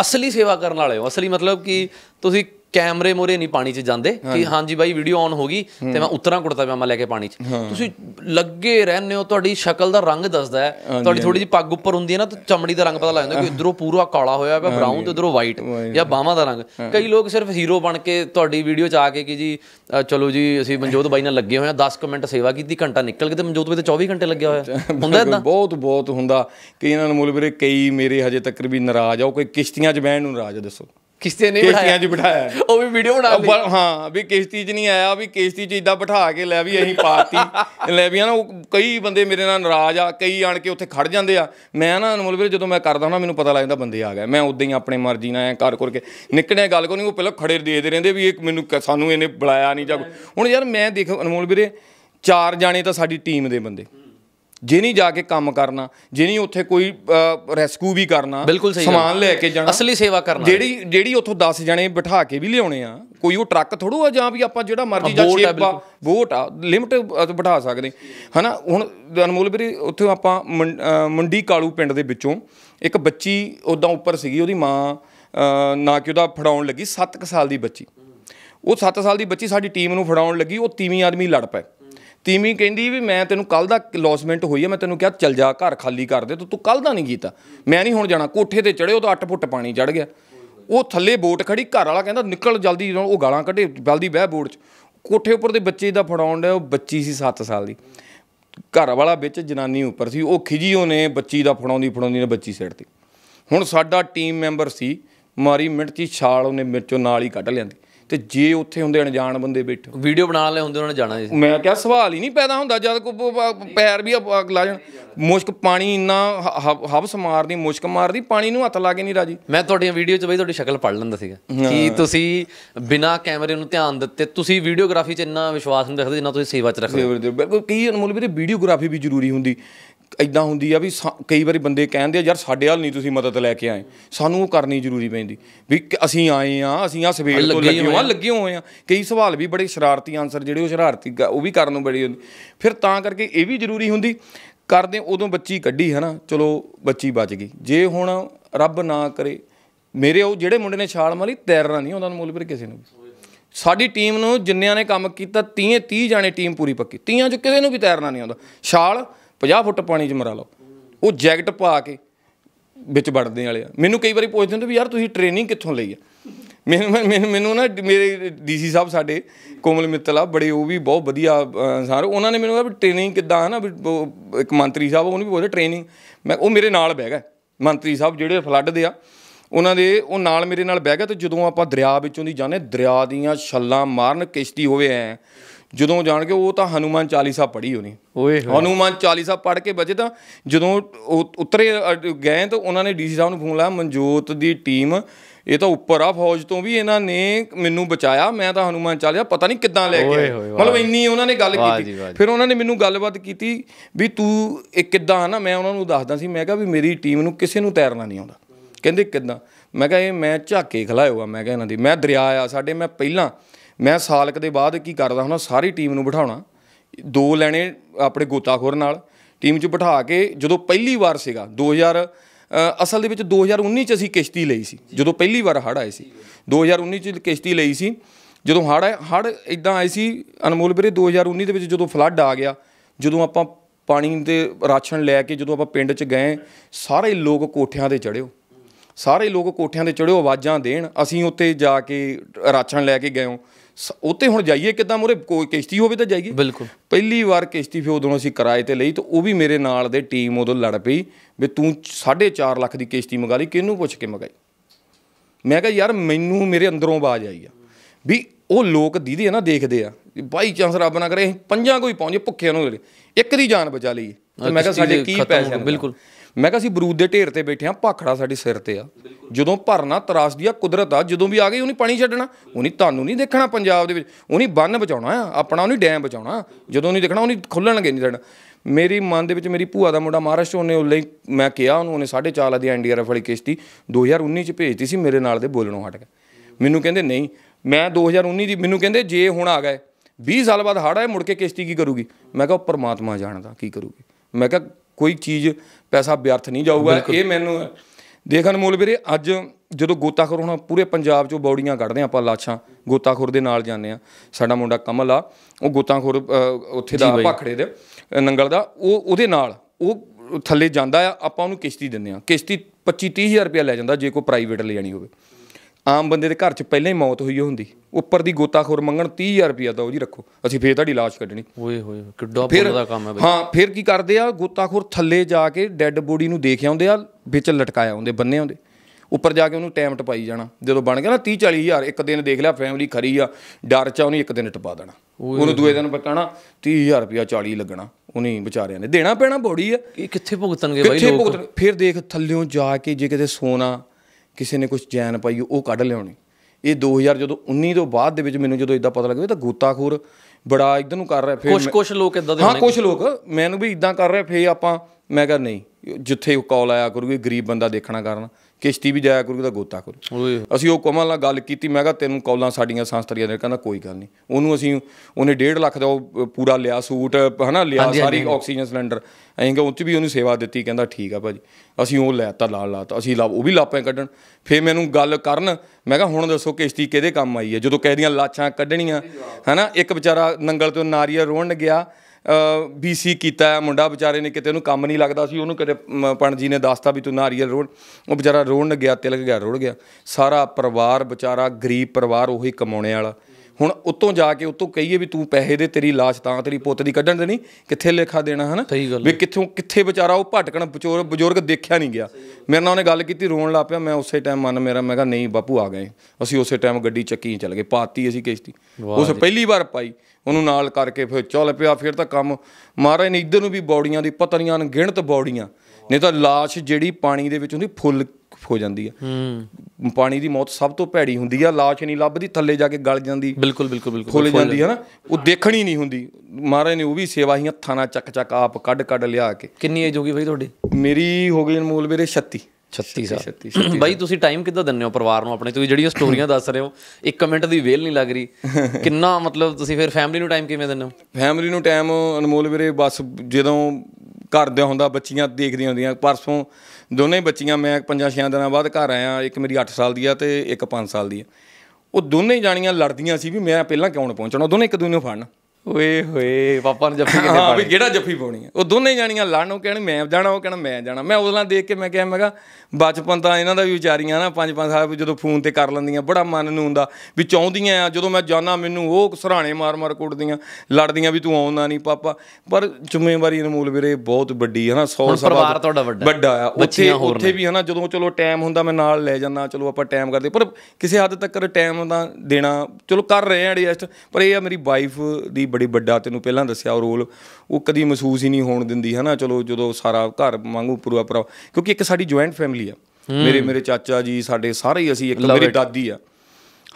ਅਸਲੀ ਸੇਵਾ ਕਰਨ ਵਾਲੇ ਹੋ ਅਸਲੀ ਮਤਲਬ ਕਿ ਤੁਸੀਂ ਕੈਮਰੇ ਮੋਰੇ ਨਹੀਂ ਪਾਣੀ 'ਚ ਜਾਂਦੇ ਕਿ ਹਾਂਜੀ ਬਾਈ ਵੀਡੀਓ ਆਨ ਹੋ ਗਈ ਤੇ ਮੈਂ ਉਤਰਾਂ ਕੁੜਤਾ ਪਜਾਮਾ ਲੈ ਕੇ ਪਾਣੀ 'ਚ ਤੁਸੀਂ ਲੱਗੇ ਰਹਿੰਦੇ ਹੋ ਤੁਹਾਡੀ ਸ਼ਕਲ ਦਾ ਰੰਗ ਦੱਸਦਾ ਹੈ ਤੁਹਾਡੀ ਥੋੜੀ ਜਿਹੀ ਪੱਗ ਉੱਪਰ ਹੁੰਦੀ ਹੈ ਨਾ ਤਾਂ ਚਮੜੀ ਦਾ ਰੰਗ ਪਤਾ ਲੱਗ ਜਾਂਦਾ ਕਿ ਇਧਰੋਂ ਪੂਰਾ ਕਾਲਾ ਹੋਇਆ ਹੈ ਬਰਾਊਨ ਤੇ ਇਧਰੋਂ ਵਾਈਟ ਜਾਂ ਬਾਹਾਂ ਦਾ ਰੰਗ ਕਈ ਲੋਕ ਸਿਰਫ ਹੀਰੋ ਬਣ ਕੇ ਤੁਹਾਡੀ ਵੀਡੀਓ 'ਚ ਆ ਕੇ ਕਿ ਜੀ ਚਲੋ ਜੀ ਅਸੀਂ ਮਨਜੋਤ ਬਾਈ ਨਾਲ ਲੱਗੇ ਹੋਏ ਆ 10 ਮਿੰਟ ਸੇਵਾ ਕੀਤੀ ਘੰਟਾ ਨਿਕਲ ਗਿਆ ਤੇ ਮਨਜੋਤ ਬਾਈ ਤੇ 24 ਘੰਟੇ ਲੱਗਿਆ ਹੋਇਆ ਹੁੰਦਾ ਇਦਾਂ ਬਹੁਤ ਬਹੁਤ ਹੁੰਦਾ ਕਿ ਇਹਨਾਂ ਨੂੰ ਮੁੱਲ ਵੀਰੇ ਕਈ ਮੇਰੇ ਹਜੇ ਤੱਕ ਵੀ ਨਾਰਾਜ਼ ਆ ਉਹ ਕੋਈ ਕਿਸ਼ਤੀਆਂ 'ਚ ਬਹਿਣ ਨੂੰ ਨਾਰਾਜ਼ ਆ ਦੱਸੋ ਕਿਸ਼ਤੀ ਨਹੀਂ ਬਿਠਾਇਆ ਜੀ ਬਿਠਾਇਆ ਉਹ ਵੀ ਵੀਡੀਓ ਬਣਾ ਲਈ ਹਾਂ ਵੀ ਕਿਸ਼ਤੀ 'ਚ ਨਹੀਂ ਆਇਆ ਵੀ ਕਿਸ਼ਤੀ 'ਚ ਇਦਾਂ ਬਿਠਾ ਕੇ ਲੈ ਵੀ ਅਸੀਂ ਪਾਤੀ ਲੈ ਵੀ ਨਾ ਉਹ ਕਈ ਬੰਦੇ ਮੇਰੇ ਨਾਲ ਨਾਰਾਜ਼ ਆ ਕਈ ਆਣ ਕੇ ਉੱਥੇ ਖੜ ਜਾਂਦੇ ਆ ਮੈਂ ਨਾ ਅਨਮੋਲ ਵੀਰ ਜਦੋਂ ਮੈਂ ਕਰਦਾ ਹੁੰਦਾ ਮੈਨੂੰ ਪਤਾ ਲੱਗ ਜਾਂਦਾ ਬੰਦੇ ਆ ਗਏ ਮੈਂ ਉਦਾਂ ਹੀ ਆਪਣੇ ਮਰਜ਼ੀ ਨਾਲ ਐ ਕਰ ਕਰਕੇ ਨਿਕੜਿਆ ਗੱਲ ਕੋ ਨਹੀਂ ਉਹ ਪਹਿਲਾਂ ਖੜੇ ਦੇਖਦੇ ਰਹਿੰਦੇ ਵੀ ਇੱਕ ਮੈਨੂੰ ਸਾਨੂੰ ਇਹਨੇ ਬੁਲਾਇਆ ਨਹੀਂ ਜਾਂ ਹੁਣ ਯਾਰ ਮੈਂ ਦੇਖ ਅਨਮੋਲ ਵੀਰੇ ਚਾਰ ਜਾਣੇ ਤਾਂ ਸਾਡੀ ਟੀਮ ਦੇ ਬੰਦੇ ਜੇ ਨਹੀਂ ਜਾ ਕੇ ਕੰਮ ਕਰਨਾ ਜੇ ਨਹੀਂ ਉੱਥੇ ਕੋਈ ਰੈਸਕਿਊ ਵੀ ਕਰਨਾ ਸਮਾਨ ਲੈ ਕੇ ਜਾਣਾ ਅਸਲੀ ਸੇਵਾ ਕਰਨਾ ਜਿਹੜੀ ਜਿਹੜੀ ਉੱਥੋਂ 10 ਜਣੇ ਬਿਠਾ ਕੇ ਵੀ ਲਿਆਉਣੇ ਆ ਕੋਈ ਉਹ ਟਰੱਕ ਥੋੜੂ ਆ ਜਾਂ ਵੀ ਆਪਾਂ ਜਿਹੜਾ ਮਰਜ਼ੀ ਜਾਂ ਆ ਵੋਟ ਆ ਲਿਮਟ ਬਿਠਾ ਸਕਦੇ ਹਨਾ ਹੁਣ ਅਨਮੋਲ ਵੀਰੇ ਉੱਥੇ ਆਪਾਂ ਮੰਡੀ ਕਾਲੂ ਪਿੰਡ ਦੇ ਵਿੱਚੋਂ ਇੱਕ ਬੱਚੀ ਉਦਾਂ ਉੱਪਰ ਸੀਗੀ ਉਹਦੀ ਮਾਂ ਨਾ ਕਿ ਉਹਦਾ ਫੜਾਉਣ ਲੱਗੀ 7 ਸਾਲ ਦੀ ਬੱਚੀ ਉਹ 7 ਸਾਲ ਦੀ ਬੱਚੀ ਸਾਡੀ ਟੀਮ ਨੂੰ ਫੜਾਉਣ ਲੱਗੀ ਉਹ ਤੀਵੀਂ ਆਦਮੀ ਲੜ ਪਏ ਤੀਮੀ ਕਹਿੰਦੀ ਵੀ ਮੈਂ ਤੈਨੂੰ ਕੱਲ ਦਾ ਲੌਸਮੈਂਟ ਹੋਈ ਹੈ ਮੈਂ ਤੈਨੂੰ ਕਿਹਾ ਚੱਲ ਜਾ ਘਰ ਖਾਲੀ ਕਰ ਦੇ ਤੂੰ ਤੂੰ ਕੱਲ ਦਾ ਨਹੀਂ ਕੀਤਾ ਮੈਂ ਨਹੀਂ ਹੁਣ ਜਾਣਾ ਕੋਠੇ ਤੇ ਚੜਿਓ ਤਾਂ 8 ਫੁੱਟ ਪਾਣੀ ਚੜ ਗਿਆ ਉਹ ਥੱਲੇ ਬੋਟ ਖੜੀ ਘਰ ਵਾਲਾ ਕਹਿੰਦਾ ਨਿਕਲ ਜਲਦੀ ਉਹ ਗਾਲਾਂ ਕੱਢੇ ਜਲਦੀ ਬਹਿ ਬੋਟ 'ਚ ਕੋਠੇ ਉੱਪਰ ਦੇ ਬੱਚੇ ਦਾ ਫੜਾਉਣ ਉਹ ਬੱਚੀ ਸੀ 7 ਸਾਲ ਦੀ ਘਰ ਵਾਲਾ ਵਿੱਚ ਜਨਾਨੀ ਉੱਪਰ ਸੀ ਉਹ ਖਿਜੀ ਉਹਨੇ ਬੱਚੀ ਦਾ ਫੜਾਉਂਦੀ ਫੜਾਉਂਦੀ ਨੇ ਬੱਚੀ ਤੇ ਹੁਣ ਸਾਡਾ ਟੀਮ ਮੈਂਬਰ ਸੀ ਮਾਰੀ ਮਿੰਟ ਦੀ ਛਾਲ ਉਹਨੇ ਮਿਰਚੋਂ ਨਾਲ ਹੀ ਕੱਢ ਲਿਆਂਦੀ ਤੇ ਜੇ ਉੱਥੇ ਹੁੰਦੇ ਅਣਜਾਣ ਬੰਦੇ ਬੈਠੇ ਵੀਡੀਓ ਬਣਾ ਲੈ ਹੁੰਦੇ ਉਹਨਾਂ ਨੇ ਜਾਣਾ ਸੀ ਮੈਂ ਕਿਹਾ ਸਵਾਲ ਹੀ ਨਹੀਂ ਪੈਦਾ ਹੁੰਦਾ ਜਦ ਕੋ ਪੈਰ ਵੀ ਲਾ ਜਾਣ ਮੁਸ਼ਕ ਪਾਣੀ ਇੰਨਾ ਹਵਸ ਮਾਰਦੀ ਮੁਸ਼ਕ ਮਾਰਦੀ ਪਾਣੀ ਨੂੰ ਹੱਥ ਲਾ ਕੇ ਨਹੀਂ ਰਾਜੀ ਮੈਂ ਤੁਹਾਡੀਆਂ ਵੀਡੀਓ 'ਚ ਬਈ ਤੁਹਾਡੀ ਸ਼ਕਲ ਪੜ ਲੈਂਦਾ ਸੀਗਾ ਕਿ ਤੁਸੀਂ ਬਿਨਾ ਕੈਮਰੇ ਨੂੰ ਧਿਆਨ ਦਿੱਤੇ ਤੁਸੀਂ ਵੀਡੀਓਗ੍ਰਾਫੀ 'ਚ ਇੰਨਾ ਵਿਸ਼ਵਾਸ ਨਹੀਂ ਰੱਖਦੇ ਜਿੰਨਾ ਤੁਸੀਂ ਸੇਵਾ 'ਚ ਰੱਖਦੇ ਹੋ ਬਿਲਕੁਲ ਕੀ ਅਨਮੋਲ ਵੀਰੇ ਵੀਡੀਓਗ੍ਰਾਫੀ ਵੀ ਜ਼ਰੂਰੀ ਹੁੰਦੀ ਇਦਾਂ ਹੁੰਦੀ ਆ ਵੀ ਕਈ ਵਾਰੀ ਬੰਦੇ ਕਹਿੰਦੇ ਆ ਯਾਰ ਸਾਡੇ ਹਾਲ ਨਹੀਂ ਤੁਸੀਂ ਮਦਦ ਲੈ ਕੇ ਆਏ ਸਾਨੂੰ ਉਹ ਕਰਨੀ ਜ਼ਰੂਰੀ ਪੈਂਦੀ ਵੀ ਅਸੀਂ ਆਏ ਆ ਅਸੀਂ ਆ ਸਵੇਰ ਤੋਂ ਲੱਗੇ ਹੋਏ ਆ ਲੱਗੇ ਹੋਏ ਆ ਕਈ ਸਵਾਲ ਵੀ ਬੜੇ ਸ਼ਰਾਰਤੀ ਆਨਸਰ ਜਿਹੜੇ ਉਹ ਸ਼ਰਾਰਤੀ ਉਹ ਵੀ ਕਰਨ ਨੂੰ ਬੜੀ ਫਿਰ ਤਾਂ ਕਰਕੇ ਇਹ ਵੀ ਜ਼ਰੂਰੀ ਹੁੰਦੀ ਕਰਦੇ ਉਦੋਂ ਬੱਚੀ ਕੱਢੀ ਹਨਾ ਚਲੋ ਬੱਚੀ ਬਚ ਗਈ ਜੇ ਹੁਣ ਰੱਬ ਨਾ ਕਰੇ ਮੇਰੇ ਉਹ ਜਿਹੜੇ ਮੁੰਡੇ ਨੇ ਛਾਲ ਮਾਰੀ ਤੈਰਨਾ ਨਹੀਂ ਉਹਨਾਂ ਨੂੰ ਮੁੱਲ ਪਰ ਕਿਸੇ ਨੂੰ ਸਾਡੀ ਟੀਮ ਨੂੰ ਜਿੰਨਿਆਂ ਨੇ ਕੰਮ ਕੀਤਾ 30 30 ਜਾਣੇ ਟੀਮ ਪੂਰੀ ਪੱਕੀ 30 ਚ ਕਿਸੇ ਨੂੰ ਵੀ ਤੈਰਨਾ ਨਹੀਂ ਆਉਂਦਾ ਛਾਲ 50 ਫੁੱਟ ਪਾਣੀ 'ਚ ਮਰਾ ਲਓ ਉਹ ਜੈਕਟ ਪਾ ਕੇ ਵਿੱਚ ਵੜਦੇ ਵਾਲੇ ਆ ਮੈਨੂੰ ਕਈ ਵਾਰੀ ਪੁੱਛਦੇ ਹੁੰਦੇ ਵੀ ਯਾਰ ਤੁਸੀਂ ਟ੍ਰੇਨਿੰਗ ਕਿੱਥੋਂ ਲਈ ਆ ਮੈਨੂੰ ਮੈਨੂੰ ਨਾ ਮੇਰੇ ਡੀਸੀ ਸਾਹਿਬ ਸਾਡੇ ਕੋਮਲ ਮਿੱਤਲ ਆ ਬੜੇ ਉਹ ਵੀ ਬਹੁਤ ਵਧੀਆ ਸਰ ਉਹਨਾਂ ਨੇ ਮੈਨੂੰ ਕਿਹਾ ਵੀ ਟ੍ਰੇਨਿੰਗ ਕਿੱਦਾਂ ਹੈ ਨਾ ਇੱਕ ਮੰਤਰੀ ਸਾਹਿਬ ਉਹਨੂੰ ਵੀ ਬੋਲੇ ਟ੍ਰੇਨਿੰਗ ਮੈਂ ਉਹ ਮੇਰੇ ਨਾਲ ਬਹਿ ਗਿਆ ਮੰਤਰੀ ਸਾਹਿਬ ਜਿਹੜੇ ਫਲੱਡ ਦੇ ਆ ਉਹਨਾਂ ਦੇ ਉਹ ਨਾਲ ਮੇਰੇ ਨਾਲ ਬਹਿ ਗਿਆ ਤੇ ਜਦੋਂ ਆਪਾਂ ਦਰਿਆ ਵਿੱਚੋਂ ਦੀ ਜਾਂਦੇ ਦਰਿਆ ਦੀਆਂ ਛੱਲਾਂ ਮਾਰਨ ਕਿਸ਼ਤੀ ਹੋਵੇ ਐ ਜਦੋਂ ਜਾਣ ਕੇ ਉਹ ਤਾਂ ਹਨੂਮਾਨ ਚਾਲੀਸਾ ਪੜ੍ਹੀ ਉਹਨੇ ਓਏ ਹਨੂਮਾਨ ਚਾਲੀਸਾ ਪੜ੍ਹ ਕੇ ਬਜੇ ਤਾਂ ਜਦੋਂ ਉਤਰੇ ਗਏ ਤਾਂ ਉਹਨਾਂ ਨੇ ਡੀਸੀ ਸਾਹਿਬ ਨੂੰ ਫੋਨ ਲਾਇਆ ਮਨਜੋਤ ਦੀ ਟੀਮ ਇਹ ਤਾਂ ਉੱਪਰ ਆ ਫੌਜ ਤੋਂ ਵੀ ਇਹਨਾਂ ਨੇ ਮੈਨੂੰ ਬਚਾਇਆ ਮੈਂ ਤਾਂ ਹਨੂਮਾਨ ਚਾਲੀਸਾ ਪਤਾ ਨਹੀਂ ਕਿੱਦਾਂ ਲੈ ਕੇ ਮਤਲਬ ਇੰਨੀ ਉਹਨਾਂ ਨੇ ਗੱਲ ਕੀਤੀ ਫਿਰ ਉਹਨਾਂ ਨੇ ਮੈਨੂੰ ਗੱਲਬਾਤ ਕੀਤੀ ਵੀ ਤੂੰ ਇਹ ਕਿੱਦਾਂ ਹਨਾ ਮੈਂ ਉਹਨਾਂ ਨੂੰ ਦੱਸਦਾ ਸੀ ਮੈਂ ਕਿਹਾ ਵੀ ਮੇਰੀ ਟੀਮ ਨੂੰ ਕਿਸੇ ਨੂੰ ਤੈਰਨਾ ਨਹੀਂ ਆਉਂਦਾ ਕਹਿੰਦੇ ਕਿੱਦਾਂ ਮੈਂ ਕਿਹਾ ਇਹ ਮੈਂ ਝਾਕੇ ਆ ਮੈਂ ਕਿਹਾ ਇਹਨਾਂ ਦੀ ਮੈਂ ਦਰਿਆ ਆ ਸਾਡੇ ਮੈਂ ਪਹਿਲਾਂ ਮੈਂ ਸਾਲਕ ਦੇ ਬਾਅਦ ਕੀ ਕਰਦਾ ਹੁਣ ਸਾਰੀ ਟੀਮ ਨੂੰ ਬਿਠਾਉਣਾ ਦੋ ਲੈਣੇ ਆਪਣੇ ਗੋਤਾਖੋਰ ਨਾਲ ਟੀਮ 'ਚ ਬਿਠਾ ਕੇ ਜਦੋਂ ਪਹਿਲੀ ਵਾਰ ਸੀਗਾ 2000 ਅਸਲ ਦੇ ਵਿੱਚ 2019 'ਚ ਅਸੀਂ ਕਿਸ਼ਤੀ ਲਈ ਸੀ ਜਦੋਂ ਪਹਿਲੀ ਵਾਰ ਹੜ ਆਏ ਸੀ 2019 'ਚ ਕਿਸ਼ਤੀ ਲਈ ਸੀ ਜਦੋਂ ਹੜ ਹੜ ਇਦਾਂ ਆਏ ਸੀ ਅਨਮੋਲ ਵੀਰੇ 2019 ਦੇ ਵਿੱਚ ਜਦੋਂ ਫਲੱਡ ਆ ਗਿਆ ਜਦੋਂ ਆਪਾਂ ਪਾਣੀ ਦੇ ਰਾਸ਼ਨ ਲੈ ਕੇ ਜਦੋਂ ਆਪਾਂ ਪਿੰਡ 'ਚ ਗਏ ਸਾਰੇ ਲੋਕ ਕੋਠਿਆਂ ਤੇ ਚੜਿਓ ਸਾਰੇ ਲੋਕ ਕੋਠਿਆਂ ਤੇ ਚੜਿਓ ਆਵਾਜ਼ਾਂ ਦੇਣ ਅਸੀਂ ਉੱਤੇ ਜਾ ਕੇ ਰਾਸ਼ਨ ਲੈ ਕੇ ਗਏ ਹਾਂ ਉੱਤੇ ਹੁਣ ਜਾਈਏ ਕਿਦਾਂ ਮੋਰੇ ਕੋਈ ਕਿਸ਼ਤੀ ਹੋਵੇ ਤਾਂ ਜਾਈਏ ਬਿਲਕੁਲ ਪਹਿਲੀ ਵਾਰ ਕਿਸ਼ਤੀ ਫਿਰ ਉਦੋਂ ਅਸੀਂ ਕਿਰਾਏ ਤੇ ਲਈ ਤੇ ਉਹ ਵੀ ਮੇਰੇ ਨਾਲ ਦੇ ਟੀਮ ਉਦੋਂ ਲੜ ਪਈ ਵੀ ਤੂੰ 4.5 ਲੱਖ ਦੀ ਕਿਸ਼ਤੀ ਮੰਗਾ ਲਈ ਕਿਹਨੂੰ ਪੁੱਛ ਕੇ ਮੰਗਾਈ ਮੈਂ ਕਿਹਾ ਯਾਰ ਮੈਨੂੰ ਮੇਰੇ ਅੰਦਰੋਂ ਆਵਾਜ਼ ਆਈ ਆ ਵੀ ਉਹ ਲੋਕ ਦੀਦੀ ਨਾ ਦੇਖਦੇ ਆ ਬਾਈ ਚਾਂਸ ਰੱਬ ਨਾ ਕਰੇ ਪੰਜਾਂ ਕੋਈ ਪਹੁੰਚੇ ਭੁੱਖਿਆਂ ਨੂੰ ਇੱਕ ਦੀ ਜਾਨ ਬਚਾ ਲਈ ਮੈਂ ਕਿਹਾ ਸਾਡੇ ਕੀ ਪੈਸੇ ਬਿਲਕੁਲ ਮੈਂ ਕਿਹਾ ਸੀ ਬਰੂਦ ਦੇ ਢੇਰ ਤੇ ਬੈਠੇ ਆ ਭਾਖੜਾ ਸਾਡੇ ਸਿਰ ਤੇ ਆ ਜਦੋਂ ਭਰਨਾ ਤਰਾਸਦੀ ਆ ਕੁਦਰਤ ਆ ਜਦੋਂ ਵੀ ਆ ਗਈ ਉਹਨੇ ਪਾਣੀ ਛੱਡਣਾ ਉਹਨੇ ਤੁਹਾਨੂੰ ਨਹੀਂ ਦੇਖਣਾ ਪੰਜਾਬ ਦੇ ਵਿੱਚ ਉਹਨੇ ਬੰਨ ਬਚਾਉਣਾ ਆ ਆਪਣਾ ਉਹਨੇ ਡੈਮ ਬਚਾਉਣਾ ਜਦੋਂ ਨਹੀਂ ਦੇਖਣਾ ਉਹਨੇ ਖੁੱਲਣਗੇ ਨਹੀਂ ਛੱਡਣਾ ਮੇਰੀ ਮਨ ਦੇ ਵਿੱਚ ਮੇਰੀ ਭੂਆ ਦਾ ਮੁੰਡਾ ਮਹਾਰਾਸ਼ਟਰ ਉਹਨੇ ਲਈ ਮੈਂ ਕਿਹਾ ਉਹਨੂੰ ਉਹਨੇ 4.5 ਲੱਖ ਦੀ ਐਨਡੀਆਰਐਫ ਵਾਲੀ ਕਿਸ਼ਤੀ 2019 ਚ ਭੇਜਤੀ ਸੀ ਮੇਰੇ ਨਾਲ ਦੇ ਬੋਲਣੋਂ ਹਟ ਗਿਆ ਮੈਨੂੰ ਕਹਿੰਦੇ ਨਹੀਂ ਮੈਂ 2019 ਦੀ ਮੈਨੂੰ ਕਹਿੰਦੇ ਜੇ ਹੁਣ ਆ ਗਏ 20 ਸਾਲ ਬਾਅਦ ਹੜ ਆਏ ਮੁੜ ਕੇ ਕਿਸ਼ਤੀ ਕੀ ਕਰੂਗੀ ਮੈਂ ਕਿਹਾ ਪਰਮਾਤਮਾ ਜਾਣਦਾ ਕੀ ਕਰੂਗੀ ਮੈਂ ਕਿਹਾ ਕੋਈ ਚੀਜ਼ ਪੈਸਾ ਵਿਅਰਥ ਨਹੀਂ ਜਾਊਗਾ ਇਹ ਮੈਨੂੰ ਦੇਖਣ ਮੂਲ ਵੀਰੇ ਅੱਜ ਜਦੋਂ ਗੋਤਾਖੋਰ ਹੁਣ ਪੂਰੇ ਪੰਜਾਬ 'ਚੋਂ ਬੌੜੀਆਂ ਕੱਢਦੇ ਆਪਾਂ ਲਾਛਾਂ ਗੋਤਾਖੋਰ ਦੇ ਨਾਲ ਜਾਂਦੇ ਆ ਸਾਡਾ ਮੁੰਡਾ ਕਮਲ ਆ ਉਹ ਗੋਤਾਖੋਰ ਉੱਥੇ ਦਾ ਭਾਖੜੇ ਦੇ ਨੰਗਲ ਦਾ ਉਹ ਉਹਦੇ ਨਾਲ ਉਹ ਥੱਲੇ ਜਾਂਦਾ ਆ ਆਪਾਂ ਉਹਨੂੰ ਕਿਸ਼ਤੀ ਦਿੰਦੇ ਆ ਕਿਸ਼ਤੀ 25 30000 ਰੁਪਏ ਲੈ ਜਾਂਦਾ ਜੇ ਕੋਈ ਪ੍ਰਾਈਵੇਟ ਲੈ ਜਾਣੀ ਹੋਵੇ ਆਮ ਬੰਦੇ ਦੇ ਘਰ 'ਚ ਪਹਿਲਾਂ ਹੀ ਮੌਤ ਹੋਈ ਹੁੰਦੀ ਉੱਪਰ ਦੀ ਗੋਤਾਖੋਰ ਮੰਗਣ 30000 ਰੁਪਿਆ ਉਹ ਜੀ ਰੱਖੋ ਅਸੀਂ ਫੇਰ ਤੁਹਾਡੀ ਲਾਸ਼ ਕੱਢਣੀ ਓਏ ਹੋਏ ਕਿੱਡਾ ਬੋਲ ਦਾ ਕੰਮ ਹੈ ਬਈ ਹਾਂ ਫੇਰ ਕੀ ਕਰਦੇ ਆ ਗੋਤਾਖੋਰ ਥੱਲੇ ਜਾ ਕੇ ਡੈੱਡ ਬੋਡੀ ਨੂੰ ਦੇਖ ਆਉਂਦੇ ਆ ਵਿੱਚ ਲਟਕਾਇਆ ਆਉਂਦੇ ਬੰਨੇ ਆਉਂਦੇ ਉੱਪਰ ਜਾ ਕੇ ਉਹਨੂੰ ਟਾਈਮ ਟਪਾਈ ਜਾਣਾ ਜਦੋਂ ਬਣ ਗਿਆ ਨਾ 30 40000 ਇੱਕ ਦਿਨ ਦੇਖ ਲਿਆ ਫੈਮਿਲੀ ਖਰੀ ਆ ਡਰ ਚ ਉਹਨੂੰ ਇੱਕ ਦਿਨ ਟਪਾ ਦੇਣਾ ਉਹਨੂੰ ਦੂਏ ਦਿਨ ਬਕਾਣਾ 30000 ਰੁਪਿਆ 40 ਲੱਗਣਾ ਉਹਨੇ ਵਿਚਾਰਿਆਂ ਨੇ ਦੇਣਾ ਪੈਣਾ ਬੋੜੀ ਆ ਇਹ ਕਿੱਥੇ ਭੁਗਤਣਗੇ ਬਾਈ ਲੋਕ ਕਿੱਥੇ ਭੁਗਤਣ ਫਿਰ ਦੇਖ ਥੱਲਿਓਂ ਜਾ ਕੇ ਜੇ ਕਿਤੇ ਸੋਨਾ ਕਿਸੇ ਨੇ ਕੁਝ ਜੈਨ ਪਾਈ ਉਹ ਕੱਢ ਲਿਆਉਣੀ ਇਹ 2000 ਜਦੋਂ 19 ਤੋਂ ਬਾਅਦ ਦੇ ਵਿੱਚ ਮੈਨੂੰ ਜਦੋਂ ਇਦਾਂ ਪਤਾ ਲੱਗਿਆ ਤਾਂ ਗੋਤਾਖੋਰ ਬੜਾ ਇਦਾਂ ਨੂੰ ਕਰ ਰਿਹਾ ਫੇਰ ਕੁਝ ਕੁਝ ਲੋਕ ਇਦਾਂ ਦੇ ਹਾਂ ਕੁਝ ਲੋਕ ਮੈਨੂੰ ਵੀ ਇਦਾਂ ਕਰ ਰਿਹਾ ਫੇਰ ਆਪਾਂ ਮੈਂ ਕਿਹਾ ਨਹੀਂ ਜਿੱਥੇ ਕਾਲ ਆਇਆ ਕਰੂਗੀ ਗਰੀਬ ਬੰਦਾ ਦੇਖਣਾ ਕਰਨ ਕਿਸ਼ਤੀ ਵੀ ਜਾਇਆ ਕਰੂਗਾ ਤਾਂ ਗੋਤਾ ਕਰੂ ਅਸੀਂ ਉਹ ਕਮਲ ਨਾਲ ਗੱਲ ਕੀਤੀ ਮੈਂ ਕਿਹਾ ਤੈਨੂੰ ਕੌਲਾਂ ਸਾਡੀਆਂ ਸੰਸਥਰੀਆਂ ਨੇ ਕਹਿੰਦਾ ਕੋਈ ਗੱਲ ਨਹੀਂ ਉਹਨੂੰ ਅਸੀਂ ਉਹਨੇ 1.5 ਲੱਖ ਦਾ ਉਹ ਪੂਰਾ ਲਿਆ ਸੂਟ ਹਨਾ ਲਿਆ ਸਾਰੀ ਆਕਸੀਜਨ ਸਿਲੰਡਰ ਐਂ ਕਿ ਉੱਚ ਵੀ ਉਹਨੂੰ ਸੇਵਾ ਦਿੱਤੀ ਕਹਿੰਦਾ ਠੀਕ ਆ ਭਾਜੀ ਅਸੀਂ ਉਹ ਲੈਤਾ ਲਾਲ ਲਾਤਾ ਅਸੀਂ ਲਾ ਉਹ ਵੀ ਲਾਪੇ ਕੱਢਣ ਫੇਰ ਮੈਨੂੰ ਗੱਲ ਕਰਨ ਮੈਂ ਕਿਹਾ ਹੁਣ ਦੱਸੋ ਕਿਸ਼ਤੀ ਕਿਹਦੇ ਕੰਮ ਆਈ ਹੈ ਜਦੋਂ ਕਹਿ ਦੀਆਂ ਲਾਛਾਂ ਕੱਢਣੀਆਂ ਹਨਾ ਇੱਕ ਵਿਚਾਰਾ ਨੰਗਲ ਤੋਂ ਨਾਰੀਆ ਰੋਣ ਗਿਆ ਬੀਸੀ ਕੀਤਾ ਮੁੰਡਾ ਵਿਚਾਰੇ ਨੇ ਕਿਤੇ ਉਹਨੂੰ ਕੰਮ ਨਹੀਂ ਲੱਗਦਾ ਸੀ ਉਹਨੂੰ ਕਿਤੇ ਪਣਜੀ ਜੀ ਨੇ ਦੱਸਤਾ ਵੀ ਤੂੰ ਨਾਰੀਅਲ ਰੋਡ ਉਹ ਵਿਚਾਰਾ ਰੋਣ ਲੱਗਿਆ ਤਿਲਕ ਗਿਆ ਰੋੜ ਗਿਆ ਸਾਰਾ ਪਰਿਵਾਰ ਵਿਚਾਰਾ ਗਰੀਬ ਪਰਿਵਾਰ ਉਹੀ ਕਮਾਉਣੇ ਵਾਲਾ ਹੁਣ ਉੱਤੋਂ ਜਾ ਕੇ ਉੱਤੋਂ ਕਹੀਏ ਵੀ ਤੂੰ ਪੈਸੇ ਦੇ ਤੇਰੀ ਲਾਸ਼ ਤਾਂ ਤੇਰੀ ਪੁੱਤ ਦੀ ਕੱਢਣ ਦੇਣੀ ਕਿੱਥੇ ਲੇਖਾ ਦੇਣਾ ਹਨਾ ਵੀ ਕਿੱਥੋਂ ਕਿੱਥੇ ਵਿਚਾਰਾ ਉਹ ਭਟਕਣ ਬਚੋਰ ਬਜ਼ੁਰਗ ਦੇਖਿਆ ਨਹੀਂ ਗਿਆ ਮੇਰੇ ਨਾਲ ਉਹਨੇ ਗੱਲ ਕੀਤੀ ਰੋਣ ਲੱਗ ਪਿਆ ਮੈਂ ਉਸੇ ਟਾਈਮ ਮਨ ਮੇਰਾ ਮੈਂ ਕਿਹਾ ਨਹੀਂ ਬਾਪੂ ਆ ਗਏ ਅਸੀਂ ਉਸੇ ਟਾਈਮ ਗੱਡੀ ਚੱਕੀ ਚੱਲ ਗਏ ਪਾਤੀ ਅਸੀਂ ਕਿਸ਼ਤੀ ਉਸ ਪਹਿਲੀ ਵਾਰ ਪਾਈ ਉਹਨੂੰ ਨਾਲ ਕਰਕੇ ਫਿਰ ਚੱਲ ਪਿਆ ਫਿਰ ਤਾਂ ਕੰਮ ਮਹਾਰਾਜ ਨੇ ਇਧਰ ਨੂੰ ਵੀ ਬੌੜੀਆਂ ਦੀ ਪਤਨੀਆਂ ਨੇ ਗਿਣਤ ਬੌੜੀਆਂ ਨਹੀਂ ਤਾਂ লাশ ਜਿਹੜੀ ਪਾਣੀ ਦੇ ਵਿੱਚ ਹੁੰਦੀ ਫੁੱਲ ਹੋ ਜਾਂਦੀ ਹੈ ਪਾਣੀ ਦੀ ਮੌਤ ਸਭ ਤੋਂ ਭੈੜੀ ਹੁੰਦੀ ਆ লাশ ਨਹੀਂ ਲੱਭਦੀ ਥੱਲੇ ਜਾ ਕੇ ਗਲ ਜਾਂਦੀ ਬਿਲਕੁਲ ਬਿਲਕੁਲ ਬਿਲਕੁਲ ਫੁੱਲ ਜਾਂਦੀ ਹੈ ਨਾ ਉਹ ਦੇਖਣੀ ਨਹੀਂ ਹੁੰਦੀ ਮਹਾਰਾਜ ਨੇ ਉਹ ਵੀ ਸੇਵਾ ਹੀ ਹੱਥਾਂ ਨਾਲ ਚੱਕ ਚੱਕ ਆਪ ਕੱਢ ਕੱਢ ਲਿਆ ਕੇ ਕਿੰਨੀ ਏਜ ਹੋ ਗਈ ਬਈ ਤੁਹਾਡੀ ਮੇਰੀ ਹੋ ਗਈ ਅਨਮੋਲ ਵੀਰੇ 36 36 ਸਾਲ ਬਾਈ ਤੁਸੀਂ ਟਾਈਮ ਕਿੱਦਾਂ ਦਿੰਨੇ ਹੋ ਪਰਿਵਾਰ ਨੂੰ ਆਪਣੇ ਤੁਸੀਂ ਜਿਹੜੀਆਂ ਸਟੋਰੀਆਂ ਦੱਸ ਰਹੇ ਹੋ ਇੱਕ ਮਿੰਟ ਦੀ ਵੇਲ ਨਹੀਂ ਲੱਗ ਰਹੀ ਕਿੰਨਾ ਮਤਲਬ ਤੁਸੀਂ ਫਿਰ ਫੈਮਿਲੀ ਨੂੰ ਟਾਈਮ ਕਿਵੇਂ ਦਿੰਨੇ ਹੋ ਫੈਮਿਲੀ ਨੂੰ ਟਾਈਮ ਅਨਮੋਲ ਵੀਰੇ ਬਸ ਜਦੋਂ ਦੇ ਹੁੰਦਾ ਬੱਚੀਆਂ ਦੇਖਦੀਆਂ ਹੁੰਦੀਆਂ ਪਰਸੋਂ ਦੋਨੇ ਬੱਚੀਆਂ ਮੈਂ ਪੰਜਾਂ ਛਿਆਂ ਦਿਨਾਂ ਬਾਅਦ ਘਰ ਆਇਆ ਇੱਕ ਮੇਰੀ 8 ਸਾਲ ਦੀ ਆ ਤੇ ਇੱਕ 5 ਸਾਲ ਦੀ ਆ ਉਹ ਦੋਨੇ ਜਾਣੀਆਂ ਲੜਦੀਆਂ ਸੀ ਵੀ ਮੈਂ ਪਹਿਲਾਂ ਕਿਉਂ ਨਾ ਪਹੁੰਚਣਾ ਦੋਨੇ ਇੱਕ ਦੂਜੇ ਨੂੰ ਫੜਨ ਓਏ ਹੋਏ ਪਾਪਾ ਨੂੰ ਜੱਫੀ ਕਿਹਨੇ ਪਾਣੀ ਵੀ ਕਿਹੜਾ ਜੱਫੀ ਪਾਉਣੀ ਉਹ ਦੋਨੇ ਜਾਣੀਆਂ ਲੜਨੋਂ ਕਹਿਣ ਮੈਂ ਜਾਣਾ ਉਹ ਕਹਿਣ ਮੈਂ ਜਾਣਾ ਮੈਂ ਉਹਨਾਂ ਦੇਖ ਕੇ ਮੈਂ ਕਿਹਾ ਮੈਂ ਕਿਹਾ ਬਚਪਨ ਤਾਂ ਇਹਨਾਂ ਦਾ ਵੀ ਵਿਚਾਰੀਆਂ ਨਾ ਪੰਜ ਪੰਜ ਸਾਲ ਜਦੋਂ ਫੋਨ ਤੇ ਕਰ ਲੈਂਦੀਆਂ ਬੜਾ ਮਨ ਨੂੰ ਹੁੰਦਾ ਵੀ ਚਾਹੁੰਦੀਆਂ ਆ ਜਦੋਂ ਮੈਂ ਜਾਣਾ ਮੈਨੂੰ ਉਹ ਸਰਾਣੇ ਮਾਰ-ਮਾਰ ਕੁੱਟਦੀਆਂ ਲੜਦੀਆਂ ਵੀ ਤੂੰ ਆਉਂਦਾ ਨਹੀਂ ਪਾਪਾ ਪਰ ਜ਼ਿੰਮੇਵਾਰੀ ਅਨਮੋਲ ਵੀਰੇ ਬਹੁਤ ਵੱਡੀ ਹੈ ਨਾ 100 ਸਵਾ ਪਰਿਵਾਰ ਤੁਹਾਡਾ ਵੱਡਾ ਵੱਡਾ ਆ ਉੱਥੇ ਉੱਥੇ ਵੀ ਹੈ ਨਾ ਜਦੋਂ ਚਲੋ ਟਾਈਮ ਹੁੰਦਾ ਮੈਂ ਨਾਲ ਲੈ ਜਾਂਦਾ ਚਲੋ ਆਪਾਂ ਟਾਈਮ ਕਰਦੇ ਪਰ ਕਿਸੇ ਹੱਦ ਤੱਕ ਟਾਈਮ ਦਾ ਦੇਣਾ ਚਲੋ ਕਰ ਰਹੇ ਆ ਐਡਜਸਟ ਪਰ ਇਹ ਆ ਮੇਰੀ ਵਾਈਫ ਦੀ ਬੜੀ ਵੱਡਾ ਤੈਨੂੰ ਪਹਿਲਾਂ ਦੱਸਿਆ ਉਹ ਰੋਲ ਉਹ ਕਦੀ ਮਹਿਸੂਸ ਹੀ ਨਹੀਂ ਹੋਣ ਦਿੰਦੀ ਹੈ ਨਾ ਚਲੋ ਜਦੋਂ ਸਾਰਾ ਘਰ ਵਾਂਗੂ ਪੂਰਾ ਪਰ ਕਿਉਂਕਿ ਇੱਕ ਸਾਡੀ ਜੁਆਇੰਟ ਫੈਮਿਲੀ ਫੈਮਿਲੀ ਆ ਮੇਰੇ ਮੇਰੇ ਚਾਚਾ ਜੀ ਸਾਡੇ ਸਾਰੇ ਹੀ ਅਸੀਂ ਇੱਕ ਮੇਰੀ ਦਾਦੀ ਆ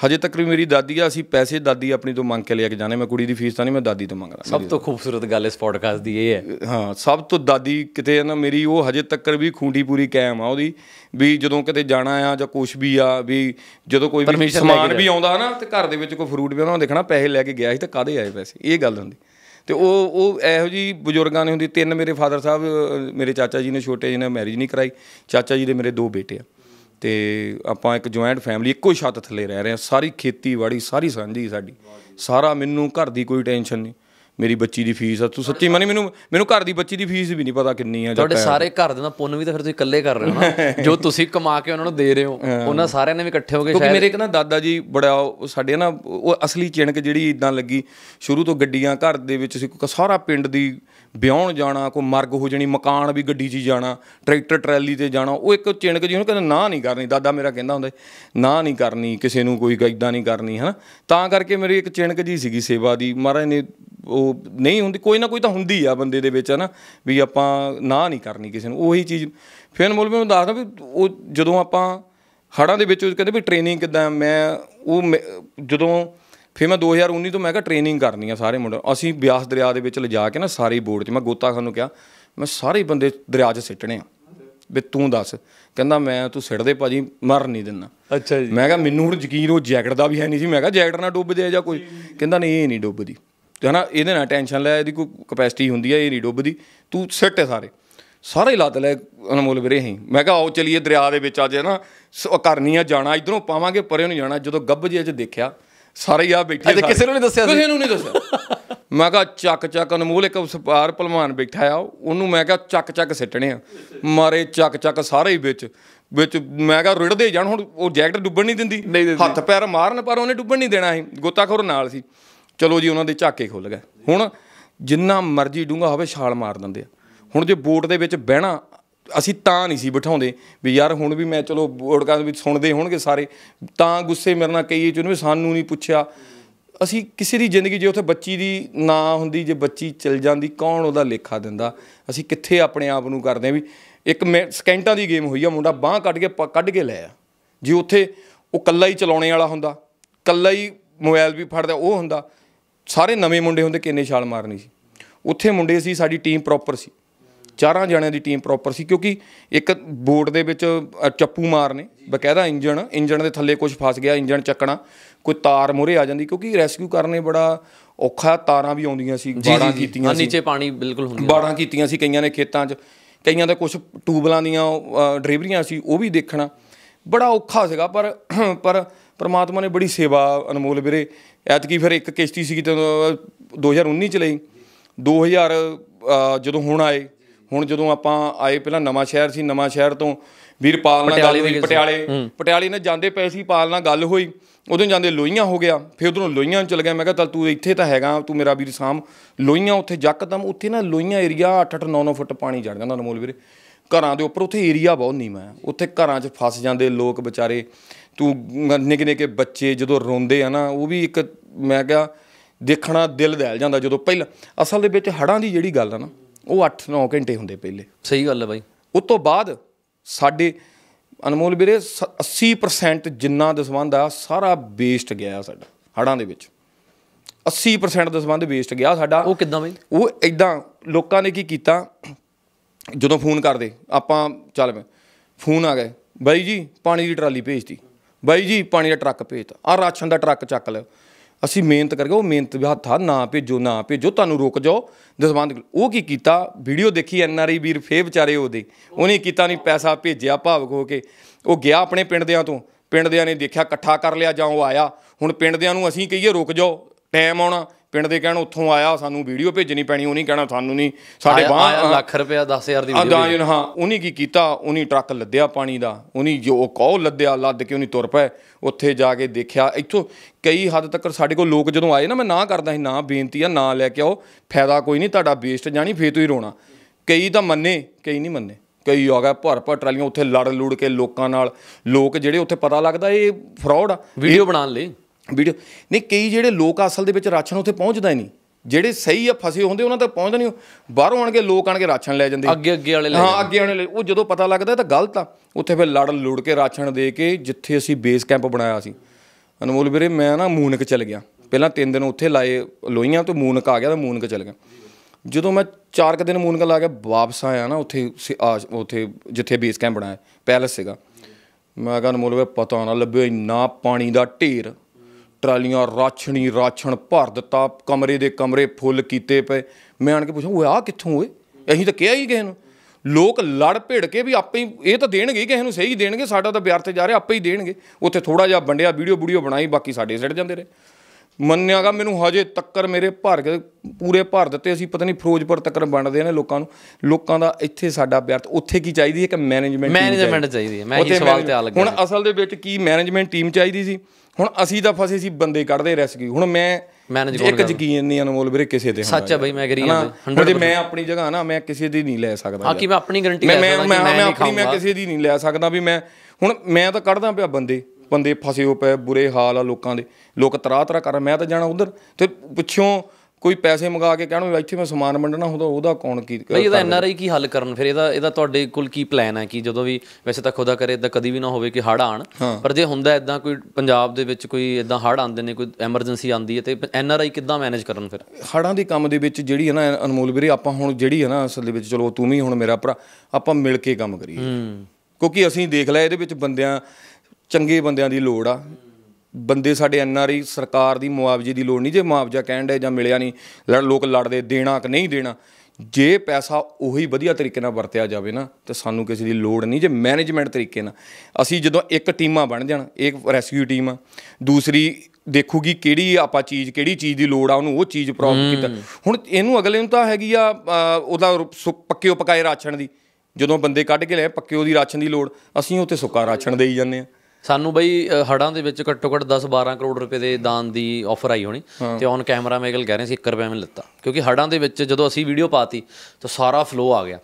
ਹਜੇ ਤੱਕ ਵੀ ਮੇਰੀ ਦਾਦੀ ਆ ਅਸੀਂ ਪੈਸੇ ਦਾਦੀ ਆਪਣੀ ਤੋਂ ਮੰਗ ਕੇ ਲੈ ਕੇ ਜਾਣੇ ਮੈਂ ਕੁੜੀ ਦੀ ਫੀਸ ਤਾਂ ਨਹੀਂ ਮੈਂ ਦਾਦੀ ਤੋਂ ਮੰਗਦਾ ਸਭ ਤੋਂ ਖੂਬਸੂਰਤ ਗੱਲ ਇਸ ਪੋਡਕਾਸਟ ਦੀ ਇਹ ਹੈ ਹਾਂ ਸਭ ਤੋਂ ਦਾਦੀ ਕਿਤੇ ਨਾ ਮੇਰੀ ਉਹ ਹਜੇ ਤੱਕ ਵੀ ਖੂੰਡੀ ਪੂਰੀ ਕਾਇਮ ਆ ਉਹਦੀ ਵੀ ਜਦੋਂ ਕਿਤੇ ਜਾਣਾ ਆ ਜਾਂ ਕੁਝ ਵੀ ਆ ਵੀ ਜਦੋਂ ਕੋਈ ਵੀ ਸਮਾਨ ਵੀ ਆਉਂਦਾ ਨਾ ਤੇ ਘਰ ਦੇ ਵਿੱਚ ਕੋਈ ਫਰੂਟ ਵੀ ਆਉਂਦਾ ਦੇਖਣਾ ਪੈਸੇ ਲੈ ਕੇ ਗਿਆ ਸੀ ਤਾਂ ਕਾਦੇ ਆਏ ਪੈਸੇ ਇਹ ਗੱਲ ਹੁੰਦੀ ਤੇ ਉਹ ਉਹ ਇਹੋ ਜੀ ਬਜ਼ੁਰਗਾਂ ਨੇ ਹੁੰਦੀ ਤਿੰਨ ਮੇਰੇ ਫਾਦਰ ਸਾਹਿਬ ਮੇਰੇ ਚਾਚਾ ਜੀ ਨੇ ਛੋਟੇ ਜੀ ਨੇ ਮੈਰਿਜ ਨਹੀਂ ਕਰਾਈ ਚਾਚਾ ਜੀ ਦੇ ਮੇਰੇ ਦੋ ਬੇਟੇ ਆ ਤੇ ਆਪਾਂ ਇੱਕ ਜੁਆਇੰਟ ਫੈਮਿਲੀ ਇੱਕੋ ਛੱਤ ਥੱਲੇ ਰਹਿ ਰਹੇ ਆ ਸਾਰੀ ਖੇਤੀਬਾੜੀ ਸਾਰੀ ਸਾਂਝੀ ਸਾਡੀ ਸਾਰਾ ਮੈਨੂੰ ਘਰ ਦੀ ਕੋਈ ਟੈਨਸ਼ਨ ਨਹੀਂ ਮੇਰੀ ਬੱਚੀ ਦੀ ਫੀਸ ਆ ਤੂੰ ਸੱਚੀ ਮੰਨੀ ਮੈਨੂੰ ਮੈਨੂੰ ਘਰ ਦੀ ਬੱਚੀ ਦੀ ਫੀਸ ਵੀ ਨਹੀਂ ਪਤਾ ਕਿੰਨੀ ਆ ਤੁਹਾਡੇ ਸਾਰੇ ਘਰ ਦੇ ਨਾ ਪੁੰਨ ਵੀ ਤਾਂ ਫਿਰ ਤੁਸੀਂ ਇਕੱਲੇ ਕਰ ਰਹੇ ਹੋ ਨਾ ਜੋ ਤੁਸੀਂ ਕਮਾ ਕੇ ਉਹਨਾਂ ਨੂੰ ਦੇ ਰਹੇ ਹੋ ਉਹਨਾਂ ਸਾਰਿਆਂ ਨੇ ਵੀ ਇਕੱਠੇ ਹੋ ਕੇ ਸ਼ਾਇਦ ਮੇਰੇ ਇੱਕ ਨਾ ਦਾਦਾ ਜੀ ਬੜਾ ਸਾਡੇ ਨਾ ਉਹ ਅਸਲੀ ਚਿਣਕ ਜਿਹੜੀ ਇਦਾਂ ਲੱਗੀ ਸ਼ੁਰੂ ਤੋਂ ਗੱਡੀਆਂ ਘਰ ਦੇ ਵਿੱਚ ਸੀ ਸਾਰਾ ਪਿੰਡ ਦੀ ਵਿਆਹਣ ਜਾਣਾ ਕੋਈ ਮਰਗ ਹੋ ਜਣੀ ਮਕਾਨ ਵੀ ਗੱਡੀ 'ਚ ਜਾਣਾ ਟਰੈਕਟਰ ਟਰੈਲੀ ਤੇ ਜਾਣਾ ਉਹ ਇੱਕ ਚਿਣਕ ਜੀ ਉਹਨੂੰ ਕਹਿੰਦਾ ਨਾ ਨਹੀਂ ਕਰਨੀ ਦਾਦਾ ਮੇਰਾ ਕਹਿੰਦਾ ਹੁੰਦਾ ਨਾ ਨਹੀਂ ਕਰਨੀ ਕਿਸੇ ਨੂੰ ਕੋਈ ਇਦਾਂ ਨਹੀਂ ਕਰਨੀ ਹਨਾ ਤਾਂ ਕਰਕੇ ਮੇਰੀ ਇੱਕ ਚਿਣਕ ਜੀ ਸੀਗੀ ਸੇਵਾ ਦੀ ਮਹਾਰਾਜ ਨੇ ਉਹ ਨਹੀਂ ਹੁੰਦੀ ਕੋਈ ਨਾ ਕੋਈ ਤਾਂ ਹੁੰਦੀ ਆ ਬੰਦੇ ਦੇ ਵਿੱਚ ਹਨਾ ਵੀ ਆਪਾਂ ਨਾ ਨਹੀਂ ਕਰਨੀ ਕਿਸੇ ਨੂੰ ਉਹੀ ਚੀਜ਼ ਫਿਰ ਮੌਲਵੀ ਨੂੰ ਦੱਸਦਾ ਵੀ ਉਹ ਜਦੋਂ ਆਪਾਂ ਹੜਾਂ ਦੇ ਵਿੱਚ ਉਹ ਕਹਿੰਦੇ ਵੀ ਟ੍ਰੇਨਿੰਗ ਕਿਦਾਂ ਮੈਂ ਉਹ ਜਦੋਂ ਫਿਰ ਮੈਂ 2019 ਤੋਂ ਮੈਂ ਕਿਹਾ ਟ੍ਰੇਨਿੰਗ ਕਰਨੀ ਆ ਸਾਰੇ ਮੁੰਡੇ ਅਸੀਂ ਬਿਆਸ ਦਰਿਆ ਦੇ ਵਿੱਚ ਲਿਜਾ ਕੇ ਨਾ ਸਾਰੇ ਬੋਰਡ 'ਚ ਮੈਂ ਗੋਤਾ ਖਾਨ ਨੂੰ ਕਿਹਾ ਮੈਂ ਸਾਰੇ ਬੰਦੇ ਦਰਿਆ 'ਚ ਸਿੱਟਣੇ ਆ ਵੀ ਤੂੰ ਦੱਸ ਕਹਿੰਦਾ ਮੈਂ ਤੂੰ ਸਿੱਟ ਦੇ ਭਾਜੀ ਮਰ ਨਹੀਂ ਦਿੰਨਾ ਅੱਛਾ ਜੀ ਮੈਂ ਕਿਹਾ ਮੈਨੂੰ ਹੁਣ ਯਕੀਨ ਉਹ ਜੈਕਟ ਦਾ ਵੀ ਹੈ ਨਹੀਂ ਸੀ ਮੈਂ ਕਿਹਾ ਜੈਕਟ ਨਾ ਡੁੱਬ ਜਾਏ ਜਾਂ ਕੋਈ ਕਹਿੰਦਾ ਨਹੀਂ ਇਹ ਨਹੀਂ ਡੁੱਬਦੀ ਤੇ ਹਨਾ ਇਹਦੇ ਨਾਲ ਟੈਨਸ਼ਨ ਲੈ ਇਹਦੀ ਕੋਈ ਕਪੈਸਿਟੀ ਹੁੰਦੀ ਹੈ ਇਹ ਨਹੀਂ ਡੁੱਬਦੀ ਤੂੰ ਸਿੱਟ ਸਾਰੇ ਸਾਰੇ ਲੱਦ ਲੈ ਅਨਮੋਲ ਵੀਰੇ ਹੀ ਮੈਂ ਕਿਹਾ ਆਓ ਚਲੀਏ ਦਰਿਆ ਦੇ ਵਿੱਚ ਅੱਜ ਨਾ ਕਰਨੀ ਆ ਜਾਣਾ ਇਧਰੋਂ ਪਾਵਾਂਗੇ ਪਰੇ ਨੂੰ ਜਾਣਾ ਜਦੋਂ ਗੱਬ ਜੇ ਚ ਦੇਖਿਆ ਸਾਰੇ ਆ ਬੈਠੇ ਅੱਛਾ ਕਿਸੇ ਨੂੰ ਨਹੀਂ ਦੱਸਿਆ ਕਿਸੇ ਨੂੰ ਨਹੀਂ ਦੱਸਿਆ ਮੈਂ ਕਿਹਾ ਚੱਕ ਚੱਕ ਅਨਮੋਲ ਇੱਕ ਸਪਾਰ ਭਲਵਾਨ ਬੈਠਾ ਆ ਉਹਨੂੰ ਮੈਂ ਕਿਹਾ ਚੱਕ ਚੱਕ ਸਿੱਟਣੇ ਆ ਮਾਰੇ ਚੱਕ ਚੱਕ ਸਾਰੇ ਹੀ ਵਿੱਚ ਵਿੱਚ ਮੈਂ ਕਿਹਾ ਰੁੜਦੇ ਜਾਣ ਹੁਣ ਉਹ ਜੈਕਟ ਡੁੱਬਣ ਨਹੀਂ ਦਿੰਦੀ ਹੱਥ ਪੈਰ ਮਾਰਨ ਪਰ ਉਹਨੇ ਡੁੱਬਣ ਨਹੀਂ ਦੇਣਾ ਸੀ ਗੋਤਾਖੋਰ ਨਾਲ ਸੀ ਚਲੋ ਜੀ ਉਹਨਾਂ ਦੇ ਝਾਕੇ ਖੁੱਲ ਗਏ ਹੁਣ ਜਿੰਨਾ ਮਰਜ਼ੀ ਡੂੰਗਾ ਹੋਵੇ ਛਾਲ ਮਾਰ ਦਿੰਦੇ ਆ ਹੁਣ ਜੇ ਬੋਟ ਦੇ ਵਿੱਚ ਬਹਿਣਾ ਅਸੀਂ ਤਾਂ ਨਹੀਂ ਸੀ ਬਿਠਾਉਂਦੇ ਵੀ ਯਾਰ ਹੁਣ ਵੀ ਮੈਂ ਚਲੋ ਦੇ ਵਿੱਚ ਸੁਣਦੇ ਹੋਣਗੇ ਸਾਰੇ ਤਾਂ ਗੁੱਸੇ ਮੇਰੇ ਨਾਲ ਕਈ ਵੀ ਸਾਨੂੰ ਨਹੀਂ ਪੁੱਛਿਆ ਅਸੀਂ ਕਿਸੇ ਦੀ ਜ਼ਿੰਦਗੀ ਜੇ ਉੱਥੇ ਬੱਚੀ ਦੀ ਨਾ ਹੁੰਦੀ ਜੇ ਬੱਚੀ ਚਲ ਜਾਂਦੀ ਕੌਣ ਉਹਦਾ ਲੇਖਾ ਦਿੰਦਾ ਅਸੀਂ ਕਿੱਥੇ ਆਪਣੇ ਆਪ ਨੂੰ ਕਰਦੇ ਆ ਵੀ ਇੱਕ ਸਕਿੰਟਾਂ ਦੀ ਗੇਮ ਹੋਈ ਆ ਮੁੰਡਾ ਬਾਹ ਕੱਢ ਕੇ ਕੱਢ ਕੇ ਲਿਆ ਜੇ ਉੱਥੇ ਉਹ ਕੱਲਾ ਹੀ ਚਲਾਉਣੇ ਵਾਲਾ ਹੁੰਦਾ ਕੱਲਾ ਹੀ ਮੋਬਾਈਲ ਵੀ ਫੜਦਾ ਉਹ ਹੁੰਦਾ ਸਾਰੇ ਨਵੇਂ ਮੁੰਡੇ ਹੁੰਦੇ ਕਿੰਨੇ ਛਾਲ ਮਾਰਨੀ ਸੀ ਉੱਥੇ ਮੁੰਡੇ ਸੀ ਸਾਡੀ ਟੀਮ ਪ੍ਰੋਪਰ ਸੀ ਚਾਰਾਂ ਜਣਿਆਂ ਦੀ ਟੀਮ ਪ੍ਰੋਪਰ ਸੀ ਕਿਉਂਕਿ ਇੱਕ ਬੋਰਡ ਦੇ ਵਿੱਚ ਚੱਪੂ ਮਾਰਨੇ ਬਕਾਇਦਾ ਇੰਜਣ ਇੰਜਣ ਦੇ ਥੱਲੇ ਕੁਝ ਫਸ ਗਿਆ ਇੰਜਣ ਚੱਕਣਾ ਕੋਈ ਤਾਰ ਮੁਰੇ ਆ ਜਾਂਦੀ ਕਿਉਂਕਿ ਰੈਸਕਿਊ ਕਰਨੇ ਬੜਾ ਔਖਾ ਤਾਰਾਂ ਵੀ ਆਉਂਦੀਆਂ ਸੀ ਬਾੜਾਂ ਕੀਤੀਆਂ ਸੀ ਨੀਚੇ ਪਾਣੀ ਬਿਲਕੁਲ ਹੁੰਦਾ ਬਾੜਾਂ ਕੀਤੀਆਂ ਸੀ ਕਈਆਂ ਨੇ ਖੇਤਾਂ 'ਚ ਕਈਆਂ ਦਾ ਕੁਝ ਟੂਬਲਾਂ ਦੀਆਂ ਡਰਾਈਵਰੀਆਂ ਸੀ ਉਹ ਵੀ ਦੇਖਣਾ ਬੜਾ ਔਖਾ ਸੀਗਾ ਪਰ ਪਰ ਪ੍ਰਮਾਤਮਾ ਨੇ ਬੜੀ ਸੇਵਾ ਅਨਮੋਲ ਵੀਰੇ ਐਤਕੀ ਫਿਰ ਇੱਕ ਕਿਸ਼ਤੀ ਸੀ ਜਦੋਂ 2019 ਚ ਲਈ 2000 ਜਦੋਂ ਹੁਣ ਆਏ ਹੁਣ ਜਦੋਂ ਆਪਾਂ ਆਏ ਪਹਿਲਾਂ ਨਵਾਂ ਸ਼ਹਿਰ ਸੀ ਨਵਾਂ ਸ਼ਹਿਰ ਤੋਂ ਵੀਰਪਾਲ ਨਾਲ ਗੱਲ ਹੋਈ ਪਟਿਆਲੇ ਪਟਿਆਲੇ ਨਾਲ ਜਾਂਦੇ ਪਏ ਸੀ ਪਾਲ ਨਾਲ ਗੱਲ ਹੋਈ ਉਦੋਂ ਜਾਂਦੇ ਲੋਈਆਂ ਹੋ ਗਿਆ ਫਿਰ ਉਧਰੋਂ ਲੋਈਆਂ ਚਲ ਗਿਆ ਮੈਂ ਕਿਹਾ ਤਲ ਤੂੰ ਇੱਥੇ ਤਾਂ ਹੈਗਾ ਤੂੰ ਮੇਰਾ ਵੀਰ ਸਾਮ ਲੋਈਆਂ ਉੱਥੇ ਜੱਕਦਮ ਉੱਥੇ ਨਾ ਲੋਈਆਂ ਏਰੀਆ 8-8 9-9 ਫੁੱਟ ਪਾਣੀ ਜੜ ਜਾਂਦਾ ਨਮੋਲ ਵੀਰੇ ਘਰਾਂ ਦੇ ਉੱਪਰ ਉੱਥੇ ਏਰੀਆ ਬਹੁਤ ਨੀਵਾ ਹੈ ਉੱਥੇ ਘਰਾਂ 'ਚ ਫਸ ਜਾਂਦੇ ਲੋਕ ਵਿਚਾਰੇ ਤੂੰ ਨਿਕ ਕੇ ਬੱਚੇ ਜਦੋਂ ਰੋਂਦੇ ਆ ਨਾ ਉਹ ਵੀ ਇੱਕ ਮੈਂ ਕਿਹਾ ਦੇਖਣਾ ਦਿਲ ਦਹਿਲ ਜਾਂਦਾ ਜਦੋਂ ਪਹਿਲਾਂ ਅਸਲ ਦੇ ਵਿੱਚ ਹੜਾਂ ਦੀ ਜਿਹੜੀ ਗੱਲ ਆ ਨਾ ਉਹ 8-9 ਘੰਟੇ ਹੁੰਦੇ ਪਹਿਲੇ ਸਹੀ ਗੱਲ ਹੈ ਬਾਈ ਉਸ ਤੋਂ ਬਾਅਦ ਸਾਡੇ ਅਨਮੋਲ ਵੀਰੇ 80% ਜਿੰਨਾ ਦਸਵੰਦ ਆ ਸਾਰਾ ਵੇਸਟ ਗਿਆ ਸਾਡਾ ਹੜਾਂ ਦੇ ਵਿੱਚ 80% ਦਸਵੰਦ ਵੇਸਟ ਗਿਆ ਸਾਡਾ ਉਹ ਕਿੱਦਾਂ ਬਈ ਉਹ ਇਦਾਂ ਲੋਕਾਂ ਨੇ ਕੀ ਕੀਤਾ ਜਦੋਂ ਫੋਨ ਕਰਦੇ ਆਪਾਂ ਚੱਲ ਮੈਂ ਫੋਨ ਆ ਗਏ ਬਾਈ ਜੀ ਪਾਣੀ ਦੀ ਟਰਾਲੀ ਭੇਜਤੀ ਬਾਈ ਜੀ ਪਾਣੀ ਦਾ ਟਰੱਕ ਭੇਜਤਾ ਆ ਰਾਸ਼ਨ ਦਾ ਟਰੱਕ ਚੱਕ ਲਿਆ ਅਸੀਂ ਮਿਹਨਤ ਕਰਕੇ ਉਹ ਮਿਹਨਤ ਵੀ ਹੱਥਾ ਨਾ ਭੇਜੋ ਨਾ ਭੇਜੋ ਤੁਹਾਨੂੰ ਰੋਕ ਜਾਓ ਦਸਵੰਦ ਉਹ ਕੀ ਕੀਤਾ ਵੀਡੀਓ ਦੇਖੀ ਐਨ ਆਰ ਆਈ ਵੀਰ ਫੇ ਵਿਚਾਰੇ ਉਹਦੇ ਉਹਨੇ ਕੀਤਾ ਨਹੀਂ ਪੈਸਾ ਭੇਜਿਆ ਭਾਵਕ ਹੋ ਕੇ ਉਹ ਗਿਆ ਆਪਣੇ ਪਿੰਡਿਆਂ ਤੋਂ ਪਿੰਡਿਆਂ ਨੇ ਦੇਖਿਆ ਇਕੱਠਾ ਕਰ ਲਿਆ ਜਾਂ ਉਹ ਆਇਆ ਹੁਣ ਪਿੰਡਿਆਂ ਨੂੰ ਅਸੀਂ ਕਹੀਏ ਰੁਕ ਜਾਓ ਟਾਈਮ ਆਉਣਾ ਪਿੰਡ ਦੇ ਕਹਿਣ ਉੱਥੋਂ ਆਇਆ ਸਾਨੂੰ ਵੀਡੀਓ ਭੇਜਣੀ ਪੈਣੀ ਉਹ ਨਹੀਂ ਕਹਿਣਾ ਸਾਨੂੰ ਨਹੀਂ ਸਾਡੇ ਬਾਹਰ ਲੱਖ ਰੁਪਿਆ 10000 ਦੀ ਵੀਡੀਓ ਹਾਂ ਉਹਨੇ ਕੀ ਕੀਤਾ ਉਹਨੇ ਟਰੱਕ ਲੱਦਿਆ ਪਾਣੀ ਦਾ ਉਹਨੇ ਜੋ ਕਹੋ ਲੱਦਿਆ ਲੱਦ ਕੇ ਉਹਨੇ ਤੁਰ ਪਏ ਉੱਥੇ ਜਾ ਕੇ ਦੇਖਿਆ ਇੱਥੋਂ ਕਈ ਹੱਦ ਤੱਕ ਸਾਡੇ ਕੋਲ ਲੋਕ ਜਦੋਂ ਆਏ ਨਾ ਮੈਂ ਨਾ ਕਰਦਾ ਸੀ ਨਾ ਬੇਨਤੀ ਆ ਨਾ ਲੈ ਕੇ ਆਓ ਫਾਇਦਾ ਕੋਈ ਨਹੀਂ ਤੁਹਾਡਾ ਵੇਸਟ ਜਾਣੀ ਫੇਰ ਤੁਸੀਂ ਰੋਣਾ ਕਈ ਤਾਂ ਮੰਨੇ ਕਈ ਨਹੀਂ ਮੰਨੇ ਕਈ ਆ ਗਿਆ ਭਰ ਭਰ ਟਰਾਲੀਆਂ ਉੱਥੇ ਲੜ ਲੂੜ ਕੇ ਲੋਕਾਂ ਨਾਲ ਲੋਕ ਜਿਹੜੇ ਉੱਥੇ ਪਤਾ ਲੱਗਦਾ ਇਹ ਫਰਾਡ ਆ ਵੀਡੀਓ ਬਣਾਉਣ ਲਈ ਵੀਡੀਓ ਨਹੀਂ ਕਈ ਜਿਹੜੇ ਲੋਕ ਅਸਲ ਦੇ ਵਿੱਚ ਰਾਛਣ ਉੱਥੇ ਪਹੁੰਚਦਾ ਹੀ ਨਹੀਂ ਜਿਹੜੇ ਸਹੀ ਆ ਫਸੇ ਹੁੰਦੇ ਉਹਨਾਂ ਤੱਕ ਪਹੁੰਚਦਾ ਨਹੀਂ ਬਾਹਰੋਂ ਆਣ ਕੇ ਲੋਕ ਆਣ ਕੇ ਰਾਛਣ ਲੈ ਜਾਂਦੇ ਅੱਗੇ ਅੱਗੇ ਵਾਲੇ ਹਾਂ ਅੱਗੇ ਵਾਲੇ ਉਹ ਜਦੋਂ ਪਤਾ ਲੱਗਦਾ ਤਾਂ ਗਲਤ ਆ ਉੱਥੇ ਫਿਰ ਲੜ ਲੁੜ ਕੇ ਰਾਛਣ ਦੇ ਕੇ ਜਿੱਥੇ ਅਸੀਂ ਬੇਸ ਕੈਂਪ ਬਣਾਇਆ ਸੀ ਅਨਮੋਲ ਵੀਰੇ ਮੈਂ ਨਾ ਮੂਨਕ ਚਲ ਗਿਆ ਪਹਿਲਾਂ 3 ਦਿਨ ਉੱਥੇ ਲਾਏ ਲੋਈਆਂ ਤੋਂ ਮੂਨਕ ਆ ਗਿਆ ਤਾਂ ਮੂਨਕ ਚਲ ਗਿਆ ਜਦੋਂ ਮੈਂ 4 ਕ ਦਿਨ ਮੂਨਕ ਲਾ ਕੇ ਵਾਪਸ ਆਇਆ ਨਾ ਉੱਥੇ ਉੱਥੇ ਜਿੱਥੇ ਬੇਸ ਕੈਂਪ ਬਣਾਇਆ ਪੈਲਸ ਸੀਗਾ ਮੈਂ ਕਹਾਂ ਅਨਮੋਲ ਵੀਰੇ ਪਤਾ ਨਾ ਲੱਭਿਆ ਇੰਨਾ ਪਾਣੀ ਦਾ ਢੇਰ ਟਰਾਲੀਆਂ ਰਾਛਣੀ ਰਾਛਣ ਭਰ ਦਿੱਤਾ ਕਮਰੇ ਦੇ ਕਮਰੇ ਫੁੱਲ ਕੀਤੇ ਪਏ ਮੈਂ ਆਣ ਕੇ ਪੁੱਛਾਂ ਉਹ ਆ ਕਿੱਥੋਂ ਓਏ ਅਸੀਂ ਤਾਂ ਕਿਹਾ ਹੀ ਕਿਸੇ ਨੂੰ ਲੋਕ ਲੜ ਭਿੜ ਕੇ ਵੀ ਆਪੇ ਹੀ ਇਹ ਤਾਂ ਦੇਣਗੇ ਕਿਸੇ ਨੂੰ ਸਹੀ ਦੇਣਗੇ ਸਾਡਾ ਤਾਂ ਵਿਅਰਥ ਜਾ ਰਿਹਾ ਆਪੇ ਹੀ ਦੇਣਗੇ ਉੱਥੇ ਥੋੜਾ ਜਿਹਾ ਵੰਡਿਆ ਵੀਡੀਓ ਵੀਡੀਓ ਬਣਾਈ ਬਾਕੀ ਸਾਡੇ ਸਿੱਟ ਜਾਂਦੇ ਰਹੇ ਮੰਨਿਆਗਾ ਮੈਨੂੰ ਹਜੇ ਤੱਕਰ ਮੇਰੇ ਭਰ ਕੇ ਪੂਰੇ ਭਰ ਦਿੱਤੇ ਅਸੀਂ ਪਤਾ ਨਹੀਂ ਫਿਰੋਜ਼ਪੁਰ ਤੱਕਰ ਵੰਡਦੇ ਨੇ ਲੋਕਾਂ ਨੂੰ ਲੋਕਾਂ ਦਾ ਇੱਥੇ ਸਾਡਾ ਵਿਅਰਥ ਉੱਥੇ ਕੀ ਚਾਹੀਦੀ ਹੈ ਕਿ ਮੈਨੇਜਮੈਂਟ ਮੈਨੇਜਮੈਂਟ ਚਾਹੀਦੀ ਹੈ ਮੈਂ ਇਹ ਸਵਾਲ ਤੇ ਆ ਲੱਗਿਆ ਹੁਣ ਅਸਲ ਦੇ ਵਿੱਚ ਕੀ ਮੈਨੇਜਮੈਂਟ ਟੀਮ ਚਾਹੀਦੀ ਸੀ ਹੁਣ ਅਸੀਂ ਤਾਂ ਫਸੇ ਸੀ ਬੰਦੇ ਕੱਢਦੇ ਰੈਸਕਿਊ ਹੁਣ ਮੈਂ ਮੈਨੇਜ ਇੱਕ ਯਕੀਨ ਨਹੀਂ ਅਨਮੋਲ ਵੀਰੇ ਕਿਸੇ ਤੇ ਸੱਚ ਹੈ ਬਈ ਮੈਂ ਐਗਰੀ ਹਾਂ ਜੇ ਮੈਂ ਆਪਣੀ ਜਗ੍ਹਾ ਨਾ ਮੈਂ ਕਿਸੇ ਦੀ ਨਹੀਂ ਲੈ ਸਕਦਾ ਹਾਂ ਕਿ ਮੈਂ ਆਪਣੀ ਗਾਰੰਟੀ ਲੈ ਸਕਦਾ ਮੈਂ ਮੈਂ ਆਪਣੀ ਮੈਂ ਕਿਸੇ ਦੀ ਨਹੀਂ ਲੈ ਸਕਦਾ ਵੀ ਮੈਂ ਹੁਣ ਮੈਂ ਤਾਂ ਕੱਢਦਾ ਪਿਆ ਬੰਦੇ ਬੰਦੇ ਫਸੇ ਹੋ ਪਏ ਬੁਰੇ ਹਾਲ ਆ ਲੋਕਾਂ ਦੇ ਲੋਕ ਤਰਾ ਤਰਾ ਕਰ ਮੈਂ ਤਾਂ ਜਾਣਾ ਉਧਰ ਤੇ ਪਿੱਛੋਂ ਕੋਈ ਪੈਸੇ ਮੰਗਾ ਕੇ ਕਹਿਣ ਵੀ ਇੱਥੇ ਮੈਂ ਸਮਾਨ ਵੰਡਣਾ ਹੁੰਦਾ ਉਹਦਾ ਕੌਣ ਕੀ ਬਈ ਇਹਦਾ ਐਨਆਰਆਈ ਕੀ ਹੱਲ ਕਰਨ ਫਿਰ ਇਹਦਾ ਇਹਦਾ ਤੁਹਾਡੇ ਕੋਲ ਕੀ ਪਲਾਨ ਹੈ ਕਿ ਜਦੋਂ ਵੀ ਵੈਸੇ ਤਾਂ ਖੁਦਾ ਕਰੇ ਇਦਾਂ ਕਦੀ ਵੀ ਨਾ ਹੋਵੇ ਕਿ ਹੜ ਆਣ ਪਰ ਜੇ ਹੁੰਦਾ ਇਦਾਂ ਕੋਈ ਪੰਜਾਬ ਦੇ ਵਿੱਚ ਕੋਈ ਇਦਾਂ ਹੜ ਆਉਂਦੇ ਨੇ ਕੋਈ ਐਮਰਜੈਂਸੀ ਆਉਂਦੀ ਹੈ ਤੇ ਐਨਆਰਆਈ ਕਿੱਦਾਂ ਮੈਨੇਜ ਕਰਨ ਫਿਰ ਹੜਾਂ ਦੇ ਕੰਮ ਦੇ ਵਿੱਚ ਜਿਹੜੀ ਹੈ ਨਾ ਅਨਮੋਲ ਵੀਰੇ ਆਪਾਂ ਹੁਣ ਜਿਹੜੀ ਹੈ ਨਾ ਅਸਲ ਦੇ ਵਿੱਚ ਚਲੋ ਤੂੰ ਵੀ ਹੁਣ ਮੇਰਾ ਭਰਾ ਆਪਾਂ ਮਿਲ ਕੇ ਕੰਮ ਕਰੀਏ ਕਿਉਂਕਿ ਅਸੀਂ ਦੇਖ ਲਿਆ ਇਹਦੇ ਵਿੱਚ ਬੰਦਿਆਂ ਚੰਗੇ ਬੰਦਿਆਂ ਦੀ ਲੋੜ ਆ ਬੰਦੇ ਸਾਡੇ ਐਨ ਆਰ ਆਈ ਸਰਕਾਰ ਦੀ ਮੁਆਵਜ਼ੇ ਦੀ ਲੋੜ ਨਹੀਂ ਜੇ ਮੁਆਵਜ਼ਾ ਕਹਿਣ ਦੇ ਜਾਂ ਮਿਲਿਆ ਨਹੀਂ ਲੋਕ ਲੜਦੇ ਦੇਣਾ ਕਿ ਨਹੀਂ ਦੇਣਾ ਜੇ ਪੈਸਾ ਉਹੀ ਵਧੀਆ ਤਰੀਕੇ ਨਾਲ ਵਰਤਿਆ ਜਾਵੇ ਨਾ ਤੇ ਸਾਨੂੰ ਕਿਸੇ ਦੀ ਲੋੜ ਨਹੀਂ ਜੇ ਮੈਨੇਜਮੈਂਟ ਤਰੀਕੇ ਨਾਲ ਅਸੀਂ ਜਦੋਂ ਇੱਕ ਟੀਮਾਂ ਬਣ ਜਾਣ ਇੱਕ ਰੈਸਕਿਊ ਟੀਮ ਆ ਦੂਸਰੀ ਦੇਖੂਗੀ ਕਿਹੜੀ ਆਪਾਂ ਚੀਜ਼ ਕਿਹੜੀ ਚੀਜ਼ ਦੀ ਲੋੜ ਆ ਉਹਨੂੰ ਉਹ ਚੀਜ਼ ਪ੍ਰੋਵਾਈਡ ਕੀਤਾ ਹੁਣ ਇਹਨੂੰ ਅਗਲੇ ਨੂੰ ਤਾਂ ਹੈਗੀ ਆ ਉਹਦਾ ਪੱਕੇ ਪਕਾਏ ਰਾਛਣ ਦੀ ਜਦੋਂ ਬੰਦੇ ਕੱਢ ਕੇ ਲਏ ਪੱਕੇ ਉਹਦੀ ਰਾਛਣ ਦੀ ਲੋੜ ਅਸੀਂ ਉੱਥੇ ਸੁੱਕਾ ਰਾਛਣ ਦੇਈ ਜਾਂਦੇ ਆ ਸਾਨੂੰ ਬਈ ਹੜਾਂ ਦੇ ਵਿੱਚ ਘੱਟੋ ਘੱਟ 10-12 ਕਰੋੜ ਰੁਪਏ ਦੇ ਦਾਨ ਦੀ ਆਫਰ ਆਈ ਹੋਣੀ ਤੇ ਔਨ ਕੈਮਰਾ ਮੇਗਲ ਕਹਿ ਰਹੇ ਸੀ 1 ਰੁਪਏ ਮੈਂ ਲਿੱਤਾ ਕਿਉਂਕਿ ਹੜਾਂ ਦੇ ਵਿੱਚ ਜਦੋਂ ਅਸੀਂ ਵੀਡੀਓ ਪਾਤੀ ਤਾਂ ਸਾਰਾ ਫਲੋ ਆ ਗਿਆ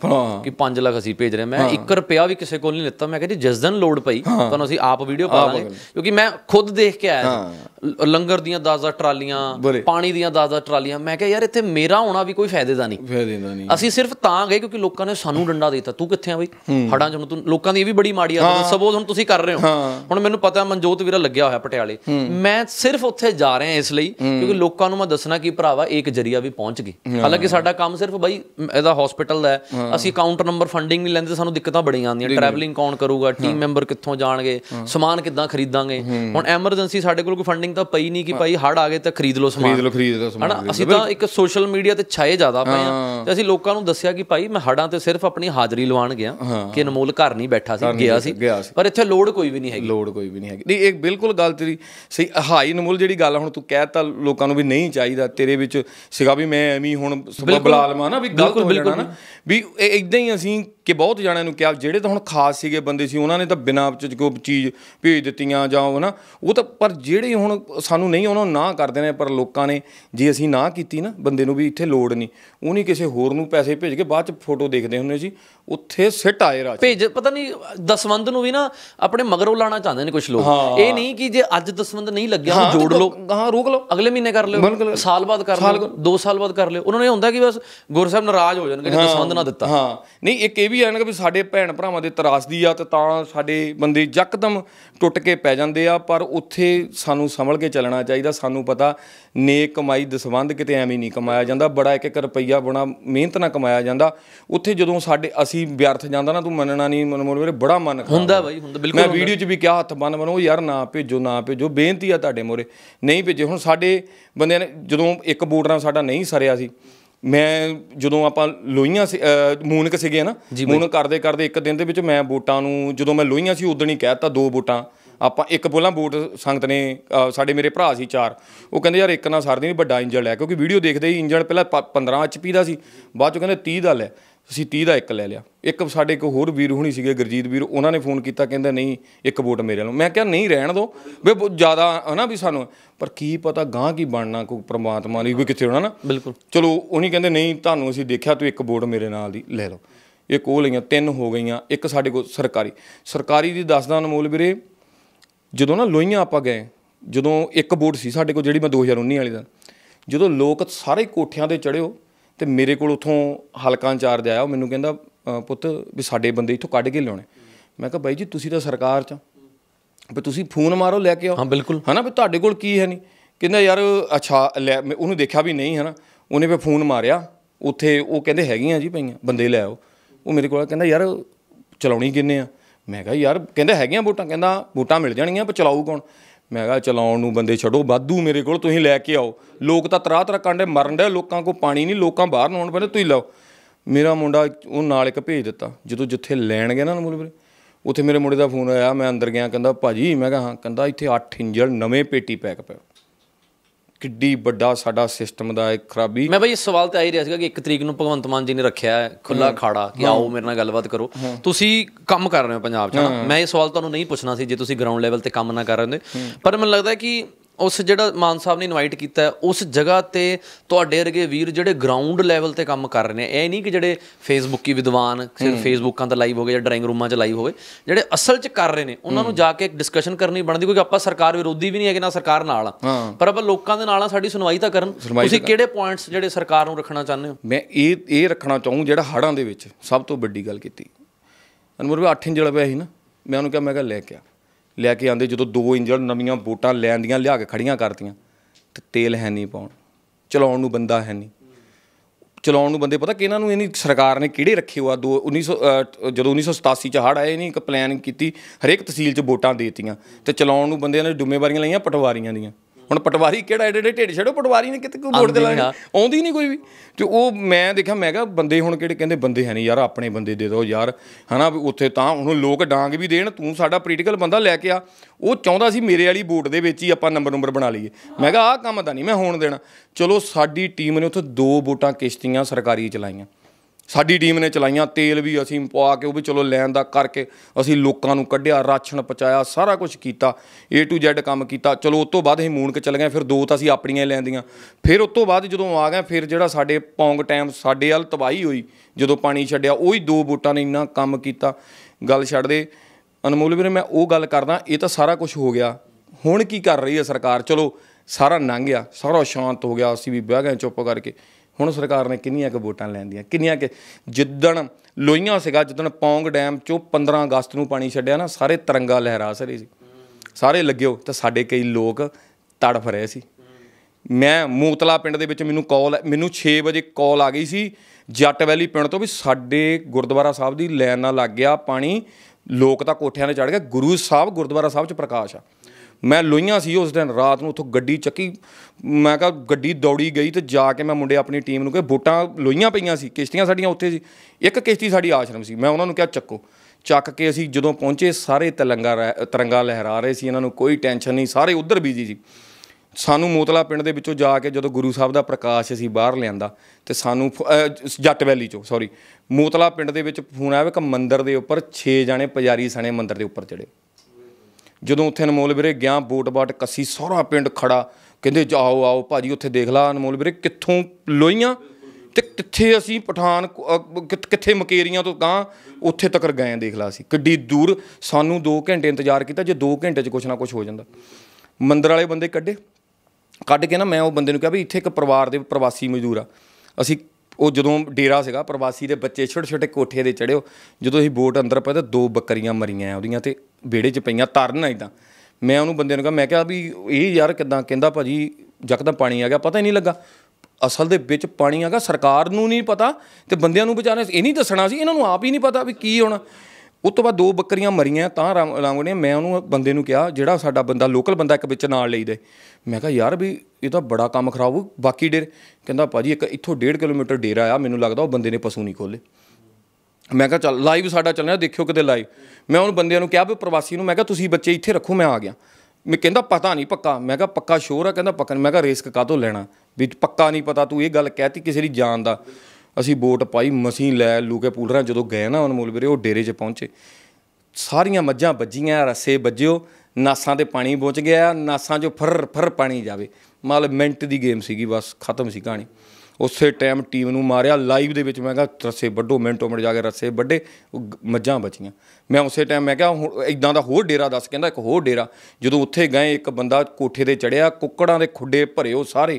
ਕਿ 5 ਲੱਖ ਅਸੀਂ ਭੇਜ ਰਹੇ ਮੈਂ 1 ਰੁਪਿਆ ਵੀ ਕਿਸੇ ਕੋਲ ਨਹੀਂ ਲਿੱਤਾ ਮੈਂ ਕਿਹਾ ਜੀ ਜਿਸ ਦਿਨ ਲੋਡ ਪਈ ਤੁਹਾਨੂੰ ਅਸੀਂ ਆਪ ਵੀਡੀਓ ਪਾ ਲਾਂਗੇ ਕਿਉਂਕਿ ਮੈਂ ਖੁਦ ਦੇਖ ਕੇ ਆਇਆ ਲੰਗਰ ਦੀਆਂ 10-10 ਟਰਾਲੀਆਂ ਪਾਣੀ ਦੀਆਂ 10-10 ਟਰਾਲੀਆਂ ਮੈਂ ਕਿਹਾ ਯਾਰ ਇੱਥੇ ਮੇਰਾ ਹੋਣਾ ਵੀ ਕੋਈ ਫਾਇਦੇ ਦਾ ਨਹੀਂ ਫਾਇਦੇ ਦਾ ਨਹੀਂ ਅਸੀਂ ਸਿਰਫ ਤਾਂ ਗਏ ਕਿਉਂਕਿ ਲੋਕਾਂ ਨੇ ਸਾਨੂੰ ਡੰਡਾ ਦਿੱਤਾ ਤੂੰ ਕਿੱਥੇ ਆ ਬਈ ਹੜਾਂ ਚ ਤੂੰ ਲੋਕਾਂ ਦੀ ਇਹ ਵੀ ਬੜੀ ਮਾੜੀ ਆਦਤ ਸਪੋਜ਼ ਹੁਣ ਤੁਸੀਂ ਕਰ ਰਹੇ ਹੋ ਹੁਣ ਮੈਨੂੰ ਪਤਾ ਮਨਜੋਤ ਵੀਰਾ ਲੱਗਿਆ ਹੋਇਆ ਪਟਿਆਲੇ ਮੈਂ ਸਿਰਫ ਉੱਥੇ ਜਾ ਰਿਹਾ ਇਸ ਲਈ ਕਿਉਂਕਿ ਲੋਕਾਂ ਨੂੰ ਮੈਂ ਦੱਸਣਾ ਕਿ ਭਰਾਵਾ ਇੱਕ ਜਰੀਆ ਵੀ ਪਹੁੰਚ ਗਈ ਹਾਲਾਂਕਿ ਸਾਡਾ ਕੰਮ ਸਿਰਫ ਬਾਈ ਇਹਦਾ ਹਸਪੀਟਲ ਦਾ ਹੈ ਅਸੀਂ ਕਾਊਂਟਰ ਨੰਬਰ ਫੰਡਿੰਗ ਨਹੀਂ ਲੈਂਦੇ ਸਾਨੂੰ ਦਿੱਕਤਾਂ ਬੜੀਆਂ ਆਉਂਦੀਆਂ ਟਰੈਵਲਿੰਗ ਕੌਣ ਕਰੂਗਾ ਟੀਮ ਮੈਂਬਰ ਕਿੱਥੋਂ ਜਾਣਗੇ ਸਮਾਨ ਕਿੱਦਾਂ ਖਰੀਦਾਂਗੇ ਹੁਣ ਐਮਰਜੈਂਸੀ ਸਾਡੇ ਕੋਲ ਕੋਈ ਫੰਡਿੰਗ ਤਾਂ ਪਈ ਨਹੀਂ ਕਿ ਭਾਈ ਹੜ ਆ ਗਏ ਤਾਂ ਖਰੀਦ ਲਓ ਸਮਾਨ ਖਰੀਦ ਲਓ ਖਰੀਦ ਲਓ ਸਮਾਨ ਅਸੀਂ ਤਾਂ ਇੱਕ ਸੋਸ਼ਲ ਮੀਡੀਆ ਤੇ ਛਾਏ ਜ਼ਿਆਦਾ ਪਏ ਆ ਤੇ ਅਸੀਂ ਲੋਕਾਂ ਨੂੰ ਦੱਸਿਆ ਕਿ ਭਾਈ ਮੈਂ ਹੜਾਂ ਤੇ ਸਿਰਫ ਆਪਣੀ ਹਾਜ਼ਰੀ ਲਵਾਉਣ ਗਿਆ ਕਿ ਅਨਮੋਲ ਘਰ ਨਹੀਂ ਬੈਠਾ ਸੀ ਗਿਆ ਸੀ ਪਰ ਇੱਥੇ ਲੋੜ ਕੋਈ ਵੀ ਨਹੀਂ ਹੈਗੀ ਲੋੜ ਕੋਈ ਵੀ ਨਹੀਂ ਹੈਗੀ ਨਹੀਂ ਇਹ ਬਿਲਕੁਲ ਗੱਲ ਤੇਰੀ ਸਹੀ ਹਾਈ ਨਮੂਲ ਜਿਹੜੀ ਗੱਲ ਹੁਣ ਤੂੰ ਕਹਿਤਾ ਲੋਕਾਂ ਨੂੰ ਵੀ ਨਹੀਂ ਚਾਹੀਦਾ ਤੇਰੇ ਵਿੱਚ ਸਿਗਾ ਵੀ ਮੈਂ ਐਵੇਂ ਹੁਣ ਸੁਬਾ ਬੁਲਾ ਲਵਾਂ ਨਾ ਵੀ ਗਲਤ ਹੋ ਜਾਣਾ ਨਾ ਵੀ ਇਦਾਂ ਹੀ ਅਸੀਂ ਕਿ ਬਹੁਤ ਜਣਿਆਂ ਨੂੰ ਕਿਹਾ ਜਿਹੜੇ ਤਾਂ ਹੁਣ ਖਾਸ ਸੀਗੇ ਬੰਦੇ ਸੀ ਉਹਨਾਂ ਨੇ ਤਾਂ ਬਿਨਾਂ ਵਿੱਚ ਕੋਈ ਚੀਜ਼ ਭੇਜ ਦਿੱਤੀਆਂ ਜਾਂ ਹਨਾ ਉਹ ਤਾਂ ਪਰ ਜਿਹੜੇ ਹੁਣ ਸਾਨੂੰ ਨਹੀਂ ਉਹਨਾਂ ਨੂੰ ਨਾ ਕਰਦੇ ਨੇ ਪਰ ਲੋਕਾਂ ਨੇ ਜੇ ਅਸੀਂ ਨਾ ਕੀਤੀ ਨਾ ਬੰਦੇ ਨੂੰ ਵੀ ਇੱਥੇ ਲੋੜ ਨਹੀਂ ਉਹ ਨਹੀਂ ਕਿਸੇ ਹੋਰ ਨੂੰ ਪੈਸੇ ਭੇਜ ਕੇ ਬਾਅਦ ਚ ਫੋਟੋ ਦੇਖਦੇ ਹੁੰਦੇ ਸੀ ਉੱਥੇ ਸਿੱਟ ਆਏ ਰਾਜ ਭੇਜ ਪਤਾ ਨਹੀਂ ਦਸਵੰਦ ਨੂੰ ਵੀ ਨਾ ਆਪਣੇ ਮਗਰੋਂ ਲਾਣਾ ਚਾਹੁੰਦੇ ਨੇ ਕੁਝ ਲੋਕ ਇਹ ਨਹੀਂ ਕਿ ਜੇ ਅੱਜ ਦਸਵੰਦ ਨਹੀਂ ਲੱਗਿਆ ਉਹ ਜੋੜ ਲਓ ਹਾਂ ਰੋਕ ਲਓ ਅਗਲੇ ਮਹੀਨੇ ਕਰ ਲਿਓ ਸਾਲ ਬਾਅਦ ਕਰ ਲਿਓ 2 ਸਾਲ ਬਾਅਦ ਕਰ ਲਿਓ ਉਹਨਾਂ ਨੇ ਹੁੰਦਾ ਕਿ ਬਸ ਗੁਰਸਾਹਿਬ ਨਾਰਾਜ਼ ਹੋ ਜਾਣਗੇ ਦਸਵੰਦ ਨਾ ਦਿੱਤਾ ਹਾਂ ਨਹੀਂ ਇੱਕ ਇਹ ਵੀ ਵੀ ਐਨਕ ਕਿ ਸਾਡੇ ਭੈਣ ਭਰਾਵਾਂ ਦੇ ਤਰਾਸਦੀ ਆ ਤੇ ਤਾਂ ਸਾਡੇ ਬੰਦੇ ਜੱਕਦਮ ਟੁੱਟ ਕੇ ਪੈ ਜਾਂਦੇ ਆ ਪਰ ਉੱਥੇ ਸਾਨੂੰ ਸੰਭਲ ਕੇ ਚੱਲਣਾ ਚਾਹੀਦਾ ਸਾਨੂੰ ਪਤਾ ਨੇਕ ਕਮਾਈ ਦਸਵੰਦ ਕਿਤੇ ਐਵੇਂ ਨਹੀਂ ਕਮਾਇਆ ਜਾਂਦਾ ਬੜਾ ਇੱਕ ਇੱਕ ਰੁਪਈਆ ਬਣਾ ਮਿਹਨਤ ਨਾਲ ਕਮਾਇਆ ਜਾਂਦਾ ਉੱਥੇ ਜਦੋਂ ਸਾਡੇ ਅਸੀਂ ਵਿਅਰਥ ਜਾਂਦਾ ਨਾ ਤੂੰ ਮੰਨਣਾ ਨਹੀਂ ਮਨਮੋਲ ਮੇਰੇ ਬੜਾ ਮਨ ਹੁੰਦਾ ਬਾਈ ਹੁੰਦਾ ਬਿਲਕੁਲ ਮੈਂ ਵੀਡੀਓ 'ਚ ਵੀ ਕਿਹਾ ਹੱਥ ਬੰਨ ਬਨੋ ਯਾਰ ਨਾ ਭੇਜੋ ਨਾ ਭੇਜੋ ਬੇਨਤੀ ਆ ਤੁਹਾਡੇ ਮੋਰੇ ਨਹੀਂ ਭੇਜੇ ਹੁਣ ਸਾਡੇ ਬੰਦਿਆਂ ਨੇ ਜਦੋਂ ਇੱਕ ਬੋਰਡ ਨਾਲ ਸਾਡਾ ਨਹੀਂ ਸਰਿਆ ਸੀ ਮੈਂ ਜਦੋਂ ਆਪਾਂ ਲੋਹੀਆਂ ਮੂਨਕ ਸੀਗੇ ਨਾ ਮੂਨਕ ਕਰਦੇ ਕਰਦੇ ਇੱਕ ਦਿਨ ਦੇ ਵਿੱਚ ਮੈਂ ਬੋਟਾਂ ਨੂੰ ਜਦੋਂ ਮੈਂ ਲੋਹੀਆਂ ਸੀ ਉਦੋਂ ਹੀ ਕਹਿਤਾ ਦੋ ਬੋਟਾਂ ਆਪਾਂ ਇੱਕ ਬੋਲਾਂ ਬੋਟ ਸੰਗਤ ਨੇ ਸਾਡੇ ਮੇਰੇ ਭਰਾ ਸੀ ਚਾਰ ਉਹ ਕਹਿੰਦੇ ਯਾਰ ਇੱਕ ਨਾਲ ਸਰਦੀ ਨਹੀਂ ਵੱਡਾ ਇੰਜਣ ਲੈ ਕਿਉਂਕਿ ਵੀਡੀਓ ਦੇਖਦੇ ਹੀ ਇੰਜਣ ਪਹਿਲਾਂ 15 ਐਚਪੀ ਦਾ ਸੀ ਬਾਅਦ ਚ ਕਹਿੰਦੇ 30 ਦਾ ਲੈ ਅਸੀਂ 30 ਦਾ ਇੱਕ ਲੈ ਲਿਆ ਇੱਕ ਸਾਡੇ ਕੋ ਹੋਰ ਵੀਰ ਹੁਣੀ ਸੀਗੇ ਗਰਜੀਤ ਵੀਰ ਉਹਨਾਂ ਨੇ ਫੋਨ ਕੀਤਾ ਕਹਿੰਦਾ ਨਹੀਂ ਇੱਕ ਵੋਟ ਮੇਰੇ ਨਾਲ ਮੈਂ ਕਿਹਾ ਨਹੀਂ ਰਹਿਣ ਦੋ ਵੀ ਜਿਆਦਾ ਹਨਾ ਵੀ ਸਾਨੂੰ ਪਰ ਕੀ ਪਤਾ ਗਾਂ ਕੀ ਬਣਨਾ ਕੋਈ ਪ੍ਰਮਾਤਮਾ ਨਹੀਂ ਕੋਈ ਕਿੱਥੇ ਹੋਣਾ ਨਾ ਬਿਲਕੁਲ ਚਲੋ ਉਹਨੀ ਕਹਿੰਦੇ ਨਹੀਂ ਤੁਹਾਨੂੰ ਅਸੀਂ ਦੇਖਿਆ ਤੂੰ ਇੱਕ ਵੋਟ ਮੇਰੇ ਨਾਲ ਦੀ ਲੈ ਲਓ ਇਹ ਕੋ ਲਈਆਂ ਤਿੰਨ ਹੋ ਗਈਆਂ ਇੱਕ ਸਾਡੇ ਕੋਲ ਸਰਕਾਰੀ ਸਰਕਾਰੀ ਦੀ ਦੱਸਦਾ ਅਨਮੋਲ ਵੀਰੇ ਜਦੋਂ ਨਾ ਲੋਈਆਂ ਆਪਾਂ ਗਏ ਜਦੋਂ ਇੱਕ ਵੋਟ ਸੀ ਸਾਡੇ ਕੋਲ ਜਿਹੜੀ ਮੈਂ 2019 ਵਾਲੀ ਦਾ ਜਦੋਂ ਲੋਕ ਸਾਰੇ ਕੋਠਿਆਂ ਤੇ ਚੜਿਓ ਤੇ ਮੇਰੇ ਕੋਲ ਉਥੋਂ ਹਲਕਾ ਇੰਚਾਰਜ ਆਇਆ ਉਹ ਮੈਨੂੰ ਕਹਿੰਦਾ ਪੁੱਤ ਵੀ ਸਾਡੇ ਬੰਦੇ ਇਥੋਂ ਕੱਢ ਕੇ ਲਿਆਉਣੇ ਮੈਂ ਕਿਹਾ ਬਾਈ ਜੀ ਤੁਸੀਂ ਤਾਂ ਸਰਕਾਰ ਚ ਵੀ ਤੁਸੀਂ ਫੋਨ ਮਾਰੋ ਲੈ ਕੇ ਆਓ ਹਾਂ ਬਿਲਕੁਲ ਹਨਾ ਵੀ ਤੁਹਾਡੇ ਕੋਲ ਕੀ ਹੈ ਨਹੀਂ ਕਹਿੰਦਾ ਯਾਰ ਅੱਛਾ ਉਹਨੂੰ ਦੇਖਿਆ ਵੀ ਨਹੀਂ ਹਨਾ ਉਹਨੇ ਵੀ ਫੋਨ ਮਾਰਿਆ ਉੱਥੇ ਉਹ ਕਹਿੰਦੇ ਹੈਗੀਆਂ ਜੀ ਪਈਆਂ ਬੰਦੇ ਲੈ ਆਓ ਉਹ ਮੇਰੇ ਕੋਲ ਕਹਿੰਦਾ ਯਾਰ ਚਲਾਉਣੀ ਕਿੰਨੇ ਆ ਮੈਂ ਕਿਹਾ ਯਾਰ ਕਹਿੰਦਾ ਹੈਗੀਆਂ ਵੋਟਾਂ ਕਹਿੰਦਾ ਵੋਟਾਂ ਮਿਲ ਜਾਣਗੀਆਂ ਪਰ ਚਲਾਉ ਕੌਣ ਮੈਂ ਕਿਹਾ ਚਲਾਉਣ ਨੂੰ ਬੰਦੇ ਛੱਡੋ ਵਾਧੂ ਮੇਰੇ ਕੋਲ ਤੁਸੀਂ ਲੈ ਕੇ ਆਓ ਲੋਕ ਤਾਂ ਤਰਾ ਤਰਾ ਕਾਂਡੇ ਮਰਨ ਦੇ ਲੋਕਾਂ ਕੋ ਪਾਣੀ ਨਹੀਂ ਲੋਕਾਂ ਬਾਹਰ ਨੂੰ ਆਉਣ ਪੈਂਦੇ ਤੁਸੀਂ ਲਓ ਮੇਰਾ ਮੁੰਡਾ ਉਹ ਨਾਲ ਇੱਕ ਭੇਜ ਦਿੱਤਾ ਜਦੋਂ ਜਿੱਥੇ ਲੈਣ ਗਿਆ ਨਾ ਅਨਮੋਲ ਵੀਰੇ ਉੱਥੇ ਮੇਰੇ ਮੁੰਡੇ ਦਾ ਫੋਨ ਆਇਆ ਮੈਂ ਅੰਦਰ ਗਿਆ ਕਹਿੰਦਾ ਭਾਜੀ ਮੈਂ ਕਿਹਾ ਹਾਂ ਕਹਿੰਦਾ ਇੱਥੇ 8 ਇੰਜਲ ਨਵੇਂ ਪੇਟੀ ਪੈਕ ਪਿਆ ਕਿੱਡੀ ਵੱਡਾ ਸਾਡਾ ਸਿਸਟਮ ਦਾ ਇੱਕ ਖਰਾਬੀ ਮੈਂ ਭਾਈ ਇਸ ਸਵਾਲ ਤੇ ਆ ਹੀ ਰਿਹਾ ਸੀਗਾ ਕਿ ਇੱਕ ਤਰੀਕ ਨੂੰ ਭਗਵੰਤ ਮਾਨ ਜੀ ਨੇ ਰੱਖਿਆ ਹੈ ਖੁੱਲਾ ਖਾੜਾ ਕਿ ਆਓ ਮੇਰੇ ਨਾਲ ਗੱਲਬਾਤ ਕਰੋ ਤੁਸੀਂ ਕੰਮ ਕਰ ਰਹੇ ਹੋ ਪੰਜਾਬ 'ਚ ਮੈਂ ਇਹ ਸਵਾਲ ਤੁਹਾਨੂੰ ਨਹੀਂ ਪੁੱਛਣਾ ਸੀ ਜੇ ਤੁਸੀਂ ਗਰਾਊਂਡ ਲੈਵਲ ਤੇ ਕੰਮ ਨਾ ਕਰ ਰਹੇ ਹੁੰਦੇ ਪਰ ਮੈਨੂੰ ਲੱਗਦਾ ਹੈ ਕਿ ਉਸ ਜਿਹੜਾ ਮਾਨ ਸਾਹਿਬ ਨੇ ਇਨਵਾਈਟ ਕੀਤਾ ਉਸ ਜਗ੍ਹਾ ਤੇ ਤੁਹਾਡੇ ਵਰਗੇ ਵੀਰ ਜਿਹੜੇ ਗਰਾਊਂਡ ਲੈਵਲ ਤੇ ਕੰਮ ਕਰ ਰਹੇ ਨੇ ਇਹ ਨਹੀਂ ਕਿ ਜਿਹੜੇ ਫੇਸਬੁੱਕੀ ਵਿਦਵਾਨ ਸਿਰਫ ਫੇਸਬੁੱਕਾਂ ਤੇ ਲਾਈਵ ਹੋ ਗਏ ਜਾਂ ਡਰਾਇੰਗ ਰੂਮਾਂ 'ਚ ਲਾਈਵ ਹੋਵੇ ਜਿਹੜੇ ਅਸਲ 'ਚ ਕਰ ਰਹੇ ਨੇ ਉਹਨਾਂ ਨੂੰ ਜਾ ਕੇ ਇੱਕ ਡਿਸਕਸ਼ਨ ਕਰਨੀ ਬਣਦੀ ਕਿਉਂਕਿ ਆਪਾਂ ਸਰਕਾਰ ਵਿਰੋਧੀ ਵੀ ਨਹੀਂ ਹੈਗੇ ਨਾ ਸਰਕਾਰ ਨਾਲ ਪਰ ਆਪਾਂ ਲੋਕਾਂ ਦੇ ਨਾਲ ਆ ਸਾਡੀ ਸੁਣਵਾਈ ਤਾਂ ਕਰਨ ਤੁਸੀਂ ਕਿਹੜੇ ਪੁਆਇੰਟਸ ਜਿਹੜੇ ਸਰਕਾਰ ਨੂੰ ਰੱਖਣਾ ਚਾਹੁੰਦੇ ਹੋ ਮੈਂ ਇਹ ਇਹ ਰੱਖਣਾ ਚਾਹੂੰ ਜਿਹੜਾ ਹੜਾਂ ਦੇ ਵਿੱਚ ਸਭ ਤੋਂ ਵੱਡੀ ਗੱਲ ਕੀਤੀ ਅਨਮੋਲ ਵੀ 8 ਇੰਚ ਵਾਲਾ ਪਿਆ ਸੀ ਨਾ ਮੈਂ ਉਹਨੂੰ ਕਿਹਾ ਮੈਂ ਕਿਹਾ ਲੈ ਕੇ ਆ ਲੈ ਕੇ ਆਂਦੇ ਜਦੋਂ ਦੋ ਇੰਜਣ ਨਵੀਆਂ ਬੋਟਾਂ ਲੈਣ ਦੀਆਂ ਲਿਆ ਕੇ ਖੜੀਆਂ ਕਰਤੀਆਂ ਤੇ ਤੇਲ ਹੈ ਨਹੀਂ ਪਾਉਣ ਚਲਾਉਣ ਨੂੰ ਬੰਦਾ ਹੈ ਨਹੀਂ ਚਲਾਉਣ ਨੂੰ ਬੰਦੇ ਪਤਾ ਕਿ ਇਹਨਾਂ ਨੂੰ ਇਹਨੀ ਸਰਕਾਰ ਨੇ ਕਿਹੜੇ ਰੱਖੇ ਹੋਆ 1900 ਜਦੋਂ 1987 ਚ ਹੜ ਆਏ ਨਹੀਂ ਇੱਕ ਪਲਾਨ ਕੀਤੀ ਹਰੇਕ ਤਹਿਸੀਲ ਚ ਵੋਟਾਂ ਦੇਤੀਆਂ ਤੇ ਚਲਾਉਣ ਨੂੰ ਬੰਦਿਆਂ ਨੇ ਜ਼ਿੰਮੇਵਾਰੀਆਂ ਲਈਆਂ ਪਟਵਾਰੀਆਂ ਦੀਆਂ ਹੁਣ ਪਟਵਾਰੀ ਕਿਹੜਾ ਐਡੇ ਢੇਡ ਛੜੋ ਪਟਵਾਰੀ ਨੇ ਕਿਤੇ ਕੋਈ ਵੋਟ ਦੇ ਲਾਣੀ ਆਉਂਦੀ ਨਹੀਂ ਕੋਈ ਵੀ ਤੇ ਉਹ ਮੈਂ ਦੇਖਿਆ ਮੈਂ ਕਿਹਾ ਬੰਦੇ ਹੁਣ ਕਿਹੜੇ ਕਹਿੰਦੇ ਬੰਦੇ ਹੈ ਨਹੀਂ ਯਾਰ ਆਪਣੇ ਬੰਦੇ ਦੇ ਦਿਓ ਯਾਰ ਹਨਾ ਉੱਥੇ ਤਾਂ ਹੁਣ ਲੋਕ ਡਾਂਗ ਵੀ ਦੇਣ ਤੂੰ ਸਾਡਾ ਪੋਲੀਟੀਕਲ ਬੰਦਾ ਲੈ ਕੇ ਆ ਉਹ ਚਾਹੁੰਦਾ ਸੀ ਮੇਰੇ ਵਾਲੀ ਵੋਟ ਦੇ ਵਿੱਚ ਹੀ ਆਪਾਂ ਨੰਬਰ ਨੰਬਰ ਬਣਾ ਲਈਏ ਮੈਂ ਕਿਹਾ ਆਹ ਕੰਮ ਤਾਂ ਨਹੀਂ ਮੈਂ ਹੋਣ ਦੇਣਾ ਚਲੋ ਸਾਡੀ ਟੀਮ ਨੇ ਉੱਥੇ ਦੋ ਵੋਟਾਂ ਕਿਸ਼ਤੀਆਂ ਸਰਕਾਰੀ ਚਲਾਈਆਂ ਸਾਡੀ ਟੀਮ ਨੇ ਚਲਾਈਆਂ ਤੇਲ ਵੀ ਅਸੀਂ ਪਵਾ ਕੇ ਉਹ ਵੀ ਚਲੋ ਲੈਣ ਦਾ ਕਰਕੇ ਅਸੀਂ ਲੋਕਾਂ ਨੂੰ ਕੱਢਿਆ ਰਾਸ਼ਨ ਪਚਾਇਆ ਸਾਰਾ ਕੁਝ ਕੀਤਾ A to Z ਕੰਮ ਕੀਤਾ ਚਲੋ ਉਸ ਤੋਂ ਬਾਅਦ ਅਸੀਂ ਮੂਨਕ ਚਲੇ ਗਏ ਫਿਰ ਦੋ ਤਾਂ ਅਸੀਂ ਆਪਣੀਆਂ ਲੈਂਦੀਆਂ ਫਿਰ ਉਸ ਤੋਂ ਬਾਅਦ ਜਦੋਂ ਆ ਗਏ ਫਿਰ ਜਿਹੜਾ ਸਾਡੇ ਪੌਂਗ ਟਾਈਮ ਸਾਡੇ ਵੱਲ ਤਬਾਈ ਹੋਈ ਜਦੋਂ ਪਾਣੀ ਛੱਡਿਆ ਉਹ ਹੀ ਦੋ ਬੋਟਾਂ ਨੇ ਇੰਨਾ ਕੰਮ ਕੀਤਾ ਗੱਲ ਛੱਡ ਦੇ ਅਨਮੋਲ ਵੀਰੇ ਮੈਂ ਉਹ ਗੱਲ ਕਰਦਾ ਇਹ ਤਾਂ ਸਾਰਾ ਕੁਝ ਹੋ ਗਿਆ ਹੁਣ ਕੀ ਕਰ ਰਹੀ ਹੈ ਸਰਕਾਰ ਚਲੋ ਸਾਰਾ ਨੰਗਿਆ ਸਾਰਾ ਸ਼ਾਂਤ ਹੋ ਗਿਆ ਅਸੀਂ ਵੀ ਬਹਿ ਗਏ ਚੁੱਪ ਕਰਕੇ ਹੁਣ ਸਰਕਾਰ ਨੇ ਕਿੰਨੀਆਂ ਕੁ ਵੋਟਾਂ ਲੈਂਦੀਆਂ ਕਿੰਨੀਆਂ ਕਿ ਜਿੱਦਣ ਲੋਈਆਂ ਸੀਗਾ ਜਿੱਦਣ ਪੌਂਗ ਡੈਮ ਚੋਂ 15 ਅਗਸਤ ਨੂੰ ਪਾਣੀ ਛੱਡਿਆ ਨਾ ਸਾਰੇ ਤਰੰਗਾ ਲਹਿਰਾ ਸਰੀ ਸੀ ਸਾਰੇ ਲੱਗਿਓ ਤੇ ਸਾਡੇ ਕਈ ਲੋਕ ਤੜਫ ਰਹੇ ਸੀ ਮੈਂ ਮੂਤਲਾ ਪਿੰਡ ਦੇ ਵਿੱਚ ਮੈਨੂੰ ਕਾਲ ਮੈਨੂੰ 6 ਵਜੇ ਕਾਲ ਆ ਗਈ ਸੀ ਜੱਟ ਵੈਲੀ ਪਿੰਡ ਤੋਂ ਵੀ ਸਾਡੇ ਗੁਰਦੁਆਰਾ ਸਾਹਿਬ ਦੀ ਲਾਈਨ ਨਾਲ ਲੱਗ ਗਿਆ ਪਾਣੀ ਲੋਕ ਤਾਂ ਕੋਠਿਆਂ 'ਤੇ ਚੜ ਗਏ ਗੁਰੂ ਸਾਹਿਬ ਗੁਰਦੁਆਰਾ ਸਾਹਿਬ 'ਚ ਪ੍ਰਕਾਸ਼ ਆ ਮੈਂ ਲੋਈਆਂ ਸੀ ਉਸ ਦਿਨ ਰਾਤ ਨੂੰ ਉੱਥੋਂ ਗੱਡੀ ਚੱਕੀ ਮੈਂ ਕਿਹਾ ਗੱਡੀ ਦੌੜੀ ਗਈ ਤੇ ਜਾ ਕੇ ਮੈਂ ਮੁੰਡੇ ਆਪਣੀ ਟੀਮ ਨੂੰ ਕਿ ਬੋਟਾਂ ਲੋਈਆਂ ਪਈਆਂ ਸੀ ਕਿਸ਼ਤੀਆਂ ਸਾਡੀਆਂ ਉੱਥੇ ਸੀ ਇੱਕ ਕਿਸ਼ਤੀ ਸਾਡੀ ਆਸ਼ਰਮ ਸੀ ਮੈਂ ਉਹਨਾਂ ਨੂੰ ਕਿਹਾ ਚੱਕੋ ਚੱਕ ਕੇ ਅਸੀਂ ਜਦੋਂ ਪਹੁੰਚੇ ਸਾਰੇ ਤਲੰਗਾ ਤਰੰਗਾ ਲਹਿਰਾ ਰਹੇ ਸੀ ਇਹਨਾਂ ਨੂੰ ਕੋਈ ਟੈਨਸ਼ਨ ਨਹੀਂ ਸਾਰੇ ਉਧਰ ਬੀਜੀ ਸੀ ਸਾਨੂੰ ਮੋਤਲਾ ਪਿੰਡ ਦੇ ਵਿੱਚੋਂ ਜਾ ਕੇ ਜਦੋਂ ਗੁਰੂ ਸਾਹਿਬ ਦਾ ਪ੍ਰਕਾਸ਼ ਅਸੀਂ ਬਾਹਰ ਲਿਆਂਦਾ ਤੇ ਸਾਨੂੰ ਜੱਟ ਵੈਲੀ ਚੋਂ ਸੌਰੀ ਮੋਤਲਾ ਪਿੰਡ ਦੇ ਵਿੱਚ ਫੋਨ ਆਇਆ ਕਿ ਮੰਦਿਰ ਦੇ ਉੱਪਰ 6 ਜਾਣੇ ਪੁਜਾਰੀ ਸਣੇ ਮੰਦਿਰ ਦੇ ਉੱਪਰ ਚੜੇ ਜਦੋਂ ਉੱਥੇ ਅਨਮੋਲ ਵੀਰੇ ਗਿਆ ਬੋਟ ਬਾਟ ਕੱਸੀ ਸਾਰਾ ਪਿੰਡ ਖੜਾ ਕਹਿੰਦੇ ਜਾਓ ਆਓ ਭਾਜੀ ਉੱਥੇ ਦੇਖ ਲਾ ਅਨਮੋਲ ਵੀਰੇ ਕਿੱਥੋਂ ਲੋਈਆਂ ਤੇ ਕਿੱਥੇ ਅਸੀਂ ਪਠਾਨ ਕਿੱਥੇ ਮਕੇਰੀਆਂ ਤੋਂ ਗਾਂ ਉੱਥੇ ਤੱਕ ਗਏ ਦੇਖ ਲਾ ਅਸੀਂ ਕਿੱਡੀ ਦੂਰ ਸਾਨੂੰ 2 ਘੰਟੇ ਇੰਤਜ਼ਾਰ ਕੀਤਾ ਜੇ 2 ਘੰਟੇ 'ਚ ਕੁਛ ਨਾ ਕੁਛ ਹੋ ਜਾਂਦਾ ਮੰਦਰ ਵਾਲੇ ਬੰਦੇ ਕੱਢੇ ਕੱਢ ਕੇ ਨਾ ਮੈਂ ਉਹ ਬੰਦੇ ਨੂੰ ਕਿਹਾ ਵੀ ਇੱਥੇ ਇੱਕ ਪਰਿਵਾਰ ਦੇ ਪ੍ਰਵਾਸੀ ਮਜ਼ਦੂਰ ਆ ਅਸੀਂ ਉਹ ਜਦੋਂ ਡੇਰਾ ਸੀਗਾ ਪ੍ਰਵਾਸੀ ਦੇ ਬੱਚੇ ਛੋਟੇ ਛੋਟੇ ਕੋਠੇ ਦੇ ਚੜਿਓ ਜਦੋਂ ਅਸੀਂ ਬੋਟ ਅੰਦਰ ਪਏ ਤਾਂ ਦੋ ਬੱਕਰੀਆਂ ਮਰੀਆਂ ਆ ਉਹਦੀਆਂ ਤੇ ਵਿਹੜੇ 'ਚ ਪਈਆਂ ਤਰਨ ਇਦਾਂ ਮੈਂ ਉਹਨੂੰ ਬੰਦੇ ਨੂੰ ਕਿਹਾ ਮੈਂ ਕਿਹਾ ਵੀ ਇਹ ਯਾਰ ਕਿਦਾਂ ਕਹਿੰਦਾ ਭਾਜੀ ਜਕਦਮ ਪਾਣੀ ਆ ਗਿਆ ਪਤਾ ਹੀ ਨਹੀਂ ਲੱਗਾ ਅਸਲ ਦੇ ਵਿੱਚ ਪਾਣੀ ਆਗਾ ਸਰਕਾਰ ਨੂੰ ਨਹੀਂ ਪਤਾ ਤੇ ਬੰਦਿਆਂ ਨੂੰ ਵਿਚਾਰੇ ਇਹ ਨਹੀਂ ਦੱਸਣਾ ਸੀ ਇਹਨਾਂ ਨੂੰ ਆਪ ਹੀ ਨਹੀਂ ਪਤਾ ਵੀ ਕੀ ਹੋਣਾ ਉਸ ਤੋਂ ਬਾਅਦ ਦੋ ਬੱਕਰੀਆਂ ਮਰੀਆਂ ਤਾਂ ਰਾਮਗਣੇ ਮੈਂ ਉਹਨੂੰ ਬੰਦੇ ਨੂੰ ਕਿਹਾ ਜਿਹੜਾ ਸਾਡਾ ਬੰਦਾ ਲੋਕਲ ਬੰਦਾ ਇੱਕ ਵਿੱਚ ਨਾਲ ਦੇ ਮੈਂ ਕਿਹਾ ਯਾਰ ਵੀ ਇਹ ਤਾਂ ਬੜਾ ਕੰਮ ਖਰਾਬ ਹੋ ਬਾਕੀ ਡੇਰ ਕਹਿੰਦਾ ਭਾਜੀ ਇੱਕ ਇੱਥੋਂ 1.5 ਕਿਲੋਮੀਟਰ ਡੇਰਾ ਆ ਮੈਨੂੰ ਲੱਗਦਾ ਉਹ ਬੰਦੇ ਨੇ ਪਸ਼ੂ ਨਹੀਂ ਖੋਲੇ ਮੈਂ ਕਿਹਾ ਚੱਲ ਲਾਈਵ ਸਾਡਾ ਚੱਲਣਾ ਦੇਖਿਓ ਕਿਤੇ ਲਾਈਵ ਮੈਂ ਉਹਨਾਂ ਬੰਦਿਆਂ ਨੂੰ ਕਿਹਾ ਵੀ ਪ੍ਰਵਾਸੀ ਨੂੰ ਮੈਂ ਕਿਹਾ ਤੁਸੀਂ ਬੱਚੇ ਇੱਥੇ ਰੱਖੋ ਮੈਂ ਆ ਗਿਆ ਮੈਂ ਕਹਿੰਦਾ ਪਤਾ ਨਹੀਂ ਪੱਕਾ ਮੈਂ ਕਿਹਾ ਪੱਕਾ ਸ਼ੋਰ ਆ ਕਹਿੰਦਾ ਪੱਕਾ ਮੈਂ ਕਿਹਾ ਰਿਸਕ ਕਾਹਤੋਂ ਲੈਣਾ ਵੀ ਪੱਕਾ ਨਹੀਂ ਪਤਾ ਤੂੰ ਇਹ ਗੱਲ ਕਹਿਤੀ ਕਿਸੇ ਦੀ ਜਾਨ ਦਾ ਅਸੀਂ ਵੋਟ ਪਾਈ ਮਸੀਂ ਲੈ ਲੂਕੇ ਪੂਲਰਾਂ ਜਦੋਂ ਗਏ ਨਾ ਅਨਮੋਲ ਵੀਰੇ ਉਹ ਡੇਰੇ 'ਚ ਪਹੁੰਚੇ ਸਾਰੀਆਂ ਮੱਝਾਂ ਵੱਜੀਆਂ ਰਸੇ ਵੱਜਿਓ ਨਾਸਾਂ ਤੇ ਪਾਣੀ ਪਹੁੰਚ ਗਿਆ ਨਾਸਾਂ 'ਚੋਂ ਫਰ ਫਰ ਪਾਣੀ ਜਾਵੇ ਮਤਲਬ ਮਿੰਟ ਦੀ ਗੇਮ ਸੀਗੀ ਬਸ ਖਤਮ ਸੀ ਕਹਾਣੀ ਉਸੇ ਟਾਈਮ ਟੀਮ ਨੂੰ ਮਾਰਿਆ ਲਾਈਵ ਦੇ ਵਿੱਚ ਮੈਂ ਕਿਹਾ ਰਸੇ ਵੱਡੋ ਮਿੰਟੋ ਮਿੰਟ ਜਾ ਕੇ ਰਸੇ ਵੱਡੇ ਮੱਝਾਂ ਬਚੀਆਂ ਮੈਂ ਉਸੇ ਟਾਈਮ ਮੈਂ ਕਿਹਾ ਇਦਾਂ ਦਾ ਹੋਰ ਡੇਰਾ ਦੱਸ ਕਹਿੰਦਾ ਇੱਕ ਹੋਰ ਡੇਰਾ ਜਦੋਂ ਉੱਥੇ ਗਏ ਇੱਕ ਬੰਦਾ ਕੋਠੇ ਦੇ ਚੜਿਆ ਕੁੱਕੜਾਂ ਦੇ ਖੁੱਡੇ ਭਰਿਓ ਸਾਰੇ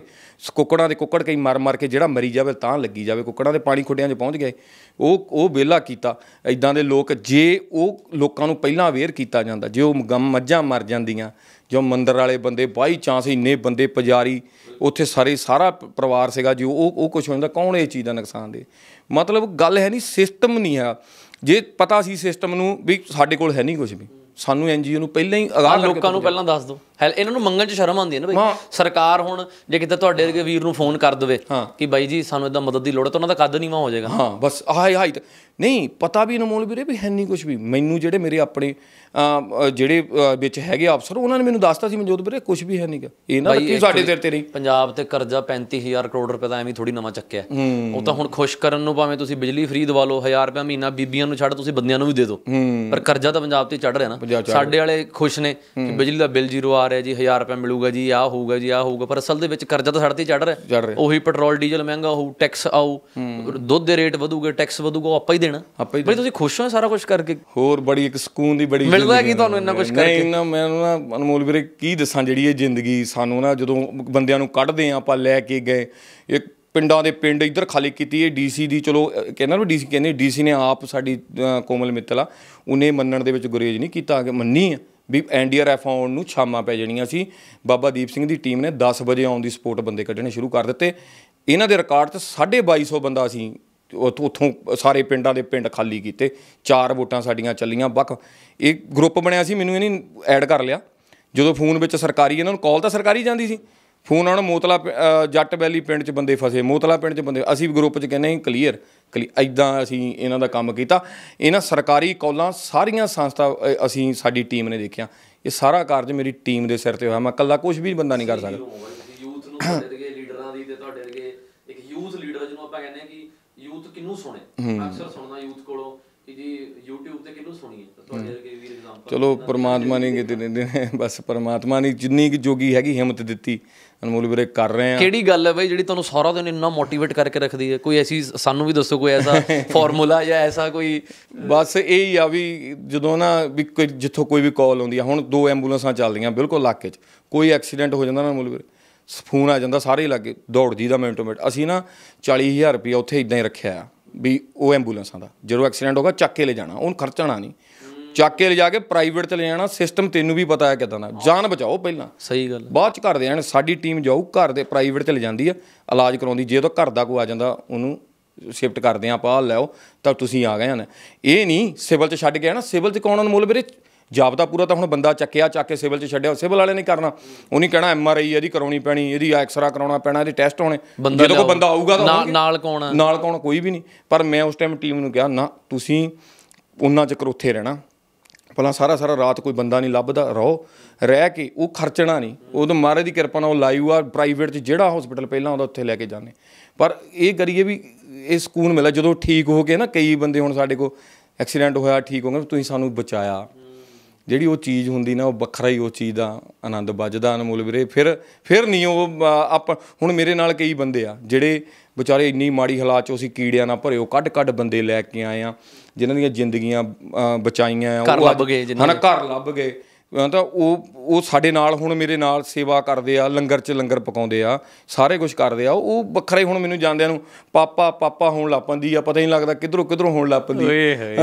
ਕੁੱਕੜਾਂ ਦੇ ਕੁੱਕੜ ਕਈ ਮਰ ਮਰ ਕੇ ਜਿਹੜਾ ਮਰੀ ਜਾਵੇ ਤਾਂ ਲੱਗੀ ਜਾਵੇ ਕੁੱਕੜਾਂ ਦੇ ਪਾਣੀ ਖੁੱਡਿਆਂ 'ਚ ਪਹੁੰਚ ਗਏ ਉਹ ਉਹ ਵੇਲਾ ਕੀਤਾ ਇਦਾਂ ਦੇ ਲੋਕ ਜੇ ਉਹ ਲੋਕਾਂ ਨੂੰ ਪਹਿਲਾਂ ਅਵੇਅਰ ਕੀਤਾ ਜਾਂਦਾ ਜੇ ਉਹ ਗਮ ਮੱਝਾਂ ਮਰ ਜਾਂਦੀਆਂ ਜੋ ਮੰਦਰ ਵਾਲੇ ਬੰਦੇ ਬਾਈ ਚਾਂਸ ਇੰਨੇ ਬੰਦੇ ਪੁਜਾਰੀ ਉੱਥੇ ਸਾਰੇ ਸਾਰਾ ਪਰਿਵਾਰ ਸੀਗਾ ਜੀ ਉਹ ਉਹ ਕੁਝ ਜਾਂਦਾ ਕੌਣ ਇਹ ਚੀਜ਼ ਦਾ ਨੁਕਸਾਨ ਦੇ ਮਤਲਬ ਗੱਲ ਹੈ ਨਹੀਂ ਸਿਸਟਮ ਨਹੀਂ ਹੈ ਜੇ ਪਤਾ ਸੀ ਸਿਸਟਮ ਨੂੰ ਵੀ ਸਾਡੇ ਕੋਲ ਹੈ ਨਹੀਂ ਕੁਝ ਵੀ ਸਾਨੂੰ ਐਨਜੀਓ ਨੂੰ ਪਹਿਲਾਂ ਹੀ ਆਗਾਹ ਲੋਕਾਂ ਨੂੰ ਪਹਿਲਾਂ ਦੱਸ ਦਿਓ ਇਹਨਾਂ ਨੂੰ ਮੰਗਣ 'ਚ ਸ਼ਰਮ ਆਉਂਦੀ ਹੈ ਨਾ ਬਈ ਸਰਕਾਰ ਹੁਣ ਜੇ ਕਿਤੇ ਤੁਹਾਡੇ ਦੇ ਵੀਰ ਨੂੰ ਫੋਨ ਕਰ ਦਵੇ ਕਿ ਬਾਈ ਜੀ ਸਾਨੂੰ ਇਦਾਂ ਮਦਦ ਦੀ ਲੋੜ ਹੈ ਤਾਂ ਉਹਨਾਂ ਦਾ ਕੱਦ ਨੀਵਾ ਹੋ ਜਾਏਗਾ ਹਾਂ ਬਸ ਹਾਈ ਹਾਈ ਨਹੀਂ ਪਤਾ ਵੀ ਅਨਮੋਲ ਵੀਰੇ ਵੀ ਹੈ ਨਹੀਂ ਕੁਝ ਵੀ ਮੈਨੂੰ ਜਿਹੜੇ ਮੇਰੇ ਆਪਣੇ ਜਿਹੜੇ ਵਿੱਚ ਹੈਗੇ ਅਫਸਰ ਉਹਨਾਂ ਨੇ ਮੈਨੂੰ ਦੱਸਤਾ ਸੀ ਮਨਜੋਤ ਵੀਰੇ ਕੁਝ ਵੀ ਹੈ ਨਹੀਂਗਾ ਇਹ ਨਾ ਕਿ ਸਾਡੇ ਸਿਰ ਤੇ ਨਹੀਂ ਪੰਜਾਬ ਤੇ ਕਰਜ਼ਾ 35000 ਕਰੋੜ ਰੁਪਏ ਦਾ ਐਵੇਂ ਥੋੜੀ ਨਵਾਂ ਚੱਕਿਆ ਉਹ ਤਾਂ ਹੁਣ ਖੁਸ਼ ਕਰਨ ਨੂੰ ਭਾਵੇਂ ਤੁਸੀਂ ਬਿਜਲੀ ਫ੍ਰੀ ਦਵਾ ਲਓ 1000 ਰੁਪਏ ਮਹੀਨਾ ਬੀਬੀਆਂ ਨੂੰ ਛੱਡ ਤੁਸੀਂ ਬੰਦਿਆਂ ਨੂੰ ਵੀ ਦੇ ਦਿਓ ਪਰ ਕਰਜ਼ਾ ਤਾਂ ਪੰਜਾਬ ਤੇ ਚੜ ਰਿਹਾ ਨਾ ਸਾਡੇ ਵਾਲੇ ਖੁਸ਼ ਨੇ ਕਿ ਬਿਜਲੀ ਦਾ ਬਿੱਲ ਜ਼ੀਰੋ ਆ ਰਿਹਾ ਜੀ 1000 ਰੁਪਏ ਮਿਲੂਗਾ ਜੀ ਆ ਹੋਊਗਾ ਜੀ ਆ ਹੋਊਗਾ ਪਰ ਅਸਲ ਦੇ ਵਿੱਚ ਕਰਜ਼ਾ ਤਾਂ ਸਾਡੇ ਤੇ ਚੜ ਰਿਹਾ ਉਹੀ ਪੈਟਰੋਲ ਡੀਜ਼ਲ ਮਹਿੰਗਾ ਹੋਊ ਟੈਕਸ ਆਊ ਦੁੱਧ ਦੇ ਰੇਟ ਵਧੂਗੇ ਟੈਕਸ ਵਧੂਗਾ ਆਪਾਂ ਹੀ ਦੇਣਾ ਬਈ ਤੁਸੀਂ ਖੁਸ਼ ਹੋ ਸਾਰਾ ਕੁਝ ਕਰਕੇ ਹੋਰ ਬੜੀ ਇੱਕ ਸਕੂਨ ਦੀ ਬੜੀ ਮਿਲਦਾ ਕੀ ਤੁਹਾਨੂੰ ਇੰਨਾ ਕੁਝ ਕਰਕੇ ਨਹੀਂ ਨਾ ਮੈਂ ਨਾ ਅਨਮੋਲ ਵੀਰੇ ਕੀ ਦੱਸਾਂ ਜਿਹੜੀ ਇਹ ਜ਼ਿੰਦਗੀ ਸਾਨੂੰ ਨਾ ਜਦੋਂ ਬੰਦਿਆਂ ਨੂੰ ਕੱਢਦੇ ਆ ਆਪਾਂ ਲੈ ਕੇ ਗਏ ਇਹ ਪਿੰਡਾਂ ਦੇ ਪਿੰਡ ਇੱਧਰ ਖਾਲੀ ਕੀਤੀ ਹੈ ਡੀਸੀ ਦੀ ਚਲੋ ਕਹਿੰਦਾ ਨਾ ਡੀਸੀ ਕਹਿੰਦੇ ਡੀਸੀ ਨੇ ਆਪ ਸਾਡੀ ਕੋਮਲ ਮਿੱਤਲ ਆ ਉਹਨੇ ਮੰਨਣ ਦੇ ਵਿੱਚ ਗੁਰੇਜ ਨਹੀਂ ਕੀਤਾ ਕਿ ਮੰਨੀ ਆ ਵੀ ਐਨਡੀਆਰਐਫ ਆਉਣ ਨੂੰ ਛਾਮਾਂ ਪੈ ਜਾਣੀਆਂ ਸੀ ਬਾਬਾ ਦੀਪ ਸਿੰਘ ਦੀ ਟੀਮ ਨੇ 10 ਵਜੇ ਆਉਣ ਦੀ ਸਪੋਰਟ ਬੰਦੇ ਕੱਢਣੇ ਸ਼ੁਰੂ ਕਰ ਦਿੱਤੇ ਇਹਨਾਂ ਦੇ ਰਿਕਾਰਡ ਤੇ 2250 ਬੰਦਾ ਸੀ ਉਥੋਂ ਸਾਰੇ ਪਿੰਡਾਂ ਦੇ ਪਿੰਡ ਖਾਲੀ ਕੀਤੇ ਚਾਰ ਵੋਟਾਂ ਸਾਡੀਆਂ ਚੱਲੀਆਂ ਬਕ ਇਹ ਗਰੁੱਪ ਬਣਿਆ ਸੀ ਮੈਨੂੰ ਇਹਨੇ ਐਡ ਕਰ ਲਿਆ ਜਦੋਂ ਫੋਨ ਵਿੱਚ ਸਰਕਾਰੀ ਇਹਨਾਂ ਨੂੰ ਕਾਲ ਤਾਂ ਸਰਕਾਰੀ ਜਾਂਦੀ ਸੀ ਫੋਨ ਆਉਣ ਮੋਤਲਾ ਜੱਟ ਵੈਲੀ ਪਿੰਡ 'ਚ ਬੰਦੇ ਫਸੇ ਮੋਤਲਾ ਪਿੰਡ 'ਚ ਬੰਦੇ ਅਸੀਂ ਗਰੁੱਪ 'ਚ ਕਹਿੰਦੇ ਕਲੀਅਰ ਐਦਾਂ ਅਸੀਂ ਇਹਨਾਂ ਦਾ ਕੰਮ ਕੀਤਾ ਇਹਨਾਂ ਸਰਕਾਰੀ ਕਾਲਾਂ ਸਾਰੀਆਂ ਸੰਸਥਾ ਅਸੀਂ ਸਾਡੀ ਟੀਮ ਨੇ ਦੇਖਿਆ ਇਹ ਸਾਰਾ ਕਾਰਜ ਮੇਰੀ ਟੀਮ ਦੇ ਸਿਰ ਤੇ ਹੋਇਆ ਮੈਂ ਇਕੱਲਾ ਕੁਝ ਵੀ ਬੰਦਾ ਨਹੀਂ ਕਰ ਸਕਦਾ ਯੂਥ ਨੂੰ ਬੰਦੇ ਵਰਗੇ ਲੀਡਰਾਂ ਦੀ ਤੇ ਤੁਹਾਡੇ ਵਰਗੇ ਇੱਕ ਯੂਥ ਲੀਡਰ ਜਿਹਨੂੰ ਆਪਾਂ ਕਹਿੰਦੇ ਆ ਕਿ ਕਿੰਨੂੰ ਸੁਣੇ ਅਕਸਰ ਸੁਣਦਾ ਯੂਥ ਕੋਲੋਂ ਕਿ ਜੀ YouTube ਤੇ ਕਿੰਨੂੰ ਸੁਣੀਏ ਤੁਹਾਡੇ ਵਰਗੇ ਵੀਰ ਐਗਜ਼ਾਮਪਲ ਚਲੋ ਪਰਮਾਤਮਾ ਨੇ ਕਿਤੇ ਦਿੰਦੇ ਨੇ ਬਸ ਪਰਮਾਤਮਾ ਨੇ ਜਿੰਨੀ ਕਿ ਜੋਗੀ ਹੈਗੀ ਹਿੰਮਤ ਦਿੱਤੀ ਅਨਮੋਲ ਵੀਰੇ ਕਰ ਰਹੇ ਆ ਕਿਹੜੀ ਗੱਲ ਹੈ ਬਾਈ ਜਿਹੜੀ ਤੁਹਾਨੂੰ ਸਾਰਾ ਦਿਨ ਇੰਨਾ ਮੋਟੀਵੇਟ ਕਰਕੇ ਰੱਖਦੀ ਹੈ ਕੋਈ ਐਸੀ ਸਾਨੂੰ ਵੀ ਦੱਸੋ ਕੋਈ ਐਸਾ ਫਾਰਮੂਲਾ ਜਾਂ ਐਸਾ ਕੋਈ ਬਸ ਇਹ ਹੀ ਆ ਵੀ ਜਦੋਂ ਨਾ ਵੀ ਜਿੱਥੋਂ ਕੋਈ ਵੀ ਕਾਲ ਆਉਂਦੀ ਆ ਹੁਣ ਦੋ ਐਂਬੂਲੈਂਸਾਂ ਚੱਲਦੀਆਂ ਬਿਲਕੁਲ ਲਾਕੇ 'ਚ ਕੋਈ ਐਕਸੀਡੈਂਟ ਹੋ ਜਾਂਦਾ ਨਾ ਅਨਮੋਲ ਵੀਰੇ ਸਫੂਨ ਆ ਜਾਂਦਾ ਸਾਰੇ ਲੱਗੇ ਦੌੜ ਜੀ ਦਾ ਮਿੰਟੋ ਮਿੰਟ ਅਸੀਂ ਨਾ 40000 ਰੁਪਏ ਉੱਥੇ ਇਦਾਂ ਹੀ ਰੱਖਿਆ ਆ ਵੀ ਉਹ ਐਂਬੂਲੈਂਸਾਂ ਦਾ ਜਦੋਂ ਐਕਸੀਡੈਂਟ ਹੋਗਾ ਚੱਕ ਕੇ ਲੈ ਜਾਣਾ ਉਹਨ ਖਰਚਣਾ ਨਹੀਂ ਚੱਕ ਕੇ ਲੈ ਜਾ ਕੇ ਪ੍ਰਾਈਵੇਟ ਤੇ ਲੈ ਜਾਣਾ ਸਿਸਟਮ ਤੈਨੂੰ ਵੀ ਪਤਾ ਹੈ ਕਿਦਾਂ ਦਾ ਜਾਨ ਬਚਾਓ ਪਹਿਲਾਂ ਸਹੀ ਗੱਲ ਬਾਅਦ ਚ ਕਰਦੇ ਆਣ ਸਾਡੀ ਟੀਮ ਜਾਊ ਘਰ ਦੇ ਪ੍ਰਾਈਵੇਟ ਤੇ ਲੈ ਜਾਂਦੀ ਆ ਇਲਾਜ ਕਰਾਉਂਦੀ ਜੇ ਤਾਂ ਘਰ ਦਾ ਕੋਈ ਆ ਜਾਂਦਾ ਉਹਨੂੰ ਸ਼ਿਫਟ ਕਰਦੇ ਆ ਆਪਾਂ ਲੈਓ ਤਾਂ ਤੁਸੀਂ ਆ ਗਏ ਹਨ ਇਹ ਨਹੀਂ ਸਿਵਲ ਚ ਛੱਡ ਗਿਆ ਨਾ ਸਿਵਲ ਚ ਕੌਣ ਅਨਮੋਲ ਵੀਰੇ ਜਾਬਦਾ ਪੂਰਾ ਤਾਂ ਹੁਣ ਬੰਦਾ ਚੱਕਿਆ ਚੱਕ ਕੇ ਸਿਵਲ 'ਚ ਛੱਡਿਆ ਸਿਵਲ ਵਾਲੇ ਨੇ ਕਰਨਾ ਉਹਨੇ ਕਹਿਣਾ ਐਮ ਆਰ ਆਈ ਇਹਦੀ ਕਰਾਉਣੀ ਪੈਣੀ ਇਹਦੀ ਐਕਸਰਾ ਕਰਾਉਣਾ ਪੈਣਾ ਇਹਦੇ ਟੈਸਟ ਹੋਣੇ ਜਦੋਂ ਕੋਈ ਬੰਦਾ ਆਊਗਾ ਤਾਂ ਨਾਲ ਕੌਣ ਆ ਨਾਲ ਕੌਣ ਕੋਈ ਵੀ ਨਹੀਂ ਪਰ ਮੈਂ ਉਸ ਟਾਈਮ ਟੀਮ ਨੂੰ ਕਿਹਾ ਨਾ ਤੁਸੀਂ ਉਹਨਾਂ ਚੱਕਰ ਉੱਥੇ ਰਹਿਣਾ ਭਲਾ ਸਾਰਾ ਸਾਰਾ ਰਾਤ ਕੋਈ ਬੰਦਾ ਨਹੀਂ ਲੱਭਦਾ ਰਹੋ ਰਹਿ ਕੇ ਉਹ ਖਰਚਣਾ ਨਹੀਂ ਉਦੋਂ ਮਹਾਰਾਜ ਦੀ ਕਿਰਪਾ ਨਾਲ ਉਹ ਲਾਈਵ ਆ ਪ੍ਰਾਈਵੇਟ 'ਚ ਜਿਹੜਾ ਹਸਪੀਟਲ ਪਹਿਲਾਂ ਆਉਂਦਾ ਉੱਥੇ ਲੈ ਕੇ ਜਾਂਦੇ ਪਰ ਇਹ ਕਰੀਏ ਵੀ ਇਹ ਸਕੂਨ ਮਿਲਿਆ ਜਦੋਂ ਠੀਕ ਹੋ ਗਏ ਨਾ ਕਈ ਬੰਦੇ ਹੁਣ ਸਾਡੇ ਕੋਲ ਐਕਸੀਡੈਂਟ ਹੋਇਆ ਠੀਕ ਹੋ ਗਏ ਤੁਸੀਂ ਸਾਨੂੰ ਬਚਾਇਆ ਜਿਹੜੀ ਉਹ ਚੀਜ਼ ਹੁੰਦੀ ਨਾ ਉਹ ਵੱਖਰਾ ਹੀ ਉਹ ਚੀਜ਼ ਦਾ ਆਨੰਦ ਵੱਜਦਾ ਅਨਮੋਲ ਵੀਰੇ ਫਿਰ ਫਿਰ ਨਹੀਂ ਉਹ ਆਪ ਹੁਣ ਮੇਰੇ ਨਾਲ ਕਈ ਬੰਦੇ ਆ ਜਿਹੜੇ ਵਿਚਾਰੇ ਇੰਨੀ ਮਾੜੀ ਹਾਲਾਤ 'ਚ ਅਸੀਂ ਕੀੜਿਆਂ ਨਾਲ ਭਰਿਓ ਕੱਢ-ਕੱਢ ਬੰਦੇ ਲੈ ਕੇ ਆਏ ਆ ਜਿਨ੍ਹਾਂ ਦੀਆਂ ਜ਼ਿੰਦਗੀਆਂ ਬਚਾਈਆਂ ਆ ਉਹ ਹਨ ਘਰ ਲੱਭ ਗਏ ਤਾਂ ਉਹ ਉਹ ਸਾਡੇ ਨਾਲ ਹੁਣ ਮੇਰੇ ਨਾਲ ਸੇਵਾ ਕਰਦੇ ਆ ਲੰਗਰ 'ਚ ਲੰਗਰ ਪਕਾਉਂਦੇ ਆ ਸਾਰੇ ਕੁਝ ਕਰਦੇ ਆ ਉਹ ਵੱਖਰੇ ਹੁਣ ਮੈਨੂੰ ਜਾਂਦਿਆਂ ਨੂੰ ਪਾਪਾ ਪਾਪਾ ਹੋਣ ਲੱਪੰਦੀ ਆ ਪਤਾ ਹੀ ਨਹੀਂ ਲੱਗਦਾ ਕਿਧਰੋਂ ਕਿਧਰੋਂ ਹੋਣ ਲੱਪੰਦੀ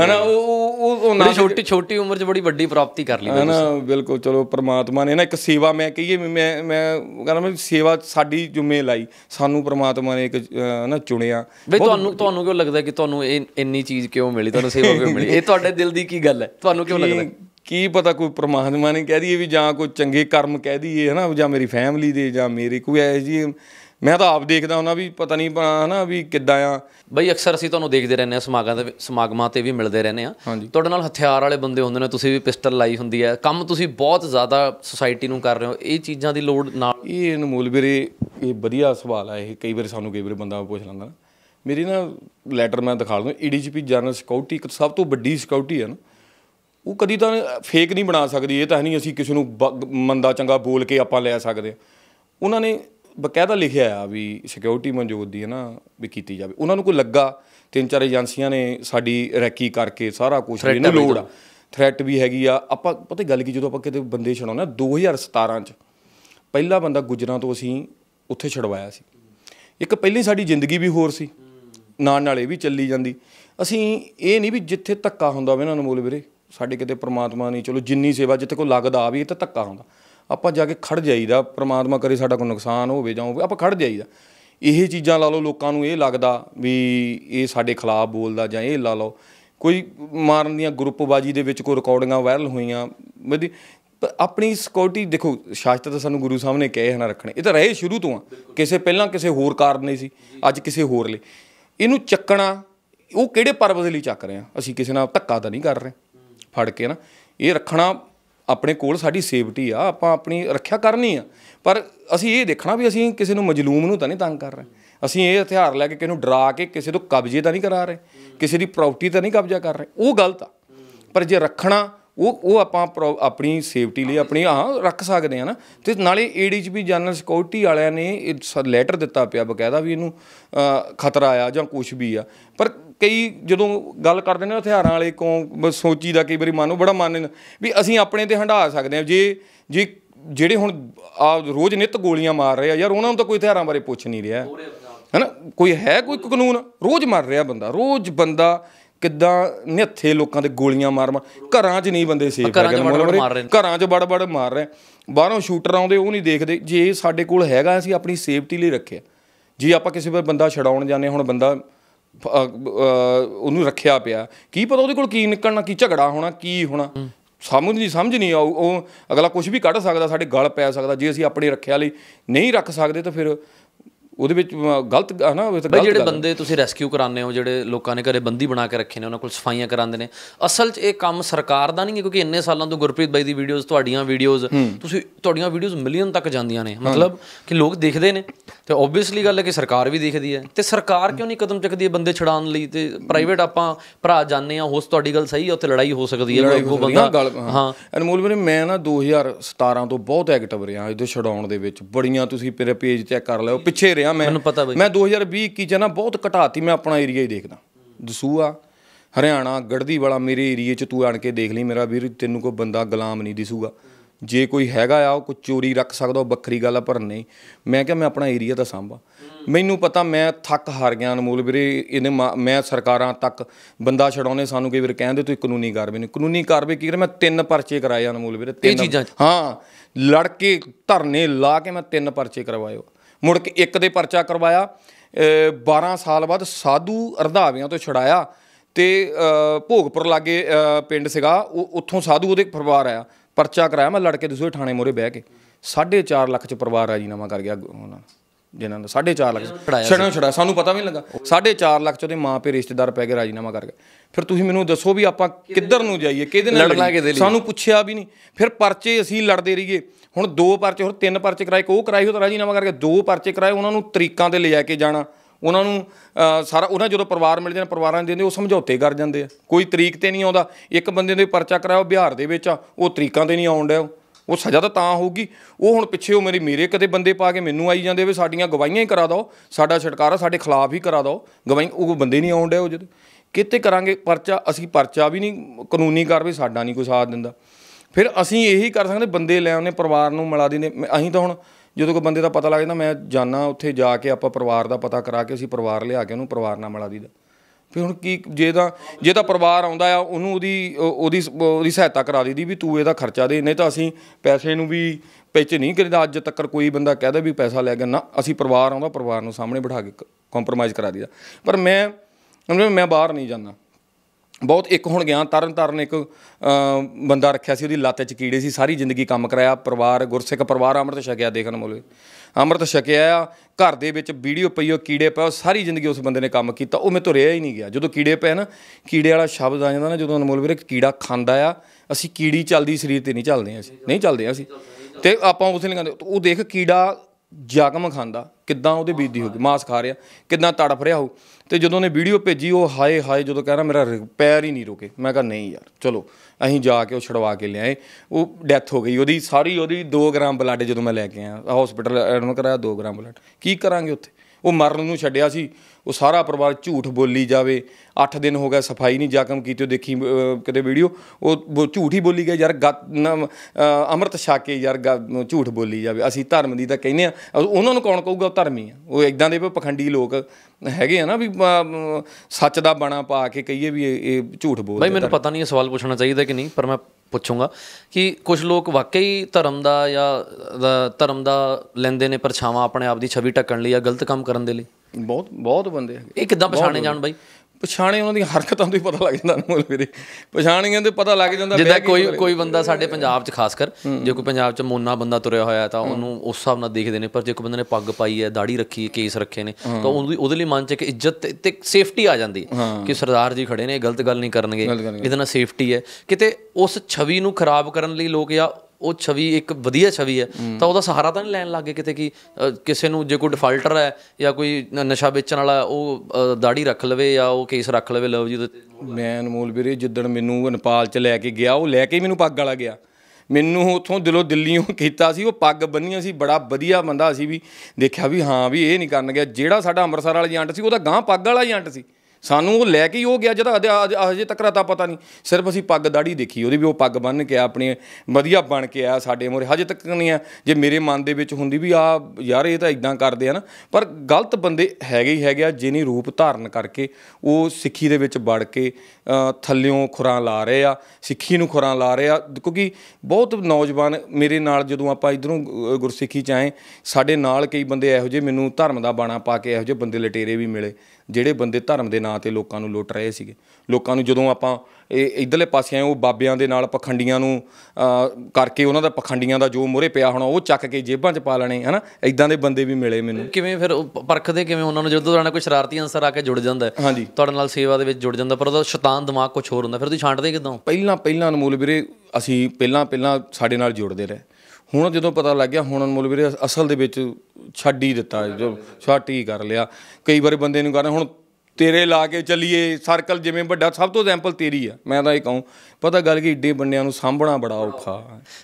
ਹਨਾ ਉਹ ਉਹ ਉਹ ਨਾ ਛੋਟੀ ਛੋਟੀ ਉਮਰ 'ਚ ਬੜੀ ਵੱਡੀ ਪ੍ਰਾਪਤੀ ਕਰ ਲਈ ਹਨਾ ਬਿਲਕੁਲ ਚਲੋ ਪ੍ਰਮਾਤਮਾ ਨੇ ਨਾ ਇੱਕ ਸੇਵਾ ਮੈਂ ਕਹੀਏ ਮੈਂ ਮੈਂ ਕਹਿੰਦਾ ਮੈਂ ਸੇਵਾ ਸਾਡੀ ਜੁਮੇ ਲਈ ਸਾਨੂੰ ਪ੍ਰਮਾਤਮਾ ਨੇ ਇੱਕ ਹਨਾ ਚੁਣਿਆ ਬਈ ਤੁਹਾਨੂੰ ਤੁਹਾਨੂੰ ਕਿਉਂ ਲੱਗਦਾ ਕਿ ਤੁਹਾਨੂੰ ਇਹ ਇੰਨੀ ਚੀਜ਼ ਕਿਉਂ ਮਿਲੀ ਤੁਹਾਨੂੰ ਸੇਵਾ ਕਿਉਂ ਮਿਲੀ ਇਹ ਤੁਹਾਡੇ ਦਿਲ ਦੀ ਕੀ ਗੱਲ ਹੈ ਤੁਹਾਨੂੰ ਕਿਉਂ ਲੱਗਦਾ ਕੀ ਪਤਾ ਕੋਈ ਪ੍ਰਮਾਤਮਾ ਨੇ ਕਹਿ ਦਈਏ ਵੀ ਜਾਂ ਕੋਈ ਚੰਗੇ ਕਰਮ ਕਹਿ ਦਈਏ ਹਨਾ ਜਾਂ ਮੇਰੀ ਫੈਮਿਲੀ ਦੇ ਜਾਂ ਮੇਰੇ ਕੋਈ ਐ ਜੀ ਮੈਂ ਤਾਂ ਆਪ ਦੇਖਦਾ ਹਾਂ ਨਾ ਵੀ ਪਤਾ ਨਹੀਂ ਹਨਾ ਵੀ ਕਿੱਦਾਂ ਆ ਬਈ ਅਕਸਰ ਅਸੀਂ ਤੁਹਾਨੂੰ ਦੇਖਦੇ ਰਹਿੰਦੇ ਆ ਸਮਾਗਾਂ ਦੇ ਸਮਾਗਮਾਂ ਤੇ ਵੀ ਮਿਲਦੇ ਰਹਿੰਦੇ ਆ ਤੁਹਾਡੇ ਨਾਲ ਹਥਿਆਰ ਵਾਲੇ ਬੰਦੇ ਹੁੰਦੇ ਨੇ ਤੁਸੀਂ ਵੀ ਪਿਸਟਲ ਲਾਈ ਹੁੰਦੀ ਹੈ ਕੰਮ ਤੁਸੀਂ ਬਹੁਤ ਜ਼ਿਆਦਾ ਸੋਸਾਇਟੀ ਨੂੰ ਕਰ ਰਹੇ ਹੋ ਇਹ ਚੀਜ਼ਾਂ ਦੀ ਲੋੜ ਨਾਲ ਇਹ ਅਨਮੋਲ ਵੀਰੇ ਇਹ ਵਧੀਆ ਸਵਾਲ ਆ ਇਹ ਕਈ ਵਾਰ ਸਾਨੂੰ ਕਈ ਵਾਰ ਬੰਦਾ ਪੁੱਛ ਲੈਂਦਾ ਮੇਰੀ ਨਾ ਲੈਟਰ ਮੈਂ ਦਿਖਾ ਦਵਾਂ ਈਡੀਜੀਪੀ ਜਨਰਲ ਸਿਕਿਉਰਿਟੀ ਇੱਕ ਸਭ ਤੋਂ ਵੱਡੀ ਸਿਕਿਉਰਿਟੀ ਆ ਨਾ ਉਹ ਕਦੀ ਤਾਂ ਫੇਕ ਨਹੀਂ ਬਣਾ ਸਕਦੀ ਇਹ ਤਾਂ ਨਹੀਂ ਅਸੀਂ ਕਿਸੇ ਨੂੰ ਮੰਦਾ ਚੰਗਾ ਬੋਲ ਕੇ ਆਪਾਂ ਲੈ ਸਕਦੇ ਉਹਨਾਂ ਨੇ ਬਕਾਇਦਾ ਲਿਖਿਆ ਆ ਵੀ ਸਿਕਿਉਰਿਟੀ ਮੌਜੂਦ ਦੀ ਹੈ ਨਾ ਵੀ ਕੀਤੀ ਜਾਵੇ ਉਹਨਾਂ ਨੂੰ ਕੋਈ ਲੱਗਾ ਤਿੰਨ ਚਾਰ ਏਜੰਸੀਆਂ ਨੇ ਸਾਡੀ ਰੈਕੀ ਕਰਕੇ ਸਾਰਾ ਕੁਝ ਇਹਨੂੰ ਲੋੜ ਥ੍ਰੈਟ ਵੀ ਹੈਗੀ ਆ ਆਪਾਂ ਪਤਾ ਗੱਲ ਕੀ ਜਦੋਂ ਆਪਾਂ ਕਿਤੇ ਬੰਦੇ ਛਡਾਉਣਾ 2017 ਚ ਪਹਿਲਾ ਬੰਦਾ ਗੁਜਰਾਂ ਤੋਂ ਅਸੀਂ ਉੱਥੇ ਛਡਵਾਇਆ ਸੀ ਇੱਕ ਪਹਿਲੀ ਸਾਡੀ ਜ਼ਿੰਦਗੀ ਵੀ ਹੋਰ ਸੀ ਨਾਲ ਨਾਲ ਇਹ ਵੀ ਚੱਲੀ ਜਾਂਦੀ ਅਸੀਂ ਇਹ ਨਹੀਂ ਵੀ ਜਿੱਥੇ ਧੱਕਾ ਹੁੰਦਾ ਵੇ ਇਹਨਾਂ ਨੂੰ ਮੋਲ ਵੀਰੇ ਸਾਡੇ ਕਿਤੇ ਪ੍ਰਮਾਤਮਾ ਨਹੀਂ ਚਲੋ ਜਿੰਨੀ ਸੇਵਾ ਜਿੱਥੇ ਕੋ ਲੱਗਦਾ ਆ ਵੀ ਇਹ ਤਾਂ ਧੱਕਾ ਹੁੰਦਾ ਆਪਾਂ ਜਾ ਕੇ ਖੜ ਜਾਈਦਾ ਪ੍ਰਮਾਤਮਾ ਕਰੇ ਸਾਡਾ ਕੋ ਨੁਕਸਾਨ ਹੋਵੇ ਜਾਂ ਆਪਾਂ ਖੜ ਜਾਈਦਾ ਇਹ ਚੀਜ਼ਾਂ ਲਾ ਲਓ ਲੋਕਾਂ ਨੂੰ ਇਹ ਲੱਗਦਾ ਵੀ ਇਹ ਸਾਡੇ ਖਿਲਾਫ ਬੋਲਦਾ ਜਾਂ ਇਹ ਲਾ ਲਓ ਕੋਈ ਮਾਰਨ ਦੀਆਂ ਗਰੁੱਪਬਾਜੀ ਦੇ ਵਿੱਚ ਕੋ ਰਿਕਾਰਡਿੰਗਾਂ ਵਾਇਰਲ ਹੋਈਆਂ ਮਦੀ ਆਪਣੀ ਸਿਕਿਉਰਿਟੀ ਦੇਖੋ ਸ਼ਾਸਤਰ ਤਾਂ ਸਾਨੂੰ ਗੁਰੂ ਸਾਹਿਬ ਨੇ ਕਹੇ ਹਨ ਰੱਖਣੇ ਇਹ ਤਾਂ ਰਹੇ ਸ਼ੁਰੂ ਤੋਂ ਆ ਕਿਸੇ ਪਹਿਲਾਂ ਕਿਸੇ ਹੋਰ ਕਾਰਨ ਨਹੀਂ ਸੀ ਅੱਜ ਕਿਸੇ ਹੋਰ ਲਈ ਇਹਨੂੰ ਚੱਕਣਾ ਉਹ ਕਿਹੜੇ ਪਰਪਸ ਲਈ ਚੱਕ ਰਹੇ ਆ ਅਸੀਂ ਕਿਸੇ ਨਾਲ ਧੱਕਾ ਤਾਂ ਨਹੀਂ ਕਰ ਰਹੇ ਫੜ ਕੇ ਨਾ ਇਹ ਰੱਖਣਾ ਆਪਣੇ ਕੋਲ ਸਾਡੀ ਸੇਫਟੀ ਆ ਆਪਾਂ ਆਪਣੀ ਰੱਖਿਆ ਕਰਨੀ ਆ ਪਰ ਅਸੀਂ ਇਹ ਦੇਖਣਾ ਵੀ ਅਸੀਂ ਕਿਸੇ ਨੂੰ ਮਜਲੂਮ ਨੂੰ ਤਾਂ ਨਹੀਂ ਤੰਗ ਕਰ ਰਹੇ ਅਸੀਂ ਇਹ ਹਥਿਆਰ ਲੈ ਕੇ ਕਿਸੇ ਨੂੰ ਡਰਾ ਕੇ ਕਿਸੇ ਤੋਂ ਕਬਜ਼ੇ ਤਾਂ ਨਹੀਂ ਕਰਾ ਰਹੇ ਕਿਸੇ ਦੀ ਪ੍ਰਾਪਰਟੀ ਤਾਂ ਨਹੀਂ ਕਬਜ਼ਾ ਕਰ ਰਹੇ ਉਹ ਗਲਤ ਆ ਪਰ ਜੇ ਰੱਖਣਾ ਉਹ ਉਹ ਆਪਾਂ ਆਪਣੀ ਸੇਫਟੀ ਲਈ ਆਪਣੀ ਹਾਂ ਰੱਖ ਸਕਦੇ ਆ ਨਾ ਤੇ ਨਾਲੇ ਏਡੀਜੀਪੀ ਜਨਰਲ ਸਿਕਿਉਰਿਟੀ ਵਾਲਿਆਂ ਨੇ ਲੈਟਰ ਦਿੱਤਾ ਪਿਆ ਬਕਾਇਦਾ ਵੀ ਇਹਨੂੰ ਖਤਰਾ ਆ ਜਾਂ ਕੁਝ ਵੀ ਆ ਪਰ ਕਈ ਜਦੋਂ ਗੱਲ ਕਰਦੇ ਨੇ ਹਥਿਆਰਾਂ ਵਾਲੇ ਕੋ ਸੋਚੀ ਦਾ ਕਈ ਵਾਰੀ ਮਨ ਨੂੰ ਬੜਾ ਮੰਨ ਵੀ ਅਸੀਂ ਆਪਣੇ ਤੇ ਹੰਡਾ ਸਕਦੇ ਆ ਜੇ ਜੇ ਜਿਹੜੇ ਹੁਣ ਆ ਰੋਜ਼ ਨਿਤ ਗੋਲੀਆਂ ਮਾਰ ਰਹੇ ਆ ਯਾਰ ਉਹਨਾਂ ਨੂੰ ਤਾਂ ਕੋਈ ਹਥਿਆਰਾਂ ਬਾਰੇ ਪੁੱਛ ਨਹੀਂ ਰਿਹਾ ਹੈਨਾ ਕੋਈ ਹੈ ਕੋਈ ਕਾਨੂੰਨ ਰੋਜ਼ ਮਰ ਰਿਹਾ ਬੰਦਾ ਰੋਜ਼ ਬੰਦਾ ਕਿੱਦਾਂ ਨਿੱਥੇ ਲੋਕਾਂ ਦੇ ਗੋਲੀਆਂ ਮਾਰ ਮਾਰ ਘਰਾਂ 'ਚ ਨਹੀਂ ਬੰਦੇ ਸੇਫ ਘਰਾਂ 'ਚ ਬੜ ਬੜ ਮਾਰ ਰਹੇ ਬਾਹਰੋਂ ਸ਼ੂਟਰ ਆਉਂਦੇ ਉਹ ਨਹੀਂ ਦੇਖਦੇ ਜੇ ਸਾਡੇ ਕੋਲ ਹੈਗਾ ਅਸੀਂ ਆਪਣੀ ਸੇਫਟੀ ਲਈ ਰੱਖਿਆ ਜੇ ਆਪਾਂ ਕਿਸੇ ਪਰ ਬੰਦਾ ਛਡਾਉਣ ਜਾਂਦੇ ਹੁਣ ਬੰਦਾ ਉਹਨੂੰ ਰੱਖਿਆ ਪਿਆ ਕੀ ਪਤਾ ਉਹਦੇ ਕੋਲ ਕੀ ਨਿਕਲਣਾ ਕੀ ਝਗੜਾ ਹੋਣਾ ਕੀ ਹੋਣਾ ਸਮਝ ਨਹੀਂ ਸਮਝ ਨਹੀਂ ਆਉ ਉਹ ਅਗਲਾ ਕੁਝ ਵੀ ਕੱਢ ਸਕਦਾ ਸਾਡੇ ਗਲ ਪੈ ਸਕਦਾ ਜੇ ਅਸੀਂ ਆਪਣੀ ਰੱਖਿਆ ਲਈ ਨਹੀਂ ਰੱਖ ਸਕਦੇ ਤਾਂ ਫਿਰ ਉਹਦੇ ਵਿੱਚ ਗਲਤ ਹਨਾ ਗਲਤ ਜਿਹੜੇ ਬੰਦੇ ਤੁਸੀਂ ਰੈਸਕਿਊ ਕਰਾਉਂਦੇ ਹੋ ਜਿਹੜੇ ਲੋਕਾਂ ਨੇ ਘਰੇ ਬੰਦੀ ਬਣਾ ਕੇ ਰੱਖੇ ਨੇ ਉਹਨਾਂ ਕੋਲ ਸਫਾਈਆਂ ਕਰਾਉਂਦੇ ਨੇ ਅਸਲ 'ਚ ਇਹ ਕੰਮ ਸਰਕਾਰ ਦਾ ਨਹੀਂ ਹੈ ਕਿਉਂਕਿ ਇੰਨੇ ਸਾਲਾਂ ਤੋਂ ਗੁਰਪ੍ਰੀਤ ਬਾਈ ਦੀ ਵੀਡੀਓਜ਼ ਤੁਹਾਡੀਆਂ ਵੀਡੀਓਜ਼ ਤੁਸੀਂ ਤੁਹਾਡੀਆਂ ਵੀਡੀਓਜ਼ ਮਿਲੀਅਨ ਤੱਕ ਜਾਂਦੀਆਂ ਨੇ ਮਤਲਬ ਕਿ ਲੋਕ ਦੇਖਦੇ ਨੇ ਤੇ ਆਬਵੀਅਸਲੀ ਗੱਲ ਹੈ ਕਿ ਸਰਕਾਰ ਵੀ ਦੇਖਦੀ ਹੈ ਤੇ ਸਰਕਾਰ ਕਿਉਂ ਨਹੀਂ ਕਦਮ ਚੱਕਦੀ ਹੈ ਬੰਦੇ ਛਡਾਉਣ ਲਈ ਤੇ ਪ੍ਰਾਈਵੇਟ ਆਪਾਂ ਭਰਾ ਜਾਣਦੇ ਆ ਹੋਸ ਤੁਹਾਡੀ ਗੱਲ ਸਹੀ ਹੈ ਉੱਥੇ ਲੜਾਈ ਹੋ ਸਕਦੀ ਹੈ ਕੋਈ ਬੰਦਾ ਹਾਂ ਅਨਮੋਲ ਵੀਰੇ ਮੈਂ ਨਾ 2017 ਤੋਂ ਬਹੁਤ ਐਕਟਿਵ ਰਿਹਾ ਇਹਦੇ ਛਡਾਉਣ ਦੇ ਵਿੱਚ ਬੜੀਆਂ ਤੁਸੀਂ ਮੇਰੇ ਪੇਜ ਚੈੱਕ ਕਰ ਲਿਓ ਪਿੱਛੇ ਰਿਹਾ ਮੈਂ ਮੈਨੂੰ ਪਤਾ ਬਈ ਮੈਂ 2020 21 ਚ ਨਾ ਬਹੁਤ ਘਟਾਤੀ ਮੈਂ ਆਪਣਾ ਏਰੀਆ ਹੀ ਦੇਖਦਾ ਦਸੂਆ ਹਰਿਆਣਾ ਗੜਦੀ ਵਾਲਾ ਮੇਰੇ ਏਰੀਏ ਚ ਤੂੰ ਆਣ ਕੇ ਦੇਖ ਲਈ ਮੇਰਾ ਵੀਰ ਤੈਨੂੰ ਕੋਈ ਬੰਦਾ ਗੁਲਾਮ ਨਹੀਂ ਦਿਸੂਗਾ ਜੇ ਕੋਈ ਹੈਗਾ ਆ ਉਹ ਕੋ ਚੋਰੀ ਰੱਖ ਸਕਦਾ ਉਹ ਵੱਖਰੀ ਗੱਲ ਆ ਪਰ ਨਹੀਂ ਮੈਂ ਕਿਹਾ ਮੈਂ ਆਪਣਾ ਏਰੀਆ ਦਾ ਸਾਂਭਾ ਮੈਨੂੰ ਪਤਾ ਮੈਂ ਥੱਕ ਹਾਰ ਗਿਆ ਅਨਮੋਲ ਵੀਰੇ ਇਹਨੇ ਮੈਂ ਸਰਕਾਰਾਂ ਤੱਕ ਬੰਦਾ ਛਡਾਉਣੇ ਸਾਨੂੰ ਕਈ ਵਾਰ ਕਹਿੰਦੇ ਤੂੰ ਕਾਨੂੰਨੀ ਕਾਰਵਾਈ ਨਹੀਂ ਕਾਨੂੰਨੀ ਕਾਰਵਾਈ ਕੀ ਕਰ ਮੈਂ ਤਿੰਨ ਪਰਚੇ ਕਰਾਏ ਅਨਮੋਲ ਵੀਰੇ ਤਿੰਨ ਹਾਂ ਲੜ ਕੇ ਧਰਨੇ ਲਾ ਕੇ ਮੈਂ ਤਿੰਨ ਪਰਚੇ ਕਰਵਾਏ ਮੁੜ ਕੇ ਇੱਕ ਦੇ ਪਰਚਾ ਕਰਵਾਇਆ 12 ਸਾਲ ਬਾਅਦ ਸਾਧੂ ਰਧਾਵਿਆਂ ਤੋਂ ਛੁਡਾਇਆ ਤੇ ਭੋਗਪੁਰ ਲਾਗੇ ਪਿੰਡ ਸੀਗਾ ਉੱਥੋਂ ਸਾਧੂ ਉਹਦੇ ਪਰਿਵਾਰ ਆਇਆ ਪਰਚਾ ਕਰਾਇਆ ਮੈਂ ਲੜਕੇ ਕੇ ਦੂਸਰੇ ਥਾਣੇ ਮੋਰੇ ਬਹਿ ਕੇ 4.5 ਲੱਖ ਚ ਪਰਿਵਾਰ ਰਾਜੀਨਾਮਾ ਕਰ ਗਿਆ ਉਹਨਾਂ ਜਿਨ੍ਹਾਂ ਦਾ 4.5 ਲੱਖ ਛੜਾਇਆ ਛੜਾ ਸਾਨੂੰ ਪਤਾ ਵੀ ਨਹੀਂ ਲੱਗਾ 4.5 ਲੱਖ ਚ ਉਹਦੇ ਮਾਂ ਪੇ ਰਿਸ਼ਤੇਦਾਰ ਪੈ ਕੇ ਰਾਜੀਨਾਮਾ ਕਰ ਗਏ ਫਿਰ ਤੁਸੀਂ ਮੈਨੂੰ ਦੱਸੋ ਵੀ ਆਪਾਂ ਕਿੱਧਰ ਨੂੰ ਜਾਈਏ ਕਿਹਦੇ ਨਾਲ ਸਾਨੂੰ ਪੁੱਛਿਆ ਵੀ ਨਹੀਂ ਫਿਰ ਪਰਚੇ ਅਸੀਂ ਲੜਦੇ ਰਹੀਏ ਹੁਣ ਦੋ ਪਰਚੇ ਹੋਰ ਤਿੰਨ ਪਰਚੇ ਕਰਾਏ ਕੋ ਕਰਾਈ ਹੋ ਤਾਂ ਰਾਜੀਨਾਮਾ ਕਰਕੇ ਦੋ ਪਰਚੇ ਕਰਾਏ ਉਹਨਾਂ ਨੂੰ ਤਰੀਕਾਂ ਤੇ ਲਿਜਾ ਕੇ ਜਾਣਾ ਉਹਨਾਂ ਨੂੰ ਸਾਰਾ ਉਹਨਾਂ ਜਦੋਂ ਪਰਿਵਾਰ ਮਿਲ ਜਾਂਦੇ ਪਰਿਵਾਰਾਂ ਦੇ ਦਿੰਦੇ ਉਹ ਸਮਝੌਤੇ ਕਰ ਜਾਂਦੇ ਆ ਕੋਈ ਤਰੀਕ ਤੇ ਨਹੀਂ ਆਉਂਦਾ ਇੱਕ ਬੰਦੇ ਦੇ ਪਰਚਾ ਕਰਾਇਆ ਉਹ ਬਿਹਾਰ ਦੇ ਵਿੱਚ ਆ ਉਹ ਤਰੀਕਾਂ ਤੇ ਨਹੀਂ ਆਉਣ ਡਿਆ ਉਹ ਸਜ਼ਾ ਤਾਂ ਤਾਂ ਹੋਊਗੀ ਉਹ ਹੁਣ ਪਿੱਛੇ ਉਹ ਮੇਰੇ ਮੇਰੇ ਕਦੇ ਬੰਦੇ ਪਾ ਕੇ ਮੈਨੂੰ ਆਈ ਜਾਂਦੇ ਵੀ ਸਾਡੀਆਂ ਗਵਾਹੀਆਂ ਹੀ ਕਰਾ ਦਿਓ ਸਾਡਾ ਛਟਕਾਰਾ ਸਾਡੇ ਖਿਲਾਫ ਹੀ ਕਰਾ ਦਿਓ ਗਵਾਹੀ ਉਹ ਬੰਦੇ ਨਹੀਂ ਆਉਣ ਡਿਆ ਉਹ ਜਦ ਕਿਤੇ ਕਰਾਂਗੇ ਪਰਚਾ ਅਸੀਂ ਪਰਚਾ ਵੀ ਨਹੀਂ ਕਾਨੂੰਨੀ ਕਾਰਵਾਈ ਸਾਡਾ ਨਹੀਂ ਕੋਈ ਸਾਥ ਦਿੰਦਾ ਫਿਰ ਅਸੀਂ ਇਹੀ ਕਰ ਸਕਦੇ ਬੰਦੇ ਲੈ ਆਉਨੇ ਪਰਿਵਾਰ ਨੂੰ ਮਿਲਾ ਦਿੰਦੇ ਅਸੀਂ ਤਾਂ ਹੁਣ ਜਦੋਂ ਕੋਈ ਬੰਦੇ ਦਾ ਪਤਾ ਲੱਗ ਜਾਂਦਾ ਮੈਂ ਜਾਣਾ ਉੱਥੇ ਜਾ ਕੇ ਆਪਾਂ ਪਰਿਵਾਰ ਦਾ ਪਤਾ ਕਰਾ ਕੇ ਅਸੀਂ ਪਰਿਵਾਰ ਲਿਆ ਕੇ ਉਹਨੂੰ ਪਰਿਵਾਰ ਨਾਲ ਮਿਲਾ ਦਿੰਦਾ ਫਿਰ ਹੁਣ ਕੀ ਜੇ ਤਾਂ ਜੇ ਤਾਂ ਪਰਿਵਾਰ ਆਉਂਦਾ ਆ ਉਹਨੂੰ ਉਹਦੀ ਉਹਦੀ ਉਹਦੀ ਸਹਾਇਤਾ ਕਰਾ ਦਈਦੀ ਵੀ ਤੂੰ ਇਹਦਾ ਖਰਚਾ ਦੇ ਨਹੀਂ ਤਾਂ ਅਸੀਂ ਪੈਸੇ ਨੂੰ ਵੀ ਪਿੱਛ ਨਹੀਂ ਕਰਦਾ ਅੱਜ ਤੱਕ ਕੋਈ ਬੰਦਾ ਕਹਦਾ ਵੀ ਪੈਸਾ ਲੈ ਗਿਆ ਨਾ ਅਸੀਂ ਪਰਿਵਾਰ ਆਉਂਦਾ ਪਰਿਵਾਰ ਨੂੰ ਸਾਹਮਣੇ ਬਿਠਾ ਕੇ ਕੰਪਰੋਮਾਈਜ਼ ਕਰਾ ਦਈਦਾ ਪਰ ਮੈਂ ਮੈਂ ਬਾਹਰ ਨਹੀਂ ਜਾਂਦਾ ਬਹੁਤ ਇੱਕ ਹੁਣ ਗਿਆ ਤਰਨ ਤਰਨ ਇੱਕ ਬੰਦਾ ਰੱਖਿਆ ਸੀ ਉਹਦੀ ਲੱਤ 'ਚ ਕੀੜੇ ਸੀ ਸਾਰੀ ਜ਼ਿੰਦਗੀ ਕੰਮ ਕਰਾਇਆ ਪਰਿਵਾਰ ਗੁਰਸਿੱਖ ਪਰਿਵਾਰ ਅੰਮ੍ਰਿਤ ਛਕਿਆ ਦੇਖਣ ਮੋਲੇ ਅੰਮ੍ਰਿਤ ਛਕਿਆ ਆ ਘਰ ਦੇ ਵਿੱਚ ਵੀਡੀਓ ਪਈ ਉਹ ਕੀੜੇ ਪਏ ਸਾਰੀ ਜ਼ਿੰਦਗੀ ਉਸ ਬੰਦੇ ਨੇ ਕੰਮ ਕੀਤਾ ਉਹ ਮੇ ਤੋਂ ਰਿਹਾ ਹੀ ਨਹੀਂ ਗਿਆ ਜਦੋਂ ਕੀੜੇ ਪਏ ਨਾ ਕੀੜੇ ਵਾਲਾ ਸ਼ਬਦ ਆ ਜਾਂਦਾ ਨਾ ਜਦੋਂ ਅਨਮੋਲ ਵੀਰੇ ਕੀੜਾ ਖਾਂਦਾ ਆ ਅਸੀਂ ਕੀੜੀ ਚੱਲਦੀ ਸਰੀਰ ਤੇ ਨਹੀਂ ਚੱਲਦੇ ਅਸੀਂ ਨਹੀਂ ਚੱਲਦੇ ਅਸੀਂ ਤੇ ਆਪਾਂ ਉਸੇ ਲਈ ਕਹਿੰਦੇ ਉਹ ਦੇਖ ਕੀੜਾ ਜਾਗਮ ਖਾਂਦਾ ਕਿੱਦਾਂ ਉਹਦੇ ਬੀਜ ਹੋ ਹੋਗੀ ਮਾਸ ਖਾ ਰਿਹਾ ਕਿੱਦਾਂ ਤੜਫ ਰਿਹਾ ਹੋ ਤੇ ਜਦੋਂ ਨੇ ਵੀਡੀਓ ਭੇਜੀ ਉਹ ਹਾਏ ਹਾਏ ਜਦੋਂ ਕਹਿੰਦਾ ਮੇਰਾ ਪੈਰ ਹੀ ਨਹੀਂ ਰੁਕੇ ਮੈਂ ਕਿਹਾ ਨਹੀਂ ਯਾਰ ਚਲੋ ਅਸੀਂ ਜਾ ਕੇ ਉਹ ਛਡਵਾ ਕੇ ਲਿਆਏ ਉਹ ਡੈਥ ਹੋ ਗਈ ਉਹਦੀ ਸਾਰੀ ਉਹਦੀ 2 ਗ੍ਰਾਮ ਬਲੱਡ ਜਦੋਂ ਮੈਂ ਲੈ ਕੇ ਆਇਆ ਹਸਪੀਟਲ ਐਡਮਿਟ ਕਰਾਇਆ 2 ਗ੍ਰਾਮ ਬਲੱਡ ਕੀ ਕਰਾਂਗੇ ਉੱਥੇ ਉਹ ਮਰਨ ਨੂੰ ਛੱਡਿਆ ਸੀ ਉਹ ਸਾਰਾ ਪਰਿਵਾਰ ਝੂਠ ਬੋਲੀ ਜਾਵੇ 8 ਦਿਨ ਹੋ ਗਿਆ ਸਫਾਈ ਨਹੀਂ ਜਾਕਮ ਕੀਤੀ ਉਹ ਦੇਖੀ ਕਦੇ ਵੀਡੀਓ ਉਹ ਝੂਠ ਹੀ ਬੋਲੀ ਗਿਆ ਯਾਰ ਅਮਰਤ ਛਾਕੇ ਯਾਰ ਝੂਠ ਬੋਲੀ ਜਾਵੇ ਅਸੀਂ ਧਰਮ ਦੀ ਤਾਂ ਕਹਿੰਦੇ ਆ ਉਹਨਾਂ ਨੂੰ ਕੌਣ ਕਹੂਗਾ ਉਹ ਧਰਮੀ ਆ ਉਹ ਇਦਾਂ ਦੇ ਪਖੰਡੀ ਲੋਕ ਹੈਗੇ ਆ ਨਾ ਵੀ ਸੱਚ ਦਾ ਬਾਣਾ ਪਾ ਕੇ ਕਹੀਏ ਵੀ ਇਹ ਝੂਠ ਬੋਲਦੇ ਬਈ ਮੈਨੂੰ ਪਤਾ ਨਹੀਂ ਇਹ ਸਵਾਲ ਪੁੱਛਣਾ ਚਾਹੀਦਾ ਕਿ ਨਹੀਂ ਪਰ ਮੈਂ ਪੁੱਛੂੰਗਾ ਕਿ ਕੁਝ ਲੋਕ ਵਾਕਈ ਧਰਮ ਦਾ ਜਾਂ ਧਰਮ ਦਾ ਲੈਂਦੇ ਨੇ ਪਰਛਾਵਾਂ ਆਪਣੇ ਆਪ ਦੀ ਛਵੀ ਢੱਕਣ ਲਈ ਜਾਂ ਗਲਤ ਕੰਮ ਕਰਨ ਦੇ ਲਈ ਬਹੁਤ ਬਹੁਤ ਬੰਦੇ ਹੈਗੇ ਇਹ ਕਿੱਦਾਂ ਪਛਾਣੇ ਜਾਣ ਬਾਈ ਪਛਾਣੇ ਉਹਨਾਂ ਦੀਆਂ ਹਰਕਤਾਂ ਤੋਂ ਹੀ ਪਤਾ ਲੱਗ ਜਾਂਦਾ ਮੂਲ ਵੀਰੇ ਪਛਾਣੀਆਂ ਦੇ ਪਤਾ ਲੱਗ ਜਾਂਦਾ ਜਿੱਦਾਂ ਕੋਈ ਕੋਈ ਬੰਦਾ ਸਾਡੇ ਪੰਜਾਬ 'ਚ ਖਾਸ ਕਰ ਜੇ ਕੋਈ ਪੰਜਾਬ 'ਚ ਮੋਨਾ ਬੰਦਾ ਤੁਰਿਆ ਹੋਇਆ ਤਾਂ ਉਹਨੂੰ ਉਸ ਹਿਸਾਬ ਨਾਲ ਦੇਖਦੇ ਨੇ ਪਰ ਜੇ ਕੋਈ ਬੰਦੇ ਨੇ ਪੱਗ ਪਾਈ ਹੈ ਦਾੜੀ ਰੱਖੀ ਹੈ ਕੇਸ ਰੱਖੇ ਨੇ ਤਾਂ ਉਹਦੀ ਉਹਦੇ ਲਈ ਮਨ 'ਚ ਇੱਕ ਇੱਜ਼ਤ ਤੇ ਸੇਫਟੀ ਆ ਜਾਂਦੀ ਕਿ ਸਰਦਾਰ ਜੀ ਖੜੇ ਨੇ ਗਲਤ ਗੱਲ ਨਹੀਂ ਕਰਨਗੇ ਇਹਦੇ ਨਾਲ ਸੇਫਟੀ ਹੈ ਕਿਤੇ ਉਸ ਛਵੀ ਨੂੰ ਖਰਾਬ ਕਰਨ ਲਈ ਲੋਕ ਜਾਂ ਉਹ ਛਵੀ ਇੱਕ ਵਧੀਆ ਛਵੀ ਹੈ ਤਾਂ ਉਹਦਾ ਸਹਾਰਾ ਤਾਂ ਨਹੀਂ ਲੈਣ ਲੱਗੇ ਕਿਤੇ ਕਿ ਕਿਸੇ ਨੂੰ ਜੇ ਕੋਈ ਡਿਫਾਲਟਰ ਹੈ ਜਾਂ ਕੋਈ ਨਸ਼ਾ ਵੇਚਣ ਵਾਲਾ ਉਹ ਦਾੜੀ ਰੱਖ ਲਵੇ ਜਾਂ ਉਹ ਕੇਸ ਰੱਖ ਲਵੇ ਲਵ ਜੀ ਮੈਂ ਅਨਮੋਲ ਵੀਰੇ ਜਿੱਦਣ ਮੈਨੂੰ ਨੇਪਾਲ ਚ ਲੈ ਕੇ ਗਿਆ ਉਹ ਲੈ ਕੇ ਮੈਨੂੰ ਪੱਗ ਵਾਲਾ ਗਿਆ ਮੈਨੂੰ ਉਥੋਂ ਦਿਲੋਂ ਦਿੱਲੀੋਂ ਕੀਤਾ ਸੀ ਉਹ ਪੱਗ ਬੰਨੀਆਂ ਸੀ ਬੜਾ ਵਧੀਆ ਬੰਦਾ ਸੀ ਵੀ ਦੇਖਿਆ ਵੀ ਹਾਂ ਵੀ ਇਹ ਨਹੀਂ ਕਰਨ ਗਿਆ ਜਿਹੜਾ ਸਾਡਾ ਅੰਮ੍ਰਿਤਸਰ ਵਾਲਾ ਏਜੰਟ ਸੀ ਉਹਦਾ ਗਾਂ ਪੱਗ ਵਾਲਾ ਏਜੰਟ ਸੀ ਸਾਨੂੰ ਉਹ ਲੈ ਕੇ ਹੀ ਉਹ ਗਿਆ ਜਿਹਦਾ ਅਜੇ ਤੱਕ ਰਤਾ ਪਤਾ ਨਹੀਂ ਸਿਰਫ ਅਸੀਂ ਪੱਗ ਦਾੜੀ ਦੇਖੀ ਉਹਦੀ ਵੀ ਉਹ ਪੱਗ ਬੰਨ ਕੇ ਆ ਆਪਣੇ ਵਧੀਆ ਬਣ ਕੇ ਆ ਸਾਡੇ ਮੋਰੇ ਹਜੇ ਤੱਕ ਨਹੀਂ ਆ ਜੇ ਮੇਰੇ ਮਨ ਦੇ ਵਿੱਚ ਹੁੰਦੀ ਵੀ ਆ ਯਾਰ ਇਹ ਤਾਂ ਇਦਾਂ ਕਰਦੇ ਆ ਨਾ ਪਰ ਗਲਤ ਬੰਦੇ ਹੈਗੇ ਹੀ ਹੈਗੇ ਆ ਜਿਨੀ ਰੂਪ ਧਾਰਨ ਕਰਕੇ ਉਹ ਸਿੱਖੀ ਦੇ ਵਿੱਚ ਵੜ ਕੇ ਥੱਲਿਓਂ ਖੁਰਾਂ ਲਾ ਰਹੇ ਆ ਸਿੱਖੀ ਨੂੰ ਖੁਰਾਂ ਲਾ ਰਹੇ ਆ ਕਿਉਂਕਿ ਬਹੁਤ ਨੌਜਵਾਨ ਮੇਰੇ ਨਾਲ ਜਦੋਂ ਆਪਾਂ ਇਧਰੋਂ ਗੁਰਸਿੱਖੀ ਚ ਆਏ ਸਾਡੇ ਨਾਲ ਕਈ ਬੰਦੇ ਇਹੋ ਜਿਹੇ ਮੈਨੂੰ ਧਰਮ ਦਾ ਬਾਣਾ ਪਾ ਕੇ ਇਹੋ ਜਿਹੇ ਬੰਦੇ ਲਟੇਰੇ ਵੀ ਮਿਲੇ ਜਿਹੜੇ ਬੰਦੇ ਧਰਮ ਦੇ ਨਾਂ ਤੇ ਲੋਕਾਂ ਨੂੰ ਲੁੱਟ ਰਹੇ ਸੀਗੇ ਲੋਕਾਂ ਨੂੰ ਜਦੋਂ ਆਪਾਂ ਇਹ ਇਧਰਲੇ ਪਾਸੇ ਆਏ ਉਹ ਬਾਬਿਆਂ ਦੇ ਨਾਲ ਪਖੰਡੀਆਂ ਨੂੰ ਕਰਕੇ ਉਹਨਾਂ ਦਾ ਪਖੰਡੀਆਂ ਦਾ ਜੋ ਮੋਰੇ ਪਿਆ ਹੋਣਾ ਉਹ ਚੱਕ ਕੇ ਜੇਬਾਂ 'ਚ ਪਾ ਲੈਣੇ ਹਨਾ ਇਦਾਂ ਦੇ ਬੰਦੇ ਵੀ ਮਿਲੇ ਮੈਨੂੰ ਕਿਵੇਂ ਫਿਰ ਪਰਖਦੇ ਕਿਵੇਂ ਉਹਨਾਂ ਨੂੰ ਜਦੋਂ ਤੁਹਾਡਾ ਕੋਈ ਸ਼ਰਾਰਤੀ ਅੰਸਰ ਆ ਕੇ ਜੁੜ ਜਾਂਦਾ ਤੁਹਾਡੇ ਨਾਲ ਸੇਵਾ ਦੇ ਵਿੱਚ ਜੁੜ ਜਾਂਦਾ ਪਰ ਉਹਦਾ ਸ਼ੈਤਾਨ ਦਿਮਾਗ ਕੁਝ ਹੋਰ ਹੁੰਦਾ ਫਿਰ ਤੁਸੀਂ ਛਾਂਟਦੇ ਕਿਦਾਂ ਪਹਿਲਾਂ ਪਹਿਲਾਂ ਅਨਮੋਲ ਵੀਰੇ ਅਸੀਂ ਪਹਿਲਾਂ ਪਹਿਲਾਂ ਸਾਡੇ ਨਾਲ ਜੁੜਦੇ ਰਹੇ ਹੁਣ ਜਦੋਂ ਪਤਾ ਲੱਗ ਗਿਆ ਹੁਣ ਅਨਮੋਲ ਵੀਰੇ ਅਸਲ ਦੇ ਵਿੱਚ ਛੱਡ ਹੀ ਦਿੱਤਾ ਜੋ ਛੱਟ ਹੀ ਕਰ ਲਿਆ ਕਈ ਵਾਰ ਬੰਦੇ ਨੂੰ ਕਹਿੰਦੇ ਹੁਣ ਤੇਰੇ ਲਾ ਕੇ ਚੱਲੀਏ ਸਰਕਲ ਜਿਵੇਂ ਵੱਡਾ ਸਭ ਤੋਂ ਐਗਜ਼ਾਮਪਲ ਤੇਰੀ ਆ ਮੈਂ ਤਾਂ ਇਹ ਕਹਾਂ ਪਤਾ ਗੱਲ ਕੀ ਏਡੇ ਬੰਦਿਆਂ ਨੂੰ ਸਾਂਭਣਾ ਬੜਾ ਔਖਾ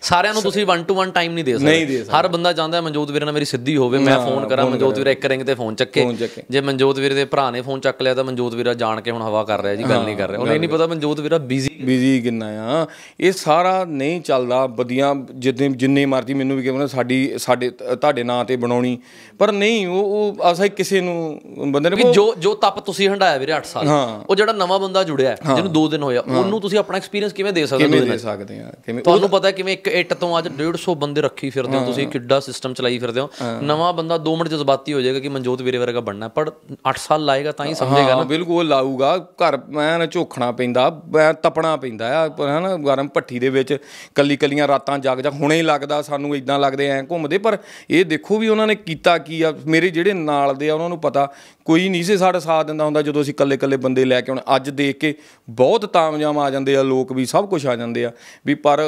ਸਾਰਿਆਂ ਨੂੰ ਤੁਸੀਂ 1 ਟੂ 1 ਟਾਈਮ ਨਹੀਂ ਦੇ ਸਕਦੇ ਹਰ ਬੰਦਾ ਚਾਹੁੰਦਾ ਮਨਜੋਤ ਵੀਰ ਨਾਲ ਮੇਰੀ ਸਿੱਧੀ ਹੋਵੇ ਮੈਂ ਫੋਨ ਕਰਾਂ ਮਨਜੋਤ ਵੀਰ ਇੱਕ ਰਿੰਗ ਤੇ ਫੋਨ ਚੱਕੇ ਜੇ ਮਨਜੋਤ ਵੀਰ ਦੇ ਭਰਾ ਨੇ ਫੋਨ ਚੱਕ ਲਿਆ ਤਾਂ ਮਨਜੋਤ ਵੀਰਾ ਜਾਣ ਕੇ ਹੁਣ ਹਵਾ ਕਰ ਰਿਹਾ ਜੀ ਗੱਲ ਨਹੀਂ ਕਰ ਰਿਹਾ ਉਹਨੇ ਨਹੀਂ ਪਤਾ ਮਨਜੋਤ ਵੀਰਾ ਬਿਜ਼ੀ ਬਿਜ਼ੀ ਕਿੰਨਾ ਆ ਇਹ ਸਾਰਾ ਨਹੀਂ ਚੱਲਦਾ ਵਧੀਆਂ ਜਿੰਨੇ ਜਿੰਨੇ ਮਰਜ਼ੀ ਮੈਨੂੰ ਵੀ ਕਹਿੰਦੇ ਸਾਡੀ ਸਾਡੇ ਤੁਹਾਡੇ ਨਾਂ ਤੇ ਬਣਾਉਣੀ ਪਰ ਨਹੀਂ ਉਹ ਉਹ ਅਸਾ ਕਿਸੇ ਨੂੰ ਬੰਦੇ ਨੇ ਜੋ ਜੋ ਤਪ ਤੁਸੀਂ ਹੰਡਾਇਆ ਵੀਰੇ 8 ਸਾਲ ਉਹ ਜਿਹੜਾ ਨਵਾਂ ਬੰਦਾ ਜੁੜਿਆ ਜਿਹਨੂੰ 2 ਦਿਨ ਹੋਇਆ ਉਹਨੂੰ ਤੁਸੀਂ ਆਪਣਾ ਕੰਫੀਡੈਂਸ ਕਿਵੇਂ ਦੇ ਸਕਦੇ ਹੋ ਕਿਵੇਂ ਦੇ ਸਕਦੇ ਆ ਕਿਵੇਂ ਤੁਹਾਨੂੰ ਪਤਾ ਕਿਵੇਂ ਇੱਕ ਇੱਟ ਤੋਂ ਅੱਜ 150 ਬੰਦੇ ਰੱਖੀ ਫਿਰਦੇ ਹੋ ਤੁਸੀਂ ਕਿੱਡਾ ਸਿਸਟਮ ਚਲਾਈ ਫਿਰਦੇ ਹੋ ਨਵਾਂ ਬੰਦਾ 2 ਮਿੰਟ ਜਜ਼ਬਾਤੀ ਹੋ ਜਾਏਗਾ ਕਿ ਮਨਜੋਤ ਵੀਰੇ ਵਰਗਾ ਬਣਨਾ ਪਰ 8 ਸਾਲ ਲਾਏਗਾ ਤਾਂ ਹੀ ਸਮਝੇਗਾ ਨਾ ਬਿਲਕੁਲ ਉਹ ਲਾਊਗਾ ਘਰ ਮੈਂ ਨਾ ਝੋਖਣਾ ਪੈਂਦਾ ਮੈਂ ਤਪਣਾ ਪੈਂਦਾ ਆ ਹਨਾ ਗਰਮ ਭੱਠੀ ਦੇ ਵਿੱਚ ਕੱਲੀ ਕੱਲੀਆਂ ਰਾਤਾਂ ਜਾਗ ਜਾ ਹੁਣੇ ਹੀ ਲੱਗਦਾ ਸਾਨੂੰ ਇਦਾਂ ਲੱਗਦੇ ਐ ਘੁੰਮਦੇ ਪਰ ਇਹ ਦੇਖੋ ਵੀ ਉਹਨਾਂ ਨੇ ਕੀਤਾ ਕੀ ਆ ਮੇਰੇ ਜਿਹੜੇ ਨਾਲ ਦੇ ਆ ਉਹਨਾਂ ਨੂੰ ਪਤਾ ਕੋਈ ਨਹੀਂ ਸੀ ਸਾਡਾ ਸਾਥ ਦਿੰਦਾ ਹੁੰਦਾ ਜਦੋਂ ਅਸੀਂ ਕੱਲੇ ਕੱਲੇ ਬੰਦੇ ਲੈ ਕੇ ਆਉਣ ਅੱਜ ਦੇਖ ਕੇ ਬਹੁਤ ਤਾਮਜਾਮ ਆ ਜਾਂਦੇ ਆ ਲੋਕ ਵੀ ਸਭ ਕੁਝ ਆ ਜਾਂਦੇ ਆ ਵੀ ਪਰ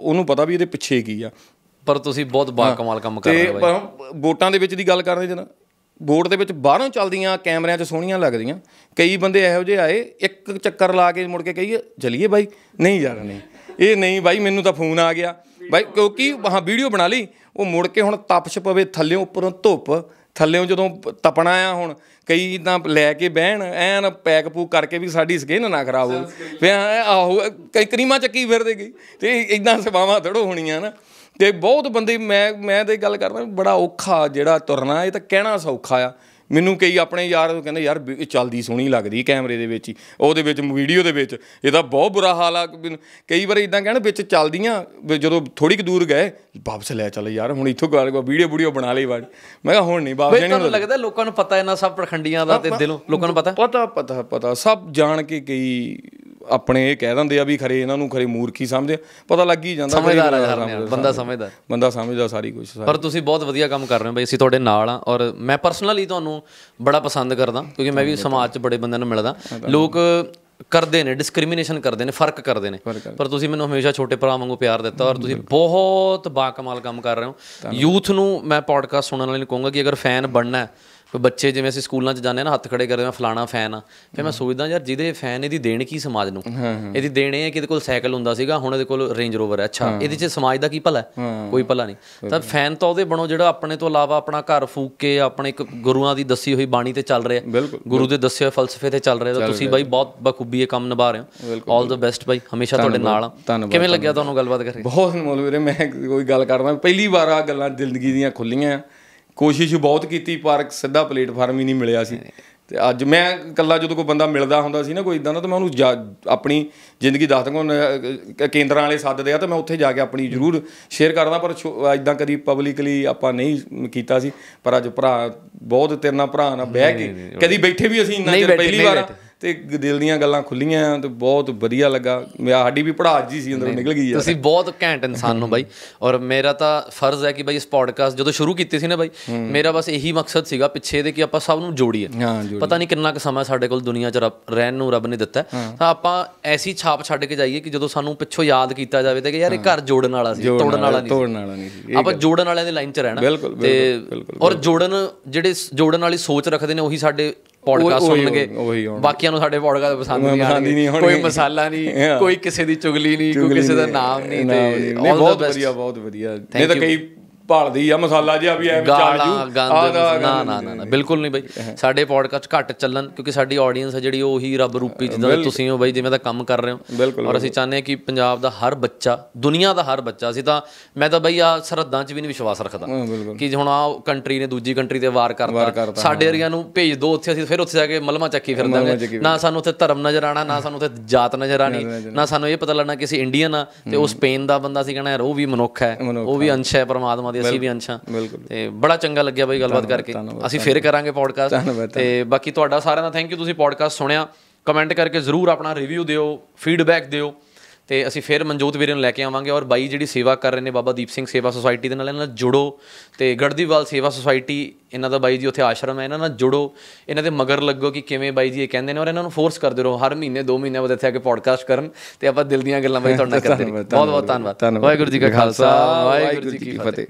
ਉਹਨੂੰ ਪਤਾ ਵੀ ਇਹਦੇ ਪਿੱਛੇ ਕੀ ਆ ਪਰ ਤੁਸੀਂ ਬਹੁਤ ਬਾ ਕਮਾਲ ਕੰਮ ਕਰ ਰਹੇ ਹੋ ਬਾਈ ਤੇ ਵੋਟਾਂ ਦੇ ਵਿੱਚ ਦੀ ਗੱਲ ਕਰਦੇ ਜਨਾ ਵੋਟ ਦੇ ਵਿੱਚ ਬਾਹਰੋਂ ਚੱਲਦੀਆਂ ਕੈਮਰਿਆਂ 'ਚ ਸੋਹਣੀਆਂ ਲੱਗਦੀਆਂ ਕਈ ਬੰਦੇ ਇਹੋ ਜਿਹੇ ਆਏ ਇੱਕ ਚੱਕਰ ਲਾ ਕੇ ਮੁੜ ਕੇ ਕਹੀਏ ਚਲਿਏ ਬਾਈ ਨਹੀਂ ਯਾਰ ਨਹੀਂ ਇਹ ਨਹੀਂ ਬਾਈ ਮੈਨੂੰ ਤਾਂ ਫੋਨ ਆ ਗਿਆ ਬਾਈ ਕਿਉਂਕਿ ਹਾਂ ਵੀਡੀਓ ਬਣਾ ਲਈ ਉਹ ਮੁੜ ਕੇ ਹੁਣ ਤਪਸ਼ ਪਵੇ ਥੱਲੇੋਂ ਉੱਪਰੋਂ ਧੁੱਪ ਥੱਲੇੋਂ ਜਦੋਂ ਤਪਣਾ ਆ ਹੁਣ ਕਈ ਤਾਂ ਲੈ ਕੇ ਬਹਿਣ ਐਨ ਪੈਕ ਪੂਕ ਕਰਕੇ ਵੀ ਸਾਡੀ ਸਕਿਨ ਨਾ ਖਰਾਬ ਹੋਵੇ ਫਿਰ ਆਹੋ ਕਈ ਕਰੀਮਾਂ ਚੱਕੀ ਫਿਰਦੇ ਗਈ ਤੇ ਇਦਾਂ ਸਵਾਵਾ ਥੜੋ ਹੋਣੀਆਂ ਨਾ ਤੇ ਬਹੁਤ ਬੰਦੇ ਮੈਂ ਮੈਂ ਤੇ ਗੱਲ ਕਰਦਾ ਬੜਾ ਔਖਾ ਜਿਹੜਾ ਤੁਰਨਾ ਇਹ ਤਾਂ ਕਹਿਣਾ ਸੌਖਾ ਆ ਮੈਨੂੰ ਕਈ ਆਪਣੇ ਯਾਰ ਕਹਿੰਦੇ ਯਾਰ ਇਹ ਚੱਲਦੀ ਸੋਹਣੀ ਲੱਗਦੀ ਕੈਮਰੇ ਦੇ ਵਿੱਚ ਹੀ ਉਹਦੇ ਵਿੱਚ ਵੀਡੀਓ ਦੇ ਵਿੱਚ ਇਹਦਾ ਬਹੁਤ ਬੁਰਾ ਹਾਲ ਆ ਕਈ ਵਾਰ ਇਦਾਂ ਕਹਿੰਦੇ ਵਿੱਚ ਚੱਲਦੀਆਂ ਜਦੋਂ ਥੋੜੀ ਕਿ ਦੂਰ ਗਏ ਵਾਪਸ ਲੈ ਚੱਲ ਯਾਰ ਹੁਣ ਇੱਥੋਂ ਗੱਲ ਵੀਡੀਓ ਵੀਡੀਓ ਬਣਾ ਲਈ ਵਾੜ ਮੈਂ ਕਿਹਾ ਹੁਣ ਨਹੀਂ ਵਾਪਸ ਨਹੀਂ ਤੁਹਾਨੂੰ ਲੱਗਦਾ ਲੋਕਾਂ ਨੂੰ ਪਤਾ ਇਹਨਾਂ ਸਭ ਪਰਖੰਡੀਆਂ ਦਾ ਤੇ ਦਿਲੋਂ ਲੋਕਾਂ ਨੂੰ ਪਤਾ ਪਤਾ ਪਤਾ ਪਤਾ ਸਭ ਜਾਣ ਕੇ ਕਈ ਆਪਣੇ ਇਹ ਕਹਿ ਦਿੰਦੇ ਆ ਵੀ ਖਰੇ ਇਹਨਾਂ ਨੂੰ ਖਰੇ ਮੂਰਖੀ ਸਮਝਦੇ ਪਤਾ ਲੱਗ ਹੀ ਜਾਂਦਾ ਸਮਝਦਾਰ ਆ ਬੰਦਾ ਸਮਝਦਾ ਬੰਦਾ ਸਮਝਦਾ ਸਾਰੀ ਕੁਝ ਪਰ ਤੁਸੀਂ ਬਹੁਤ ਵਧੀਆ ਕੰਮ ਕਰ ਰਹੇ ਹੋ ਬਈ ਅਸੀਂ ਤੁਹਾਡੇ ਨਾਲ ਆ ਔਰ ਮੈਂ ਪਰਸਨਲੀ ਤੁਹਾਨੂੰ ਬੜਾ ਪਸੰਦ ਕਰਦਾ ਕਿਉਂਕਿ ਮੈਂ ਵੀ ਸਮਾਜ 'ਚ ਬੜੇ ਬੰਦਿਆਂ ਨੂੰ ਮਿਲਦਾ ਲੋਕ ਕਰਦੇ ਨੇ ਡਿਸਕ੍ਰਿਮੀਨੇਸ਼ਨ ਕਰਦੇ ਨੇ ਫਰਕ ਕਰਦੇ ਨੇ ਪਰ ਤੁਸੀਂ ਮੈਨੂੰ ਹਮੇਸ਼ਾ ਛੋਟੇ ਭਰਾ ਵਾਂਗੂ ਪਿਆਰ ਦਿੱਤਾ ਔਰ ਤੁਸੀਂ ਬਹੁਤ ਬਾਕਮਾਲ ਕੰਮ ਕਰ ਰਹੇ ਹੋ ਯੂਥ ਨੂੰ ਮੈਂ ਪੋਡਕਾਸਟ ਸੁਣਨ ਵਾਲੇ ਨੂੰ ਕਹੂੰਗਾ ਕਿ ਅਗਰ ਫੈਨ ਬਣਨਾ ਹੈ ਬੱਚੇ ਜਿਵੇਂ ਅਸੀਂ ਸਕੂਲਾਂ 'ਚ ਜਾਂਦੇ ਆ ਨਾ ਹੱਥ ਖੜੇ ਕਰਦੇ ਆ ਫਲਾਣਾ ਫੈਨ ਆ ਫਿਰ ਮੈਂ ਸੋਚਦਾ ਯਾਰ ਜਿਹਦੇ ਫੈਨ ਇਹਦੀ ਦੇਣ ਕੀ ਸਮਾਜ ਨੂੰ ਇਹਦੀ ਦੇਣੇ ਆ ਕਿ ਇਹਦੇ ਕੋਲ ਸਾਈਕਲ ਹੁੰਦਾ ਸੀਗਾ ਹੁਣ ਇਹਦੇ ਕੋਲ ਰੇਂਜ ਰੋਵਰ ਹੈ ਅੱਛਾ ਇਹਦੇ 'ਚ ਸਮਾਜ ਦਾ ਕੀ ਭਲਾ ਕੋਈ ਭਲਾ ਨਹੀਂ ਤਾਂ ਫੈਨ ਤਾਂ ਉਹਦੇ ਬਣੋ ਜਿਹੜਾ ਆਪਣੇ ਤੋਂ ਇਲਾਵਾ ਆਪਣਾ ਘਰ ਫੂਕ ਕੇ ਆਪਣੇ ਇੱਕ ਗੁਰੂਆਂ ਦੀ ਦੱਸੀ ਹੋਈ ਬਾਣੀ ਤੇ ਚੱਲ ਰਿਹਾ ਗੁਰੂ ਦੇ ਦੱਸੇ ਹੋਏ ਫਲਸਫੇ ਤੇ ਚੱਲ ਰਿਹਾ ਤੁਸੀਂ ਬਾਈ ਬਹੁਤ ਬਖੂਬੀ ਇਹ ਕੰਮ ਨਿਭਾ ਰਹੇ ਹੋ ਆਲ ਦਾ ਬੈਸਟ ਬਾਈ ਹਮੇਸ਼ਾ ਤੁਹਾਡੇ ਨਾਲ ਕਿਵੇਂ ਲੱਗਿਆ ਤੁਹਾਨੂੰ ਗੱਲਬਾਤ ਕਰਕੇ ਬਹੁਤ ਅਨਮੋਲ ਵੀਰੇ ਮੈਂ ਕੋਈ ਗੱਲ ਕਰਦਾ ਪਹਿਲੀ ਵਾਰ ਆ ਗੱਲਾਂ ਜ਼ਿੰਦਗੀ ਦੀਆਂ ਖੁੱਲੀਆਂ ਕੋਸ਼ਿਸ਼ ਬਹੁਤ ਕੀਤੀ ਪਰ ਸਿੱਧਾ ਪਲੇਟਫਾਰਮ ਹੀ ਨਹੀਂ ਮਿਲਿਆ ਸੀ ਤੇ ਅੱਜ ਮੈਂ ਇਕੱਲਾ ਜਦੋਂ ਕੋਈ ਬੰਦਾ ਮਿਲਦਾ ਹੁੰਦਾ ਸੀ ਨਾ ਕੋਈ ਇਦਾਂ ਦਾ ਤਾਂ ਮੈਂ ਉਹਨੂੰ ਆਪਣੀ ਜ਼ਿੰਦਗੀ ਦੱਸ ਦਿੰਦਾ ਕੇਂਦਰਾਂ ਵਾਲੇ ਸੱਦਦੇ ਆ ਤਾਂ ਮੈਂ ਉੱਥੇ ਜਾ ਕੇ ਆਪਣੀ ਜ਼ਰੂਰ ਸ਼ੇਅਰ ਕਰਦਾ ਪਰ ਇਦਾਂ ਕਦੀ ਪਬਲਿਕਲੀ ਆਪਾਂ ਨਹੀਂ ਕੀਤਾ ਸੀ ਪਰ ਅੱਜ ਭਰਾ ਬਹੁਤ ਤੇਰੇ ਨਾਲ ਭਰਾ ਨਾਲ ਬਹਿ ਕੇ ਕਦੀ ਬੈਠੇ ਵੀ ਅਸੀਂ ਇੰਨਾ ਚਿਰ ਪਹਿਲੀ ਵਾਰ ਤੇ ਦਿਲ ਦੀਆਂ ਗੱਲਾਂ ਖੁੱਲੀਆਂ ਤੇ ਬਹੁਤ ਵਧੀਆ ਲੱਗਾ ਮੇਰਾ ਸਾਡੀ ਵੀ ਪੜਾਅ ਜੀ ਸੀ ਅੰਦਰੋਂ ਨਿਕਲ ਗਈ ਯਾਰ ਤੁਸੀਂ ਬਹੁਤ ਘੈਂਟ ਇਨਸਾਨ ਹੋ ਬਾਈ ਔਰ ਮੇਰਾ ਤਾਂ ਫਰਜ਼ ਹੈ ਕਿ ਬਾਈ ਇਸ ਪੋਡਕਾਸਟ ਜਦੋਂ ਸ਼ੁਰੂ ਕੀਤੀ ਸੀ ਨਾ ਬਾਈ ਮੇਰਾ ਬਸ ਇਹੀ ਮਕਸਦ ਸੀਗਾ ਪਿੱਛੇ ਦੇ ਕਿ ਆਪਾਂ ਸਭ ਨੂੰ ਜੋੜੀਏ ਪਤਾ ਨਹੀਂ ਕਿੰਨਾ ਕੁ ਸਮਾਂ ਸਾਡੇ ਕੋਲ ਦੁਨੀਆ 'ਚ ਰਹਿਣ ਨੂੰ ਰੱਬ ਨੇ ਦਿੱਤਾ ਤਾਂ ਆਪਾਂ ਐਸੀ ਛਾਪ ਛੱਡ ਕੇ ਜਾਈਏ ਕਿ ਜਦੋਂ ਸਾਨੂੰ ਪਿੱਛੋਂ ਯਾਦ ਕੀਤਾ ਜਾਵੇ ਤਾਂ ਕਿ ਯਾਰ ਇਹ ਘਰ ਜੋੜਨ ਵਾਲਾ ਸੀ ਤੋੜਨ ਵਾਲਾ ਨਹੀਂ ਤੋੜਨ ਵਾਲਾ ਨਹੀਂ ਆਪਾਂ ਜੋੜਨ ਵਾਲਿਆਂ ਦੀ ਲਾਈਨ 'ਚ ਰਹਿਣਾ ਤੇ ਔਰ ਜੋੜਨ ਜਿਹੜੇ ਜੋੜਨ ਵਾਲੀ ਸੋਚ ਰੱਖਦੇ ਨੇ ਉਹੀ ਸਾਡੇ ਪੋਡਕਾਸਟ ਸੁਣਨਗੇ ਬਾਕੀਆਂ ਨੂੰ ਸਾਡੇ ਪੋਡਕਾਸਟ ਪਸੰਦ ਨਹੀਂ ਆਣਗੇ ਕੋਈ ਮਸਾਲਾ ਨਹੀਂ ਕੋਈ ਕਿਸੇ ਦੀ ਚੁਗਲੀ ਨਹੀਂ ਕੋਈ ਕਿਸੇ ਦਾ ਨਾਮ ਨਹੀਂ ਤੇ ਬਹੁਤ ਵਧੀਆ ਬਹੁਤ ਵਧੀਆ ਨਹੀਂ ਤਾਂ ਕਈ ਭਾਲਦੀ ਆ ਮਸਾਲਾ ਜਿਹਾ ਵੀ ਐਵੇਂ ਚਾਲ ਜੂ ਨਾ ਨਾ ਨਾ ਬਿਲਕੁਲ ਨਹੀਂ ਬਾਈ ਸਾਡੇ ਪੋਡਕਾਸਟ ਘੱਟ ਚੱਲਣ ਕਿਉਂਕਿ ਸਾਡੀ ਆਡੀਅנס ਹੈ ਜਿਹੜੀ ਉਹੀ ਰੱਬ ਰੂਪੀ ਜਿੱਦਾਂ ਤੁਸੀਂ ਹੋ ਬਾਈ ਜਿਵੇਂ ਦਾ ਕੰਮ ਕਰ ਰਹੇ ਹੋ ਔਰ ਅਸੀਂ ਚਾਹੁੰਦੇ ਕਿ ਪੰਜਾਬ ਦਾ ਹਰ ਬੱਚਾ ਦੁਨੀਆ ਦਾ ਹਰ ਬੱਚਾ ਅਸੀਂ ਤਾਂ ਮੈਂ ਤਾਂ ਬਾਈ ਆ ਸਰਹੱਦਾਂ 'ਚ ਵੀ ਨਹੀਂ ਵਿਸ਼ਵਾਸ ਰੱਖਦਾ ਕਿ ਹੁਣ ਆ ਕੰਟਰੀ ਨੇ ਦੂਜੀ ਕੰਟਰੀ ਤੇ ਵਾਰ ਕਰਤਾ ਸਾਡੇ ਏਰੀਆ ਨੂੰ ਭੇਜ ਦੋ ਉੱਥੇ ਅਸੀਂ ਫਿਰ ਉੱਥੇ ਜਾ ਕੇ ਮਲਮਾ ਚੱਕੀ ਫਿਰਦਾਂਗੇ ਨਾ ਸਾਨੂੰ ਉੱਥੇ ਧਰਮ ਨਜ਼ਰ ਆਣਾ ਨਾ ਸਾਨੂੰ ਉੱਥੇ ਜਾਤ ਨਜ਼ਰ ਆਣੀ ਨਾ ਸਾਨੂੰ ਇਹ ਪਤਾ ਲੱਗਣਾ ਕਿ ਅਸੀਂ ਇੰਡੀਅਨ ਆ ਤੇ ਉਹ ਸਪੇਨ ਦਾ ਬੰਦਾ ਸੀ ਕਹਿੰਦਾ ਯਾਰ ਉਹ ਵੀ ਮਨੁੱਖ ਹੈ ਉਹ ਵੀ ਅੰਸ਼ ਹੈ ਪਰਮਾਤਮਾ ਤੇ ਅਸੀਂ ਵੀ ਅੰਸ਼ਾ ਤੇ ਬੜਾ ਚੰਗਾ ਲੱਗਿਆ ਬਾਈ ਗੱਲਬਾਤ ਕਰਕੇ ਅਸੀਂ ਫੇਰ ਕਰਾਂਗੇ ਪੋਡਕਾਸਟ ਤੇ ਬਾਕੀ ਤੁਹਾਡਾ ਸਾਰਿਆਂ ਦਾ ਥੈਂਕ ਯੂ ਤੁਸੀਂ ਪੋਡਕਾਸਟ ਸੁਣਿਆ ਕਮੈਂਟ ਕਰਕੇ ਜ਼ਰੂਰ ਆਪਣਾ ਰਿਵਿਊ ਦਿਓ ਫੀਡਬੈਕ ਦਿਓ ਤੇ ਅਸੀਂ ਫੇਰ ਮਨਜੋਤ ਵੀਰ ਨੂੰ ਲੈ ਕੇ ਆਵਾਂਗੇ ਔਰ ਬਾਈ ਜਿਹੜੀ ਸੇਵਾ ਕਰ ਰਹੇ ਨੇ ਬਾਬਾ ਦੀਪ ਸਿੰਘ ਸੇਵਾ ਸੁਸਾਇਟੀ ਦੇ ਨਾਲ ਇਹਨਾਂ ਨਾਲ ਜੁੜੋ ਤੇ ਗੜਦੀਵਾਲ ਸੇਵਾ ਸੁਸਾਇਟੀ ਇਹਨਾਂ ਦਾ ਬਾਈ ਜੀ ਉੱਥੇ ਆਸ਼ਰਮ ਹੈ ਇਹਨਾਂ ਨਾਲ ਜੁੜੋ ਇਹਨਾਂ ਦੇ ਮਗਰ ਲੱਗੋ ਕਿ ਕਿਵੇਂ ਬਾਈ ਜੀ ਇਹ ਕਹਿੰਦੇ ਨੇ ਔਰ ਇਹਨਾਂ ਨੂੰ ਫੋਰਸ ਕਰਦੇ ਰਹੋ ਹਰ ਮਹੀਨੇ 2 ਮਹੀਨੇ ਬਾਅਦ ਇੱਥੇ ਆ ਕੇ ਪੋਡਕਾਸਟ ਕਰਨ ਤੇ ਆਪਾਂ ਦਿਲ ਦੀਆਂ ਗੱਲਾਂ ਬਾਈ ਤੁਹਾਡੇ ਨਾਲ ਕਰਦੇ ਬਹੁਤ ਬਹੁਤ ਧੰਨਵਾਦ ਵਾਹਿਗੁਰੂ ਜੀ ਕਾ ਖਾਲਸਾ ਵਾਹਿਗੁਰੂ ਜੀ ਕੀ ਫਤਿਹ